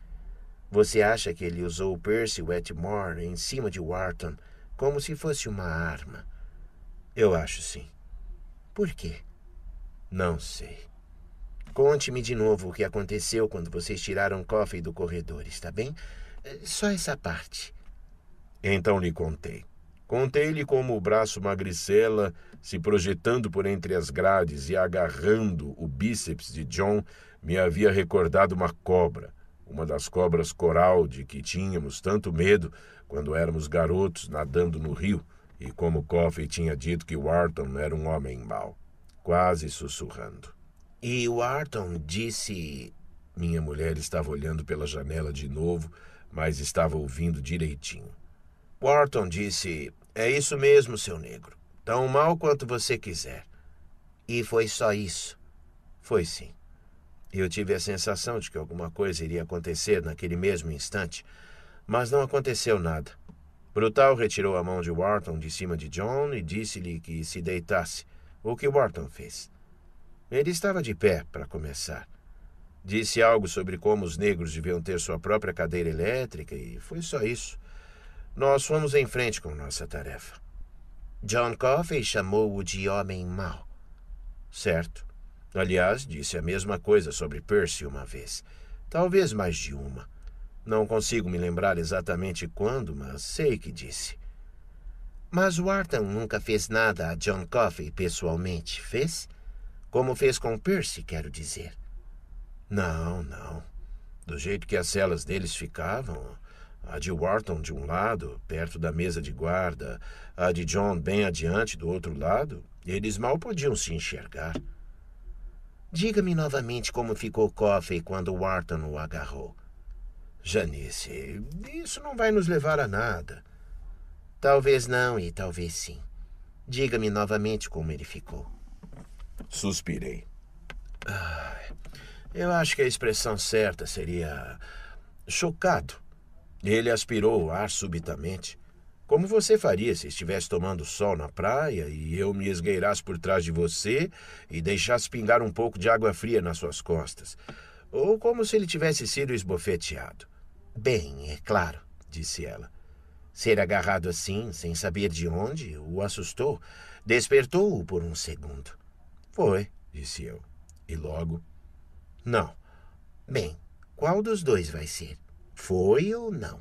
Você acha que ele usou Percy Wetmore em cima de Wharton como se fosse uma arma? Eu acho sim. Por quê? Não sei. Conte-me de novo o que aconteceu quando vocês tiraram Coffee do corredor, está bem? Eh, só essa parte. Então lhe contei. Contei-lhe como o braço magricela, se projetando por entre as grades e agarrando o bíceps de John, me havia recordado uma cobra, uma das cobras coral de que tínhamos tanto medo quando éramos garotos nadando no rio, e como Coffee tinha dito que Wharton era um homem mau, quase sussurrando. E o Arton disse. Minha mulher estava olhando pela janela de novo, mas estava ouvindo direitinho. Wharton disse: É isso mesmo, seu negro. Tão mal quanto você quiser. E foi só isso. Foi sim. Eu tive a sensação de que alguma coisa iria acontecer naquele mesmo instante, mas não aconteceu nada. Brutal retirou a mão de Wharton de cima de John e disse-lhe que se deitasse, o que Wharton fez. Ele estava de pé, para começar. Disse algo sobre como os negros deviam ter sua própria cadeira elétrica e foi só isso. Nós fomos em frente com nossa tarefa. John Coffey chamou-o de homem mau. Certo. Aliás, disse a mesma coisa sobre Percy uma vez. Talvez mais de uma. Não consigo me lembrar exatamente quando, mas sei que disse. Mas o Arthur nunca fez nada a John Coffey pessoalmente, fez? Como fez com Percy, quero dizer. Não, não. Do jeito que as celas deles ficavam, a de Wharton de um lado, perto da mesa de guarda, a de John bem adiante do outro lado, eles mal podiam se enxergar. Diga-me novamente como ficou Coffey quando Wharton o agarrou. Janice, isso não vai nos levar a nada. Talvez não e talvez sim. Diga-me novamente como ele ficou. Suspirei. Eu acho que a expressão certa seria. chocado. Ele aspirou o ar subitamente. Como você faria se estivesse tomando sol na praia e eu me esgueirasse por trás de você e deixasse pingar um pouco de água fria nas suas costas? Ou como se ele tivesse sido esbofeteado? Bem, é claro, disse ela. Ser agarrado assim, sem saber de onde, o assustou. Despertou-o por um segundo. Foi, disse eu. E logo: Não. Bem, qual dos dois vai ser? Foi ou não?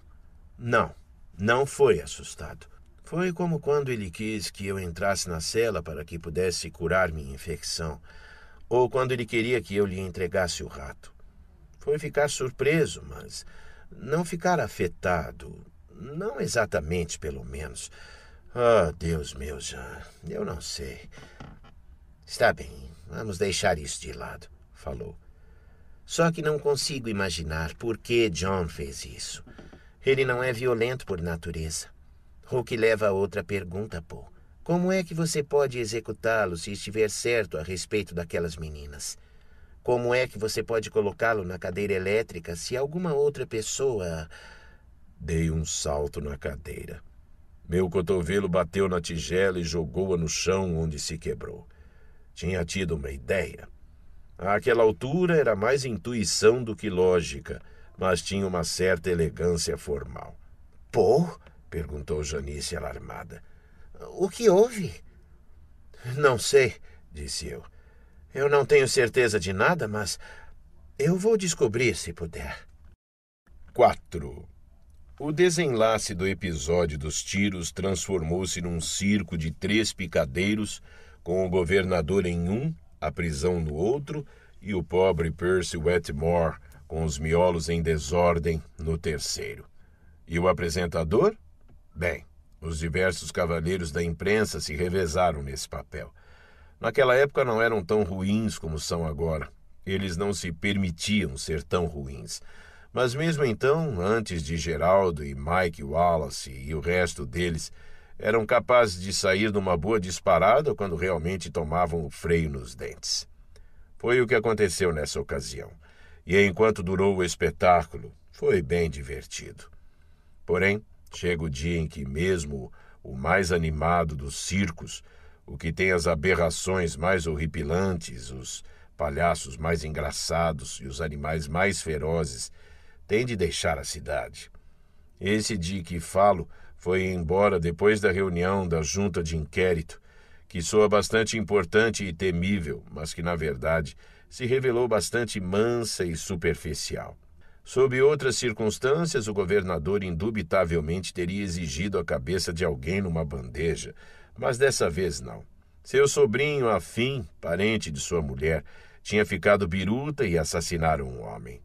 Não, não foi assustado. Foi como quando ele quis que eu entrasse na cela para que pudesse curar minha infecção, ou quando ele queria que eu lhe entregasse o rato. Foi ficar surpreso, mas não ficar afetado. Não exatamente, pelo menos. Ah, oh, Deus meu, já. Eu não sei. Está bem, vamos deixar isso de lado, falou. Só que não consigo imaginar por que John fez isso. Ele não é violento por natureza. O que leva a outra pergunta, Paul. Como é que você pode executá-lo se estiver certo a respeito daquelas meninas? Como é que você pode colocá-lo na cadeira elétrica se alguma outra pessoa. Dei um salto na cadeira. Meu cotovelo bateu na tigela e jogou-a no chão onde se quebrou. Tinha tido uma ideia. Àquela altura era mais intuição do que lógica, mas tinha uma certa elegância formal. Pô? perguntou Janice alarmada. O que houve? Não sei, disse eu. Eu não tenho certeza de nada, mas eu vou descobrir se puder. 4. O desenlace do episódio dos tiros transformou-se num circo de três picadeiros com o governador em um, a prisão no outro e o pobre Percy Wetmore com os miolos em desordem no terceiro. E o apresentador? Bem, os diversos cavaleiros da imprensa se revezaram nesse papel. Naquela época não eram tão ruins como são agora. Eles não se permitiam ser tão ruins. Mas mesmo então, antes de Geraldo e Mike Wallace e o resto deles eram capazes de sair numa boa disparada quando realmente tomavam o freio nos dentes. Foi o que aconteceu nessa ocasião, e enquanto durou o espetáculo, foi bem divertido. Porém, chega o dia em que, mesmo o mais animado dos circos, o que tem as aberrações mais horripilantes, os palhaços mais engraçados e os animais mais ferozes, tem de deixar a cidade. Esse de que falo foi embora depois da reunião da junta de inquérito, que soa bastante importante e temível, mas que, na verdade, se revelou bastante mansa e superficial. Sob outras circunstâncias, o governador indubitavelmente teria exigido a cabeça de alguém numa bandeja, mas dessa vez não. Seu sobrinho, afim, parente de sua mulher, tinha ficado biruta e assassinaram um homem.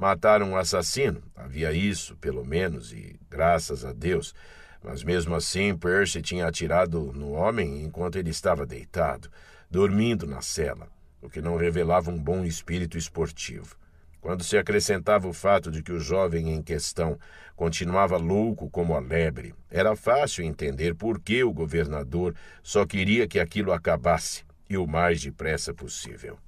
Matar um assassino, havia isso, pelo menos, e graças a Deus. Mas mesmo assim, Percy tinha atirado no homem enquanto ele estava deitado, dormindo na cela, o que não revelava um bom espírito esportivo. Quando se acrescentava o fato de que o jovem em questão continuava louco como a lebre, era fácil entender por que o governador só queria que aquilo acabasse e o mais depressa possível.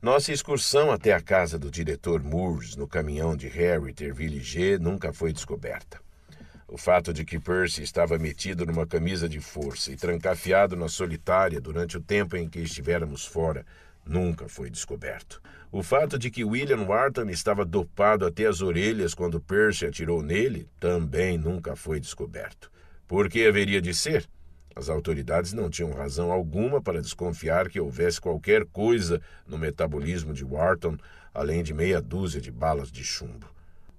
Nossa excursão até a casa do diretor Moores no caminhão de Harry Tervilliger nunca foi descoberta. O fato de que Percy estava metido numa camisa de força e trancafiado na solitária durante o tempo em que estivéramos fora nunca foi descoberto. O fato de que William Wharton estava dopado até as orelhas quando Percy atirou nele também nunca foi descoberto. Por que haveria de ser? As autoridades não tinham razão alguma para desconfiar que houvesse qualquer coisa no metabolismo de Wharton, além de meia dúzia de balas de chumbo.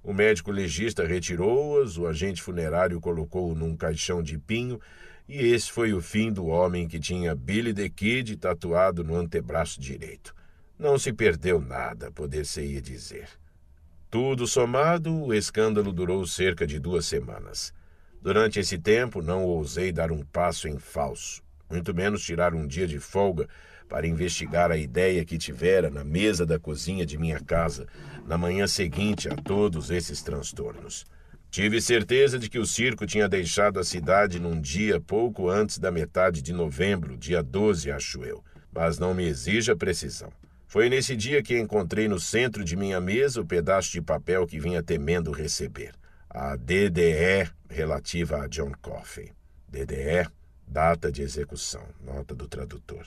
O médico legista retirou-as, o agente funerário colocou-o num caixão de pinho, e esse foi o fim do homem que tinha Billy the Kid tatuado no antebraço direito. Não se perdeu nada, poder-se-ia dizer. Tudo somado, o escândalo durou cerca de duas semanas. Durante esse tempo, não ousei dar um passo em falso, muito menos tirar um dia de folga para investigar a ideia que tivera na mesa da cozinha de minha casa na manhã seguinte a todos esses transtornos. Tive certeza de que o circo tinha deixado a cidade num dia pouco antes da metade de novembro, dia 12, acho eu, mas não me exija precisão. Foi nesse dia que encontrei no centro de minha mesa o pedaço de papel que vinha temendo receber. A DDE relativa a John Coffey. DDE, data de execução, nota do tradutor.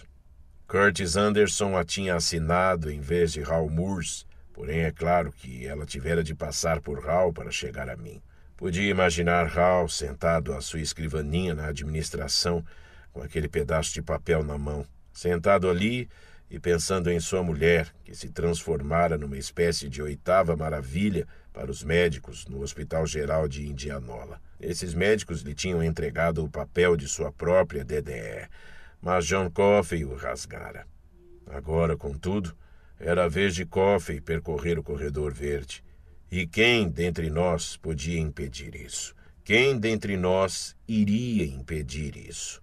Curtis Anderson a tinha assinado em vez de Hal Moores, porém é claro que ela tivera de passar por Hal para chegar a mim. Podia imaginar Hal sentado à sua escrivaninha na administração, com aquele pedaço de papel na mão, sentado ali e pensando em sua mulher, que se transformara numa espécie de oitava maravilha para os médicos no Hospital Geral de Indianola. Esses médicos lhe tinham entregado o papel de sua própria DDE, mas John Coffey o rasgara. Agora, contudo, era a vez de Coffey percorrer o corredor verde. E quem dentre nós podia impedir isso? Quem dentre nós iria impedir isso?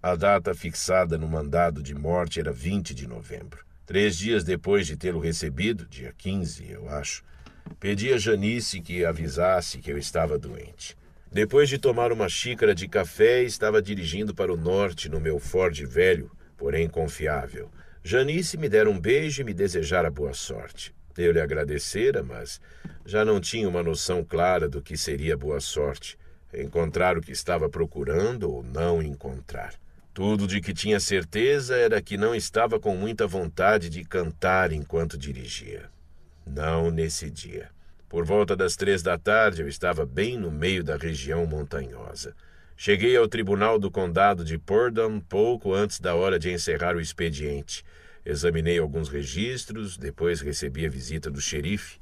A data fixada no mandado de morte era 20 de novembro. Três dias depois de tê-lo recebido, dia 15, eu acho, Pedi a Janice que avisasse que eu estava doente. Depois de tomar uma xícara de café, estava dirigindo para o norte no meu Ford velho, porém confiável. Janice me dera um beijo e me desejara boa sorte. Eu lhe agradecera, mas já não tinha uma noção clara do que seria boa sorte, encontrar o que estava procurando ou não encontrar. Tudo de que tinha certeza era que não estava com muita vontade de cantar enquanto dirigia. Não nesse dia. Por volta das três da tarde, eu estava bem no meio da região montanhosa. Cheguei ao tribunal do condado de Purdom pouco antes da hora de encerrar o expediente. Examinei alguns registros, depois recebi a visita do xerife,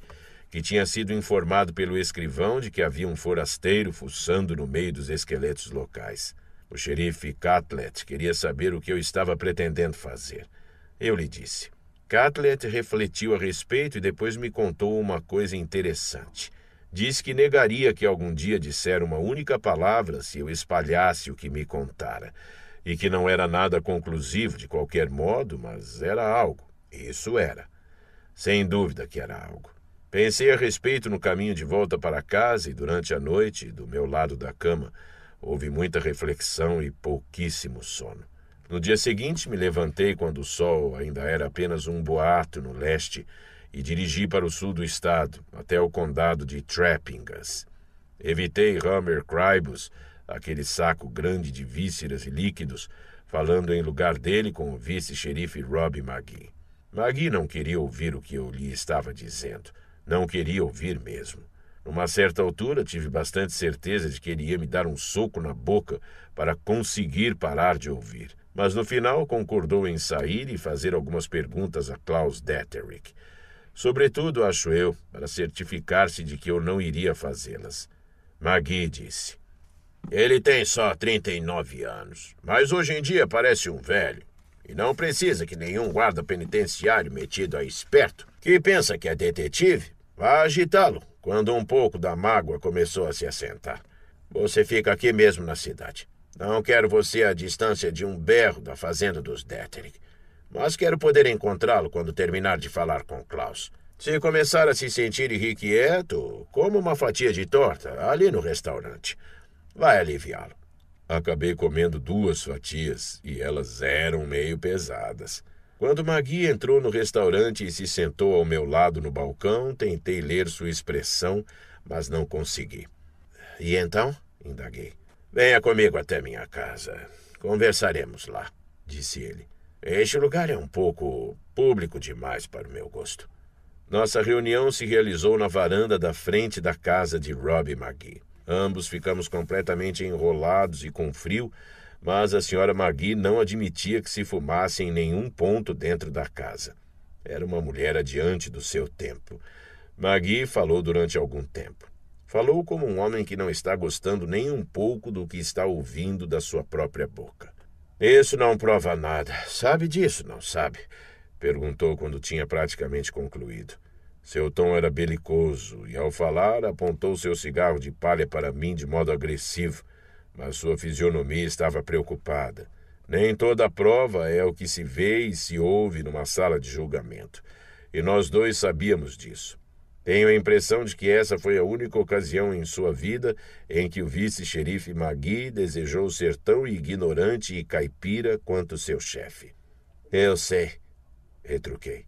que tinha sido informado pelo escrivão de que havia um forasteiro fuçando no meio dos esqueletos locais. O xerife Catlett queria saber o que eu estava pretendendo fazer. Eu lhe disse: Catlett refletiu a respeito e depois me contou uma coisa interessante. Diz que negaria que algum dia dissesse uma única palavra se eu espalhasse o que me contara, e que não era nada conclusivo de qualquer modo, mas era algo. Isso era. Sem dúvida que era algo. Pensei a respeito no caminho de volta para casa e durante a noite, do meu lado da cama, houve muita reflexão e pouquíssimo sono. No dia seguinte, me levantei quando o sol ainda era apenas um boato no leste e dirigi para o sul do estado, até o condado de Trappingas. Evitei Hammer Cribus, aquele saco grande de vísceras e líquidos, falando em lugar dele com o vice-xerife Rob Magui. Magui não queria ouvir o que eu lhe estava dizendo. Não queria ouvir mesmo. Numa certa altura, tive bastante certeza de que ele ia me dar um soco na boca para conseguir parar de ouvir mas no final concordou em sair e fazer algumas perguntas a Klaus Detterick. Sobretudo, acho eu, para certificar-se de que eu não iria fazê-las. Magui disse: Ele tem só 39 anos, mas hoje em dia parece um velho. E não precisa que nenhum guarda penitenciário metido a esperto, que pensa que é detetive, vá agitá-lo quando um pouco da mágoa começou a se assentar. Você fica aqui mesmo na cidade. Não quero você à distância de um berro da fazenda dos Deterick, mas quero poder encontrá-lo quando terminar de falar com Klaus. Se começar a se sentir irrequieto, como uma fatia de torta ali no restaurante. Vai aliviá-lo. Acabei comendo duas fatias e elas eram meio pesadas. Quando Magui entrou no restaurante e se sentou ao meu lado no balcão, tentei ler sua expressão, mas não consegui. E então? indaguei. Venha comigo até minha casa. Conversaremos lá, disse ele. Este lugar é um pouco público demais para o meu gosto. Nossa reunião se realizou na varanda da frente da casa de Rob Magui. Ambos ficamos completamente enrolados e com frio, mas a senhora Magui não admitia que se fumasse em nenhum ponto dentro da casa. Era uma mulher adiante do seu tempo. Magui falou durante algum tempo. Falou como um homem que não está gostando nem um pouco do que está ouvindo da sua própria boca. Isso não prova nada. Sabe disso, não sabe? Perguntou quando tinha praticamente concluído. Seu tom era belicoso e, ao falar, apontou seu cigarro de palha para mim de modo agressivo, mas sua fisionomia estava preocupada. Nem toda prova é o que se vê e se ouve numa sala de julgamento, e nós dois sabíamos disso. Tenho a impressão de que essa foi a única ocasião em sua vida em que o vice-xerife Magui desejou ser tão ignorante e caipira quanto seu chefe. Eu sei, retruquei.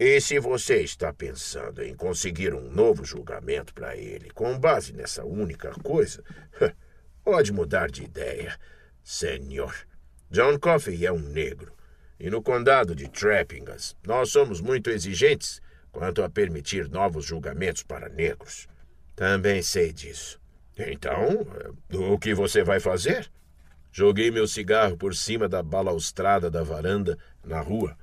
E se você está pensando em conseguir um novo julgamento para ele com base nessa única coisa, [laughs] pode mudar de ideia, senhor. John Coffey é um negro. E no condado de Trappingas, nós somos muito exigentes quanto a permitir novos julgamentos para negros. Também sei disso. Então, eh, o que você vai fazer? Joguei meu cigarro por cima da balaustrada da varanda, na rua.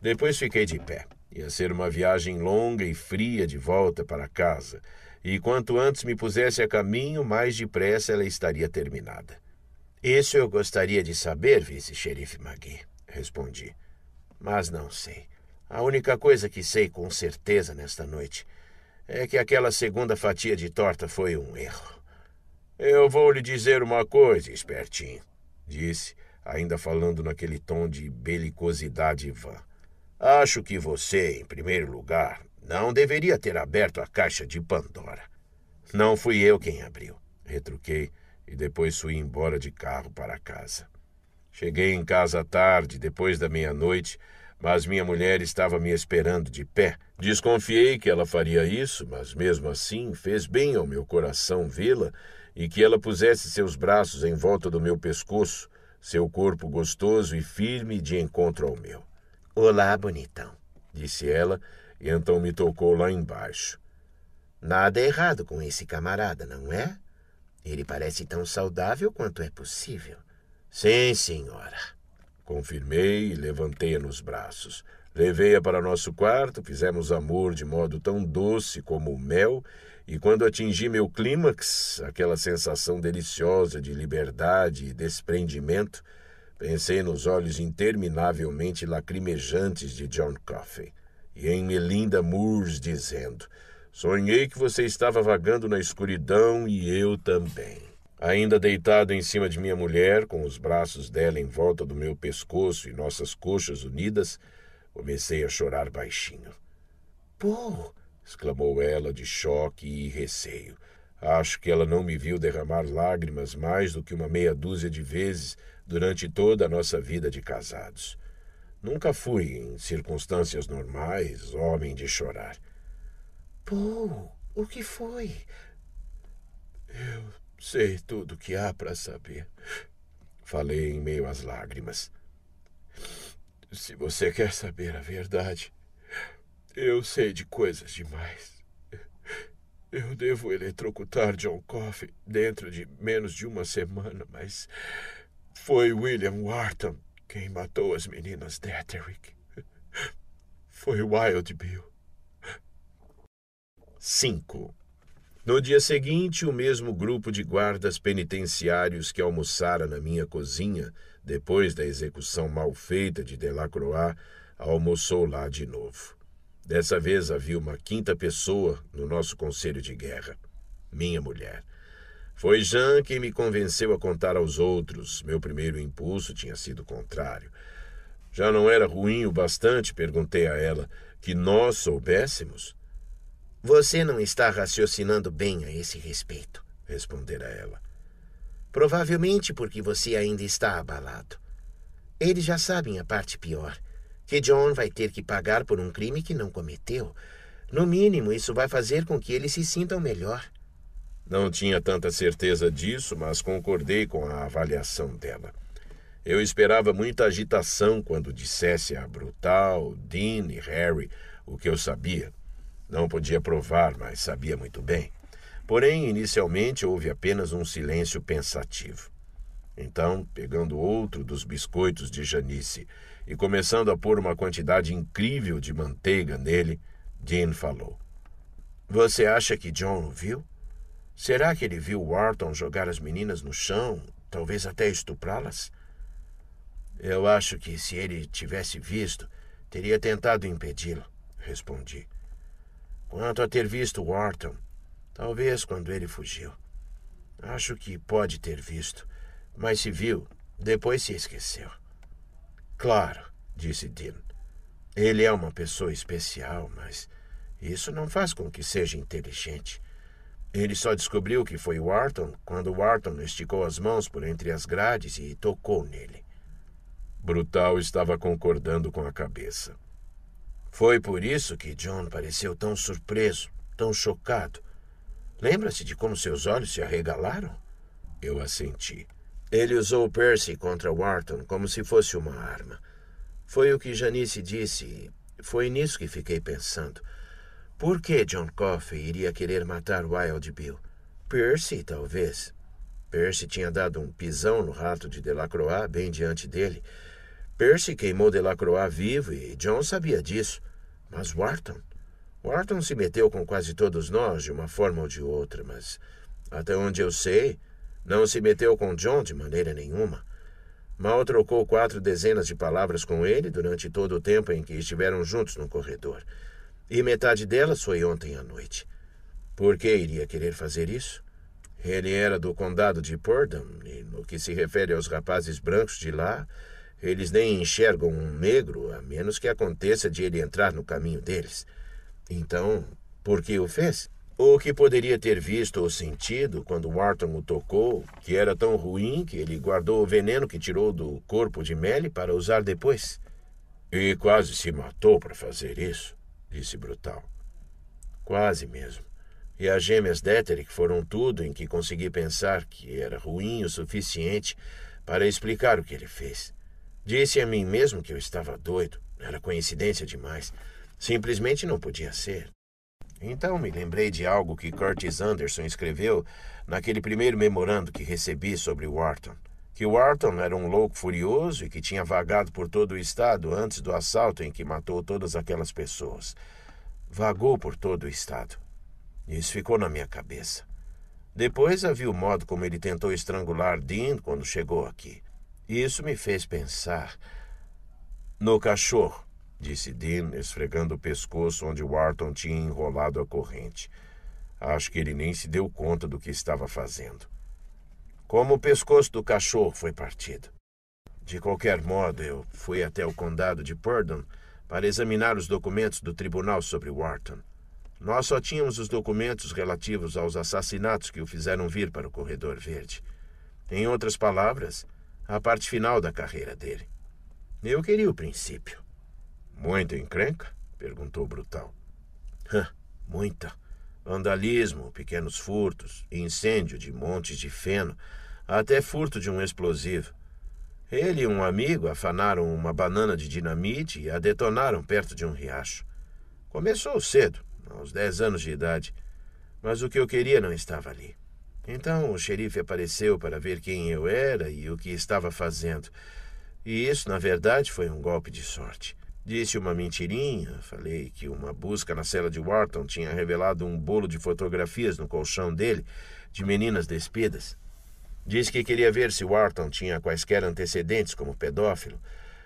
Depois fiquei de pé. Ia ser uma viagem longa e fria de volta para casa. E quanto antes me pusesse a caminho, mais depressa ela estaria terminada. Isso eu gostaria de saber, vice-xerife Magui, respondi. Mas não sei. A única coisa que sei com certeza nesta noite é que aquela segunda fatia de torta foi um erro. Eu vou lhe dizer uma coisa, espertinho, disse, ainda falando naquele tom de belicosidade vã. Acho que você, em primeiro lugar, não deveria ter aberto a caixa de Pandora. Não fui eu quem abriu, retruquei e depois fui embora de carro para casa. Cheguei em casa tarde, depois da meia-noite, mas minha mulher estava me esperando de pé. Desconfiei que ela faria isso, mas mesmo assim fez bem ao meu coração vê-la e que ela pusesse seus braços em volta do meu pescoço, seu corpo gostoso e firme de encontro ao meu. Olá, bonitão, disse ela, e então me tocou lá embaixo. Nada é errado com esse camarada, não é? Ele parece tão saudável quanto é possível. Sim, senhora. Confirmei e levantei-a nos braços. Levei-a para nosso quarto, fizemos amor de modo tão doce como o mel, e quando atingi meu clímax, aquela sensação deliciosa de liberdade e desprendimento, pensei nos olhos interminavelmente lacrimejantes de John Coffey e em Melinda Moores dizendo: Sonhei que você estava vagando na escuridão e eu também. Ainda deitado em cima de minha mulher, com os braços dela em volta do meu pescoço e nossas coxas unidas, comecei a chorar baixinho. Pô! exclamou ela de choque e receio. Acho que ela não me viu derramar lágrimas mais do que uma meia dúzia de vezes durante toda a nossa vida de casados. Nunca fui, em circunstâncias normais, homem de chorar. Pô, o que foi? Eu Sei tudo o que há para saber. Falei em meio às lágrimas. Se você quer saber a verdade, eu sei de coisas demais. Eu devo eletrocutar John Coffey dentro de menos de uma semana, mas foi William Wharton quem matou as meninas Detterick. Foi Wild Bill. 5. No dia seguinte, o mesmo grupo de guardas penitenciários que almoçara na minha cozinha, depois da execução mal feita de Delacroix, almoçou lá de novo. Dessa vez havia uma quinta pessoa no nosso conselho de guerra: minha mulher. Foi Jean quem me convenceu a contar aos outros. Meu primeiro impulso tinha sido contrário. Já não era ruim o bastante, perguntei a ela, que nós soubéssemos? Você não está raciocinando bem a esse respeito, respondera ela. Provavelmente porque você ainda está abalado. Eles já sabem a parte pior, que John vai ter que pagar por um crime que não cometeu. No mínimo, isso vai fazer com que eles se sintam melhor. Não tinha tanta certeza disso, mas concordei com a avaliação dela. Eu esperava muita agitação quando dissesse a Brutal, Dean e Harry o que eu sabia. Não podia provar, mas sabia muito bem. Porém, inicialmente houve apenas um silêncio pensativo. Então, pegando outro dos biscoitos de Janice e começando a pôr uma quantidade incrível de manteiga nele, Dean falou: Você acha que John o viu? Será que ele viu Wharton jogar as meninas no chão, talvez até estuprá-las? Eu acho que se ele tivesse visto, teria tentado impedi-lo, respondi quanto a ter visto Wharton. Talvez quando ele fugiu. Acho que pode ter visto, mas se viu, depois se esqueceu. Claro, disse Dean. Ele é uma pessoa especial, mas isso não faz com que seja inteligente. Ele só descobriu que foi Wharton quando Wharton esticou as mãos por entre as grades e tocou nele. Brutal estava concordando com a cabeça. Foi por isso que John pareceu tão surpreso, tão chocado. Lembra-se de como seus olhos se arregalaram? Eu assenti. Ele usou Percy contra Wharton como se fosse uma arma. Foi o que Janice disse e foi nisso que fiquei pensando. Por que John Coffey iria querer matar Wild Bill? Percy, talvez. Percy tinha dado um pisão no rato de Delacroix bem diante dele Percy queimou Delacroix vivo e John sabia disso. Mas Wharton? Wharton se meteu com quase todos nós de uma forma ou de outra, mas, até onde eu sei, não se meteu com John de maneira nenhuma. Mal trocou quatro dezenas de palavras com ele durante todo o tempo em que estiveram juntos no corredor. E metade delas foi ontem à noite. Por que iria querer fazer isso? Ele era do condado de Purdom, e no que se refere aos rapazes brancos de lá, eles nem enxergam um negro, a menos que aconteça de ele entrar no caminho deles. Então, por que o fez? O que poderia ter visto ou sentido quando Wharton o tocou, que era tão ruim que ele guardou o veneno que tirou do corpo de Melly para usar depois? E quase se matou para fazer isso, disse Brutal. Quase mesmo. E as gêmeas Deterick foram tudo em que consegui pensar que era ruim o suficiente para explicar o que ele fez. Disse a mim mesmo que eu estava doido. Era coincidência demais. Simplesmente não podia ser. Então me lembrei de algo que Curtis Anderson escreveu naquele primeiro memorando que recebi sobre Wharton. Que Wharton era um louco furioso e que tinha vagado por todo o estado antes do assalto em que matou todas aquelas pessoas. Vagou por todo o estado. Isso ficou na minha cabeça. Depois havia o modo como ele tentou estrangular Dean quando chegou aqui. E isso me fez pensar. No cachorro, disse Dean, esfregando o pescoço onde Wharton tinha enrolado a corrente. Acho que ele nem se deu conta do que estava fazendo. Como o pescoço do cachorro foi partido. De qualquer modo, eu fui até o condado de Purdon para examinar os documentos do tribunal sobre Wharton. Nós só tínhamos os documentos relativos aos assassinatos que o fizeram vir para o Corredor Verde. Em outras palavras, a parte final da carreira dele. Eu queria o princípio. Muita encrenca? perguntou Brutal. Hã, muita. Vandalismo, pequenos furtos, incêndio de montes de feno, até furto de um explosivo. Ele e um amigo afanaram uma banana de dinamite e a detonaram perto de um riacho. Começou cedo, aos dez anos de idade, mas o que eu queria não estava ali. Então o xerife apareceu para ver quem eu era e o que estava fazendo. E isso, na verdade, foi um golpe de sorte. Disse uma mentirinha, falei que uma busca na cela de Wharton tinha revelado um bolo de fotografias no colchão dele de meninas despidas. Disse que queria ver se Wharton tinha quaisquer antecedentes como pedófilo,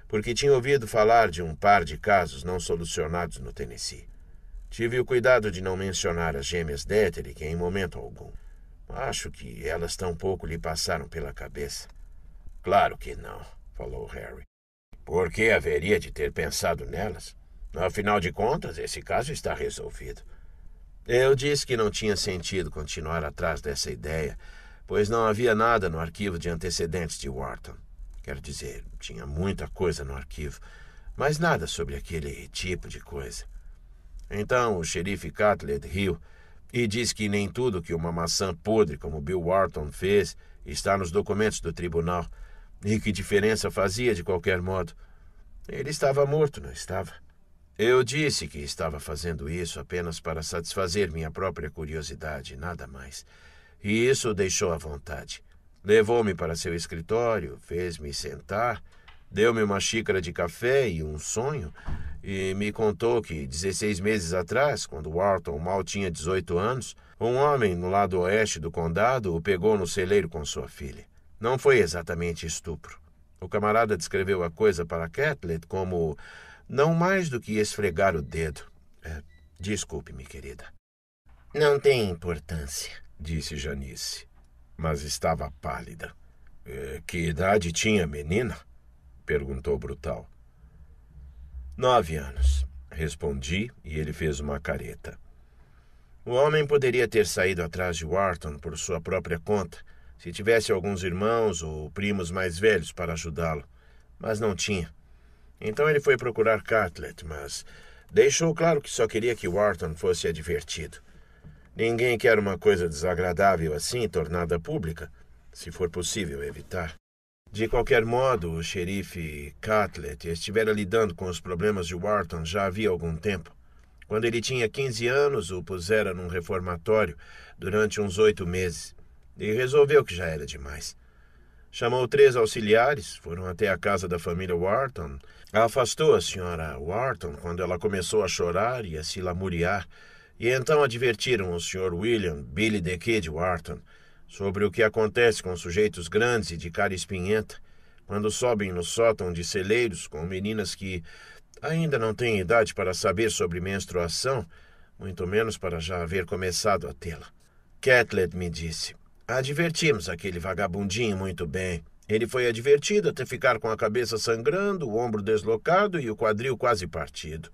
porque tinha ouvido falar de um par de casos não solucionados no Tennessee. Tive o cuidado de não mencionar as gêmeas Dettery em momento algum. Acho que elas tampouco lhe passaram pela cabeça. Claro que não, falou Harry. Por que haveria de ter pensado nelas? Afinal de contas, esse caso está resolvido. Eu disse que não tinha sentido continuar atrás dessa ideia, pois não havia nada no arquivo de antecedentes de Wharton. Quero dizer, tinha muita coisa no arquivo, mas nada sobre aquele tipo de coisa. Então o xerife Catlett riu e diz que nem tudo que uma maçã podre como Bill Wharton fez está nos documentos do tribunal. E que diferença fazia de qualquer modo? Ele estava morto, não estava? Eu disse que estava fazendo isso apenas para satisfazer minha própria curiosidade, nada mais. E isso o deixou à vontade. Levou-me para seu escritório, fez-me sentar, deu-me uma xícara de café e um sonho, e me contou que 16 meses atrás, quando Wharton mal tinha 18 anos, um homem no lado oeste do condado o pegou no celeiro com sua filha. Não foi exatamente estupro. O camarada descreveu a coisa para Catlett como não mais do que esfregar o dedo. É, Desculpe-me, querida. Não tem importância, disse Janice, mas estava pálida. É, que idade tinha a menina? perguntou Brutal. Nove anos, respondi e ele fez uma careta. O homem poderia ter saído atrás de Wharton por sua própria conta, se tivesse alguns irmãos ou primos mais velhos para ajudá-lo, mas não tinha. Então ele foi procurar Cartlet, mas deixou claro que só queria que Wharton fosse advertido. Ninguém quer uma coisa desagradável assim tornada pública, se for possível evitar. De qualquer modo, o xerife Catlett estivera lidando com os problemas de Wharton já havia algum tempo. Quando ele tinha 15 anos, o pusera num reformatório durante uns oito meses e resolveu que já era demais. Chamou três auxiliares, foram até a casa da família Wharton, afastou a senhora Wharton quando ela começou a chorar e a se lamuriar, e então advertiram o senhor William Billy the Kid Wharton sobre o que acontece com sujeitos grandes e de cara espinhenta quando sobem no sótão de celeiros com meninas que ainda não têm idade para saber sobre menstruação, muito menos para já haver começado a tê-la. Catlett me disse: Advertimos aquele vagabundinho muito bem. Ele foi advertido até ficar com a cabeça sangrando, o ombro deslocado e o quadril quase partido.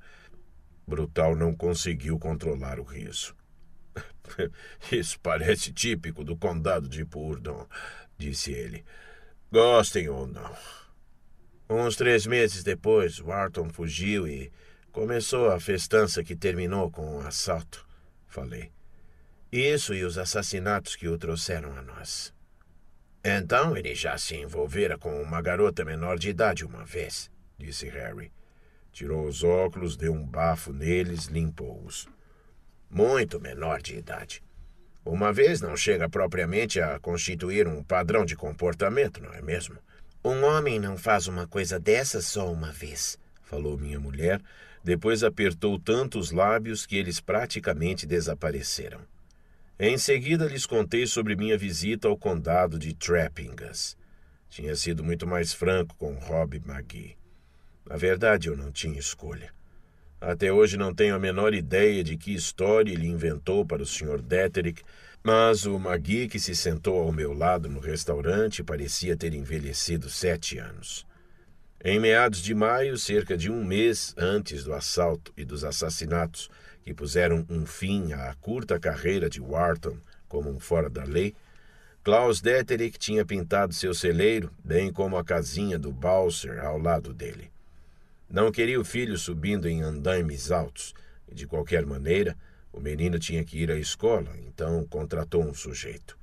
Brutal não conseguiu controlar o riso. [laughs] Isso parece típico do condado de Purdon, disse ele. Gostem ou não. Uns três meses depois, Wharton fugiu e começou a festança que terminou com um assalto, falei. Isso e os assassinatos que o trouxeram a nós. Então ele já se envolvera com uma garota menor de idade uma vez, disse Harry. Tirou os óculos, deu um bafo neles, limpou-os muito menor de idade. Uma vez não chega propriamente a constituir um padrão de comportamento, não é mesmo? Um homem não faz uma coisa dessas só uma vez, falou minha mulher, depois apertou tanto os lábios que eles praticamente desapareceram. Em seguida, lhes contei sobre minha visita ao condado de Trappingas. Tinha sido muito mais franco com Rob Magee. Na verdade, eu não tinha escolha. Até hoje não tenho a menor ideia de que história ele inventou para o Sr. Detterick, mas o Magui que se sentou ao meu lado no restaurante parecia ter envelhecido sete anos. Em meados de maio, cerca de um mês antes do assalto e dos assassinatos que puseram um fim à curta carreira de Wharton como um fora da lei, Klaus Detterick tinha pintado seu celeiro, bem como a casinha do Balser ao lado dele. Não queria o filho subindo em andaimes altos. E de qualquer maneira, o menino tinha que ir à escola, então contratou um sujeito.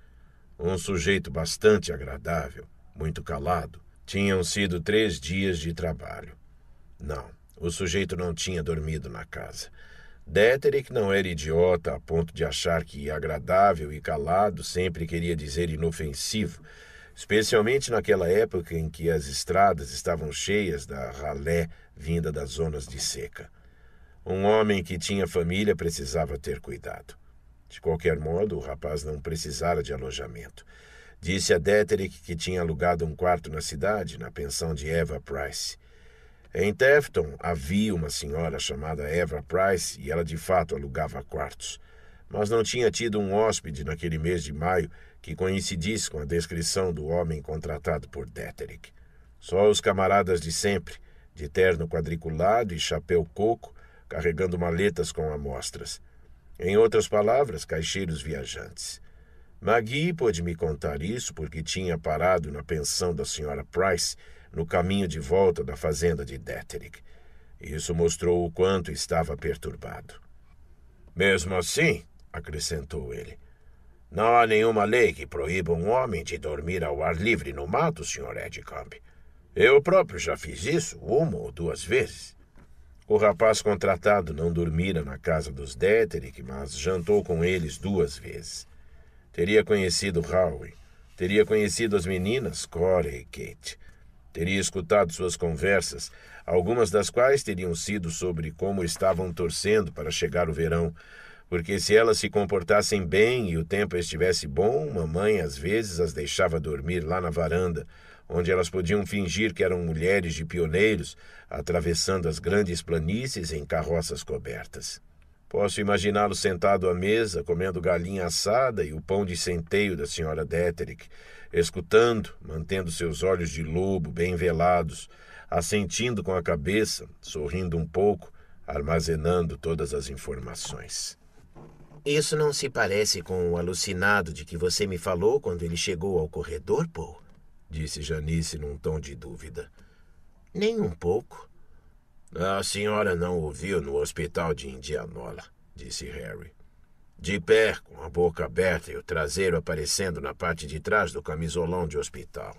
Um sujeito bastante agradável, muito calado. Tinham sido três dias de trabalho. Não, o sujeito não tinha dormido na casa. Déterick é não era idiota a ponto de achar que agradável e calado sempre queria dizer inofensivo, especialmente naquela época em que as estradas estavam cheias da ralé vinda das zonas de seca. Um homem que tinha família precisava ter cuidado. De qualquer modo, o rapaz não precisara de alojamento. Disse a Deterick que tinha alugado um quarto na cidade, na pensão de Eva Price. Em Tefton havia uma senhora chamada Eva Price e ela de fato alugava quartos. Mas não tinha tido um hóspede naquele mês de maio que coincidisse com a descrição do homem contratado por Deterick. Só os camaradas de sempre, de terno quadriculado e chapéu coco, carregando maletas com amostras. Em outras palavras, caixeiros viajantes. Magui pôde me contar isso porque tinha parado na pensão da senhora Price no caminho de volta da fazenda de Deterick. Isso mostrou o quanto estava perturbado. Mesmo assim, acrescentou ele, não há nenhuma lei que proíba um homem de dormir ao ar livre no mato, Sr. Edgecombe. Eu próprio já fiz isso uma ou duas vezes. O rapaz contratado não dormira na casa dos Deterick, mas jantou com eles duas vezes. Teria conhecido Howie, teria conhecido as meninas Corey e Kate. Teria escutado suas conversas, algumas das quais teriam sido sobre como estavam torcendo para chegar o verão, porque se elas se comportassem bem e o tempo estivesse bom, mamãe às vezes as deixava dormir lá na varanda, onde elas podiam fingir que eram mulheres de pioneiros, atravessando as grandes planícies em carroças cobertas. Posso imaginá-lo sentado à mesa, comendo galinha assada e o pão de centeio da senhora Deterick, escutando, mantendo seus olhos de lobo bem velados, assentindo com a cabeça, sorrindo um pouco, armazenando todas as informações. Isso não se parece com o alucinado de que você me falou quando ele chegou ao corredor, Paul? disse Janice num tom de dúvida. Nem um pouco. A senhora não ouviu no hospital de Indianola, disse Harry. De pé, com a boca aberta e o traseiro aparecendo na parte de trás do camisolão de hospital,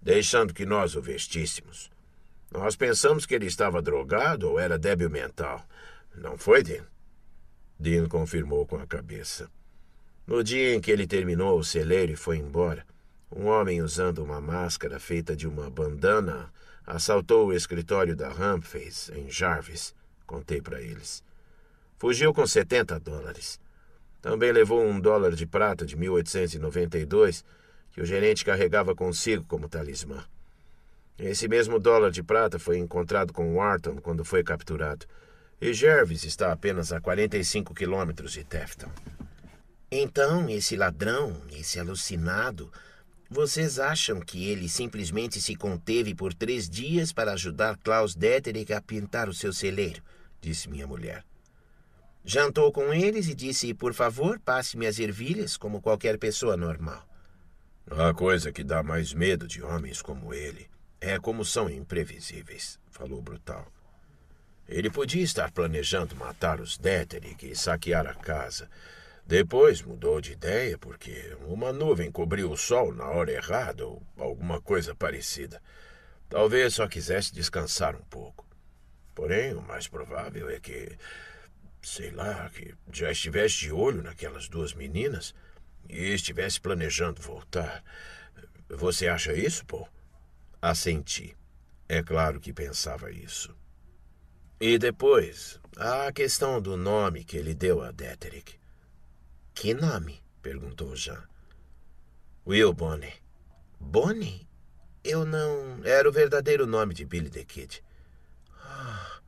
deixando que nós o vestíssemos. Nós pensamos que ele estava drogado ou era débil mental. Não foi, Dean? Dean confirmou com a cabeça. No dia em que ele terminou o celeiro e foi embora, um homem usando uma máscara feita de uma bandana assaltou o escritório da Humphreys, em Jarvis, contei para eles. Fugiu com 70 dólares. Também levou um dólar de prata de 1892 que o gerente carregava consigo como talismã. Esse mesmo dólar de prata foi encontrado com Wharton quando foi capturado, e Jervis está apenas a 45 quilômetros de Tefton. Então, esse ladrão, esse alucinado, vocês acham que ele simplesmente se conteve por três dias para ajudar Klaus Dietrich a pintar o seu celeiro? disse minha mulher. Jantou com eles e disse: Por favor, passe-me as ervilhas, como qualquer pessoa normal. A coisa que dá mais medo de homens como ele é como são imprevisíveis, falou Brutal. Ele podia estar planejando matar os Dietrich e saquear a casa, depois mudou de ideia porque uma nuvem cobriu o sol na hora errada ou alguma coisa parecida. Talvez só quisesse descansar um pouco. Porém, o mais provável é que, sei lá, que já estivesse de olho naquelas duas meninas e estivesse planejando voltar. Você acha isso, Paul? Assenti. É claro que pensava isso. E depois, a questão do nome que ele deu a Detterick. Que nome? perguntou Jean. Will Bonnie. Bonnie? Eu não. Era o verdadeiro nome de Billy the Kid. Ah.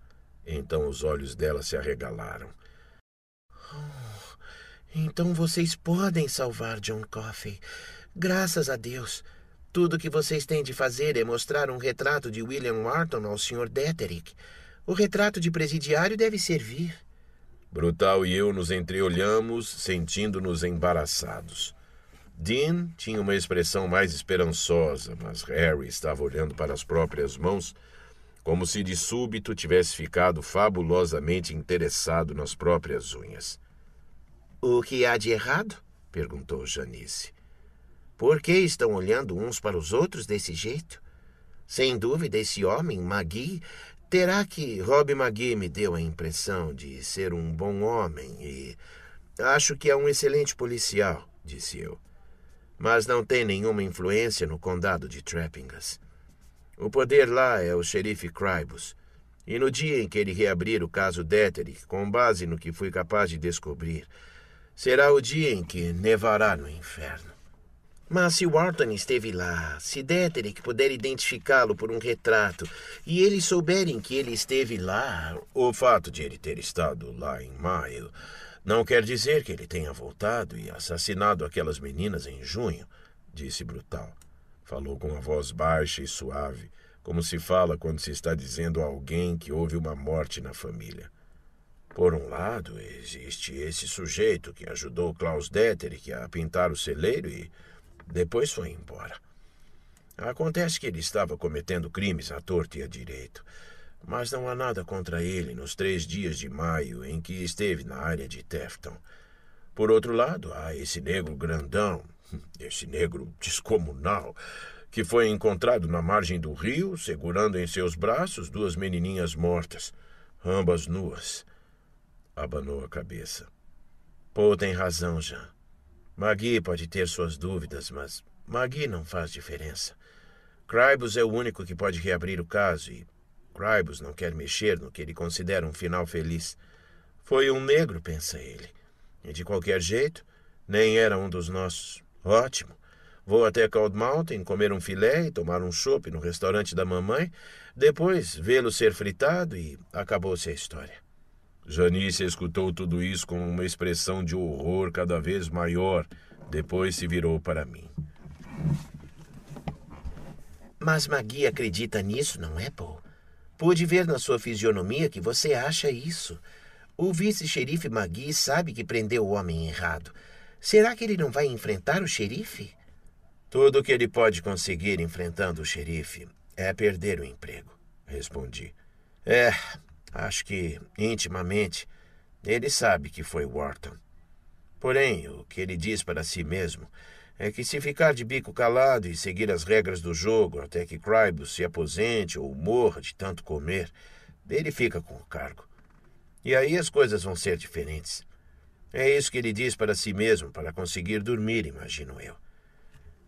Então os olhos dela se arregalaram. Oh, então vocês podem salvar John Coffey. Graças a Deus. Tudo que vocês têm de fazer é mostrar um retrato de William Wharton ao Sr. Detterick. O retrato de presidiário deve servir. Brutal e eu nos entreolhamos, sentindo-nos embaraçados. Dean tinha uma expressão mais esperançosa, mas Harry estava olhando para as próprias mãos, como se de súbito tivesse ficado fabulosamente interessado nas próprias unhas. O que há de errado? perguntou Janice. Por que estão olhando uns para os outros desse jeito? Sem dúvida, esse homem, Magui, Terá que Rob Magui me deu a impressão de ser um bom homem e acho que é um excelente policial, disse eu. Mas não tem nenhuma influência no condado de Trappingas. O poder lá é o xerife Cribus. E no dia em que ele reabrir o caso Detterick, com base no que fui capaz de descobrir, será o dia em que nevará no inferno. Mas se Wharton esteve lá, se Dederick puder identificá-lo por um retrato e eles souberem que ele esteve lá. O fato de ele ter estado lá em maio não quer dizer que ele tenha voltado e assassinado aquelas meninas em junho, disse Brutal. Falou com a voz baixa e suave, como se fala quando se está dizendo a alguém que houve uma morte na família. Por um lado, existe esse sujeito que ajudou Klaus Detterick a pintar o celeiro e depois foi embora. Acontece que ele estava cometendo crimes à torta e à direito, mas não há nada contra ele nos três dias de maio em que esteve na área de Tefton. Por outro lado, há esse negro grandão, [laughs] esse negro descomunal, que foi encontrado na margem do rio, segurando em seus braços duas menininhas mortas, ambas nuas. Abanou a cabeça. Pô tem razão, Jean. Magui pode ter suas dúvidas, mas Magui não faz diferença. Krybus é o único que pode reabrir o caso e Krybus não quer mexer no que ele considera um final feliz. Foi um negro, pensa ele. E de qualquer jeito, nem era um dos nossos. Ótimo. Vou até Cold Mountain comer um filé e tomar um chope no restaurante da mamãe, depois vê-lo ser fritado e acabou-se a história. Janice escutou tudo isso com uma expressão de horror cada vez maior. Depois se virou para mim. Mas Magui acredita nisso, não é, Paul? Pude ver na sua fisionomia que você acha isso. O vice-xerife Magui sabe que prendeu o homem errado. Será que ele não vai enfrentar o xerife? Tudo o que ele pode conseguir enfrentando o xerife é perder o emprego, respondi. É, Acho que, intimamente, ele sabe que foi Wharton. Porém, o que ele diz para si mesmo é que se ficar de bico calado e seguir as regras do jogo até que Crybus se aposente ou morra de tanto comer, ele fica com o cargo. E aí as coisas vão ser diferentes. É isso que ele diz para si mesmo para conseguir dormir, imagino eu.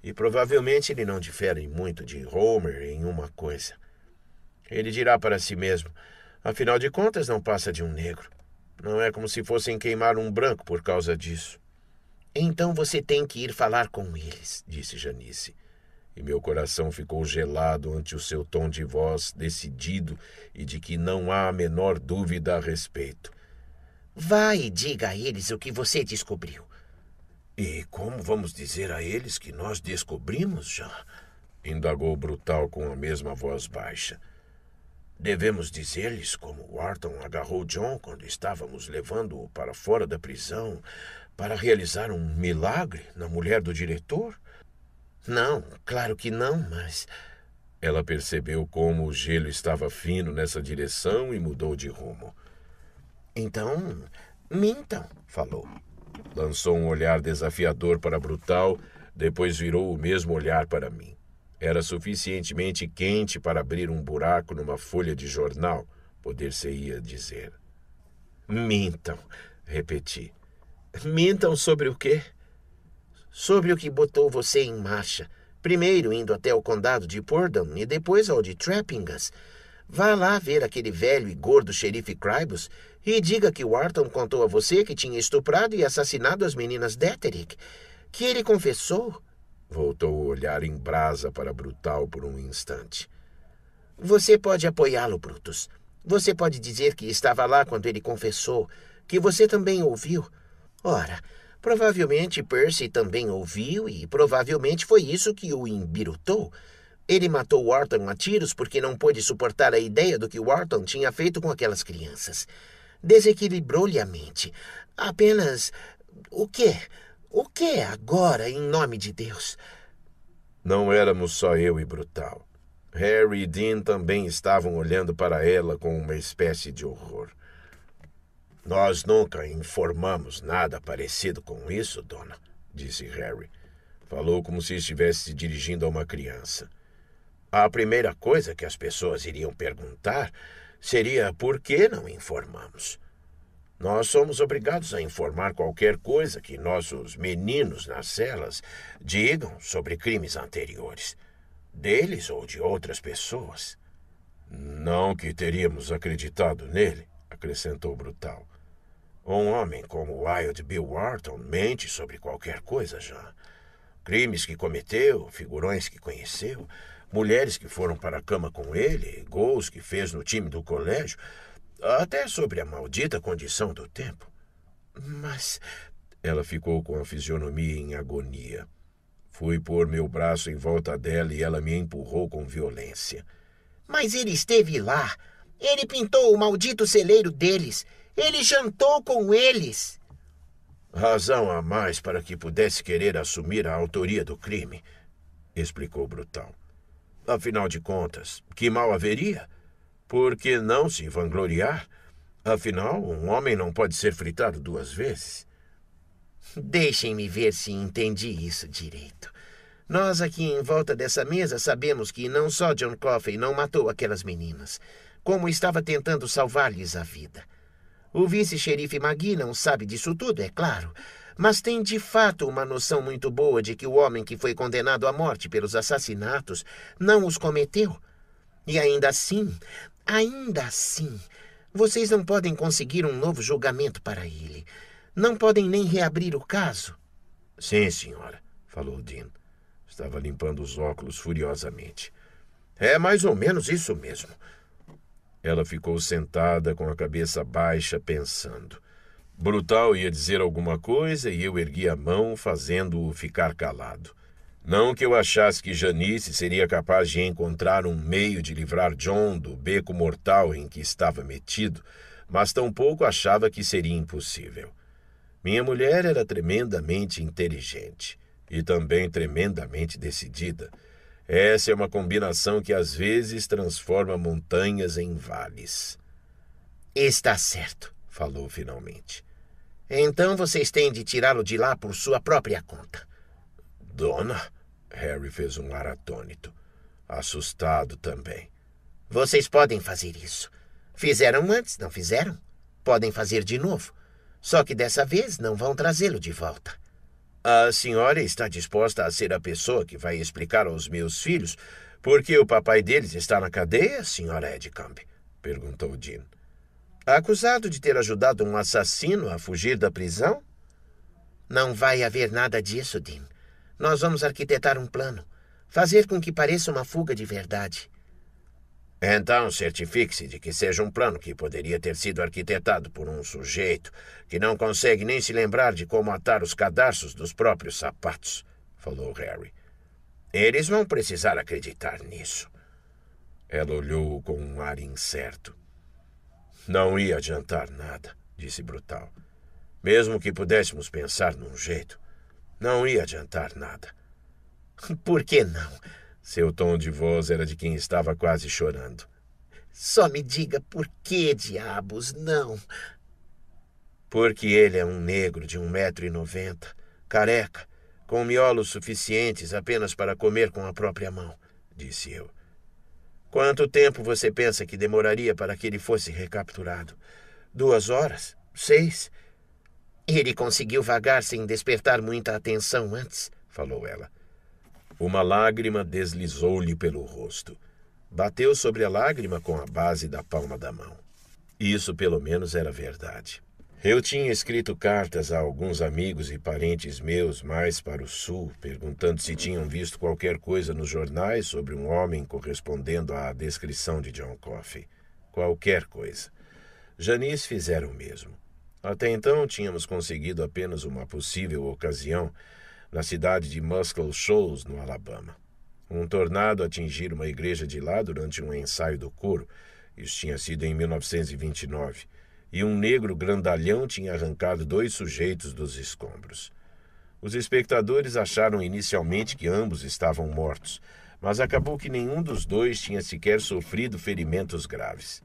E provavelmente ele não difere muito de Homer em uma coisa. Ele dirá para si mesmo: Afinal de contas, não passa de um negro. Não é como se fossem queimar um branco por causa disso. Então você tem que ir falar com eles, disse Janice. E meu coração ficou gelado ante o seu tom de voz decidido e de que não há a menor dúvida a respeito. Vá e diga a eles o que você descobriu. E como vamos dizer a eles que nós descobrimos, já? indagou Brutal com a mesma voz baixa. Devemos dizer-lhes como Wharton agarrou John quando estávamos levando-o para fora da prisão para realizar um milagre na mulher do diretor? Não, claro que não, mas. Ela percebeu como o gelo estava fino nessa direção e mudou de rumo. Então, mintam, falou. Lançou um olhar desafiador para Brutal, depois virou o mesmo olhar para mim. Era suficientemente quente para abrir um buraco numa folha de jornal, poder-se-ia dizer. Mintam, repeti. Mintam sobre o quê? Sobre o que botou você em marcha. Primeiro indo até o condado de Pordon e depois ao de Trappingas. Vá lá ver aquele velho e gordo xerife Cribus e diga que Wharton contou a você que tinha estuprado e assassinado as meninas Deterick. Que ele confessou Voltou o olhar em brasa para Brutal por um instante. Você pode apoiá-lo, Brutus. Você pode dizer que estava lá quando ele confessou, que você também ouviu. Ora, provavelmente Percy também ouviu e provavelmente foi isso que o embirutou. Ele matou Wharton a tiros porque não pôde suportar a ideia do que Wharton tinha feito com aquelas crianças. Desequilibrou-lhe a mente. Apenas. o quê? O que é agora, em nome de Deus? Não éramos só eu e Brutal. Harry e Dean também estavam olhando para ela com uma espécie de horror. Nós nunca informamos nada parecido com isso, dona, disse Harry. Falou como se estivesse se dirigindo a uma criança. A primeira coisa que as pessoas iriam perguntar seria por que não informamos. Nós somos obrigados a informar qualquer coisa que nossos meninos nas celas digam sobre crimes anteriores, deles ou de outras pessoas. Não que teríamos acreditado nele, acrescentou Brutal. Um homem como Wild Bill Wharton mente sobre qualquer coisa, já. Crimes que cometeu, figurões que conheceu, mulheres que foram para a cama com ele, gols que fez no time do colégio, até sobre a maldita condição do tempo. Mas. Ela ficou com a fisionomia em agonia. Fui pôr meu braço em volta dela e ela me empurrou com violência. Mas ele esteve lá. Ele pintou o maldito celeiro deles. Ele jantou com eles. Razão a mais para que pudesse querer assumir a autoria do crime, explicou Brutal. Afinal de contas, que mal haveria? Por que não se vangloriar? Afinal, um homem não pode ser fritado duas vezes. Deixem-me ver se entendi isso direito. Nós aqui em volta dessa mesa sabemos que não só John Coffey não matou aquelas meninas, como estava tentando salvar-lhes a vida. O vice-xerife Magui não sabe disso tudo, é claro, mas tem de fato uma noção muito boa de que o homem que foi condenado à morte pelos assassinatos não os cometeu. E ainda assim, Ainda assim, vocês não podem conseguir um novo julgamento para ele. Não podem nem reabrir o caso. Sim, senhora, falou Dean. Estava limpando os óculos furiosamente. É mais ou menos isso mesmo. Ela ficou sentada com a cabeça baixa, pensando. Brutal ia dizer alguma coisa e eu ergui a mão, fazendo-o ficar calado. Não que eu achasse que Janice seria capaz de encontrar um meio de livrar John do beco mortal em que estava metido, mas tampouco achava que seria impossível. Minha mulher era tremendamente inteligente e também tremendamente decidida. Essa é uma combinação que às vezes transforma montanhas em vales. Está certo, falou finalmente. Então vocês têm de tirá-lo de lá por sua própria conta. Dona, Harry fez um ar atônito, assustado também. Vocês podem fazer isso. Fizeram antes, não fizeram? Podem fazer de novo. Só que dessa vez não vão trazê-lo de volta. A senhora está disposta a ser a pessoa que vai explicar aos meus filhos por que o papai deles está na cadeia, senhora Edcamp? perguntou Dean. Acusado de ter ajudado um assassino a fugir da prisão? Não vai haver nada disso, Dean. Nós vamos arquitetar um plano, fazer com que pareça uma fuga de verdade. Então, certifique-se de que seja um plano que poderia ter sido arquitetado por um sujeito que não consegue nem se lembrar de como atar os cadarços dos próprios sapatos, falou Harry. Eles vão precisar acreditar nisso. Ela olhou com um ar incerto. Não ia adiantar nada, disse Brutal. Mesmo que pudéssemos pensar num jeito, não ia adiantar nada. [laughs] Por que não? Seu tom de voz era de quem estava quase chorando. Só me diga por que diabos não. Porque ele é um negro de um metro e noventa, careca, com miolos suficientes apenas para comer com a própria mão, disse eu. Quanto tempo você pensa que demoraria para que ele fosse recapturado? Duas horas? Seis? Ele conseguiu vagar sem despertar muita atenção antes, falou ela. Uma lágrima deslizou-lhe pelo rosto. Bateu sobre a lágrima com a base da palma da mão. Isso, pelo menos, era verdade. Eu tinha escrito cartas a alguns amigos e parentes meus mais para o sul, perguntando se tinham visto qualquer coisa nos jornais sobre um homem correspondendo à descrição de John Coffey. Qualquer coisa. Janice fizeram o mesmo. Até então, tínhamos conseguido apenas uma possível ocasião na cidade de Muscle Shoals, no Alabama. Um tornado atingir uma igreja de lá durante um ensaio do coro, isso tinha sido em 1929, e um negro grandalhão tinha arrancado dois sujeitos dos escombros. Os espectadores acharam inicialmente que ambos estavam mortos, mas acabou que nenhum dos dois tinha sequer sofrido ferimentos graves.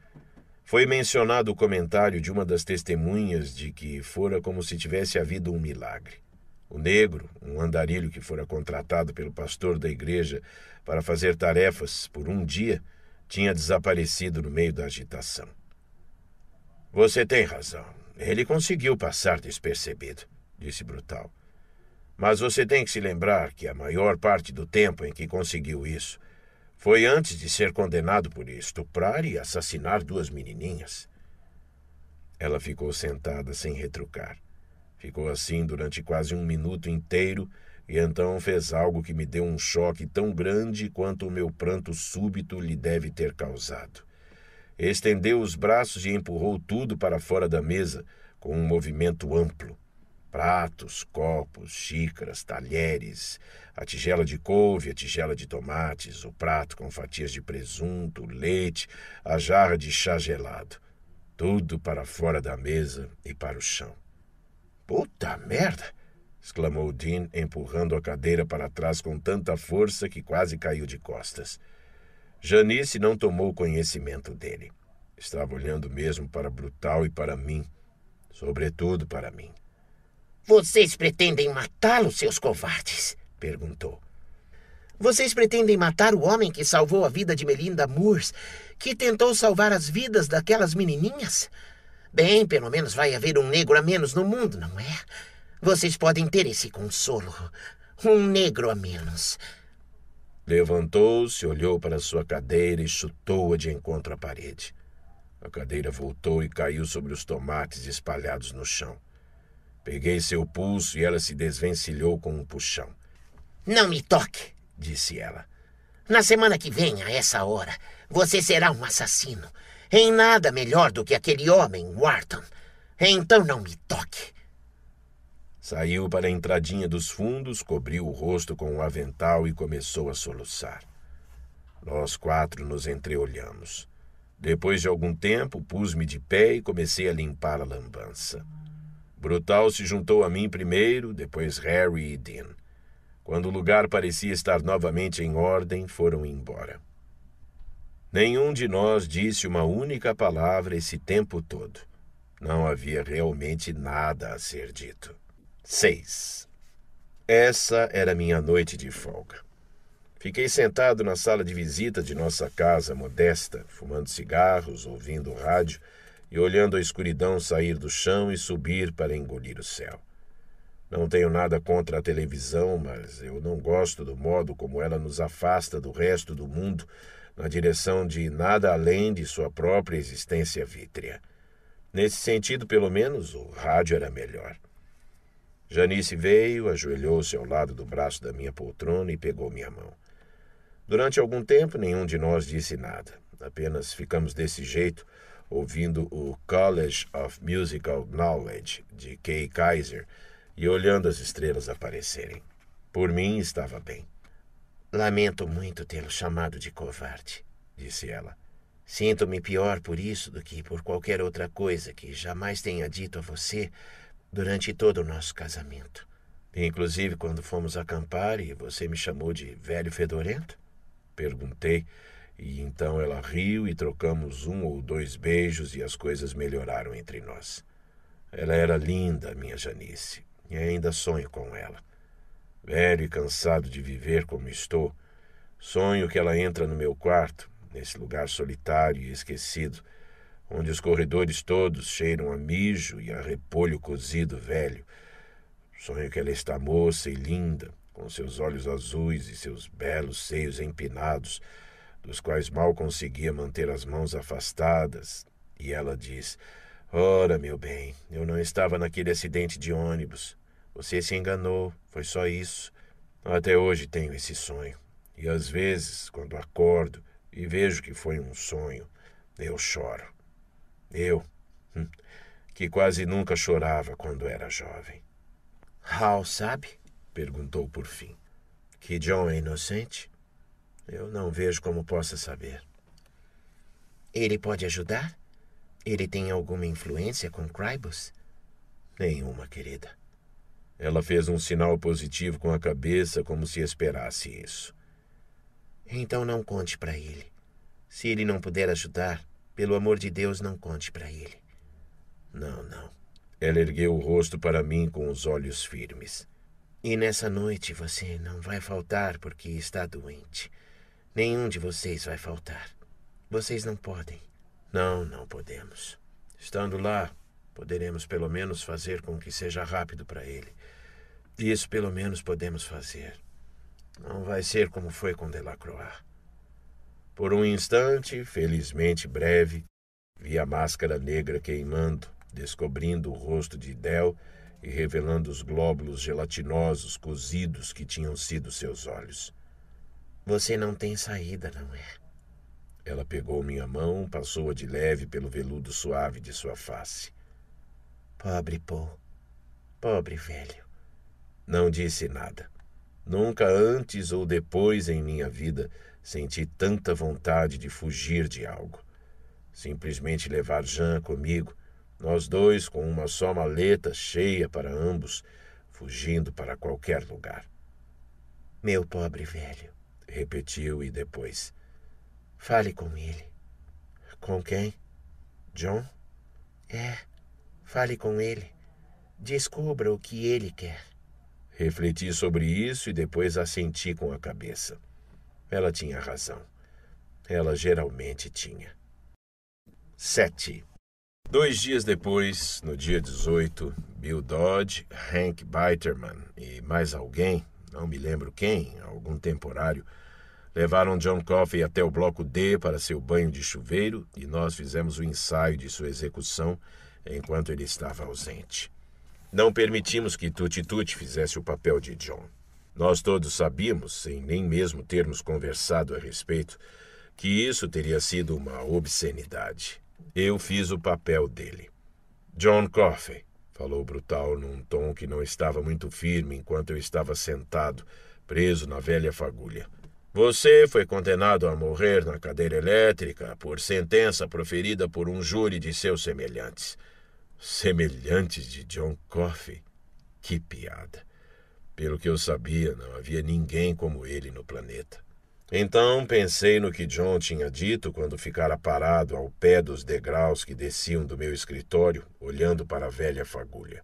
Foi mencionado o comentário de uma das testemunhas de que fora como se tivesse havido um milagre. O negro, um andarilho que fora contratado pelo pastor da igreja para fazer tarefas por um dia, tinha desaparecido no meio da agitação. Você tem razão. Ele conseguiu passar despercebido, disse Brutal. Mas você tem que se lembrar que a maior parte do tempo em que conseguiu isso foi antes de ser condenado por estuprar e assassinar duas menininhas. Ela ficou sentada sem retrucar. Ficou assim durante quase um minuto inteiro e então fez algo que me deu um choque tão grande quanto o meu pranto súbito lhe deve ter causado. Estendeu os braços e empurrou tudo para fora da mesa com um movimento amplo pratos, copos, xícaras, talheres, a tigela de couve, a tigela de tomates, o prato com fatias de presunto, leite, a jarra de chá gelado. Tudo para fora da mesa e para o chão. Puta merda! exclamou Dean, empurrando a cadeira para trás com tanta força que quase caiu de costas. Janice não tomou conhecimento dele. Estava olhando mesmo para Brutal e para mim, sobretudo para mim. Vocês pretendem matá-lo, seus covardes! perguntou. Vocês pretendem matar o homem que salvou a vida de Melinda Moores, que tentou salvar as vidas daquelas menininhas? Bem, pelo menos vai haver um negro a menos no mundo, não é? Vocês podem ter esse consolo. Um negro a menos. Levantou-se, olhou para sua cadeira e chutou-a de encontro à parede. A cadeira voltou e caiu sobre os tomates espalhados no chão. Peguei seu pulso e ela se desvencilhou com um puxão. Não me toque, disse ela. Na semana que vem, a essa hora, você será um assassino. Em nada melhor do que aquele homem, Wharton. Então não me toque. Saiu para a entradinha dos fundos, cobriu o rosto com o um avental e começou a soluçar. Nós quatro nos entreolhamos. Depois de algum tempo, pus-me de pé e comecei a limpar a lambança. Brutal se juntou a mim primeiro, depois Harry e Dean. Quando o lugar parecia estar novamente em ordem, foram embora. Nenhum de nós disse uma única palavra esse tempo todo. Não havia realmente nada a ser dito. 6. Essa era minha noite de folga. Fiquei sentado na sala de visita de nossa casa modesta, fumando cigarros, ouvindo o rádio e olhando a escuridão sair do chão e subir para engolir o céu. Não tenho nada contra a televisão, mas eu não gosto do modo como ela nos afasta do resto do mundo na direção de nada além de sua própria existência vítrea. Nesse sentido, pelo menos, o rádio era melhor. Janice veio, ajoelhou-se ao lado do braço da minha poltrona e pegou minha mão. Durante algum tempo, nenhum de nós disse nada. Apenas ficamos desse jeito, ouvindo o College of Musical Knowledge de Kay Kaiser e olhando as estrelas aparecerem. Por mim, estava bem. Lamento muito tê-lo chamado de covarde, disse ela. Sinto-me pior por isso do que por qualquer outra coisa que jamais tenha dito a você durante todo o nosso casamento. Inclusive quando fomos acampar e você me chamou de velho fedorento? Perguntei, e então ela riu e trocamos um ou dois beijos e as coisas melhoraram entre nós. Ela era linda, minha Janice, e ainda sonho com ela. Velho e cansado de viver como estou, sonho que ela entra no meu quarto, nesse lugar solitário e esquecido, onde os corredores todos cheiram a mijo e a repolho cozido velho. Sonho que ela está moça e linda, com seus olhos azuis e seus belos seios empinados, dos quais mal conseguia manter as mãos afastadas, e ela diz: Ora, meu bem, eu não estava naquele acidente de ônibus. Você se enganou, foi só isso. Até hoje tenho esse sonho. E às vezes, quando acordo e vejo que foi um sonho, eu choro. Eu, hum, que quase nunca chorava quando era jovem. Hal sabe? perguntou por fim. Que John é inocente? Eu não vejo como possa saber. Ele pode ajudar? Ele tem alguma influência com Crybus? Nenhuma, querida. Ela fez um sinal positivo com a cabeça, como se esperasse isso. Então não conte para ele. Se ele não puder ajudar, pelo amor de Deus, não conte para ele. Não, não. Ela ergueu o rosto para mim com os olhos firmes. E nessa noite você não vai faltar porque está doente. Nenhum de vocês vai faltar. Vocês não podem. Não, não podemos. Estando lá, poderemos pelo menos fazer com que seja rápido para ele. Isso pelo menos podemos fazer. Não vai ser como foi com Delacroix. Por um instante, felizmente breve, vi a máscara negra queimando, descobrindo o rosto de Del e revelando os glóbulos gelatinosos cozidos que tinham sido seus olhos. Você não tem saída, não é? Ela pegou minha mão, passou-a de leve pelo veludo suave de sua face. Pobre Paul. Pobre velho. Não disse nada. Nunca antes ou depois em minha vida senti tanta vontade de fugir de algo. Simplesmente levar Jean comigo, nós dois com uma só maleta cheia para ambos, fugindo para qualquer lugar. Meu pobre velho, repetiu e depois. Fale com ele. Com quem? John? É, fale com ele. Descubra o que ele quer. Refleti sobre isso e depois assenti com a cabeça. Ela tinha razão. Ela geralmente tinha. 7. Dois dias depois, no dia 18, Bill Dodge, Hank Biterman e mais alguém, não me lembro quem, algum temporário, levaram John Coffey até o bloco D para seu banho de chuveiro e nós fizemos o ensaio de sua execução enquanto ele estava ausente. Não permitimos que Tutti Tutti fizesse o papel de John. Nós todos sabíamos, sem nem mesmo termos conversado a respeito, que isso teria sido uma obscenidade. Eu fiz o papel dele. John Coffey, falou Brutal num tom que não estava muito firme enquanto eu estava sentado, preso na velha fagulha. Você foi condenado a morrer na cadeira elétrica por sentença proferida por um júri de seus semelhantes semelhantes de John Coffey. Que piada! Pelo que eu sabia, não havia ninguém como ele no planeta. Então pensei no que John tinha dito quando ficara parado ao pé dos degraus que desciam do meu escritório, olhando para a velha fagulha.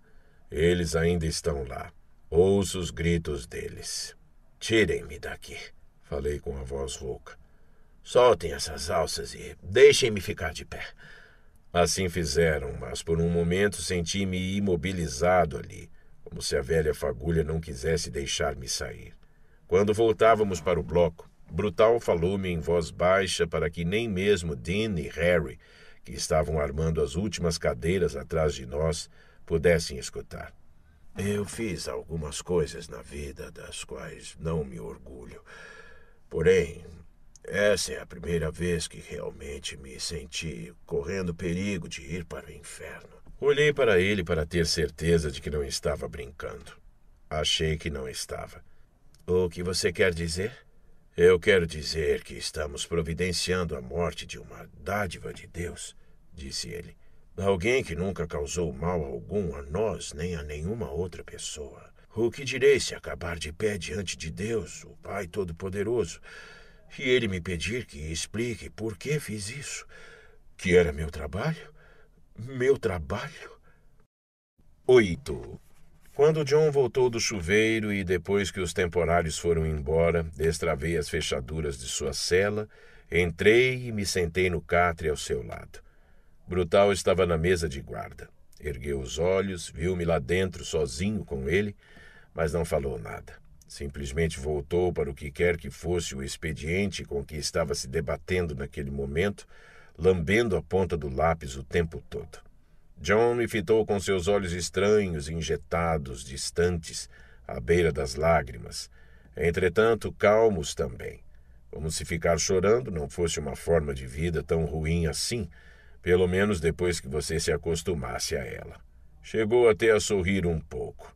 Eles ainda estão lá. Ouço os gritos deles. Tirem-me daqui, falei com a voz rouca. Soltem essas alças e deixem-me ficar de pé. Assim fizeram, mas por um momento senti-me imobilizado ali, como se a velha fagulha não quisesse deixar-me sair. Quando voltávamos para o bloco, Brutal falou-me em voz baixa para que nem mesmo Dean e Harry, que estavam armando as últimas cadeiras atrás de nós, pudessem escutar. Eu fiz algumas coisas na vida das quais não me orgulho. Porém, essa é a primeira vez que realmente me senti correndo perigo de ir para o inferno. Olhei para ele para ter certeza de que não estava brincando. Achei que não estava. O que você quer dizer? Eu quero dizer que estamos providenciando a morte de uma dádiva de Deus, disse ele. Alguém que nunca causou mal algum a nós nem a nenhuma outra pessoa. O que direi se acabar de pé diante de Deus, o Pai Todo-Poderoso, e ele me pedir que explique por que fiz isso, que era meu trabalho, meu trabalho. 8. Quando John voltou do chuveiro e depois que os temporários foram embora, destravei as fechaduras de sua cela, entrei e me sentei no catre ao seu lado. Brutal estava na mesa de guarda. Ergueu os olhos, viu-me lá dentro sozinho com ele, mas não falou nada. Simplesmente voltou para o que quer que fosse o expediente com que estava se debatendo naquele momento, lambendo a ponta do lápis o tempo todo. John me fitou com seus olhos estranhos, injetados, distantes, à beira das lágrimas. Entretanto, calmos também. Como se ficar chorando não fosse uma forma de vida tão ruim assim, pelo menos depois que você se acostumasse a ela. Chegou até a sorrir um pouco.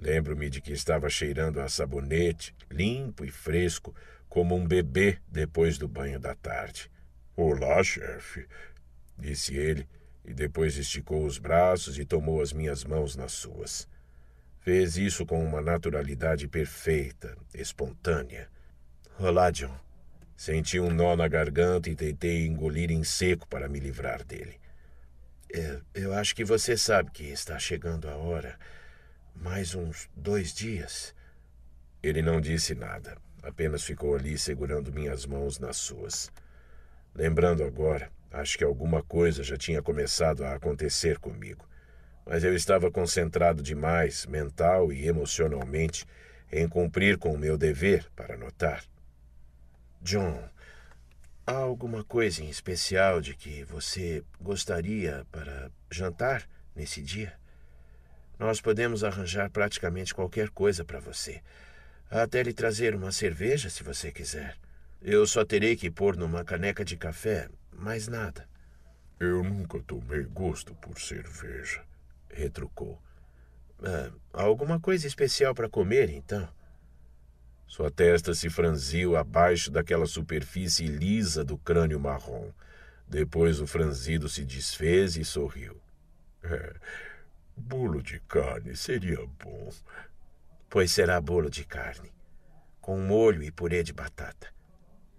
Lembro-me de que estava cheirando a sabonete, limpo e fresco, como um bebê depois do banho da tarde. Olá, chefe, disse ele, e depois esticou os braços e tomou as minhas mãos nas suas. Fez isso com uma naturalidade perfeita, espontânea. Olá, John. Senti um nó na garganta e tentei engolir em seco para me livrar dele. eu, é, eu acho que você sabe que está chegando a hora mais uns dois dias. Ele não disse nada, apenas ficou ali segurando minhas mãos nas suas. Lembrando agora, acho que alguma coisa já tinha começado a acontecer comigo, mas eu estava concentrado demais, mental e emocionalmente, em cumprir com o meu dever para notar. John, há alguma coisa em especial de que você gostaria para jantar nesse dia? Nós podemos arranjar praticamente qualquer coisa para você. Até lhe trazer uma cerveja, se você quiser. Eu só terei que pôr numa caneca de café, mais nada. Eu nunca tomei gosto por cerveja, retrucou. Ah, alguma coisa especial para comer, então? Sua testa se franziu abaixo daquela superfície lisa do crânio marrom. Depois o franzido se desfez e sorriu. É, Bolo de carne seria bom. Pois será bolo de carne, com molho e purê de batata.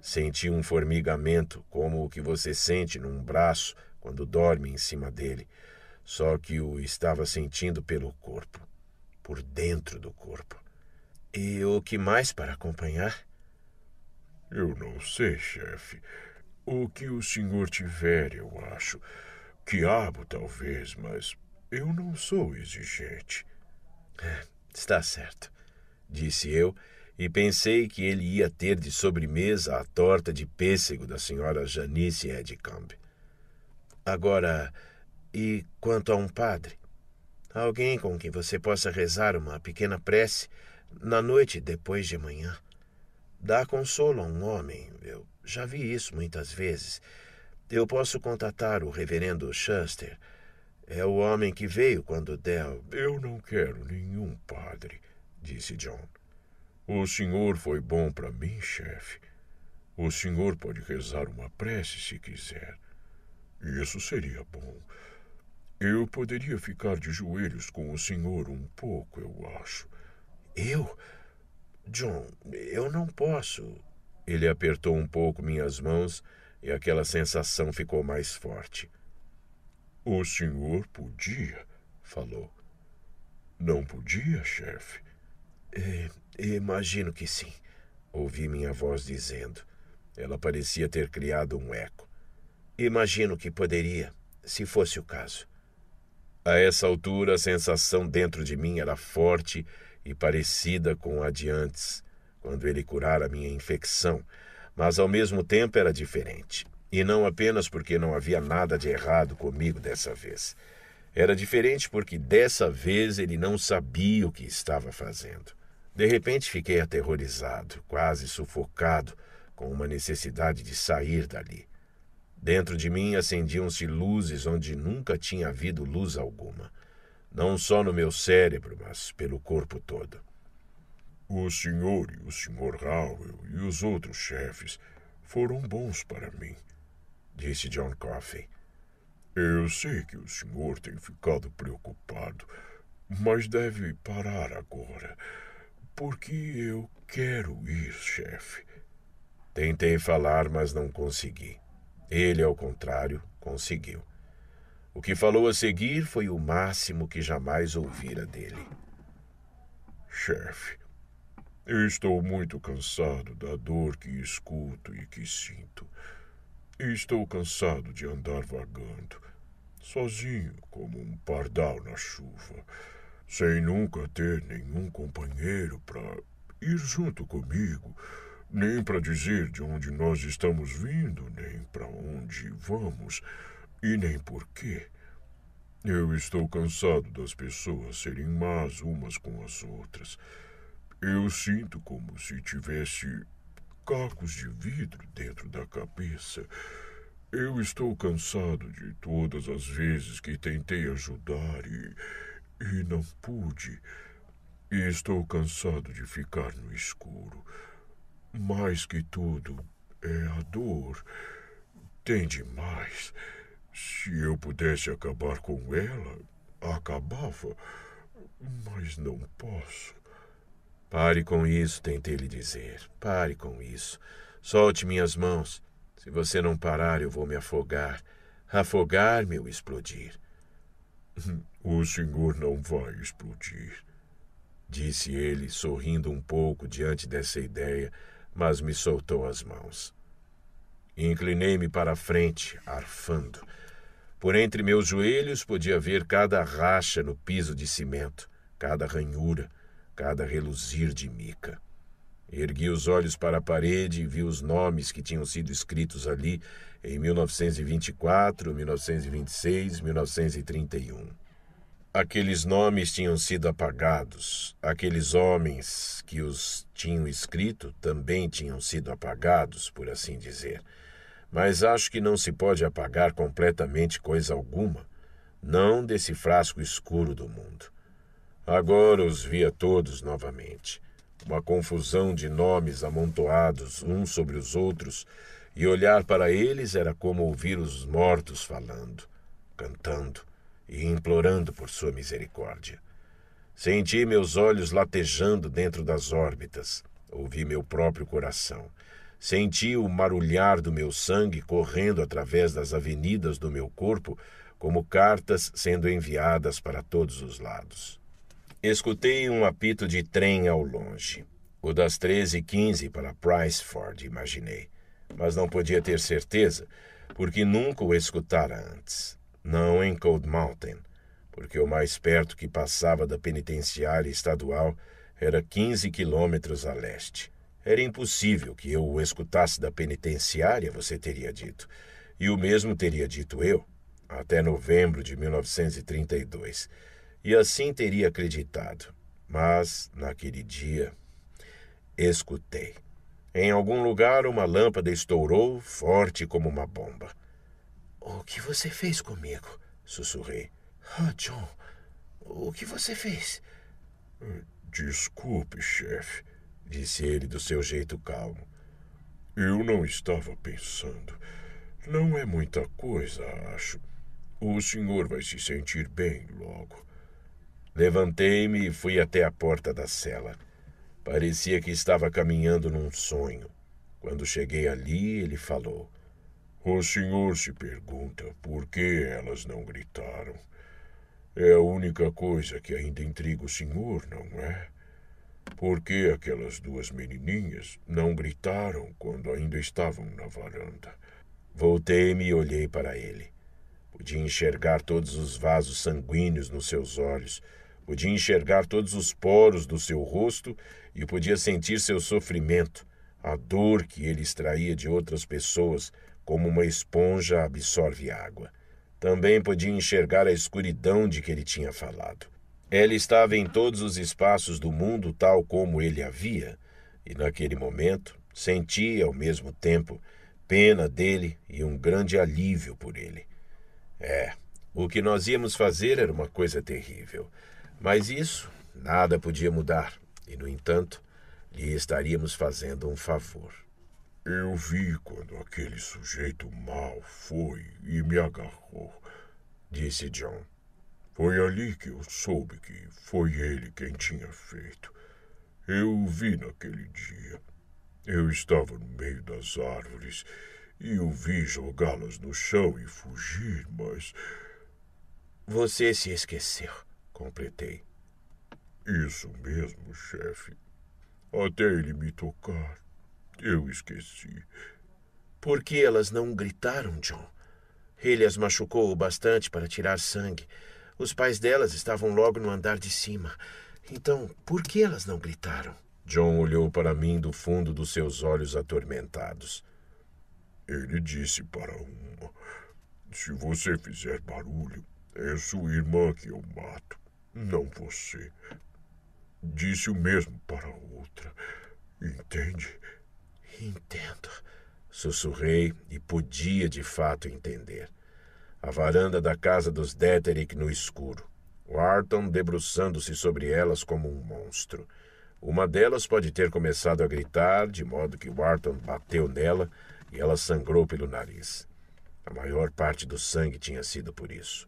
Senti um formigamento como o que você sente num braço quando dorme em cima dele, só que o estava sentindo pelo corpo, por dentro do corpo. E o que mais para acompanhar? Eu não sei, chefe. O que o senhor tiver, eu acho. Quiabo, talvez, mas eu não sou exigente. É, está certo, disse eu, e pensei que ele ia ter de sobremesa a torta de pêssego da senhora Janice Edicamp. Agora, e quanto a um padre? Alguém com quem você possa rezar uma pequena prece na noite depois de amanhã. Dá consolo a um homem, eu já vi isso muitas vezes. Eu posso contatar o reverendo Shuster é o homem que veio quando deu. Eu não quero nenhum padre, disse John. O senhor foi bom para mim, chefe. O senhor pode rezar uma prece se quiser. Isso seria bom. Eu poderia ficar de joelhos com o senhor um pouco, eu acho. Eu? John, eu não posso. Ele apertou um pouco minhas mãos e aquela sensação ficou mais forte. O senhor podia, falou. Não podia, chefe? É, imagino que sim, ouvi minha voz dizendo. Ela parecia ter criado um eco. Imagino que poderia, se fosse o caso. A essa altura, a sensação dentro de mim era forte e parecida com a de antes, quando ele curara minha infecção, mas ao mesmo tempo era diferente. E não apenas porque não havia nada de errado comigo dessa vez. Era diferente porque dessa vez ele não sabia o que estava fazendo. De repente fiquei aterrorizado, quase sufocado, com uma necessidade de sair dali. Dentro de mim acendiam-se luzes onde nunca tinha havido luz alguma, não só no meu cérebro, mas pelo corpo todo. O senhor e o senhor Howell e os outros chefes foram bons para mim, disse John Coffey. Eu sei que o senhor tem ficado preocupado, mas deve parar agora, porque eu quero ir, chefe. Tentei falar, mas não consegui. Ele, ao contrário, conseguiu. O que falou a seguir foi o máximo que jamais ouvira dele. Chefe, eu estou muito cansado da dor que escuto e que sinto. E estou cansado de andar vagando, sozinho como um pardal na chuva, sem nunca ter nenhum companheiro para ir junto comigo, nem para dizer de onde nós estamos vindo, nem para onde vamos, e nem quê. Eu estou cansado das pessoas serem más umas com as outras. Eu sinto como se tivesse cacos de vidro dentro da cabeça. Eu estou cansado de todas as vezes que tentei ajudar e, e não pude. E estou cansado de ficar no escuro. Mais que tudo, é a dor. Tem demais. Se eu pudesse acabar com ela, acabava. Mas não posso. Pare com isso, tentei lhe dizer. Pare com isso. Solte minhas mãos. Se você não parar, eu vou me afogar. Afogar-me ou explodir. [laughs] O senhor não vai explodir, disse ele, sorrindo um pouco diante dessa ideia, mas me soltou as mãos. Inclinei-me para a frente, arfando. Por entre meus joelhos podia ver cada racha no piso de cimento, cada ranhura cada reluzir de mica. Ergui os olhos para a parede e vi os nomes que tinham sido escritos ali em 1924, 1926, 1931. Aqueles nomes tinham sido apagados, aqueles homens que os tinham escrito também tinham sido apagados, por assim dizer. Mas acho que não se pode apagar completamente coisa alguma, não desse frasco escuro do mundo. Agora os via todos novamente. Uma confusão de nomes amontoados uns sobre os outros, e olhar para eles era como ouvir os mortos falando, cantando e implorando por sua misericórdia. Senti meus olhos latejando dentro das órbitas, ouvi meu próprio coração. Senti o marulhar do meu sangue correndo através das avenidas do meu corpo, como cartas sendo enviadas para todos os lados. Escutei um apito de trem ao longe. O das 13h15 para Priceford, imaginei. Mas não podia ter certeza, porque nunca o escutara antes. Não em Cold Mountain, porque o mais perto que passava da penitenciária estadual era 15 quilômetros a leste. Era impossível que eu o escutasse da penitenciária, você teria dito. E o mesmo teria dito eu, até novembro de 1932 e assim teria acreditado. Mas, naquele dia, escutei. Em algum lugar, uma lâmpada estourou, forte como uma bomba. O que você fez comigo? sussurrei. Ah, John, o que você fez? Desculpe, chefe, disse ele do seu jeito calmo. Eu não estava pensando. Não é muita coisa, acho. O senhor vai se sentir bem logo. Levantei-me e fui até a porta da cela. Parecia que estava caminhando num sonho. Quando cheguei ali, ele falou: O senhor se pergunta por que elas não gritaram. É a única coisa que ainda intriga o senhor, não é? Por que aquelas duas menininhas não gritaram quando ainda estavam na varanda? Voltei-me e olhei para ele. Podia enxergar todos os vasos sanguíneos nos seus olhos Podia enxergar todos os poros do seu rosto e podia sentir seu sofrimento, a dor que ele extraía de outras pessoas, como uma esponja absorve água. Também podia enxergar a escuridão de que ele tinha falado. Ela estava em todos os espaços do mundo tal como ele havia, e naquele momento sentia ao mesmo tempo pena dele e um grande alívio por ele. É, o que nós íamos fazer era uma coisa terrível. Mas isso nada podia mudar, e no entanto, lhe estaríamos fazendo um favor. Eu vi quando aquele sujeito mal foi e me agarrou, disse John. Foi ali que eu soube que foi ele quem tinha feito. Eu o vi naquele dia. Eu estava no meio das árvores e o vi jogá-las no chão e fugir, mas. Você se esqueceu, completei. Isso mesmo, chefe. Até ele me tocar, eu esqueci. Por que elas não gritaram, John? Ele as machucou o bastante para tirar sangue. Os pais delas estavam logo no andar de cima. Então, por que elas não gritaram? John olhou para mim do fundo dos seus olhos atormentados. Ele disse para uma: Se você fizer barulho, é sua irmã que eu mato. Não você. Disse o mesmo para a outra. Entende? Entendo. Sussurrei e podia de fato entender. A varanda da casa dos Deterick no escuro. Wharton debruçando-se sobre elas como um monstro. Uma delas pode ter começado a gritar, de modo que Wharton bateu nela e ela sangrou pelo nariz. A maior parte do sangue tinha sido por isso.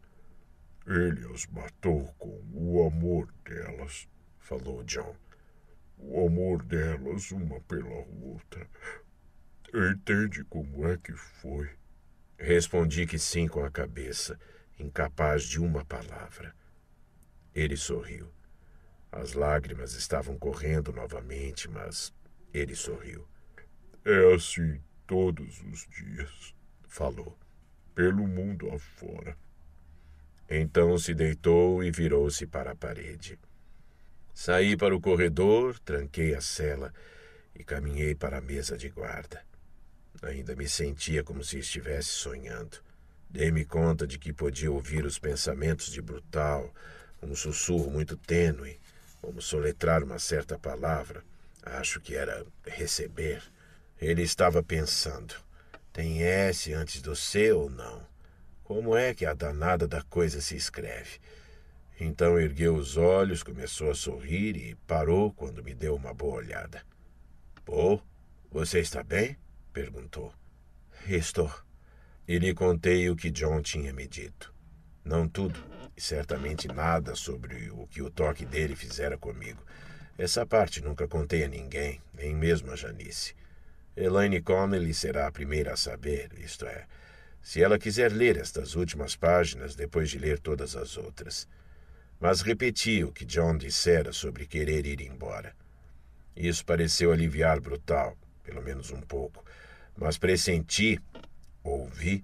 Ele as matou com o amor delas, falou John. O amor delas uma pela outra. Entende como é que foi? Respondi que sim com a cabeça, incapaz de uma palavra. Ele sorriu. As lágrimas estavam correndo novamente, mas ele sorriu. É assim todos os dias, falou, pelo mundo afora. Então se deitou e virou-se para a parede. Saí para o corredor, tranquei a cela e caminhei para a mesa de guarda. Ainda me sentia como se estivesse sonhando. Dei-me conta de que podia ouvir os pensamentos de Brutal, um sussurro muito tênue, como soletrar uma certa palavra. Acho que era receber. Ele estava pensando: tem S antes do C ou não? Como é que a danada da coisa se escreve? Então ergueu os olhos, começou a sorrir e parou quando me deu uma boa olhada. Pô, você está bem? perguntou. Estou. E lhe contei o que John tinha me dito. Não tudo, e certamente nada sobre o que o toque dele fizera comigo. Essa parte nunca contei a ninguém, nem mesmo a Janice. Elaine Connelly será a primeira a saber, isto é, se ela quiser ler estas últimas páginas depois de ler todas as outras. Mas repeti o que John dissera sobre querer ir embora. Isso pareceu aliviar Brutal, pelo menos um pouco, mas pressenti, ouvi,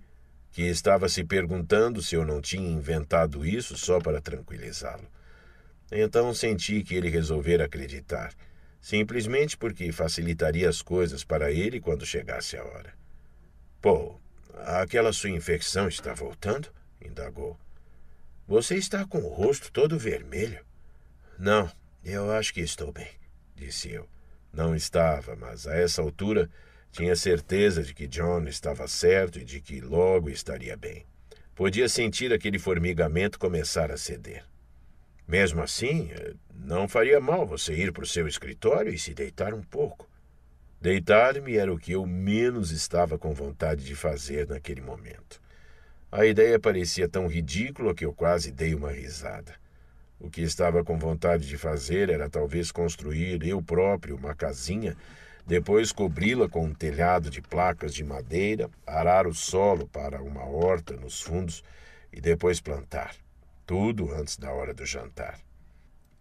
que estava se perguntando se eu não tinha inventado isso só para tranquilizá-lo. Então senti que ele resolvera acreditar, simplesmente porque facilitaria as coisas para ele quando chegasse a hora. Pô, Aquela sua infecção está voltando? indagou. Você está com o rosto todo vermelho. Não, eu acho que estou bem, disse eu. Não estava, mas a essa altura tinha certeza de que John estava certo e de que logo estaria bem. Podia sentir aquele formigamento começar a ceder. Mesmo assim, eh, não faria mal você ir para o seu escritório e se deitar um pouco. Deitar-me era o que eu menos estava com vontade de fazer naquele momento. A ideia parecia tão ridícula que eu quase dei uma risada. O que estava com vontade de fazer era talvez construir eu próprio uma casinha, depois cobri-la com um telhado de placas de madeira, arar o solo para uma horta nos fundos e depois plantar. Tudo antes da hora do jantar.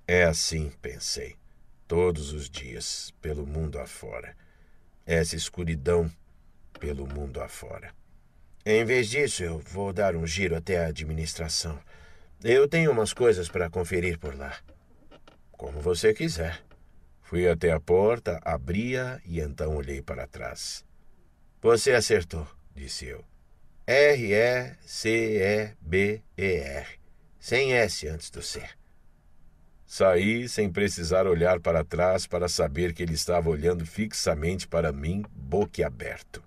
É assim, pensei, todos os dias, pelo mundo afora essa escuridão pelo mundo afora. Em vez disso, eu vou dar um giro até a administração. Eu tenho umas coisas para conferir por lá. Como você quiser. Fui até a porta, abri-a e então olhei para trás. Você acertou, disse eu. R-E-C-E-B-E-R. Sem S antes do C. Saí sem precisar olhar para trás para saber que ele estava olhando fixamente para mim, boquiaberto.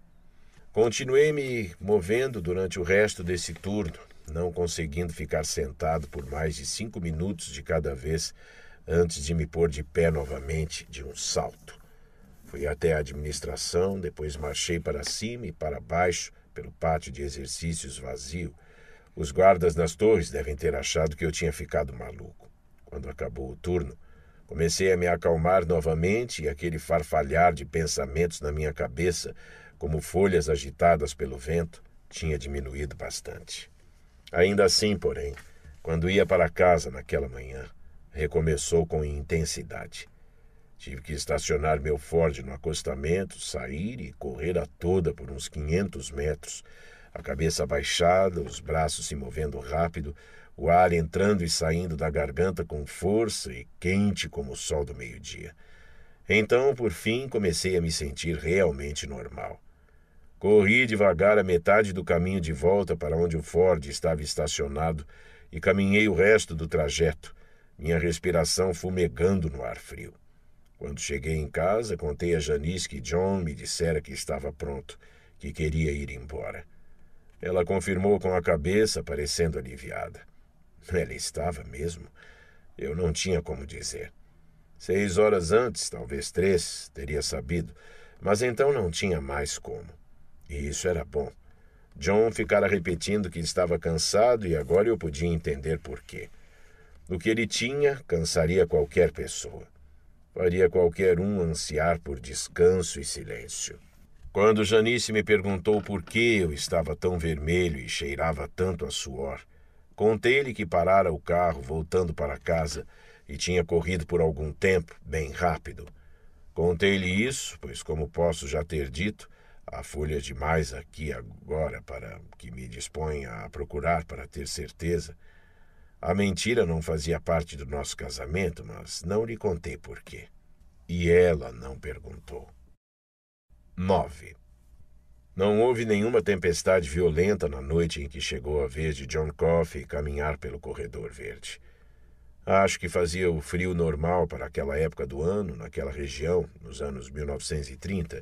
Continuei me movendo durante o resto desse turno, não conseguindo ficar sentado por mais de cinco minutos de cada vez antes de me pôr de pé novamente de um salto. Fui até a administração, depois marchei para cima e para baixo pelo pátio de exercícios vazio. Os guardas das torres devem ter achado que eu tinha ficado maluco quando acabou o turno, comecei a me acalmar novamente e aquele farfalhar de pensamentos na minha cabeça, como folhas agitadas pelo vento, tinha diminuído bastante. Ainda assim, porém, quando ia para casa naquela manhã, recomeçou com intensidade. Tive que estacionar meu Ford no acostamento, sair e correr a toda por uns 500 metros, a cabeça baixada, os braços se movendo rápido, o ar entrando e saindo da garganta com força e quente como o sol do meio-dia. Então, por fim, comecei a me sentir realmente normal. Corri devagar a metade do caminho de volta para onde o Ford estava estacionado e caminhei o resto do trajeto, minha respiração fumegando no ar frio. Quando cheguei em casa, contei a Janice que John me dissera que estava pronto, que queria ir embora. Ela confirmou com a cabeça, parecendo aliviada. Ela estava mesmo. Eu não tinha como dizer. Seis horas antes, talvez três, teria sabido, mas então não tinha mais como. E isso era bom. John ficara repetindo que estava cansado e agora eu podia entender por quê. O que ele tinha cansaria qualquer pessoa. Faria qualquer um ansiar por descanso e silêncio. Quando Janice me perguntou por que eu estava tão vermelho e cheirava tanto a suor, Contei-lhe que parara o carro voltando para casa e tinha corrido por algum tempo, bem rápido. Contei-lhe isso, pois, como posso já ter dito, há folhas é demais aqui agora para que me disponha a procurar para ter certeza. A mentira não fazia parte do nosso casamento, mas não lhe contei por quê. E ela não perguntou. 9. Não houve nenhuma tempestade violenta na noite em que chegou a vez de John Coffey caminhar pelo corredor verde. Acho que fazia o frio normal para aquela época do ano, naquela região, nos anos 1930,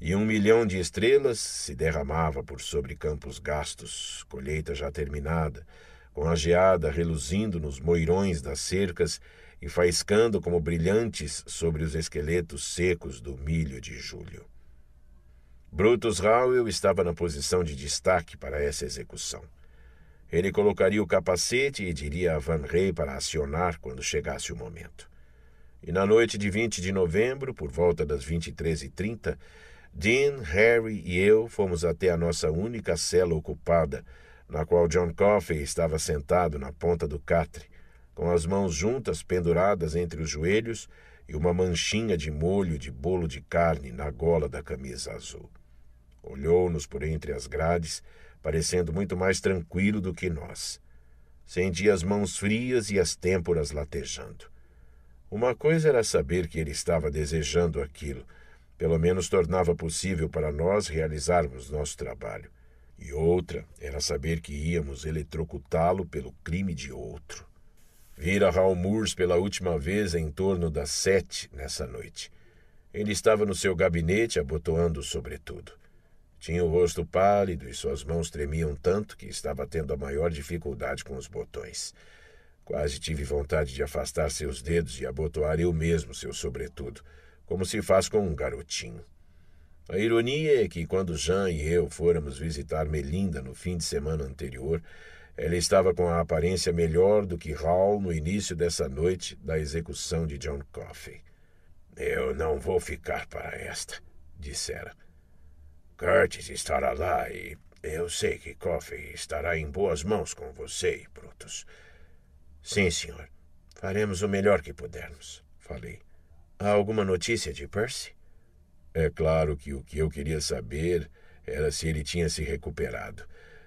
e um milhão de estrelas se derramava por sobre campos gastos, colheita já terminada, com a geada reluzindo nos moirões das cercas e faiscando como brilhantes sobre os esqueletos secos do milho de julho. Brutus Howell estava na posição de destaque para essa execução. Ele colocaria o capacete e diria a Van Rey para acionar quando chegasse o momento. E na noite de 20 de novembro, por volta das 23h30, Dean, Harry e eu fomos até a nossa única cela ocupada, na qual John Coffey estava sentado na ponta do catre, com as mãos juntas penduradas entre os joelhos e uma manchinha de molho de bolo de carne na gola da camisa azul. Olhou-nos por entre as grades, parecendo muito mais tranquilo do que nós. Senti as mãos frias e as têmporas latejando. Uma coisa era saber que ele estava desejando aquilo, pelo menos tornava possível para nós realizarmos nosso trabalho. E outra era saber que íamos eletrocutá-lo pelo crime de outro. Vira Raul Murs pela última vez em torno das sete nessa noite. Ele estava no seu gabinete abotoando sobretudo. Tinha o rosto pálido e suas mãos tremiam tanto que estava tendo a maior dificuldade com os botões. Quase tive vontade de afastar seus dedos e abotoar eu mesmo seu sobretudo, como se faz com um garotinho. A ironia é que quando Jean e eu fôramos visitar Melinda no fim de semana anterior, ela estava com a aparência melhor do que Hall no início dessa noite da execução de John Coffey. Eu não vou ficar para esta, dissera. Curtis estará lá e eu sei que Coffey estará em boas mãos com você e Brutus. Sim, senhor. Faremos o melhor que pudermos, falei. Há alguma notícia de Percy? É claro que o que eu queria saber era se ele tinha se recuperado.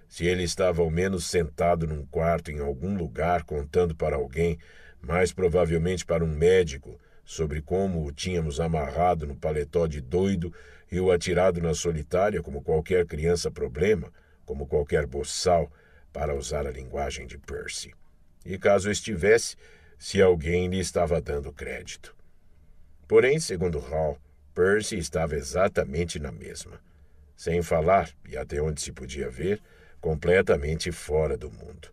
Se ele estava ao menos sentado num quarto em algum lugar contando para alguém, mais provavelmente para um médico, sobre como o tínhamos amarrado no paletó de doido eu, atirado na solitária, como qualquer criança problema, como qualquer boçal, para usar a linguagem de Percy. E caso estivesse, se alguém lhe estava dando crédito. Porém, segundo Hall, Percy estava exatamente na mesma. Sem falar, e até onde se podia ver, completamente fora do mundo.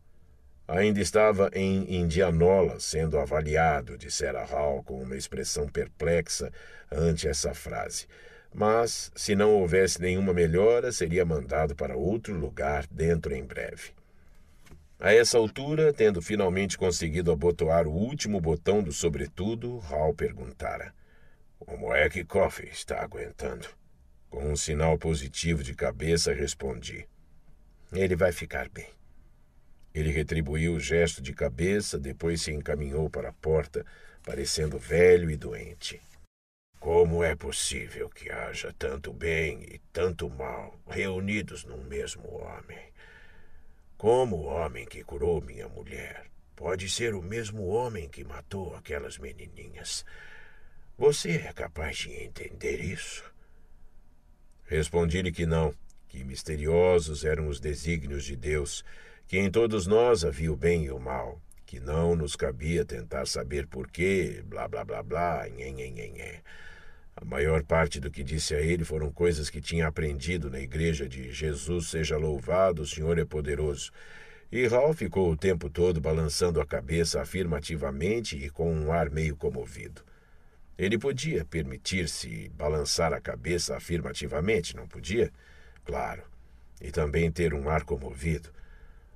Ainda estava em Indianola sendo avaliado, dissera Hall com uma expressão perplexa ante essa frase mas se não houvesse nenhuma melhora, seria mandado para outro lugar dentro em breve. A essa altura, tendo finalmente conseguido abotoar o último botão do sobretudo, Hal perguntara: Como é que Coffee está aguentando? Com um sinal positivo de cabeça, respondi: Ele vai ficar bem. Ele retribuiu o gesto de cabeça, depois se encaminhou para a porta, parecendo velho e doente. Como é possível que haja tanto bem e tanto mal reunidos num mesmo homem? Como o homem que curou minha mulher pode ser o mesmo homem que matou aquelas menininhas? Você é capaz de entender isso? Respondi-lhe que não, que misteriosos eram os desígnios de Deus, que em todos nós havia o bem e o mal, que não nos cabia tentar saber porquê, blá blá blá blá, nhen, nhen, nhen, nhen. A maior parte do que disse a ele foram coisas que tinha aprendido na igreja de Jesus seja louvado, o Senhor é poderoso. E Ralph ficou o tempo todo balançando a cabeça afirmativamente e com um ar meio comovido. Ele podia permitir-se balançar a cabeça afirmativamente, não podia? Claro. E também ter um ar comovido.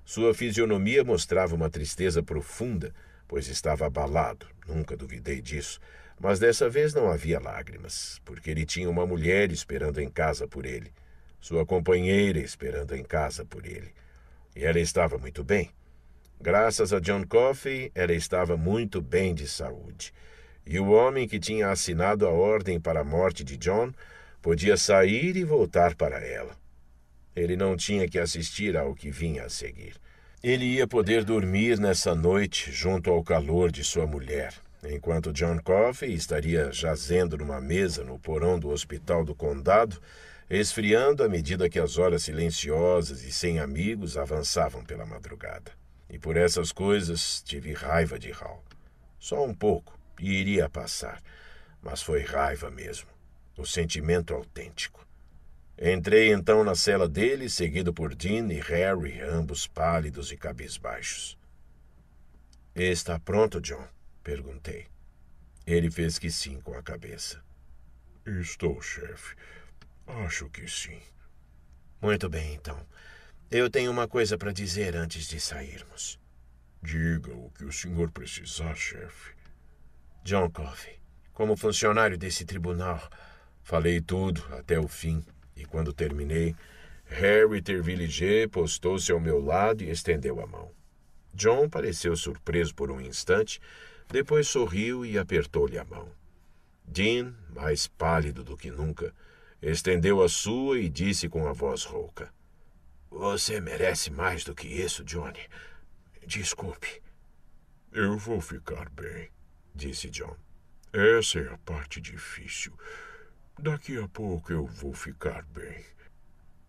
Sua fisionomia mostrava uma tristeza profunda, pois estava abalado, nunca duvidei disso, mas dessa vez não havia lágrimas, porque ele tinha uma mulher esperando em casa por ele, sua companheira esperando em casa por ele. E ela estava muito bem. Graças a John Coffey, ela estava muito bem de saúde. E o homem que tinha assinado a ordem para a morte de John podia sair e voltar para ela. Ele não tinha que assistir ao que vinha a seguir. Ele ia poder dormir nessa noite junto ao calor de sua mulher, enquanto John Coffey estaria jazendo numa mesa no porão do hospital do condado, esfriando à medida que as horas silenciosas e sem amigos avançavam pela madrugada. E por essas coisas tive raiva de Hal. Só um pouco, e iria passar. Mas foi raiva mesmo. O sentimento autêntico. Entrei então na cela dele, seguido por Dean e Harry, ambos pálidos e cabisbaixos. Está pronto, John? Perguntei. Ele fez que sim com a cabeça. Estou, chefe. Acho que sim. Muito bem, então. Eu tenho uma coisa para dizer antes de sairmos. Diga o que o senhor precisar, chefe. John Coffey, como funcionário desse tribunal, falei tudo até o fim, e quando terminei, Harry Tervilliger postou-se ao meu lado e estendeu a mão. John pareceu surpreso por um instante, depois sorriu e apertou-lhe a mão. Dean, mais pálido do que nunca, estendeu a sua e disse com a voz rouca: Você merece mais do que isso, Johnny. Desculpe. Eu vou ficar bem, disse John. Essa é a parte difícil. Daqui a pouco eu vou ficar bem.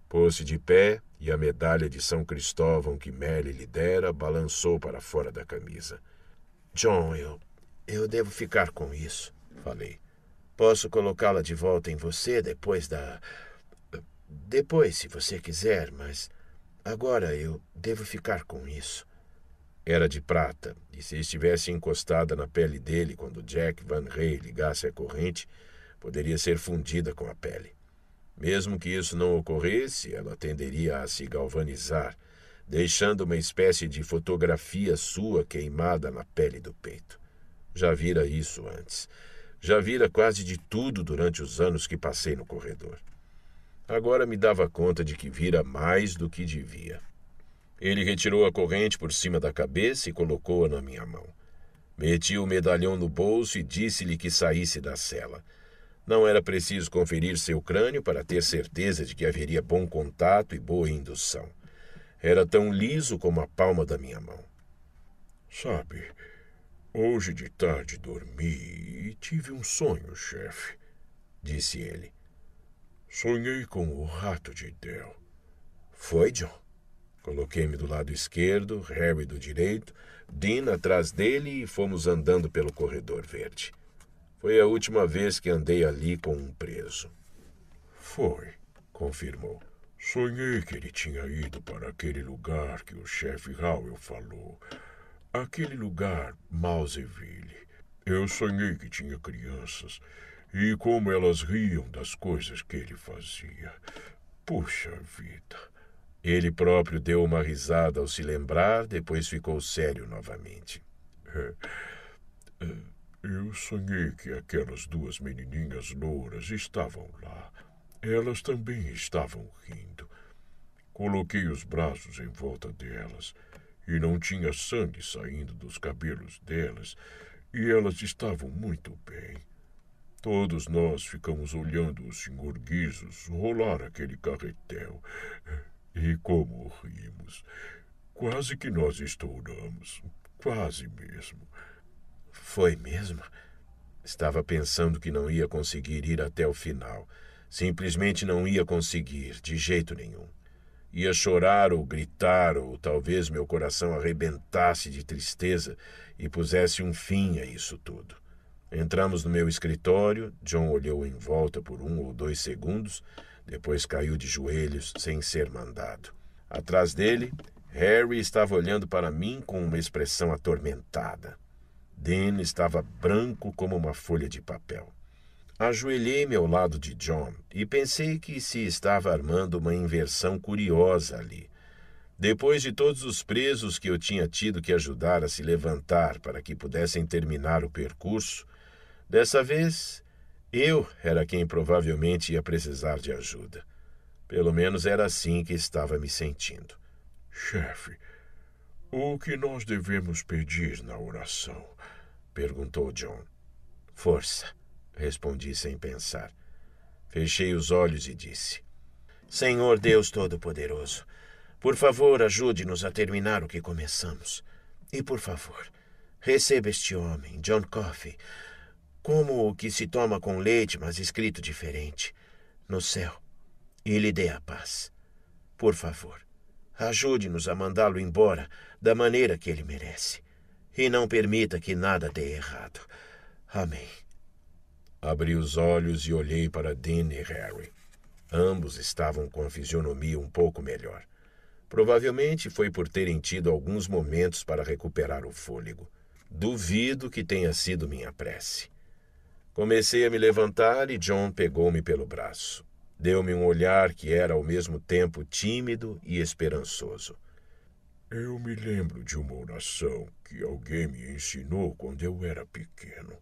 Pôs-se de pé e a medalha de São Cristóvão que Mary lhe dera balançou para fora da camisa. John, eu. Eu devo ficar com isso, falei. Posso colocá-la de volta em você depois da. Depois, se você quiser, mas agora eu devo ficar com isso. Era de prata, e se estivesse encostada na pele dele quando Jack Van Rey ligasse a corrente, poderia ser fundida com a pele. Mesmo que isso não ocorresse, ela tenderia a se galvanizar deixando uma espécie de fotografia sua queimada na pele do peito. Já vira isso antes. Já vira quase de tudo durante os anos que passei no corredor. Agora me dava conta de que vira mais do que devia. Ele retirou a corrente por cima da cabeça e colocou-a na minha mão. Meti o medalhão no bolso e disse-lhe que saísse da cela. Não era preciso conferir seu crânio para ter certeza de que haveria bom contato e boa indução. Era tão liso como a palma da minha mão. Sabe, hoje de tarde dormi e tive um sonho, chefe, disse ele. Sonhei com o rato de Del. Foi, John? Coloquei-me do lado esquerdo, Harry do direito, Dean atrás dele e fomos andando pelo corredor verde. Foi a última vez que andei ali com um preso. Foi, confirmou. Sonhei que ele tinha ido para aquele lugar que o chefe Howell falou. Aquele lugar, Mouseville. Eu sonhei que tinha crianças e como elas riam das coisas que ele fazia. Puxa vida! Ele próprio deu uma risada ao se lembrar, depois ficou sério novamente. é, [laughs] eu sonhei que aquelas duas menininhas louras estavam lá. Elas também estavam rindo. Coloquei os braços em volta delas e não tinha sangue saindo dos cabelos delas e elas estavam muito bem. Todos nós ficamos olhando o Sr. Guizos rolar aquele carretel. E como rimos! Quase que nós estouramos. Quase mesmo. Foi mesmo? Estava pensando que não ia conseguir ir até o final. Simplesmente não ia conseguir, de jeito nenhum. Ia chorar ou gritar, ou talvez meu coração arrebentasse de tristeza e pusesse um fim a isso tudo. Entramos no meu escritório, John olhou em volta por um ou dois segundos, depois caiu de joelhos sem ser mandado. Atrás dele, Harry estava olhando para mim com uma expressão atormentada. Dan estava branco como uma folha de papel. Ajoelhei-me ao lado de John e pensei que se estava armando uma inversão curiosa ali. Depois de todos os presos que eu tinha tido que ajudar a se levantar para que pudessem terminar o percurso, dessa vez eu era quem provavelmente ia precisar de ajuda. Pelo menos era assim que estava me sentindo. Chefe, o que nós devemos pedir na oração? perguntou John. Força respondi sem pensar. Fechei os olhos e disse: Senhor Deus Todo-Poderoso, por favor, ajude-nos a terminar o que começamos. E por favor, receba este homem, John Coffey, como o que se toma com leite, mas escrito diferente, no céu, e lhe dê a paz. Por favor, ajude-nos a mandá-lo embora da maneira que ele merece, e não permita que nada dê errado. Amém. Abri os olhos e olhei para Dean e Harry. Ambos estavam com a fisionomia um pouco melhor. Provavelmente foi por terem tido alguns momentos para recuperar o fôlego. Duvido que tenha sido minha prece. Comecei a me levantar e John pegou-me pelo braço. Deu-me um olhar que era ao mesmo tempo tímido e esperançoso. Eu me lembro de uma oração que alguém me ensinou quando eu era pequeno,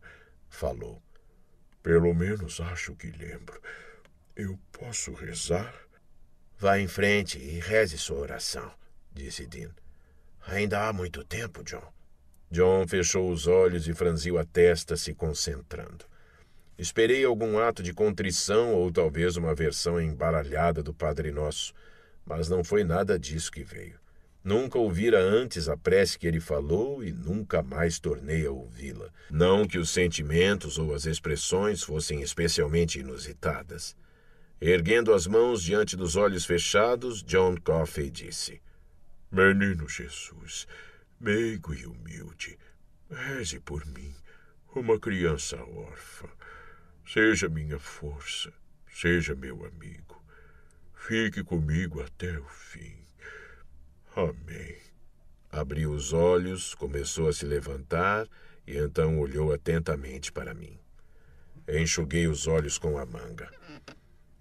falou. Pelo menos acho que lembro. Eu posso rezar? Vá em frente e reze sua oração, disse Dean. Ainda há muito tempo, John. John fechou os olhos e franziu a testa, se concentrando. Esperei algum ato de contrição ou talvez uma versão embaralhada do Padre Nosso, mas não foi nada disso que veio. Nunca ouvira antes a prece que ele falou e nunca mais tornei a ouvi-la. Não que os sentimentos ou as expressões fossem especialmente inusitadas. Erguendo as mãos diante dos olhos fechados, John Coffey disse: Menino Jesus, meigo e humilde, reze por mim, uma criança órfã. Seja minha força, seja meu amigo. Fique comigo até o fim. Amém. Abriu os olhos, começou a se levantar e então olhou atentamente para mim. Enxuguei os olhos com a manga.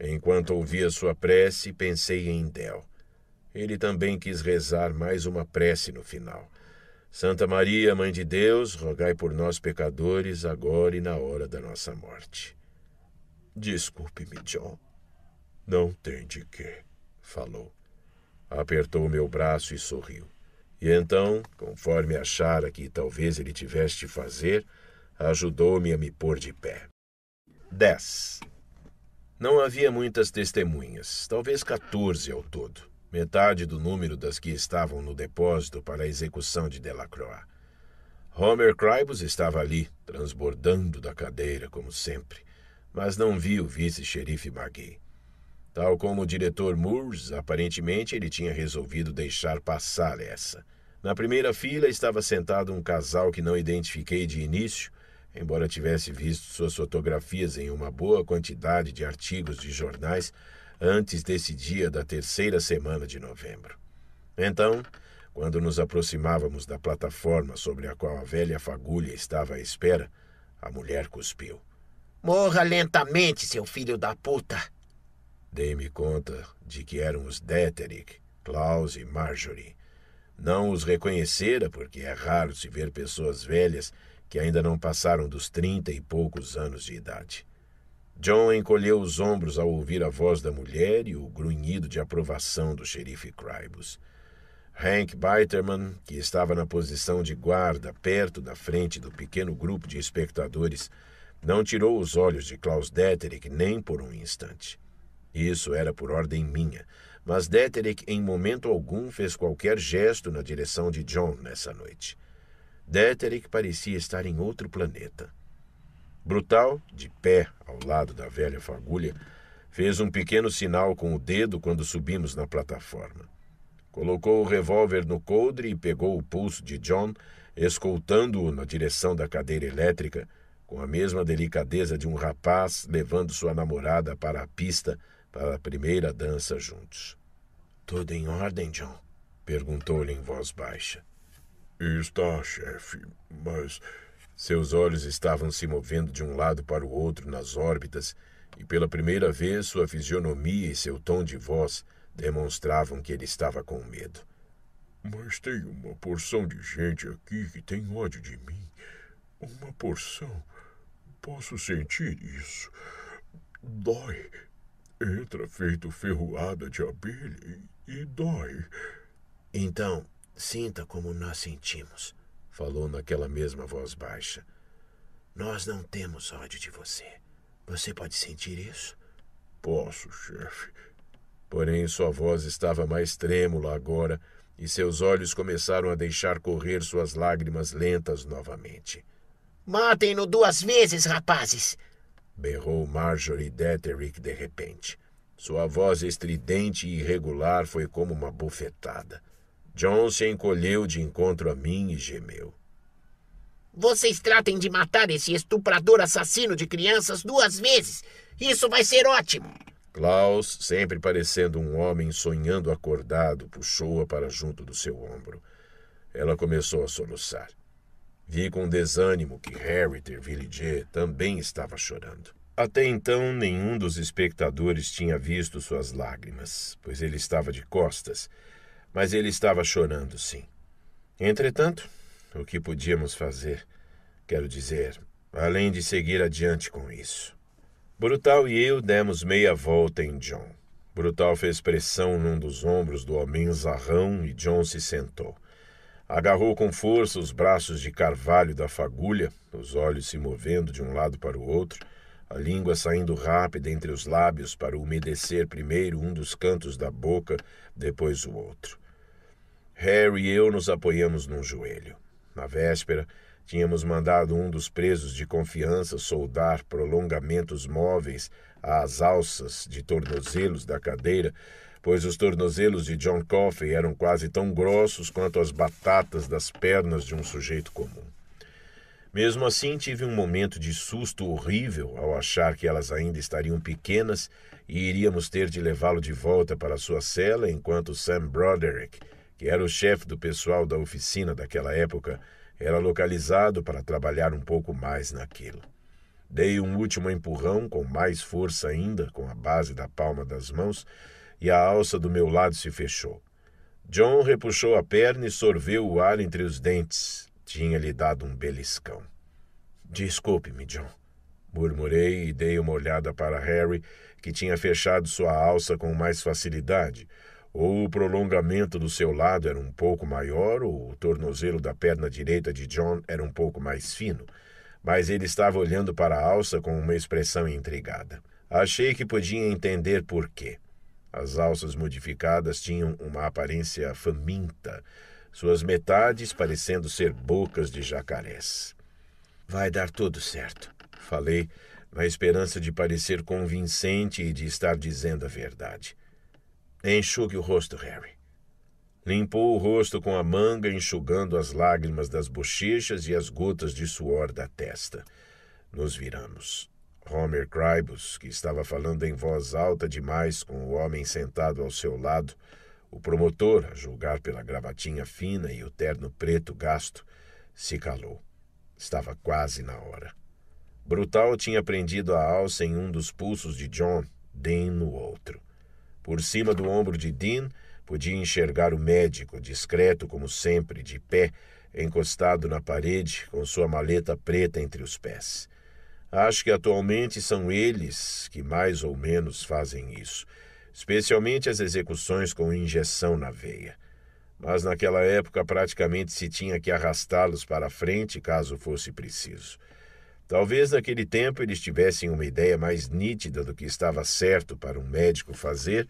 Enquanto ouvia sua prece, pensei em Del. Ele também quis rezar mais uma prece no final. Santa Maria, Mãe de Deus, rogai por nós, pecadores, agora e na hora da nossa morte. Desculpe-me, John. Não tem de quê, falou. Apertou meu braço e sorriu. E então, conforme achara que talvez ele tivesse de fazer, ajudou-me a me pôr de pé. 10. Não havia muitas testemunhas, talvez 14 ao todo, metade do número das que estavam no depósito para a execução de Delacroix. Homer Cribos estava ali, transbordando da cadeira, como sempre, mas não vi o vice-xerife Magui. Tal como o diretor Moores, aparentemente ele tinha resolvido deixar passar essa. Na primeira fila estava sentado um casal que não identifiquei de início, embora tivesse visto suas fotografias em uma boa quantidade de artigos de jornais antes desse dia da terceira semana de novembro. Então, quando nos aproximávamos da plataforma sobre a qual a velha fagulha estava à espera, a mulher cuspiu. Morra lentamente, seu filho da puta! Dei-me conta de que eram os Deterick, Klaus e Marjorie. Não os reconhecera, porque é raro se ver pessoas velhas que ainda não passaram dos trinta e poucos anos de idade. John encolheu os ombros ao ouvir a voz da mulher e o grunhido de aprovação do xerife Cribus. Hank Biterman, que estava na posição de guarda perto da frente do pequeno grupo de espectadores, não tirou os olhos de Klaus Deterick nem por um instante. Isso era por ordem minha, mas Deterick em momento algum fez qualquer gesto na direção de John nessa noite. Deterick parecia estar em outro planeta. Brutal, de pé ao lado da velha fagulha, fez um pequeno sinal com o dedo quando subimos na plataforma. Colocou o revólver no coldre e pegou o pulso de John, escoltando-o na direção da cadeira elétrica, com a mesma delicadeza de um rapaz levando sua namorada para a pista para a primeira dança juntos. Tudo em ordem, John? perguntou-lhe em voz baixa. Está, chefe, mas. Seus olhos estavam se movendo de um lado para o outro nas órbitas, e pela primeira vez sua fisionomia e seu tom de voz demonstravam que ele estava com medo. Mas tem uma porção de gente aqui que tem ódio de mim. Uma porção. Posso sentir isso. Dói. Entra feito ferroada de abelha e, e dói. Então, sinta como nós sentimos, falou naquela mesma voz baixa. Nós não temos ódio de você. Você pode sentir isso? Posso, chefe. Porém, sua voz estava mais trêmula agora e seus olhos começaram a deixar correr suas lágrimas lentas novamente. Matem-no duas vezes, rapazes! berrou Marjorie Detherick de repente. Sua voz estridente e irregular foi como uma bufetada. John se encolheu de encontro a mim e gemeu. Vocês tratem de matar esse estuprador assassino de crianças duas vezes. Isso vai ser ótimo. Klaus, sempre parecendo um homem sonhando acordado, puxou-a para junto do seu ombro. Ela começou a soluçar. Vi com desânimo que Harry Tervillier também estava chorando. Até então, nenhum dos espectadores tinha visto suas lágrimas, pois ele estava de costas, mas ele estava chorando, sim. Entretanto, o que podíamos fazer? Quero dizer, além de seguir adiante com isso. Brutal e eu demos meia volta em John. Brutal fez pressão num dos ombros do homem zarrão e John se sentou. Agarrou com força os braços de carvalho da fagulha, os olhos se movendo de um lado para o outro, a língua saindo rápida entre os lábios para umedecer primeiro um dos cantos da boca, depois o outro. Harry e eu nos apoiamos num joelho. Na véspera, tínhamos mandado um dos presos de confiança soldar prolongamentos móveis às alças de tornozelos da cadeira pois os tornozelos de John Coffey eram quase tão grossos quanto as batatas das pernas de um sujeito comum. Mesmo assim, tive um momento de susto horrível ao achar que elas ainda estariam pequenas e iríamos ter de levá-lo de volta para sua cela enquanto Sam Broderick, que era o chefe do pessoal da oficina daquela época, era localizado para trabalhar um pouco mais naquilo. Dei um último empurrão, com mais força ainda, com a base da palma das mãos, e a alça do meu lado se fechou. John repuxou a perna e sorveu o ar entre os dentes. Tinha-lhe dado um beliscão. Desculpe-me, John. Murmurei e dei uma olhada para Harry, que tinha fechado sua alça com mais facilidade. Ou o prolongamento do seu lado era um pouco maior, ou o tornozelo da perna direita de John era um pouco mais fino. Mas ele estava olhando para a alça com uma expressão intrigada. Achei que podia entender por quê. As alças modificadas tinham uma aparência faminta, suas metades parecendo ser bocas de jacarés. Vai dar tudo certo, falei, na esperança de parecer convincente e de estar dizendo a verdade. Enxugue o rosto, Harry. Limpou o rosto com a manga, enxugando as lágrimas das bochechas e as gotas de suor da testa. Nos viramos. Homer Cribus, que estava falando em voz alta demais com o homem sentado ao seu lado, o promotor, a julgar pela gravatinha fina e o terno preto gasto, se calou. Estava quase na hora. Brutal tinha prendido a alça em um dos pulsos de John, Dean no outro. Por cima do ombro de Dean, podia enxergar o médico, discreto como sempre, de pé, encostado na parede, com sua maleta preta entre os pés. Acho que atualmente são eles que mais ou menos fazem isso, especialmente as execuções com injeção na veia. Mas naquela época praticamente se tinha que arrastá-los para a frente caso fosse preciso. Talvez naquele tempo eles tivessem uma ideia mais nítida do que estava certo para um médico fazer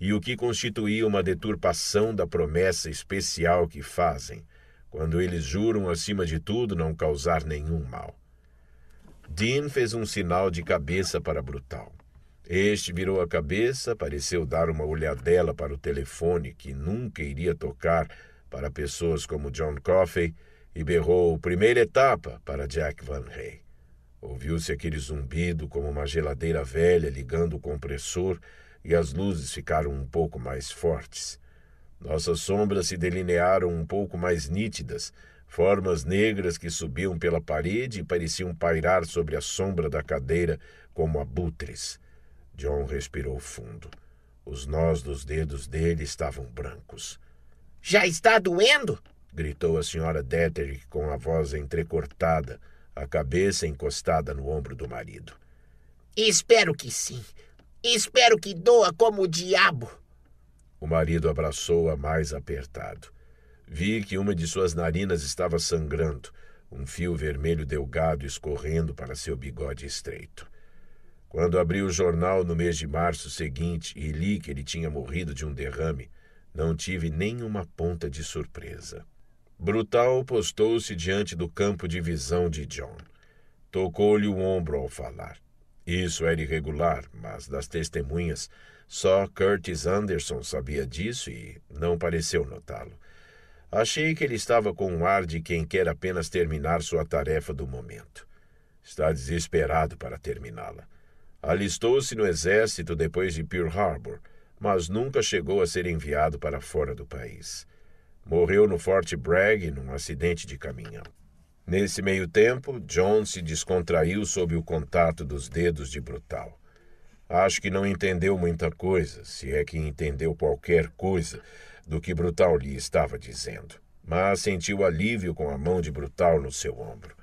e o que constituía uma deturpação da promessa especial que fazem, quando eles juram acima de tudo não causar nenhum mal. Dean fez um sinal de cabeça para Brutal. Este virou a cabeça, pareceu dar uma olhadela para o telefone que nunca iria tocar para pessoas como John Coffey e berrou primeira etapa para Jack Van Rey. Ouviu-se aquele zumbido como uma geladeira velha ligando o compressor e as luzes ficaram um pouco mais fortes. Nossas sombras se delinearam um pouco mais nítidas Formas negras que subiam pela parede e pareciam pairar sobre a sombra da cadeira como abutres. John respirou fundo. Os nós dos dedos dele estavam brancos. Já está doendo? gritou a senhora Detterick com a voz entrecortada, a cabeça encostada no ombro do marido. Espero que sim. Espero que doa como o diabo. O marido abraçou-a mais apertado. Vi que uma de suas narinas estava sangrando, um fio vermelho delgado escorrendo para seu bigode estreito. Quando abri o jornal no mês de março seguinte e li que ele tinha morrido de um derrame, não tive nenhuma ponta de surpresa. Brutal postou-se diante do campo de visão de John. Tocou-lhe o ombro ao falar. Isso era irregular, mas das testemunhas, só Curtis Anderson sabia disso e não pareceu notá-lo. Achei que ele estava com um ar de quem quer apenas terminar sua tarefa do momento. Está desesperado para terminá-la. Alistou-se no exército depois de Pearl Harbor, mas nunca chegou a ser enviado para fora do país. Morreu no Fort Bragg num acidente de caminhão. Nesse meio tempo, John se descontraiu sob o contato dos dedos de Brutal. Acho que não entendeu muita coisa, se é que entendeu qualquer coisa, do que Brutal lhe estava dizendo, mas sentiu alívio com a mão de Brutal no seu ombro.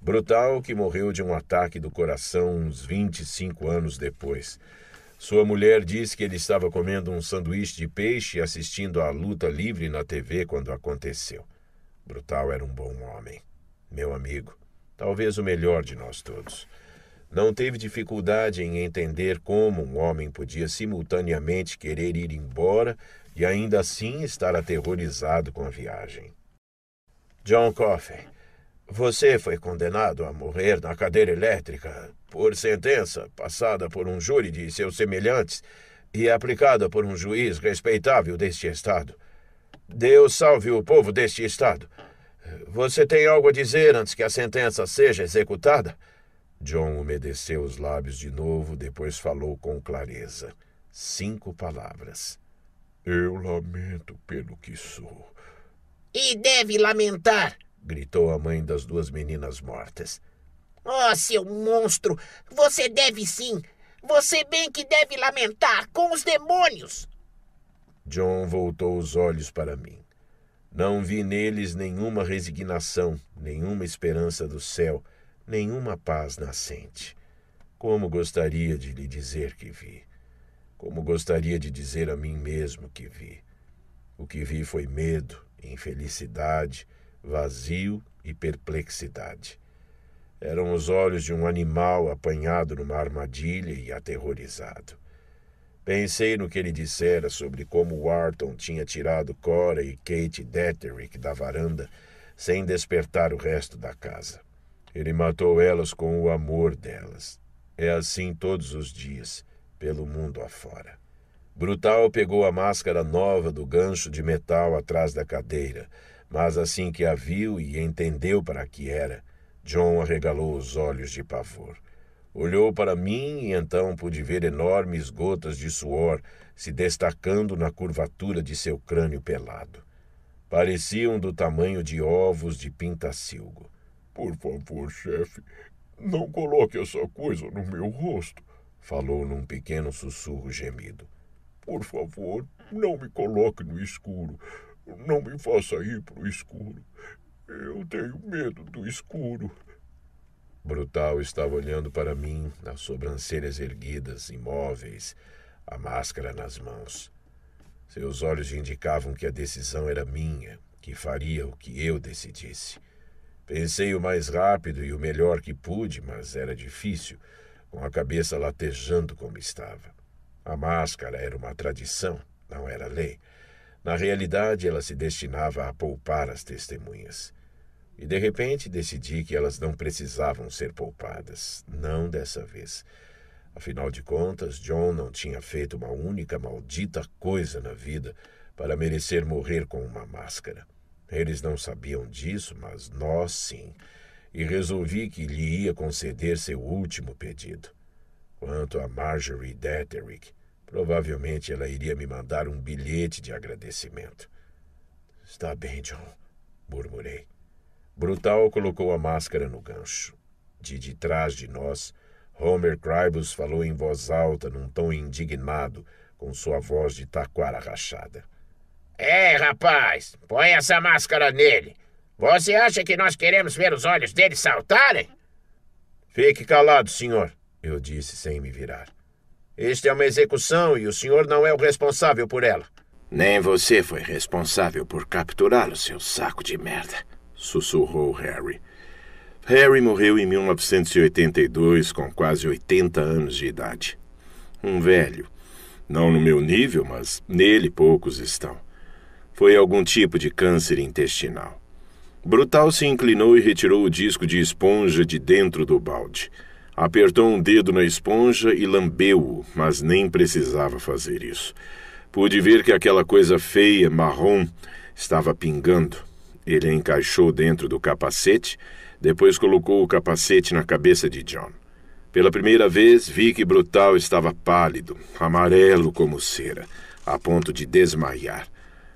Brutal, que morreu de um ataque do coração uns 25 anos depois. Sua mulher disse que ele estava comendo um sanduíche de peixe e assistindo à luta livre na TV quando aconteceu. Brutal era um bom homem, meu amigo, talvez o melhor de nós todos. Não teve dificuldade em entender como um homem podia simultaneamente querer ir embora e ainda assim estar aterrorizado com a viagem. John Coffey, você foi condenado a morrer na cadeira elétrica por sentença passada por um júri de seus semelhantes e aplicada por um juiz respeitável deste Estado. Deus salve o povo deste Estado. Você tem algo a dizer antes que a sentença seja executada? John umedeceu os lábios de novo, depois falou com clareza. Cinco palavras. Eu lamento pelo que sou. E deve lamentar! gritou a mãe das duas meninas mortas. Oh, seu monstro! Você deve sim! Você bem que deve lamentar com os demônios! John voltou os olhos para mim. Não vi neles nenhuma resignação, nenhuma esperança do céu, nenhuma paz nascente. Como gostaria de lhe dizer que vi. Como gostaria de dizer a mim mesmo que vi. O que vi foi medo, infelicidade, vazio e perplexidade. Eram os olhos de um animal apanhado numa armadilha e aterrorizado. Pensei no que ele dissera sobre como Wharton tinha tirado Cora e Kate Detterick da varanda sem despertar o resto da casa. Ele matou elas com o amor delas. É assim todos os dias pelo mundo afora. Brutal pegou a máscara nova do gancho de metal atrás da cadeira, mas assim que a viu e entendeu para que era, John arregalou os olhos de pavor. Olhou para mim e então pude ver enormes gotas de suor se destacando na curvatura de seu crânio pelado. Pareciam do tamanho de ovos de pintacilgo. Por favor, chefe, não coloque essa coisa no meu rosto falou num pequeno sussurro gemido. Por favor, não me coloque no escuro. Não me faça ir para o escuro. Eu tenho medo do escuro. Brutal estava olhando para mim, as sobrancelhas erguidas, imóveis, a máscara nas mãos. Seus olhos indicavam que a decisão era minha, que faria o que eu decidisse. Pensei o mais rápido e o melhor que pude, mas era difícil com a cabeça latejando como estava. A máscara era uma tradição, não era lei. Na realidade, ela se destinava a poupar as testemunhas. E de repente decidi que elas não precisavam ser poupadas, não dessa vez. Afinal de contas, John não tinha feito uma única maldita coisa na vida para merecer morrer com uma máscara. Eles não sabiam disso, mas nós sim e resolvi que lhe ia conceder seu último pedido. Quanto a Marjorie Detterick, provavelmente ela iria me mandar um bilhete de agradecimento. Está bem, John, murmurei. Brutal colocou a máscara no gancho. De, detrás de nós, Homer Cribus falou em voz alta, num tom indignado, com sua voz de taquara rachada. Ei, é, rapaz, põe essa máscara nele. Você acha que nós queremos ver os olhos dele saltarem? Fique calado, senhor, eu disse sem me virar. Esta é uma execução e o senhor não é o responsável por ela. Nem você foi responsável por capturá-lo, seu saco de merda, sussurrou Harry. Harry morreu em 1982, com quase 80 anos de idade. Um velho. Não no meu nível, mas nele poucos estão. Foi algum tipo de câncer intestinal. Brutal se inclinou e retirou o disco de esponja de dentro do balde. Apertou um dedo na esponja e lambeu-o, mas nem precisava fazer isso. Pude ver que aquela coisa feia, marrom, estava pingando. Ele a encaixou dentro do capacete, depois colocou o capacete na cabeça de John. Pela primeira vez, vi que Brutal estava pálido, amarelo como cera, a ponto de desmaiar.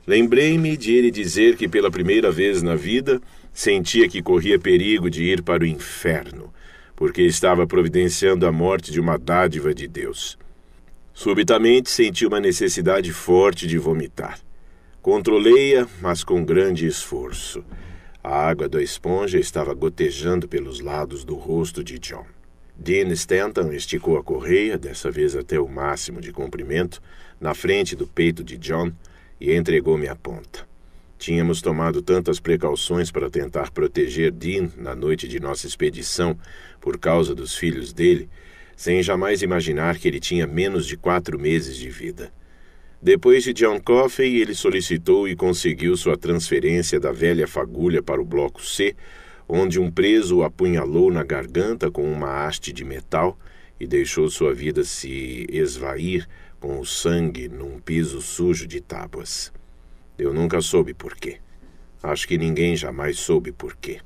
Lembrei-me de ele dizer que pela primeira vez na vida sentia que corria perigo de ir para o inferno, porque estava providenciando a morte de uma dádiva de Deus. Subitamente senti uma necessidade forte de vomitar. Controlei-a, mas com grande esforço. A água da esponja estava gotejando pelos lados do rosto de John. Dean Stanton esticou a correia, dessa vez até o máximo de comprimento, na frente do peito de John, e entregou-me a ponta. Tínhamos tomado tantas precauções para tentar proteger Dean na noite de nossa expedição por causa dos filhos dele, sem jamais imaginar que ele tinha menos de quatro meses de vida. Depois de John Coffey, ele solicitou e conseguiu sua transferência da velha fagulha para o bloco C, onde um preso o apunhalou na garganta com uma haste de metal e deixou sua vida se esvair com o sangue num piso sujo de tábuas. Eu nunca soube por quê. Acho que ninguém jamais soube por quê.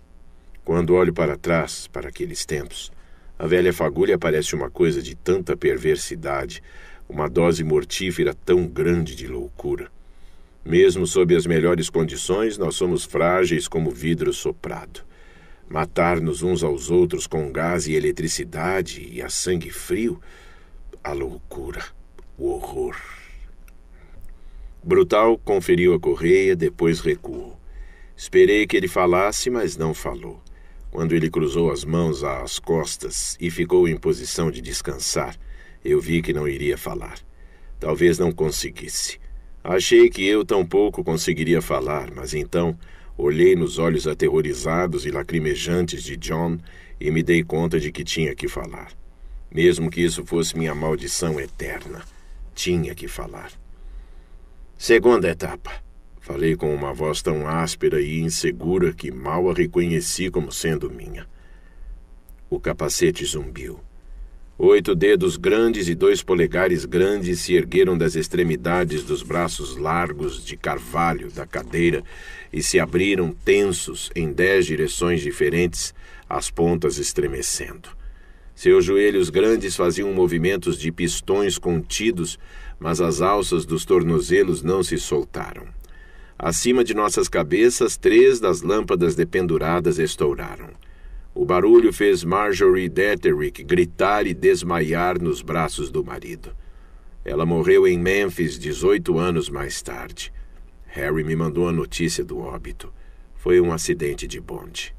Quando olho para trás, para aqueles tempos, a velha fagulha parece uma coisa de tanta perversidade, uma dose mortífera tão grande de loucura. Mesmo sob as melhores condições, nós somos frágeis como vidro soprado. Matar-nos uns aos outros com gás e eletricidade e a sangue frio, a loucura o horror. Brutal conferiu a correia, depois recuou. Esperei que ele falasse, mas não falou. Quando ele cruzou as mãos às costas e ficou em posição de descansar, eu vi que não iria falar. Talvez não conseguisse. Achei que eu tampouco conseguiria falar, mas então olhei nos olhos aterrorizados e lacrimejantes de John e me dei conta de que tinha que falar. Mesmo que isso fosse minha maldição eterna. Tinha que falar. Segunda etapa. Falei com uma voz tão áspera e insegura que mal a reconheci como sendo minha. O capacete zumbiu. Oito dedos grandes e dois polegares grandes se ergueram das extremidades dos braços largos de carvalho da cadeira e se abriram tensos em dez direções diferentes, as pontas estremecendo. Seus joelhos grandes faziam movimentos de pistões contidos, mas as alças dos tornozelos não se soltaram. Acima de nossas cabeças, três das lâmpadas dependuradas estouraram. O barulho fez Marjorie Detterick gritar e desmaiar nos braços do marido. Ela morreu em Memphis 18 anos mais tarde. Harry me mandou a notícia do óbito. Foi um acidente de bonde.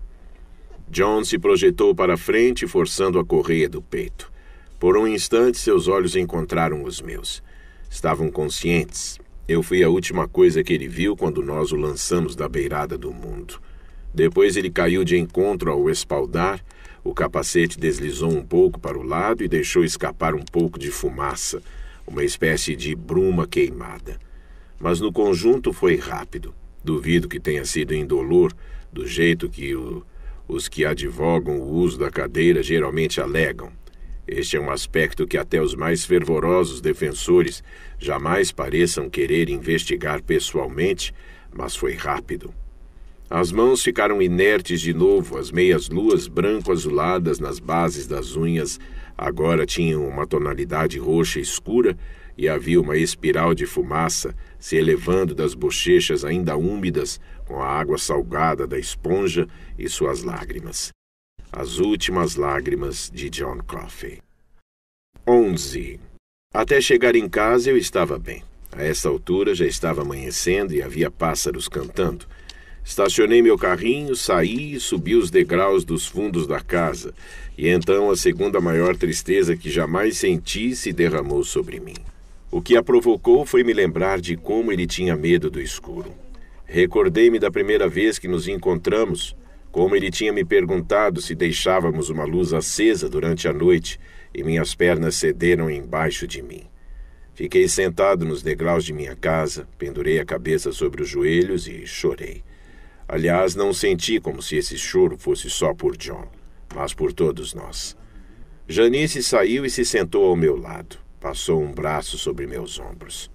John se projetou para frente, forçando a correia do peito. Por um instante, seus olhos encontraram os meus. Estavam conscientes. Eu fui a última coisa que ele viu quando nós o lançamos da beirada do mundo. Depois ele caiu de encontro ao espaldar, o capacete deslizou um pouco para o lado e deixou escapar um pouco de fumaça, uma espécie de bruma queimada. Mas no conjunto foi rápido. Duvido que tenha sido indolor, do jeito que o os que advogam o uso da cadeira geralmente alegam. Este é um aspecto que até os mais fervorosos defensores jamais pareçam querer investigar pessoalmente, mas foi rápido. As mãos ficaram inertes de novo, as meias luas branco-azuladas nas bases das unhas agora tinham uma tonalidade roxa escura e havia uma espiral de fumaça se elevando das bochechas ainda úmidas com a água salgada da esponja e suas lágrimas. As últimas lágrimas de John Coffey. 11. Até chegar em casa eu estava bem. A essa altura já estava amanhecendo e havia pássaros cantando. Estacionei meu carrinho, saí e subi os degraus dos fundos da casa, e então a segunda maior tristeza que jamais senti se derramou sobre mim. O que a provocou foi me lembrar de como ele tinha medo do escuro. Recordei-me da primeira vez que nos encontramos, como ele tinha me perguntado se deixávamos uma luz acesa durante a noite, e minhas pernas cederam embaixo de mim. Fiquei sentado nos degraus de minha casa, pendurei a cabeça sobre os joelhos e chorei. Aliás, não senti como se esse choro fosse só por John, mas por todos nós. Janice saiu e se sentou ao meu lado. Passou um braço sobre meus ombros.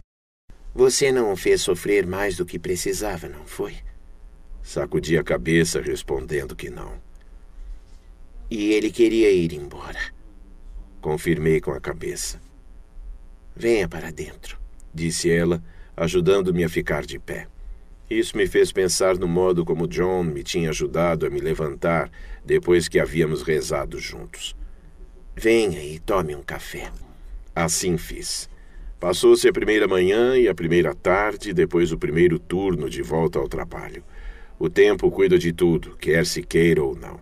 Você não o fez sofrer mais do que precisava, não foi? Sacudi a cabeça, respondendo que não. E ele queria ir embora. Confirmei com a cabeça. Venha para dentro, disse ela, ajudando-me a ficar de pé. Isso me fez pensar no modo como John me tinha ajudado a me levantar depois que havíamos rezado juntos. Venha e tome um café. Assim fiz. Passou-se a primeira manhã e a primeira tarde, depois o primeiro turno de volta ao trabalho. O tempo cuida de tudo, quer se queira ou não.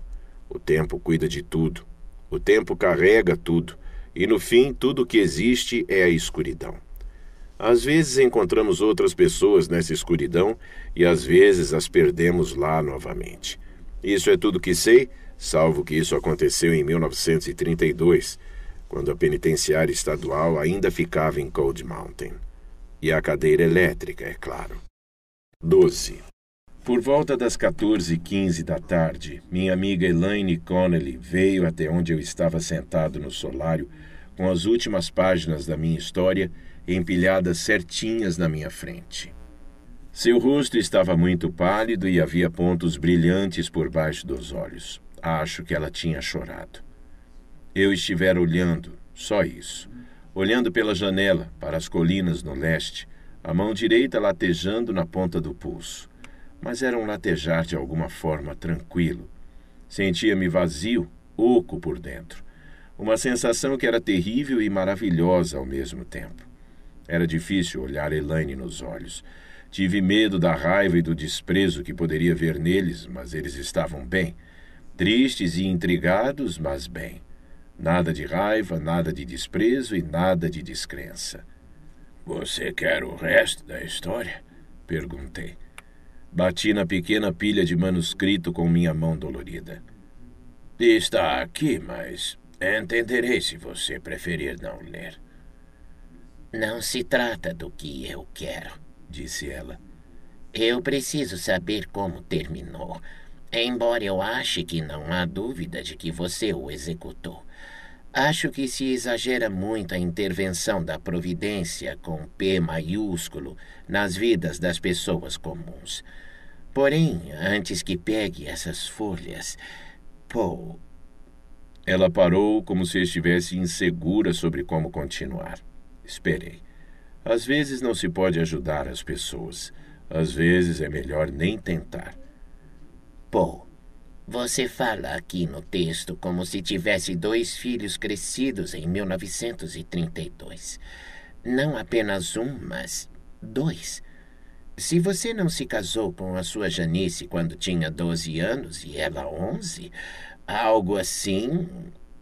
O tempo cuida de tudo. O tempo carrega tudo. E no fim, tudo o que existe é a escuridão. Às vezes encontramos outras pessoas nessa escuridão e às vezes as perdemos lá novamente. Isso é tudo que sei, salvo que isso aconteceu em 1932 quando a penitenciária estadual ainda ficava em Cold Mountain. E a cadeira elétrica, é claro. 12. Por volta das 14h15 da tarde, minha amiga Elaine Connelly veio até onde eu estava sentado no solário com as últimas páginas da minha história empilhadas certinhas na minha frente. Seu rosto estava muito pálido e havia pontos brilhantes por baixo dos olhos. Acho que ela tinha chorado. Eu estivera olhando, só isso, olhando pela janela para as colinas no leste, a mão direita latejando na ponta do pulso. Mas era um latejar de alguma forma tranquilo. Sentia-me vazio, oco por dentro. Uma sensação que era terrível e maravilhosa ao mesmo tempo. Era difícil olhar Elaine nos olhos. Tive medo da raiva e do desprezo que poderia ver neles, mas eles estavam bem. Tristes e intrigados, mas bem. Nada de raiva, nada de desprezo e nada de descrença. Você quer o resto da história? perguntei. Bati na pequena pilha de manuscrito com minha mão dolorida. Está aqui, mas entenderei se você preferir não ler. Não se trata do que eu quero, disse ela. Eu preciso saber como terminou, embora eu ache que não há dúvida de que você o executou. Acho que se exagera muito a intervenção da providência com P maiúsculo nas vidas das pessoas comuns. Porém, antes que pegue essas folhas, Paul. Ela parou como se estivesse insegura sobre como continuar. Esperei. Às vezes não se pode ajudar as pessoas. Às vezes é melhor nem tentar. Paul, você fala aqui no texto como se tivesse dois filhos crescidos em 1932. Não apenas um, mas dois. Se você não se casou com a sua Janice quando tinha 12 anos e ela 11, algo assim.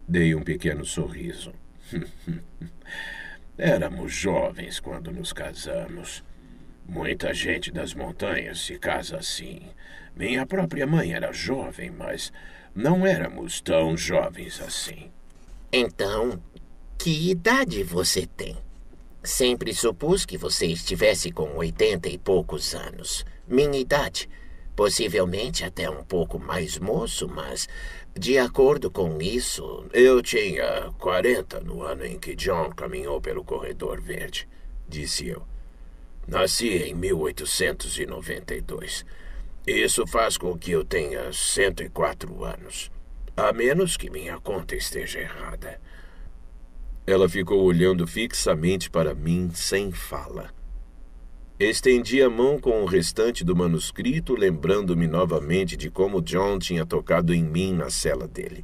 Dei um pequeno sorriso. [laughs] Éramos jovens quando nos casamos. Muita gente das montanhas se casa assim. Minha própria mãe era jovem, mas não éramos tão jovens assim. Então, que idade você tem? Sempre supus que você estivesse com oitenta e poucos anos. Minha idade. Possivelmente até um pouco mais moço, mas de acordo com isso. Eu tinha quarenta no ano em que John caminhou pelo corredor verde, disse eu. Nasci em 1892. Isso faz com que eu tenha 104 anos. A menos que minha conta esteja errada. Ela ficou olhando fixamente para mim, sem fala. Estendi a mão com o restante do manuscrito, lembrando-me novamente de como John tinha tocado em mim na cela dele.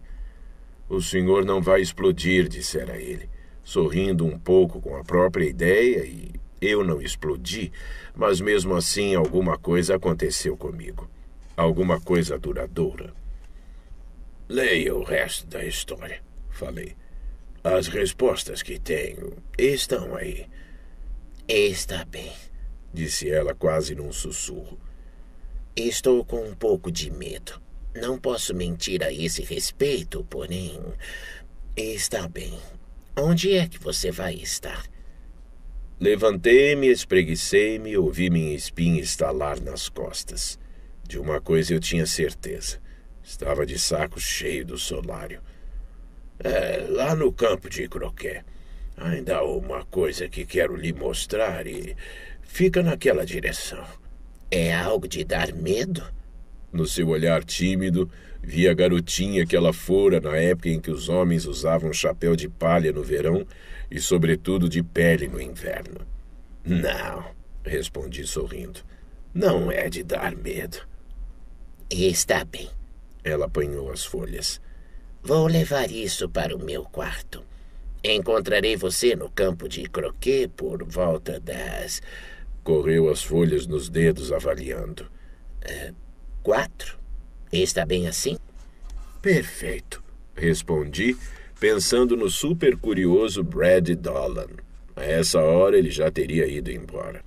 O senhor não vai explodir, dissera ele, sorrindo um pouco com a própria ideia e eu não explodi, mas mesmo assim alguma coisa aconteceu comigo. Alguma coisa duradoura. Leia o resto da história, falei. As respostas que tenho estão aí. Está bem, disse ela quase num sussurro. Estou com um pouco de medo. Não posso mentir a esse respeito, porém. Está bem. Onde é que você vai estar? Levantei-me, espreguicei-me, ouvi minha espinha estalar nas costas. De uma coisa eu tinha certeza. Estava de saco cheio do solário. É, lá no campo de Croquet. Ainda há uma coisa que quero lhe mostrar e fica naquela direção. É algo de dar medo? No seu olhar tímido, vi a garotinha que ela fora na época em que os homens usavam chapéu de palha no verão e, sobretudo, de pele no inverno. Não, respondi sorrindo. Não é de dar medo. Está bem. Ela apanhou as folhas. Vou levar isso para o meu quarto. Encontrarei você no campo de croquet por volta das. Correu as folhas nos dedos, avaliando. É, quatro? Está bem assim? Perfeito, respondi pensando no super curioso Brad Dolan. A essa hora ele já teria ido embora.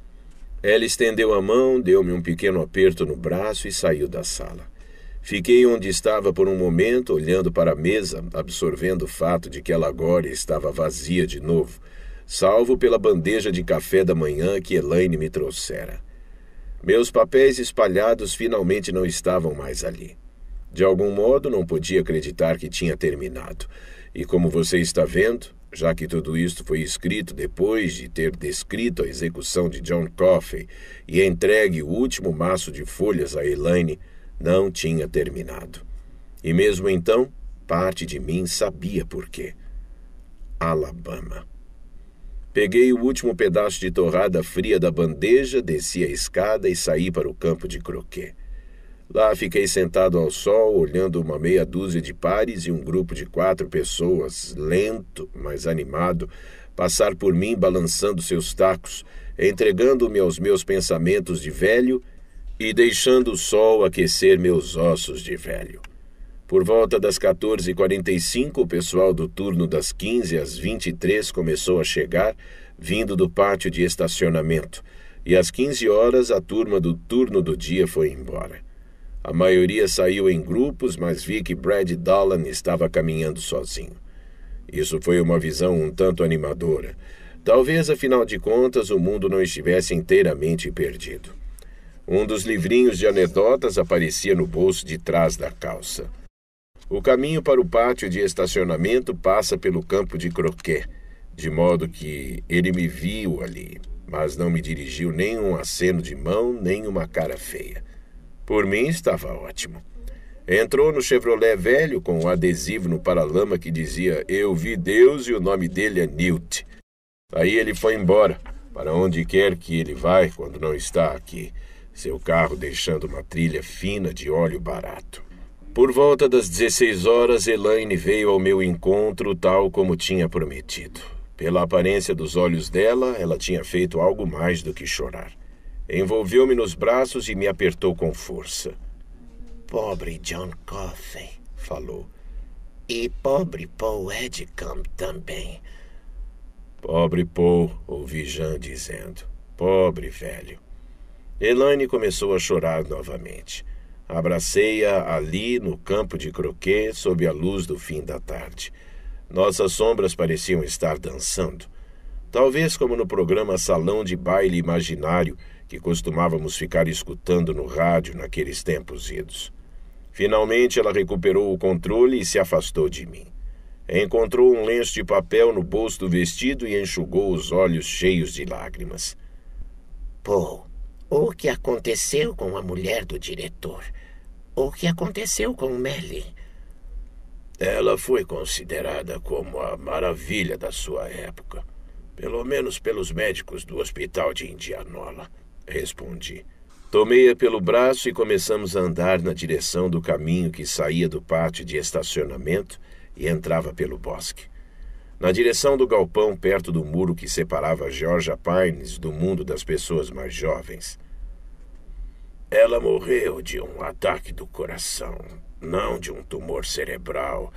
Ela estendeu a mão, deu-me um pequeno aperto no braço e saiu da sala. Fiquei onde estava por um momento, olhando para a mesa, absorvendo o fato de que ela agora estava vazia de novo, salvo pela bandeja de café da manhã que Elaine me trouxera. Meus papéis espalhados finalmente não estavam mais ali. De algum modo, não podia acreditar que tinha terminado. E como você está vendo, já que tudo isto foi escrito depois de ter descrito a execução de John Coffey e entregue o último maço de folhas a Elaine, não tinha terminado. E mesmo então, parte de mim sabia por quê. Alabama. Peguei o último pedaço de torrada fria da bandeja, desci a escada e saí para o campo de croquet. Lá fiquei sentado ao sol, olhando uma meia dúzia de pares e um grupo de quatro pessoas, lento, mas animado, passar por mim balançando seus tacos, entregando-me aos meus pensamentos de velho e deixando o sol aquecer meus ossos de velho. Por volta das 14h45, o pessoal do turno das 15 às 23 começou a chegar, vindo do pátio de estacionamento, e às 15 horas a turma do turno do dia foi embora. A maioria saiu em grupos, mas vi que Brad Dolan estava caminhando sozinho. Isso foi uma visão um tanto animadora. Talvez, afinal de contas, o mundo não estivesse inteiramente perdido. Um dos livrinhos de anedotas aparecia no bolso de trás da calça. O caminho para o pátio de estacionamento passa pelo campo de croquet, de modo que ele me viu ali, mas não me dirigiu nem um aceno de mão, nem uma cara feia. Por mim estava ótimo. Entrou no Chevrolet velho com o um adesivo no paralama que dizia Eu vi Deus e o nome dele é Newt. Aí ele foi embora, para onde quer que ele vai quando não está aqui, seu carro deixando uma trilha fina de óleo barato. Por volta das 16 horas, Elaine veio ao meu encontro tal como tinha prometido. Pela aparência dos olhos dela, ela tinha feito algo mais do que chorar. Envolveu-me nos braços e me apertou com força. Pobre John Coffey, falou. E pobre Paul Edgecombe também. Pobre Paul, ouvi Jean dizendo. Pobre velho. Elaine começou a chorar novamente. Abracei-a ali no campo de croquet sob a luz do fim da tarde. Nossas sombras pareciam estar dançando. Talvez como no programa Salão de Baile Imaginário, que costumávamos ficar escutando no rádio naqueles tempos idos. Finalmente ela recuperou o controle e se afastou de mim. Encontrou um lenço de papel no bolso do vestido e enxugou os olhos cheios de lágrimas. Paul, o que aconteceu com a mulher do diretor? O que aconteceu com Melly? Ela foi considerada como a maravilha da sua época, pelo menos pelos médicos do hospital de Indianola respondi. Tomei-a pelo braço e começamos a andar na direção do caminho que saía do pátio de estacionamento e entrava pelo bosque. Na direção do galpão, perto do muro que separava Georgia Pines do mundo das pessoas mais jovens. Ela morreu de um ataque do coração, não de um tumor cerebral,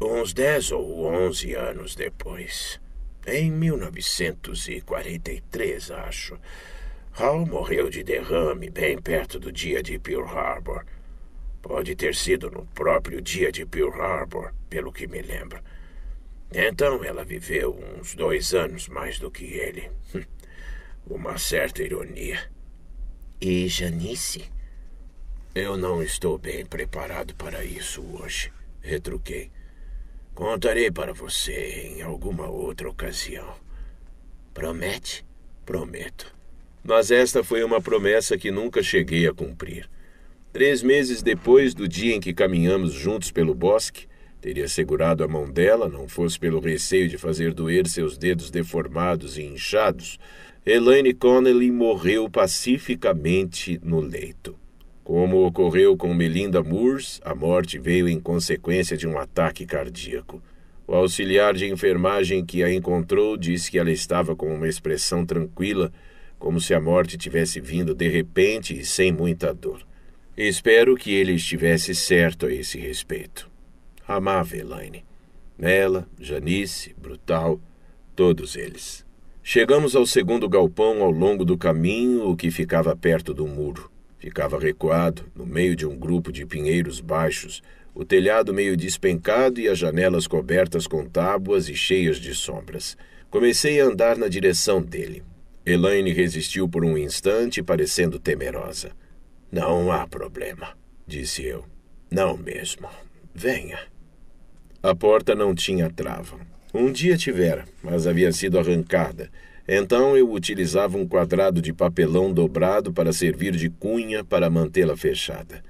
uns 10 ou 11 anos depois. Em 1943, acho. Hal morreu de derrame bem perto do dia de Pearl Harbor. Pode ter sido no próprio dia de Pearl Harbor, pelo que me lembro. Então ela viveu uns dois anos mais do que ele. [laughs] Uma certa ironia. E Janice? Eu não estou bem preparado para isso hoje, retruquei. Contarei para você em alguma outra ocasião. Promete? Prometo mas esta foi uma promessa que nunca cheguei a cumprir. Três meses depois do dia em que caminhamos juntos pelo bosque, teria segurado a mão dela, não fosse pelo receio de fazer doer seus dedos deformados e inchados, Elaine Connelly morreu pacificamente no leito. Como ocorreu com Melinda Moores, a morte veio em consequência de um ataque cardíaco. O auxiliar de enfermagem que a encontrou disse que ela estava com uma expressão tranquila como se a morte tivesse vindo de repente e sem muita dor. Espero que ele estivesse certo a esse respeito. Amava Elaine. Nela, Janice, Brutal, todos eles. Chegamos ao segundo galpão ao longo do caminho, o que ficava perto do muro. Ficava recuado, no meio de um grupo de pinheiros baixos, o telhado meio despencado e as janelas cobertas com tábuas e cheias de sombras. Comecei a andar na direção dele. Elaine resistiu por um instante, parecendo temerosa. Não há problema, disse eu. Não mesmo. Venha. A porta não tinha trava. Um dia tivera, mas havia sido arrancada. Então eu utilizava um quadrado de papelão dobrado para servir de cunha para mantê-la fechada.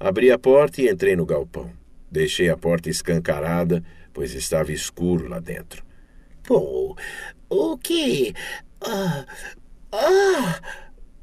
Abri a porta e entrei no galpão. Deixei a porta escancarada, pois estava escuro lá dentro. Pô, o que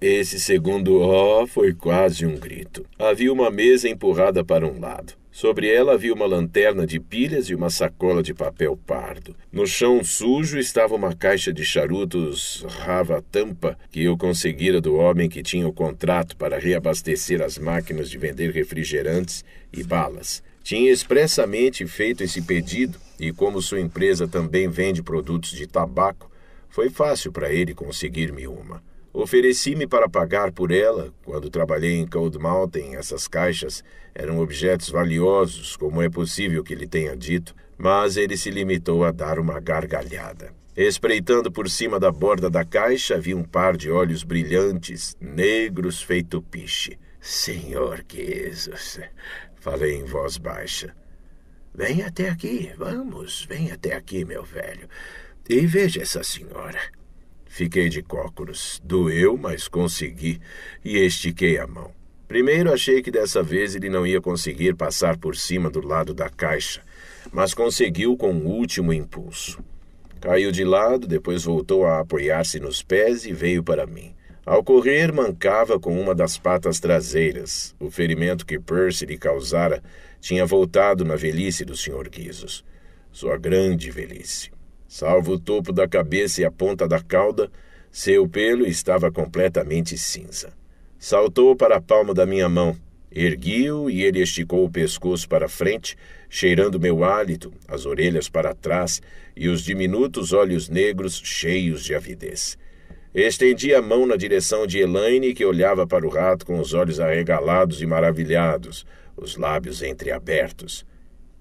esse segundo ó foi quase um grito. Havia uma mesa empurrada para um lado. Sobre ela havia uma lanterna de pilhas e uma sacola de papel pardo. No chão sujo estava uma caixa de charutos rava tampa que eu conseguira do homem que tinha o contrato para reabastecer as máquinas de vender refrigerantes e balas. Tinha expressamente feito esse pedido e, como sua empresa também vende produtos de tabaco, foi fácil para ele conseguir-me uma. Ofereci-me para pagar por ela. Quando trabalhei em Cold Mountain, essas caixas eram objetos valiosos, como é possível que ele tenha dito, mas ele se limitou a dar uma gargalhada. Espreitando por cima da borda da caixa, vi um par de olhos brilhantes, negros feito piche. Senhor Jesus, falei em voz baixa. Vem até aqui, vamos, vem até aqui, meu velho. E veja essa senhora. Fiquei de cócoros Doeu, mas consegui. E estiquei a mão. Primeiro achei que dessa vez ele não ia conseguir passar por cima do lado da caixa, mas conseguiu com o um último impulso. Caiu de lado, depois voltou a apoiar-se nos pés e veio para mim. Ao correr, mancava com uma das patas traseiras. O ferimento que Percy lhe causara tinha voltado na velhice do Sr. Guizos. Sua grande velhice. Salvo o topo da cabeça e a ponta da cauda, seu pelo estava completamente cinza. Saltou para a palma da minha mão, ergui-o e ele esticou o pescoço para frente, cheirando meu hálito, as orelhas para trás e os diminutos olhos negros cheios de avidez. Estendi a mão na direção de Elaine, que olhava para o rato com os olhos arregalados e maravilhados, os lábios entreabertos.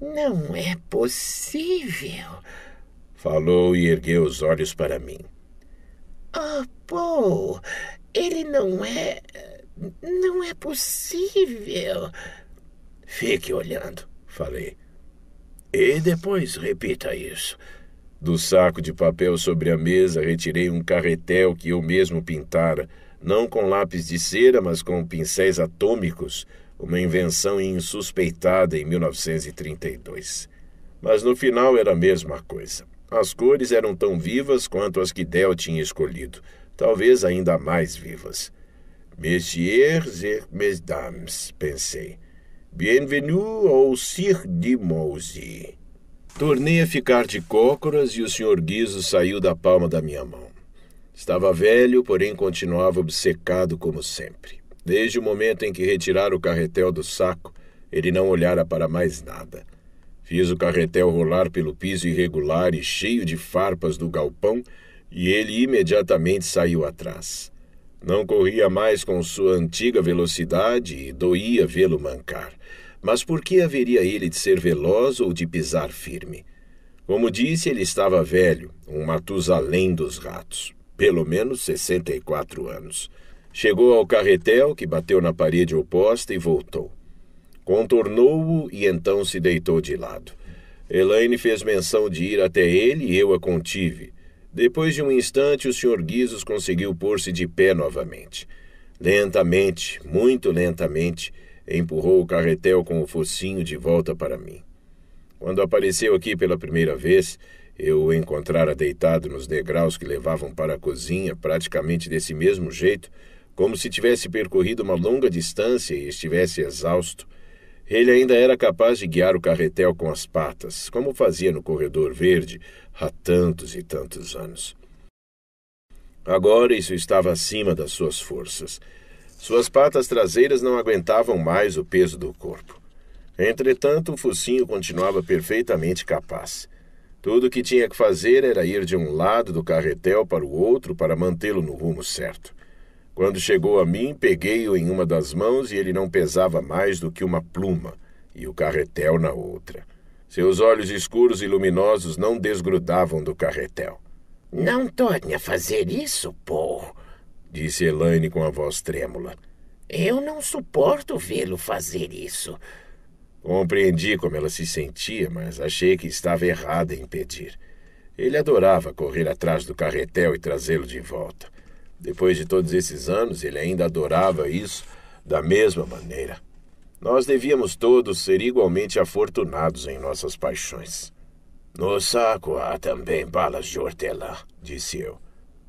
Não é possível! Falou e ergueu os olhos para mim. oh, ah, Paul, ele não é. Não é possível. Fique olhando, falei. E depois repita isso. Do saco de papel sobre a mesa retirei um carretel que eu mesmo pintara, não com lápis de cera, mas com pincéis atômicos, uma invenção insuspeitada em 1932. Mas no final era a mesma coisa. As cores eram tão vivas quanto as que Del tinha escolhido, talvez ainda mais vivas. Messieurs et mesdames, pensei. Bienvenue au Cirque de Mousy. Tornei a ficar de cócoras e o Sr. Guizo saiu da palma da minha mão. Estava velho, porém continuava obcecado como sempre. Desde o momento em que retirara o carretel do saco, ele não olhara para mais nada. Fiz o carretel rolar pelo piso irregular e cheio de farpas do galpão, e ele imediatamente saiu atrás. Não corria mais com sua antiga velocidade e doía vê-lo mancar. Mas por que haveria ele de ser veloz ou de pisar firme? Como disse, ele estava velho, um Matusalém dos ratos, pelo menos 64 anos. Chegou ao carretel, que bateu na parede oposta e voltou. Contornou-o e então se deitou de lado. Elaine fez menção de ir até ele e eu a contive. Depois de um instante, o Sr. Guizos conseguiu pôr-se de pé novamente. Lentamente, muito lentamente, empurrou o carretel com o focinho de volta para mim. Quando apareceu aqui pela primeira vez, eu o encontrara deitado nos degraus que levavam para a cozinha, praticamente desse mesmo jeito, como se tivesse percorrido uma longa distância e estivesse exausto. Ele ainda era capaz de guiar o carretel com as patas, como fazia no corredor verde há tantos e tantos anos. Agora isso estava acima das suas forças. Suas patas traseiras não aguentavam mais o peso do corpo. Entretanto, o focinho continuava perfeitamente capaz. Tudo o que tinha que fazer era ir de um lado do carretel para o outro para mantê-lo no rumo certo. Quando chegou a mim, peguei-o em uma das mãos e ele não pesava mais do que uma pluma, e o carretel na outra. Seus olhos escuros e luminosos não desgrudavam do carretel. Não torne a fazer isso, Paul, disse Elaine com a voz trêmula. Eu não suporto vê-lo fazer isso. Compreendi como ela se sentia, mas achei que estava errada em pedir. Ele adorava correr atrás do carretel e trazê-lo de volta. Depois de todos esses anos, ele ainda adorava isso da mesma maneira. Nós devíamos todos ser igualmente afortunados em nossas paixões. No saco há também balas de hortelã, disse eu.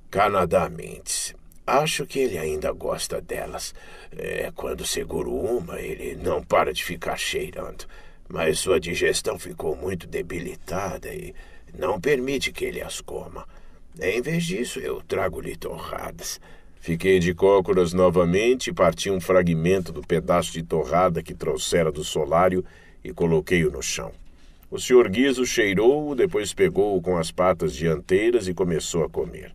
Canadá Mints. Acho que ele ainda gosta delas. É, quando seguro uma, ele não para de ficar cheirando. Mas sua digestão ficou muito debilitada e não permite que ele as coma. Em vez disso, eu trago-lhe torradas. Fiquei de cócoras novamente, parti um fragmento do pedaço de torrada que trouxera do solário e coloquei-o no chão. O senhor Guizo cheirou-o, depois pegou-o com as patas dianteiras e começou a comer.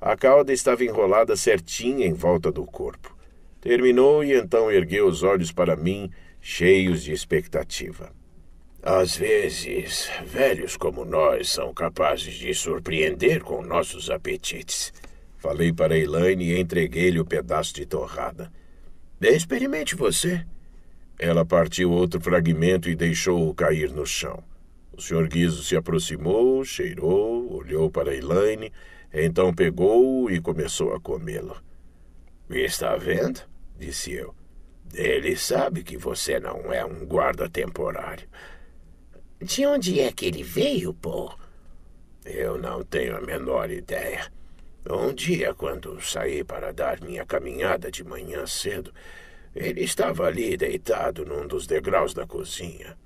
A cauda estava enrolada certinha em volta do corpo. Terminou e então ergueu os olhos para mim, cheios de expectativa. Às vezes, velhos como nós são capazes de surpreender com nossos apetites. Falei para Elaine e entreguei-lhe o pedaço de torrada. Experimente você. Ela partiu outro fragmento e deixou-o cair no chão. O Sr. Guizo se aproximou, cheirou, olhou para Elaine, então pegou-o e começou a comê-lo. Está vendo? disse eu. Ele sabe que você não é um guarda temporário. De onde é que ele veio, Paul? Eu não tenho a menor ideia. Um dia, quando saí para dar minha caminhada de manhã cedo, ele estava ali deitado num dos degraus da cozinha.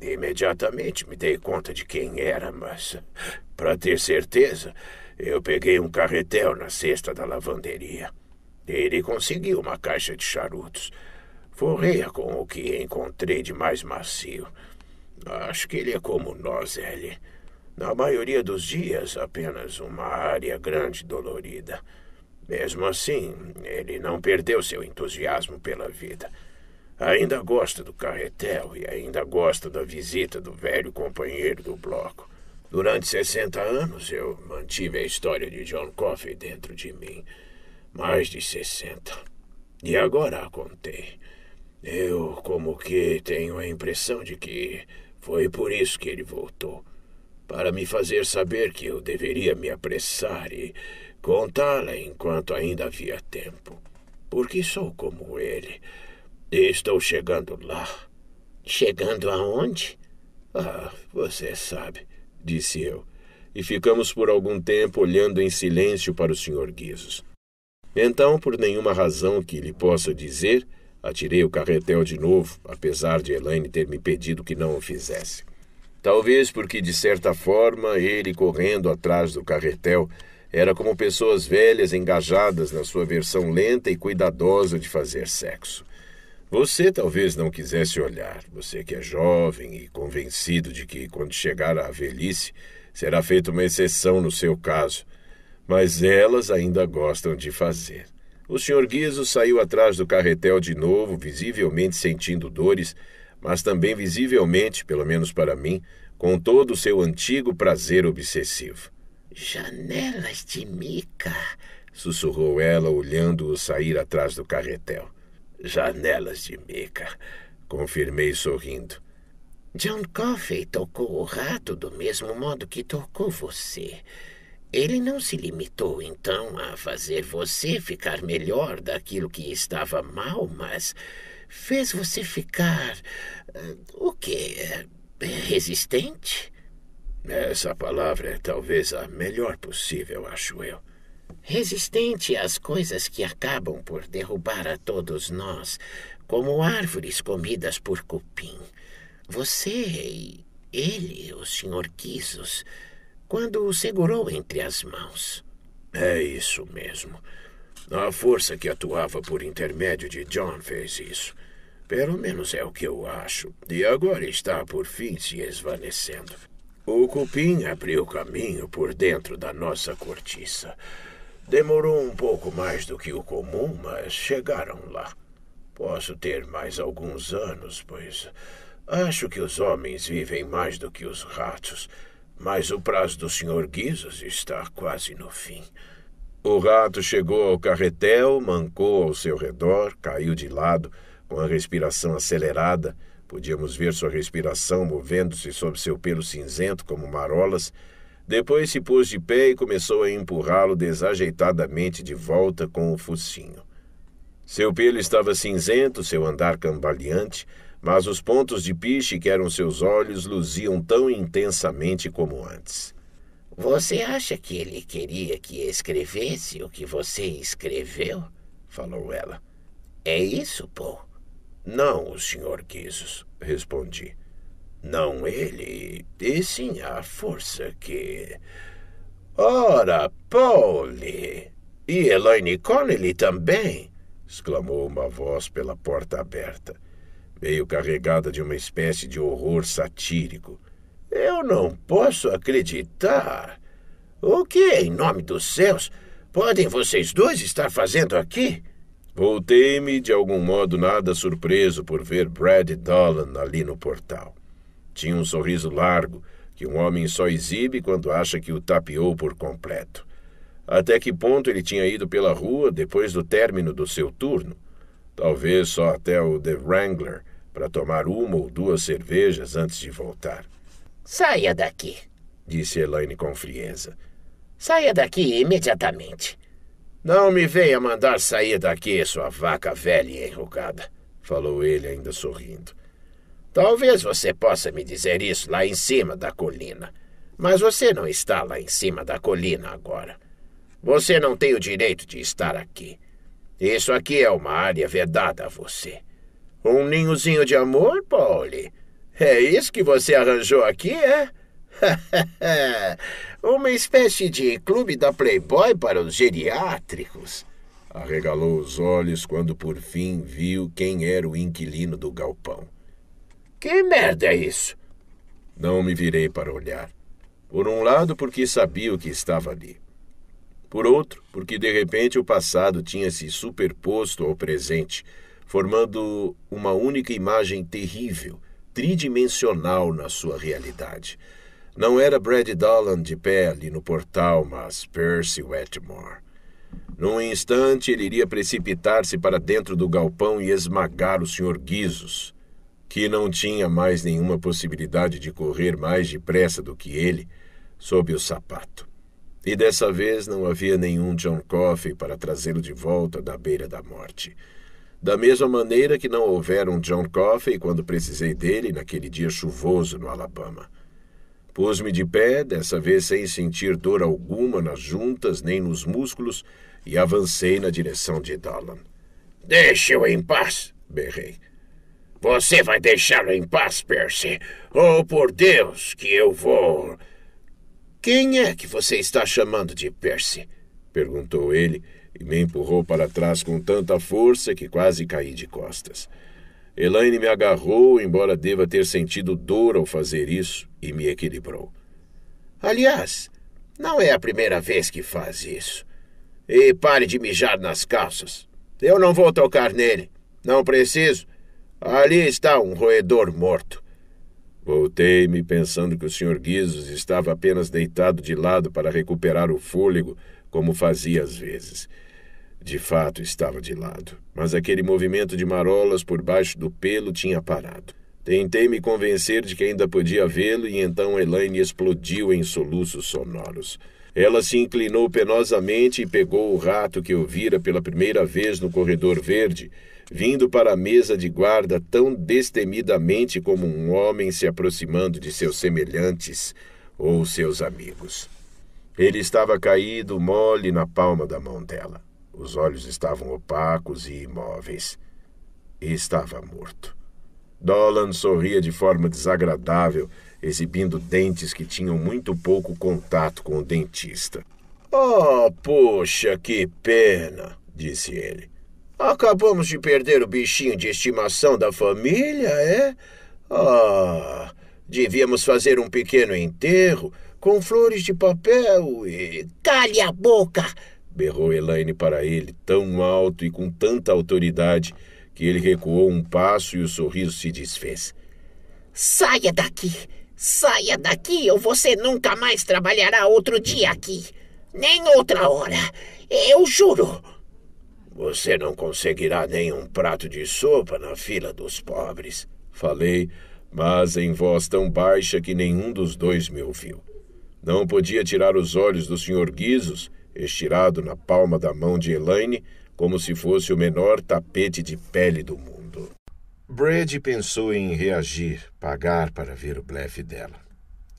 Imediatamente me dei conta de quem era, mas, para ter certeza, eu peguei um carretel na cesta da lavanderia. Ele conseguiu uma caixa de charutos. Forrei-a com o que encontrei de mais macio. Acho que ele é como nós, Ellie. Na maioria dos dias, apenas uma área grande dolorida. Mesmo assim, ele não perdeu seu entusiasmo pela vida. Ainda gosta do carretel e ainda gosta da visita do velho companheiro do bloco. Durante 60 anos eu mantive a história de John Coffey dentro de mim. Mais de 60. E agora a contei. Eu, como que, tenho a impressão de que foi por isso que ele voltou para me fazer saber que eu deveria me apressar e contá-la enquanto ainda havia tempo. Porque sou como ele. E estou chegando lá. Chegando aonde? Ah, você sabe, disse eu. E ficamos por algum tempo olhando em silêncio para o Sr. Guizos. Então, por nenhuma razão que lhe possa dizer, Atirei o carretel de novo, apesar de Elaine ter me pedido que não o fizesse. Talvez porque, de certa forma, ele correndo atrás do carretel era como pessoas velhas engajadas na sua versão lenta e cuidadosa de fazer sexo. Você talvez não quisesse olhar, você que é jovem e convencido de que, quando chegar à velhice, será feita uma exceção no seu caso, mas elas ainda gostam de fazer. O senhor Guizo saiu atrás do carretel de novo, visivelmente sentindo dores, mas também visivelmente, pelo menos para mim, com todo o seu antigo prazer obsessivo. Janelas de mica, sussurrou ela, olhando-o sair atrás do carretel. Janelas de mica, confirmei sorrindo. John Coffey tocou o rato do mesmo modo que tocou você. Ele não se limitou, então, a fazer você ficar melhor daquilo que estava mal, mas fez você ficar. Eh, o quê? Eh, resistente? Essa palavra é talvez a melhor possível, acho eu. Resistente às coisas que acabam por derrubar a todos nós, como árvores comidas por cupim. Você e ele, o Sr. Quisos quando o segurou entre as mãos. É isso mesmo. A força que atuava por intermédio de John fez isso. Pelo menos é o que eu acho. E agora está por fim se esvanecendo. O cupim abriu caminho por dentro da nossa cortiça. Demorou um pouco mais do que o comum, mas chegaram lá. Posso ter mais alguns anos, pois acho que os homens vivem mais do que os ratos mas o prazo do Sr. Guizas está quase no fim. O rato chegou ao carretel, mancou ao seu redor, caiu de lado, com a respiração acelerada. Podíamos ver sua respiração movendo-se sob seu pelo cinzento como marolas. Depois se pôs de pé e começou a empurrá-lo desajeitadamente de volta com o focinho. Seu pelo estava cinzento, seu andar cambaleante, mas os pontos de piche que eram seus olhos luziam tão intensamente como antes. Você acha que ele queria que escrevesse o que você escreveu? falou ela. É isso, Paul? Não, o Sr. Guizos, respondi. Não ele, e sim a força que. Ora, Polly! E Elaine Connolly também! exclamou uma voz pela porta aberta veio carregada de uma espécie de horror satírico. Eu não posso acreditar. O que, em nome dos céus, podem vocês dois estar fazendo aqui? Voltei-me, de algum modo nada surpreso por ver Brad Dolan ali no portal. Tinha um sorriso largo, que um homem só exibe quando acha que o tapeou por completo. Até que ponto ele tinha ido pela rua depois do término do seu turno? Talvez só até o The Wrangler, para tomar uma ou duas cervejas antes de voltar. Saia daqui, disse Elaine com frieza. Saia daqui imediatamente. Não me venha mandar sair daqui, sua vaca velha e enrugada, falou ele ainda sorrindo. Talvez você possa me dizer isso lá em cima da colina, mas você não está lá em cima da colina agora. Você não tem o direito de estar aqui. Isso aqui é uma área vedada a você. Um ninhozinho de amor, Polly? É isso que você arranjou aqui, é? [laughs] Uma espécie de clube da Playboy para os geriátricos. Arregalou os olhos quando por fim viu quem era o inquilino do galpão. Que merda é isso? Não me virei para olhar. Por um lado, porque sabia o que estava ali. Por outro, porque de repente o passado tinha se superposto ao presente formando uma única imagem terrível, tridimensional na sua realidade. Não era Brad Dolan de pé ali no portal, mas Percy Wetmore. Num instante, ele iria precipitar-se para dentro do galpão e esmagar o Sr. Guizos, que não tinha mais nenhuma possibilidade de correr mais depressa do que ele, sob o sapato. E dessa vez não havia nenhum John Coffey para trazê-lo de volta da beira da morte. Da mesma maneira que não houveram um John Coffey quando precisei dele naquele dia chuvoso no Alabama. Pus-me de pé, dessa vez sem sentir dor alguma nas juntas nem nos músculos, e avancei na direção de Dallan. Deixe-o em paz, berrei. Você vai deixá-lo em paz, Percy. Oh, por Deus, que eu vou. Quem é que você está chamando de Percy? perguntou ele, e me empurrou para trás com tanta força que quase caí de costas. Elaine me agarrou, embora deva ter sentido dor ao fazer isso, e me equilibrou. Aliás, não é a primeira vez que faz isso. E pare de mijar nas calças. Eu não vou tocar nele. Não preciso. Ali está um roedor morto. Voltei-me pensando que o Sr. Guizos estava apenas deitado de lado para recuperar o fôlego, como fazia às vezes. De fato, estava de lado, mas aquele movimento de marolas por baixo do pelo tinha parado. Tentei me convencer de que ainda podia vê-lo e então Elaine explodiu em soluços sonoros. Ela se inclinou penosamente e pegou o rato que eu vira pela primeira vez no corredor verde, vindo para a mesa de guarda tão destemidamente como um homem se aproximando de seus semelhantes ou seus amigos. Ele estava caído mole na palma da mão dela. Os olhos estavam opacos e imóveis. E estava morto. Dolan sorria de forma desagradável, exibindo dentes que tinham muito pouco contato com o dentista. Oh, poxa, que pena, disse ele. Acabamos de perder o bichinho de estimação da família, é? Ah, oh, devíamos fazer um pequeno enterro com flores de papel e. Cale a boca! berrou Elaine para ele, tão alto e com tanta autoridade que ele recuou um passo e o sorriso se desfez. Saia daqui! Saia daqui ou você nunca mais trabalhará outro dia aqui! Nem outra hora! Eu juro! Você não conseguirá nem um prato de sopa na fila dos pobres, falei, mas em voz tão baixa que nenhum dos dois me ouviu. Não podia tirar os olhos do Sr. Guizos estirado na palma da mão de Elaine, como se fosse o menor tapete de pele do mundo. Brad pensou em reagir, pagar para ver o blefe dela.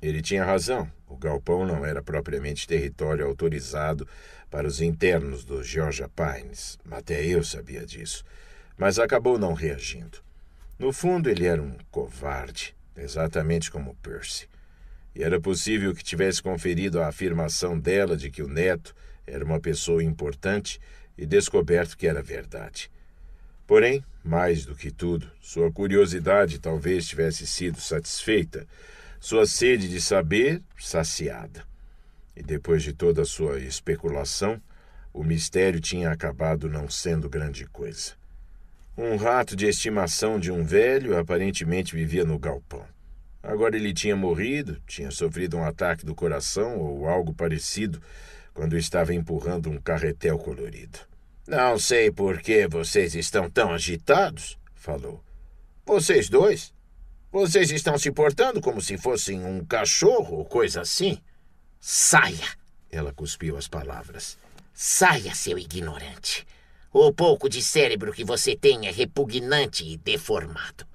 Ele tinha razão. O galpão não era propriamente território autorizado para os internos do Georgia Pines. Até eu sabia disso. Mas acabou não reagindo. No fundo, ele era um covarde, exatamente como Percy. E era possível que tivesse conferido a afirmação dela de que o neto era uma pessoa importante e descoberto que era verdade. Porém, mais do que tudo, sua curiosidade talvez tivesse sido satisfeita, sua sede de saber saciada. E depois de toda a sua especulação, o mistério tinha acabado não sendo grande coisa. Um rato de estimação de um velho aparentemente vivia no galpão. Agora ele tinha morrido, tinha sofrido um ataque do coração ou algo parecido, quando estava empurrando um carretel colorido. Não sei por que vocês estão tão agitados, falou. Vocês dois. Vocês estão se portando como se fossem um cachorro ou coisa assim. Saia! Ela cuspiu as palavras. Saia, seu ignorante. O pouco de cérebro que você tem é repugnante e deformado.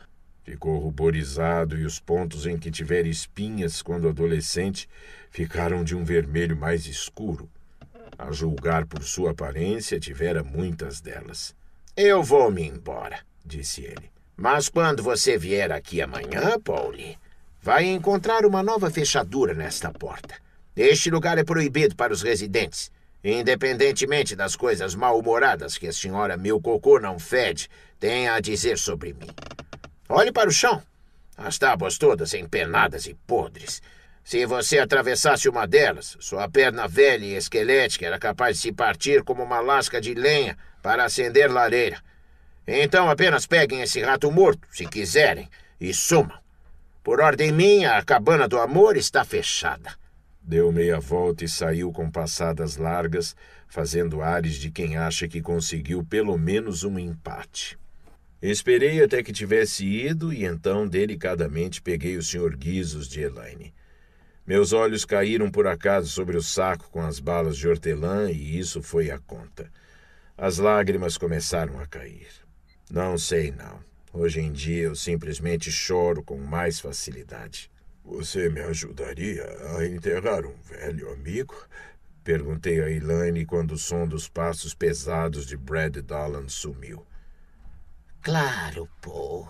Ficou ruborizado e os pontos em que tivera espinhas quando adolescente ficaram de um vermelho mais escuro. A julgar por sua aparência, tivera muitas delas. Eu vou-me embora, disse ele. Mas quando você vier aqui amanhã, Pauli, vai encontrar uma nova fechadura nesta porta. Este lugar é proibido para os residentes. Independentemente das coisas mal-humoradas que a senhora Mil Cocô não fede tenha a dizer sobre mim. Olhe para o chão. As tábuas todas empenadas e podres. Se você atravessasse uma delas, sua perna velha e esquelética era capaz de se partir como uma lasca de lenha para acender lareira. Então apenas peguem esse rato morto, se quiserem, e sumam. Por ordem minha, a cabana do amor está fechada. Deu meia volta e saiu com passadas largas, fazendo ares de quem acha que conseguiu pelo menos um empate. Esperei até que tivesse ido e então delicadamente peguei o Sr. Guizos de Elaine. Meus olhos caíram por acaso sobre o saco com as balas de hortelã e isso foi a conta. As lágrimas começaram a cair. Não sei, não. Hoje em dia eu simplesmente choro com mais facilidade. Você me ajudaria a enterrar um velho amigo? Perguntei a Elaine quando o som dos passos pesados de Brad Dallan sumiu. Claro, Paul.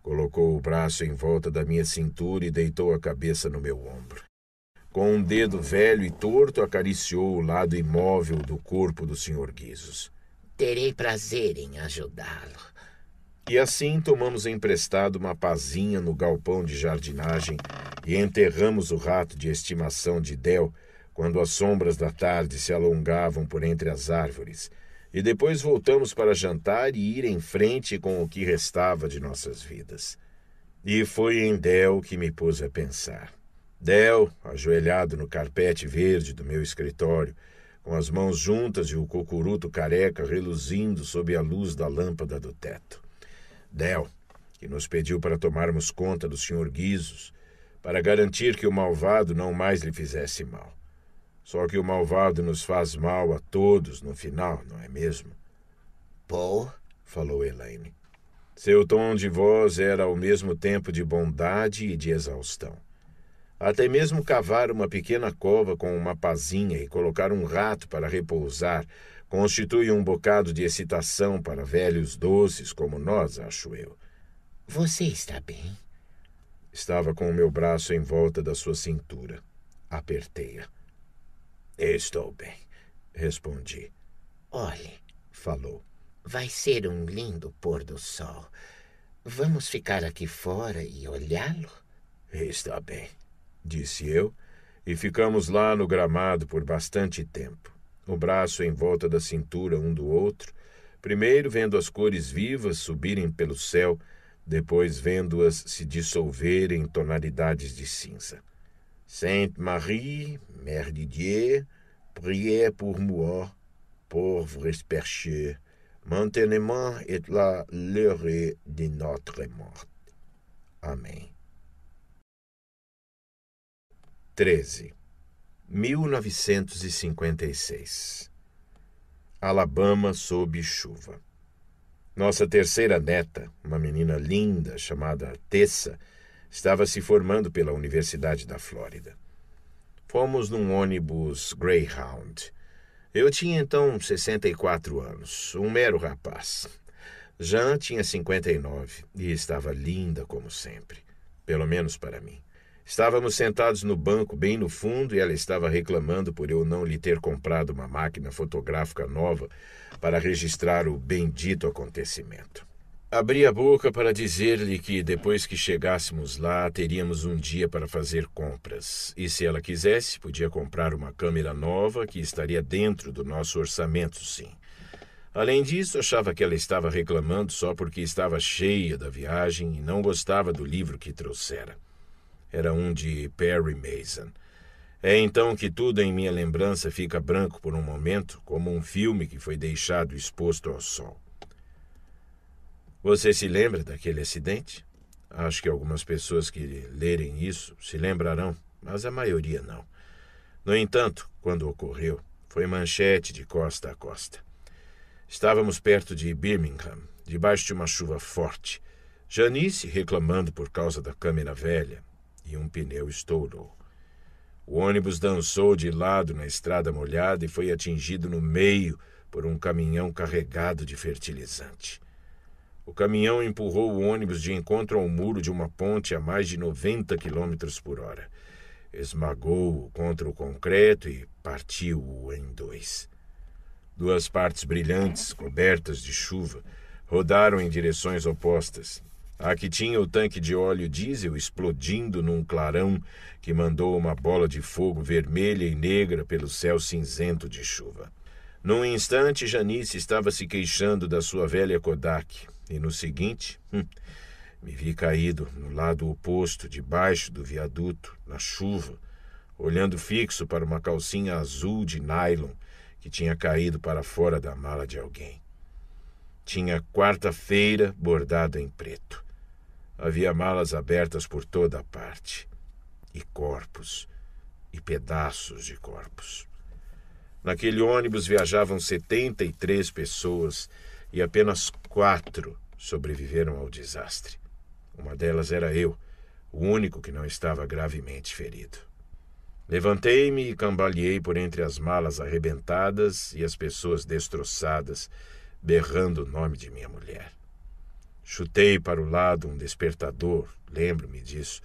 Colocou o braço em volta da minha cintura e deitou a cabeça no meu ombro. Com um dedo velho e torto, acariciou o lado imóvel do corpo do Sr. Guizos. Terei prazer em ajudá-lo. E assim tomamos emprestado uma pazinha no galpão de jardinagem e enterramos o rato de estimação de Del quando as sombras da tarde se alongavam por entre as árvores, e depois voltamos para jantar e ir em frente com o que restava de nossas vidas. E foi em Del que me pus a pensar. Del, ajoelhado no carpete verde do meu escritório, com as mãos juntas e o cocuruto careca reluzindo sob a luz da lâmpada do teto. Del, que nos pediu para tomarmos conta do Sr. Guizos, para garantir que o malvado não mais lhe fizesse mal. Só que o malvado nos faz mal a todos no final, não é mesmo? Paul, falou Elaine. Seu tom de voz era ao mesmo tempo de bondade e de exaustão. Até mesmo cavar uma pequena cova com uma pazinha e colocar um rato para repousar constitui um bocado de excitação para velhos doces como nós, acho eu. Você está bem? Estava com o meu braço em volta da sua cintura. Apertei-a. Estou bem, respondi. Olhe, falou. Vai ser um lindo pôr do sol. Vamos ficar aqui fora e olhá-lo? Está bem disse eu, e ficamos lá no gramado por bastante tempo, o braço em volta da cintura um do outro, primeiro vendo as cores vivas subirem pelo céu, depois vendo-as se dissolver em tonalidades de cinza. Sainte Marie, Mère de Dieu, priez pour moi, pauvres perché, maintenant et la l'heure de notre mort. Amém. 13. 1956. Alabama sob chuva. Nossa terceira neta, uma menina linda chamada Tessa, estava se formando pela Universidade da Flórida. Fomos num ônibus Greyhound. Eu tinha então 64 anos, um mero rapaz. Jean tinha 59 e estava linda como sempre, pelo menos para mim. Estávamos sentados no banco bem no fundo e ela estava reclamando por eu não lhe ter comprado uma máquina fotográfica nova para registrar o bendito acontecimento. Abri a boca para dizer-lhe que depois que chegássemos lá teríamos um dia para fazer compras e, se ela quisesse, podia comprar uma câmera nova que estaria dentro do nosso orçamento, sim. Além disso, achava que ela estava reclamando só porque estava cheia da viagem e não gostava do livro que trouxera. Era um de Perry Mason. É então que tudo em minha lembrança fica branco por um momento, como um filme que foi deixado exposto ao sol. Você se lembra daquele acidente? Acho que algumas pessoas que lerem isso se lembrarão, mas a maioria não. No entanto, quando ocorreu, foi manchete de costa a costa. Estávamos perto de Birmingham, debaixo de uma chuva forte. Janice reclamando por causa da câmera velha, e um pneu estourou. O ônibus dançou de lado na estrada molhada e foi atingido no meio por um caminhão carregado de fertilizante. O caminhão empurrou o ônibus de encontro ao muro de uma ponte a mais de 90 km por hora. Esmagou-o contra o concreto e partiu-o em dois. Duas partes brilhantes, cobertas de chuva, rodaram em direções opostas, Aqui tinha o tanque de óleo diesel explodindo num clarão que mandou uma bola de fogo vermelha e negra pelo céu cinzento de chuva. Num instante, Janice estava se queixando da sua velha Kodak, e no seguinte, hum, me vi caído no lado oposto, debaixo do viaduto, na chuva, olhando fixo para uma calcinha azul de nylon que tinha caído para fora da mala de alguém. Tinha quarta-feira bordado em preto Havia malas abertas por toda a parte, e corpos, e pedaços de corpos. Naquele ônibus viajavam 73 pessoas e apenas quatro sobreviveram ao desastre. Uma delas era eu, o único que não estava gravemente ferido. Levantei-me e cambaleei por entre as malas arrebentadas e as pessoas destroçadas, berrando o nome de minha mulher. Chutei para o lado um despertador, lembro-me disso,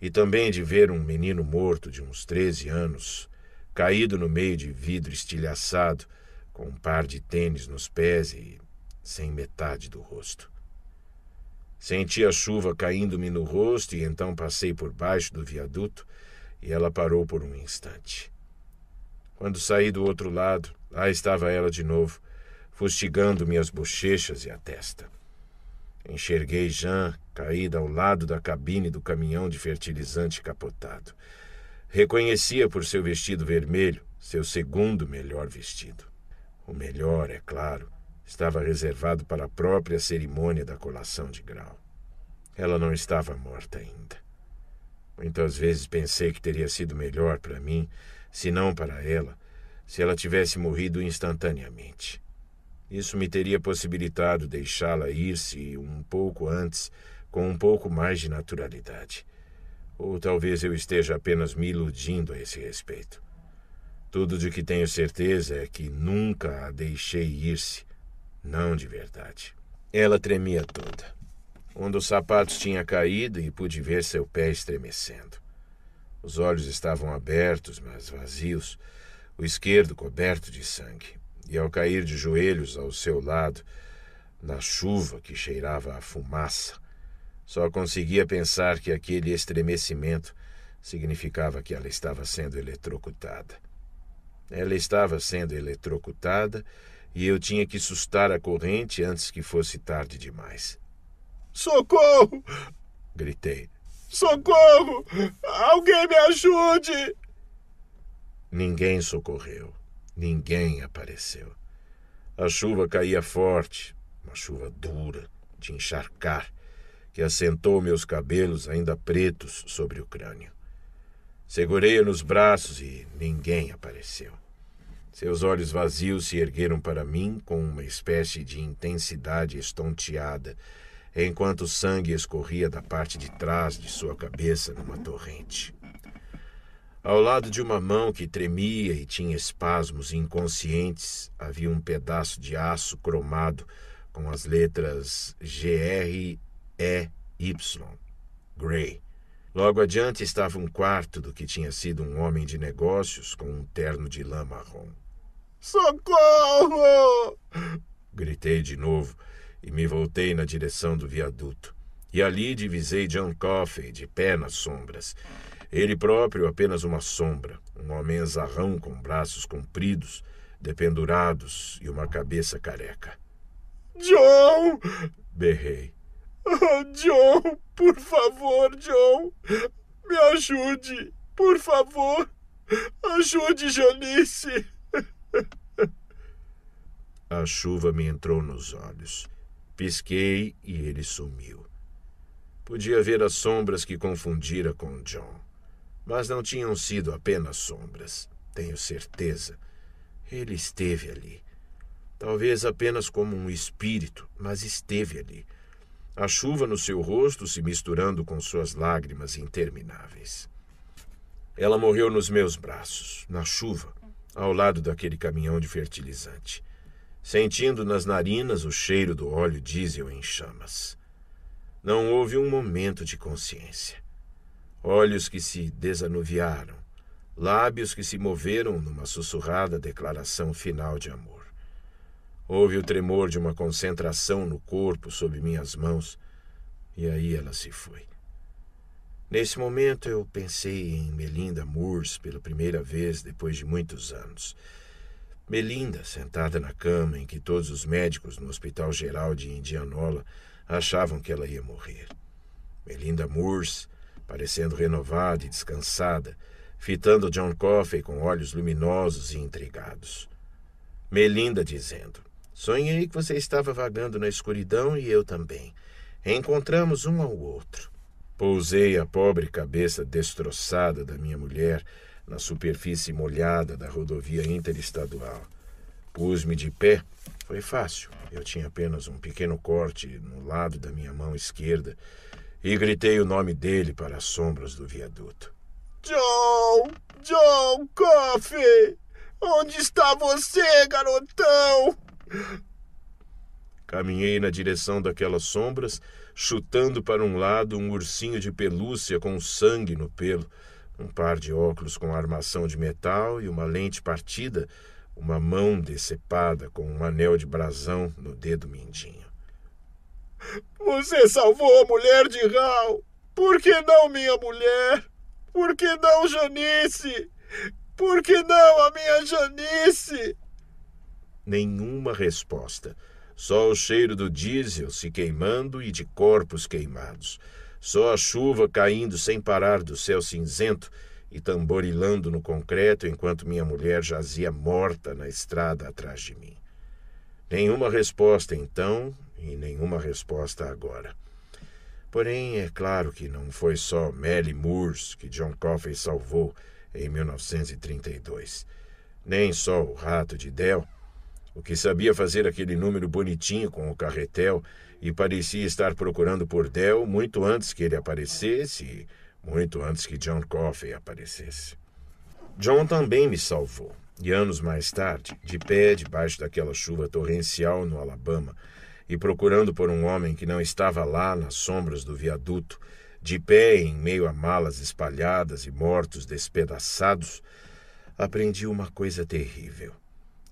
e também de ver um menino morto de uns 13 anos, caído no meio de vidro estilhaçado, com um par de tênis nos pés e sem metade do rosto. Senti a chuva caindo-me no rosto e então passei por baixo do viaduto e ela parou por um instante. Quando saí do outro lado, lá estava ela de novo, fustigando-me as bochechas e a testa. Enxerguei Jean caída ao lado da cabine do caminhão de fertilizante capotado. Reconhecia por seu vestido vermelho, seu segundo melhor vestido. O melhor, é claro, estava reservado para a própria cerimônia da colação de grau. Ela não estava morta ainda. Muitas vezes pensei que teria sido melhor para mim, se não para ela, se ela tivesse morrido instantaneamente. Isso me teria possibilitado deixá-la ir-se um pouco antes, com um pouco mais de naturalidade. Ou talvez eu esteja apenas me iludindo a esse respeito. Tudo de que tenho certeza é que nunca a deixei ir-se, não de verdade. Ela tremia toda. Um dos sapatos tinha caído e pude ver seu pé estremecendo. Os olhos estavam abertos, mas vazios, o esquerdo coberto de sangue e ao cair de joelhos ao seu lado, na chuva que cheirava a fumaça, só conseguia pensar que aquele estremecimento significava que ela estava sendo eletrocutada. Ela estava sendo eletrocutada e eu tinha que sustar a corrente antes que fosse tarde demais. Socorro! gritei. Socorro! Alguém me ajude! Ninguém socorreu. Ninguém apareceu. A chuva caía forte, uma chuva dura, de encharcar, que assentou meus cabelos ainda pretos sobre o crânio. Segurei-a nos braços e ninguém apareceu. Seus olhos vazios se ergueram para mim com uma espécie de intensidade estonteada, enquanto o sangue escorria da parte de trás de sua cabeça numa torrente. Ao lado de uma mão que tremia e tinha espasmos inconscientes, havia um pedaço de aço cromado com as letras G-R-E-Y, Gray. Logo adiante estava um quarto do que tinha sido um homem de negócios com um terno de lã marrom. Socorro! Gritei de novo e me voltei na direção do viaduto. E ali divisei John Coffey de pé nas sombras. Ele próprio apenas uma sombra, um homem zarrão com braços compridos, dependurados e uma cabeça careca. John! berrei. Oh, John, por favor, John! Me ajude, por favor! Ajude, Janice! A chuva me entrou nos olhos. Pisquei e ele sumiu. Podia ver as sombras que confundira com John. Mas não tinham sido apenas sombras, tenho certeza. Ele esteve ali. Talvez apenas como um espírito, mas esteve ali. A chuva no seu rosto se misturando com suas lágrimas intermináveis. Ela morreu nos meus braços, na chuva, ao lado daquele caminhão de fertilizante, sentindo nas narinas o cheiro do óleo diesel em chamas. Não houve um momento de consciência olhos que se desanuviaram, lábios que se moveram numa sussurrada declaração final de amor. Houve o tremor de uma concentração no corpo sob minhas mãos, e aí ela se foi. Nesse momento eu pensei em Melinda Moores pela primeira vez depois de muitos anos. Melinda, sentada na cama em que todos os médicos no Hospital Geral de Indianola achavam que ela ia morrer. Melinda Moores, parecendo renovada e descansada, fitando John Coffey com olhos luminosos e intrigados. Melinda dizendo: Sonhei que você estava vagando na escuridão e eu também. Encontramos um ao outro. Pousei a pobre cabeça destroçada da minha mulher na superfície molhada da rodovia interestadual. Pus-me de pé. Foi fácil. Eu tinha apenas um pequeno corte no lado da minha mão esquerda e gritei o nome dele para as sombras do viaduto. John! John Coffee, Onde está você, garotão? Caminhei na direção daquelas sombras, chutando para um lado um ursinho de pelúcia com sangue no pelo, um par de óculos com armação de metal e uma lente partida, uma mão decepada com um anel de brasão no dedo mindinho. Você salvou a mulher de Raul. Por que não minha mulher? Por que não Janice? Por que não a minha Janice? Nenhuma resposta. Só o cheiro do diesel se queimando e de corpos queimados. Só a chuva caindo sem parar do céu cinzento e tamborilando no concreto enquanto minha mulher jazia morta na estrada atrás de mim. Nenhuma resposta, então, e nenhuma resposta agora. Porém, é claro que não foi só Melly Moores que John Coffey salvou em 1932. Nem só o rato de Dell, o que sabia fazer aquele número bonitinho com o carretel e parecia estar procurando por Dell muito antes que ele aparecesse e muito antes que John Coffey aparecesse. John também me salvou. E anos mais tarde, de pé debaixo daquela chuva torrencial no Alabama, e procurando por um homem que não estava lá nas sombras do viaduto, de pé em meio a malas espalhadas e mortos despedaçados, aprendi uma coisa terrível.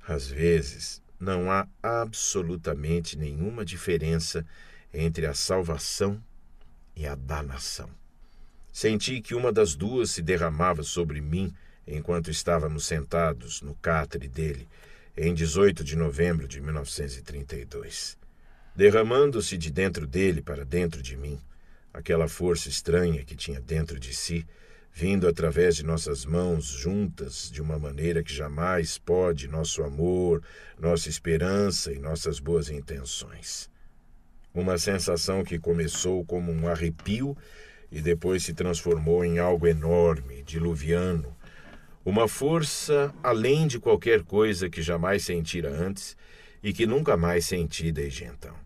Às vezes, não há absolutamente nenhuma diferença entre a salvação e a danação. Senti que uma das duas se derramava sobre mim enquanto estávamos sentados no catre dele, em 18 de novembro de 1932 derramando-se de dentro dele para dentro de mim. Aquela força estranha que tinha dentro de si, vindo através de nossas mãos juntas de uma maneira que jamais pode nosso amor, nossa esperança e nossas boas intenções. Uma sensação que começou como um arrepio e depois se transformou em algo enorme, diluviano. Uma força além de qualquer coisa que jamais sentira antes e que nunca mais senti desde então.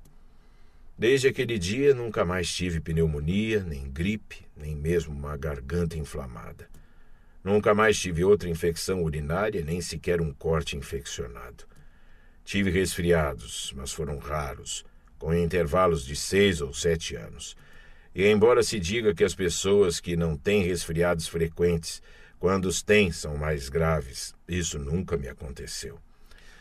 Desde aquele dia nunca mais tive pneumonia, nem gripe, nem mesmo uma garganta inflamada. Nunca mais tive outra infecção urinária, nem sequer um corte infeccionado. Tive resfriados, mas foram raros, com intervalos de seis ou sete anos. E embora se diga que as pessoas que não têm resfriados frequentes, quando os têm, são mais graves, isso nunca me aconteceu.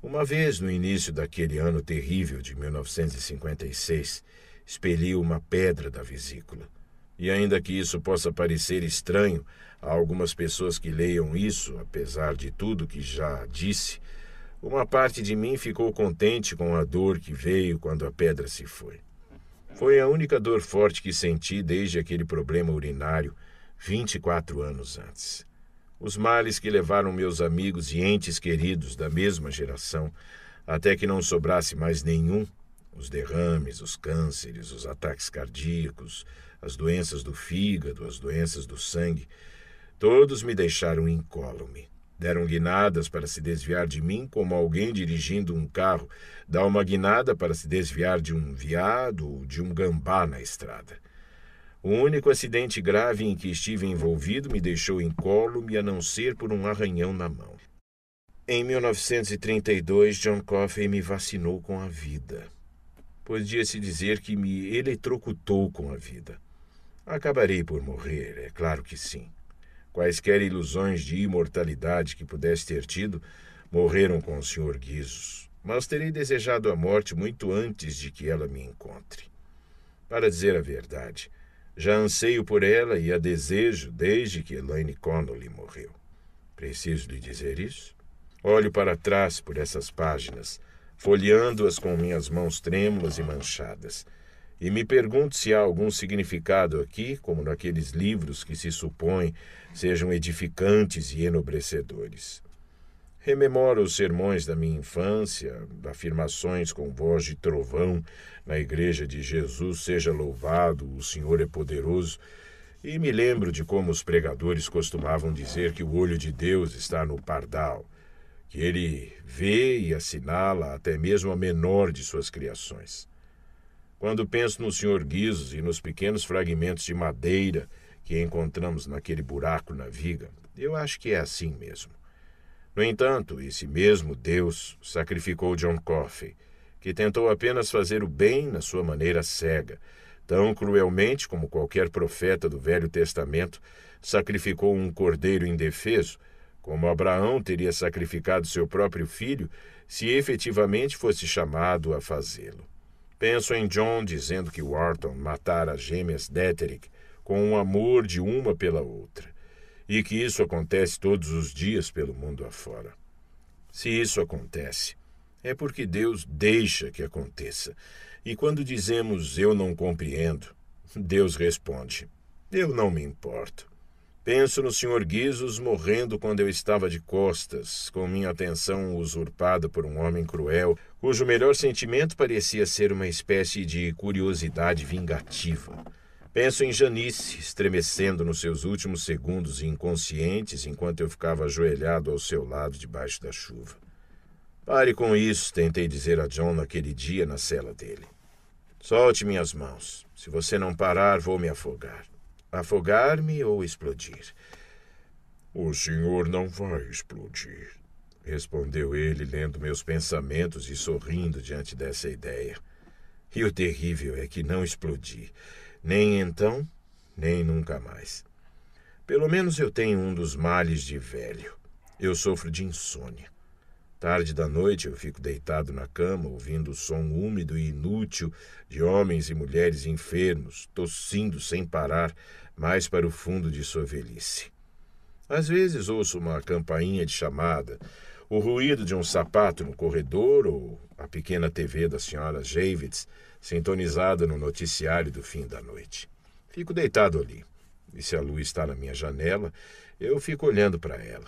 Uma vez no início daquele ano terrível de 1956, expeli uma pedra da vesícula. E ainda que isso possa parecer estranho a algumas pessoas que leiam isso, apesar de tudo que já disse, uma parte de mim ficou contente com a dor que veio quando a pedra se foi. Foi a única dor forte que senti desde aquele problema urinário 24 anos antes os males que levaram meus amigos e entes queridos da mesma geração, até que não sobrasse mais nenhum, os derrames, os cânceres, os ataques cardíacos, as doenças do fígado, as doenças do sangue, todos me deixaram incólume. Deram guinadas para se desviar de mim, como alguém dirigindo um carro dá uma guinada para se desviar de um viado ou de um gambá na estrada. O único acidente grave em que estive envolvido me deixou incólume a não ser por um arranhão na mão. Em 1932, John Coffey me vacinou com a vida. Podia-se dizer que me eletrocutou com a vida. Acabarei por morrer, é claro que sim. Quaisquer ilusões de imortalidade que pudesse ter tido morreram com o Sr. Guizos, mas terei desejado a morte muito antes de que ela me encontre. Para dizer a verdade, já anseio por ela e a desejo desde que Elaine Connolly morreu. Preciso lhe dizer isso? Olho para trás por essas páginas, folheando-as com minhas mãos trêmulas e manchadas, e me pergunto se há algum significado aqui, como naqueles livros que se supõe sejam edificantes e enobrecedores. Rememoro os sermões da minha infância, afirmações com voz de trovão na igreja de Jesus seja louvado, o Senhor é poderoso, e me lembro de como os pregadores costumavam dizer que o olho de Deus está no pardal, que ele vê e assinala até mesmo a menor de suas criações. Quando penso no Senhor Guizos e nos pequenos fragmentos de madeira que encontramos naquele buraco na viga, eu acho que é assim mesmo. No entanto, esse mesmo Deus sacrificou John Coffey, que tentou apenas fazer o bem na sua maneira cega, tão cruelmente como qualquer profeta do Velho Testamento sacrificou um cordeiro indefeso, como Abraão teria sacrificado seu próprio filho se efetivamente fosse chamado a fazê-lo. Penso em John dizendo que Wharton matara as gêmeas Deterick com um amor de uma pela outra e que isso acontece todos os dias pelo mundo afora. Se isso acontece, é porque Deus deixa que aconteça. E quando dizemos eu não compreendo, Deus responde: eu não me importo. Penso no Sr. Guizos morrendo quando eu estava de costas, com minha atenção usurpada por um homem cruel, cujo melhor sentimento parecia ser uma espécie de curiosidade vingativa. Penso em Janice, estremecendo nos seus últimos segundos inconscientes enquanto eu ficava ajoelhado ao seu lado debaixo da chuva. Pare com isso, tentei dizer a John naquele dia na cela dele. Solte minhas mãos. Se você não parar, vou me afogar. Afogar-me ou explodir? O senhor não vai explodir, respondeu ele, lendo meus pensamentos e sorrindo diante dessa ideia. E o terrível é que não explodi. Nem então, nem nunca mais. Pelo menos eu tenho um dos males de velho. Eu sofro de insônia. Tarde da noite eu fico deitado na cama, ouvindo o som úmido e inútil de homens e mulheres enfermos, tossindo sem parar, mais para o fundo de sua velhice. Às vezes ouço uma campainha de chamada, o ruído de um sapato no corredor ou a pequena TV da senhora Javits sintonizada no noticiário do fim da noite. Fico deitado ali. E se a lua está na minha janela, eu fico olhando para ela.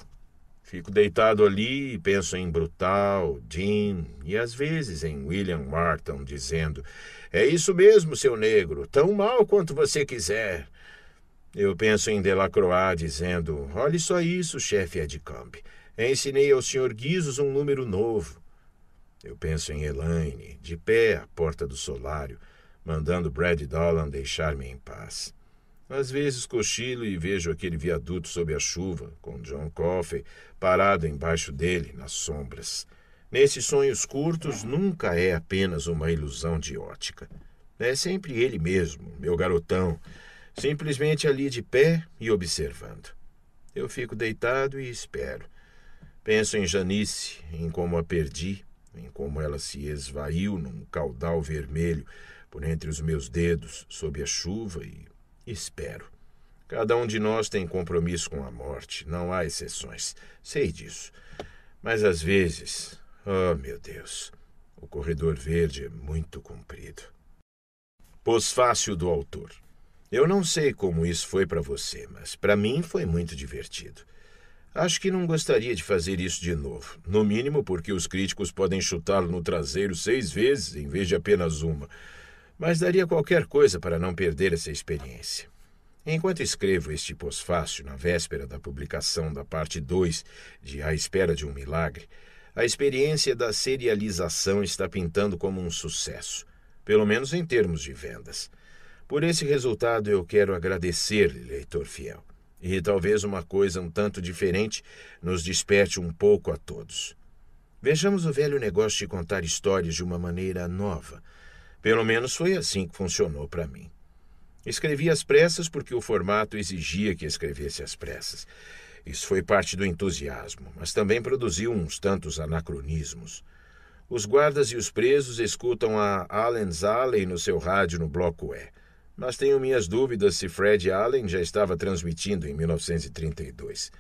Fico deitado ali e penso em Brutal, Jean e às vezes em William Martin dizendo: É isso mesmo, seu negro, tão mal quanto você quiser. Eu penso em Delacroix dizendo: Olhe só isso, chefe Edcamp. Ensinei ao senhor Guizos um número novo. Eu penso em Elaine, de pé à porta do solário, mandando Brad Dolan deixar-me em paz. Às vezes cochilo e vejo aquele viaduto sob a chuva, com John Coffey parado embaixo dele, nas sombras. Nesses sonhos curtos, nunca é apenas uma ilusão de ótica. É sempre ele mesmo, meu garotão, simplesmente ali de pé e observando. Eu fico deitado e espero. Penso em Janice, em como a perdi, em como ela se esvaiu num caudal vermelho por entre os meus dedos sob a chuva e espero. Cada um de nós tem compromisso com a morte, não há exceções, sei disso. Mas às vezes, oh meu Deus, o corredor verde é muito comprido. Pós-fácil do autor. Eu não sei como isso foi para você, mas para mim foi muito divertido. Acho que não gostaria de fazer isso de novo. No mínimo, porque os críticos podem chutá-lo no traseiro seis vezes em vez de apenas uma. Mas daria qualquer coisa para não perder essa experiência. Enquanto escrevo este pós-fácil na véspera da publicação da parte 2 de A Espera de um Milagre, a experiência da serialização está pintando como um sucesso, pelo menos em termos de vendas. Por esse resultado, eu quero agradecer-lhe, leitor fiel. E talvez uma coisa um tanto diferente nos desperte um pouco a todos. Vejamos o velho negócio de contar histórias de uma maneira nova. Pelo menos foi assim que funcionou para mim. Escrevi às pressas porque o formato exigia que escrevesse às pressas. Isso foi parte do entusiasmo, mas também produziu uns tantos anacronismos. Os guardas e os presos escutam a Allen Alley no seu rádio no bloco E mas tenho minhas dúvidas se Fred Allen já estava transmitindo em 1932.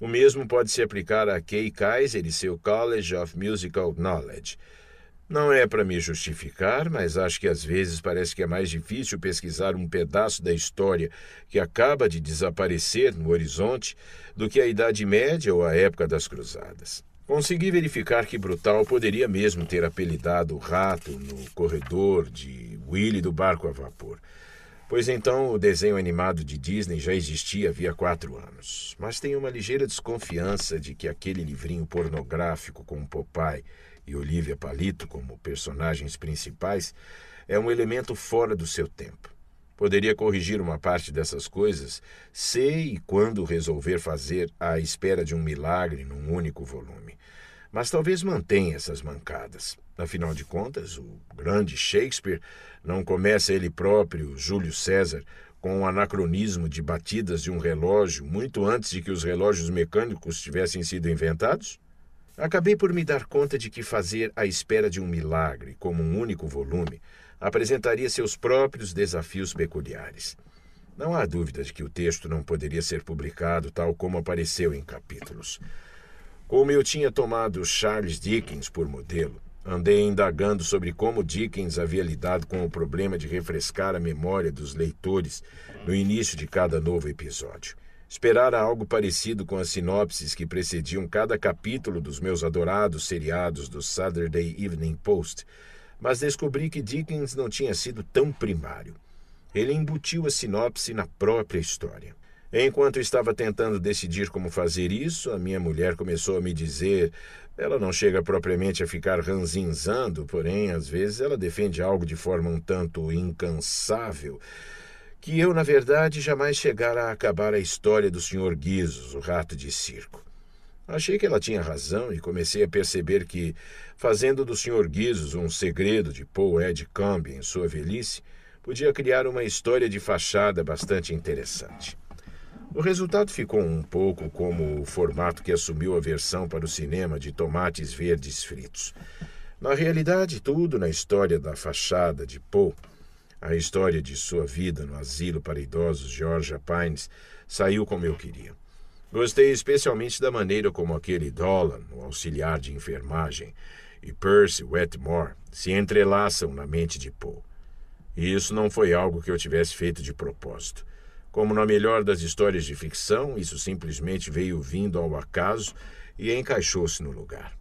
O mesmo pode se aplicar a Kay Kaiser e seu College of Musical Knowledge. Não é para me justificar, mas acho que às vezes parece que é mais difícil pesquisar um pedaço da história que acaba de desaparecer no horizonte do que a Idade Média ou a época das Cruzadas. Consegui verificar que Brutal poderia mesmo ter apelidado o rato no corredor de Willy do barco a vapor. Pois então o desenho animado de Disney já existia havia quatro anos, mas tenho uma ligeira desconfiança de que aquele livrinho pornográfico com Popeye e Olivia Palito como personagens principais é um elemento fora do seu tempo. Poderia corrigir uma parte dessas coisas se e quando resolver fazer à espera de um milagre num único volume mas talvez mantenha essas mancadas. Afinal de contas, o grande Shakespeare não começa ele próprio, Júlio César, com o um anacronismo de batidas de um relógio muito antes de que os relógios mecânicos tivessem sido inventados? Acabei por me dar conta de que fazer a espera de um milagre, como um único volume, apresentaria seus próprios desafios peculiares. Não há dúvida de que o texto não poderia ser publicado tal como apareceu em capítulos. Como eu tinha tomado Charles Dickens por modelo, andei indagando sobre como Dickens havia lidado com o problema de refrescar a memória dos leitores no início de cada novo episódio. Esperara algo parecido com as sinopses que precediam cada capítulo dos meus adorados seriados do Saturday Evening Post, mas descobri que Dickens não tinha sido tão primário. Ele embutiu a sinopse na própria história. Enquanto estava tentando decidir como fazer isso, a minha mulher começou a me dizer. Ela não chega propriamente a ficar ranzinzando, porém, às vezes ela defende algo de forma um tanto incansável. Que eu, na verdade, jamais chegara a acabar a história do Sr. Guizos, o rato de circo. Achei que ela tinha razão e comecei a perceber que, fazendo do Sr. Guizos um segredo de Paul Ed Cumbie em sua velhice, podia criar uma história de fachada bastante interessante. O resultado ficou um pouco como o formato que assumiu a versão para o cinema de tomates verdes fritos. Na realidade, tudo na história da fachada de Poe, a história de sua vida no asilo para idosos Georgia Pines, saiu como eu queria. Gostei especialmente da maneira como aquele Dolan, o auxiliar de enfermagem, e Percy Wetmore se entrelaçam na mente de Poe. E isso não foi algo que eu tivesse feito de propósito. Como na melhor das histórias de ficção, isso simplesmente veio vindo ao acaso e encaixou-se no lugar.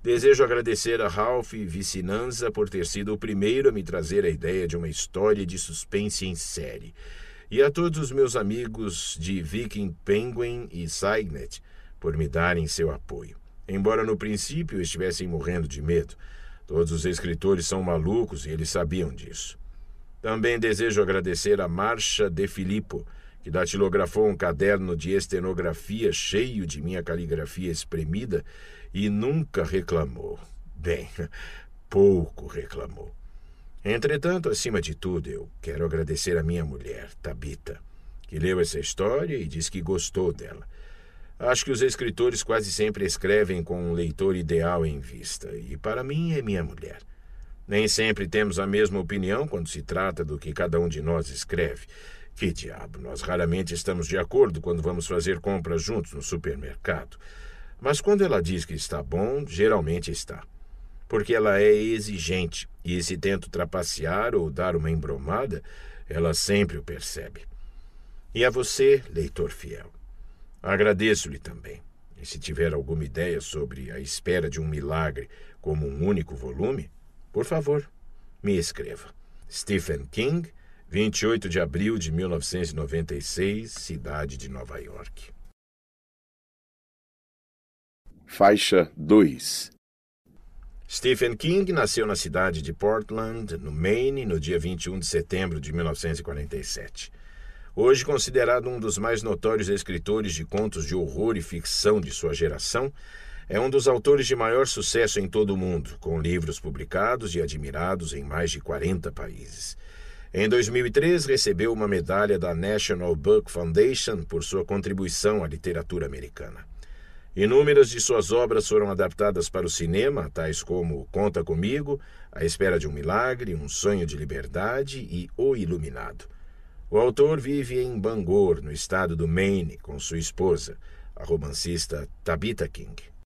Desejo agradecer a Ralph Vicinanza por ter sido o primeiro a me trazer a ideia de uma história de suspense em série. E a todos os meus amigos de Viking Penguin e Signet por me darem seu apoio. Embora no princípio estivessem morrendo de medo, todos os escritores são malucos e eles sabiam disso. Também desejo agradecer a Marcha de Filippo, que datilografou um caderno de estenografia cheio de minha caligrafia espremida e nunca reclamou. Bem, [laughs] pouco reclamou. Entretanto, acima de tudo, eu quero agradecer a minha mulher, Tabita, que leu essa história e diz que gostou dela. Acho que os escritores quase sempre escrevem com um leitor ideal em vista, e para mim é minha mulher. Nem sempre temos a mesma opinião quando se trata do que cada um de nós escreve. Que diabo, nós raramente estamos de acordo quando vamos fazer compras juntos no supermercado. Mas quando ela diz que está bom, geralmente está. Porque ela é exigente e se tenta trapacear ou dar uma embromada, ela sempre o percebe. E a você, leitor fiel, agradeço-lhe também. E se tiver alguma ideia sobre a espera de um milagre como um único volume, por favor, me escreva. Stephen King, 28 de abril de 1996, cidade de Nova York. Faixa 2 Stephen King nasceu na cidade de Portland, no Maine, no dia 21 de setembro de 1947. Hoje considerado um dos mais notórios escritores de contos de horror e ficção de sua geração, é um dos autores de maior sucesso em todo o mundo, com livros publicados e admirados em mais de 40 países. Em 2003, recebeu uma medalha da National Book Foundation por sua contribuição à literatura americana. Inúmeras de suas obras foram adaptadas para o cinema, tais como Conta Comigo, A Espera de um Milagre, Um Sonho de Liberdade e O Iluminado. O autor vive em Bangor, no estado do Maine, com sua esposa, a romancista Tabitha King.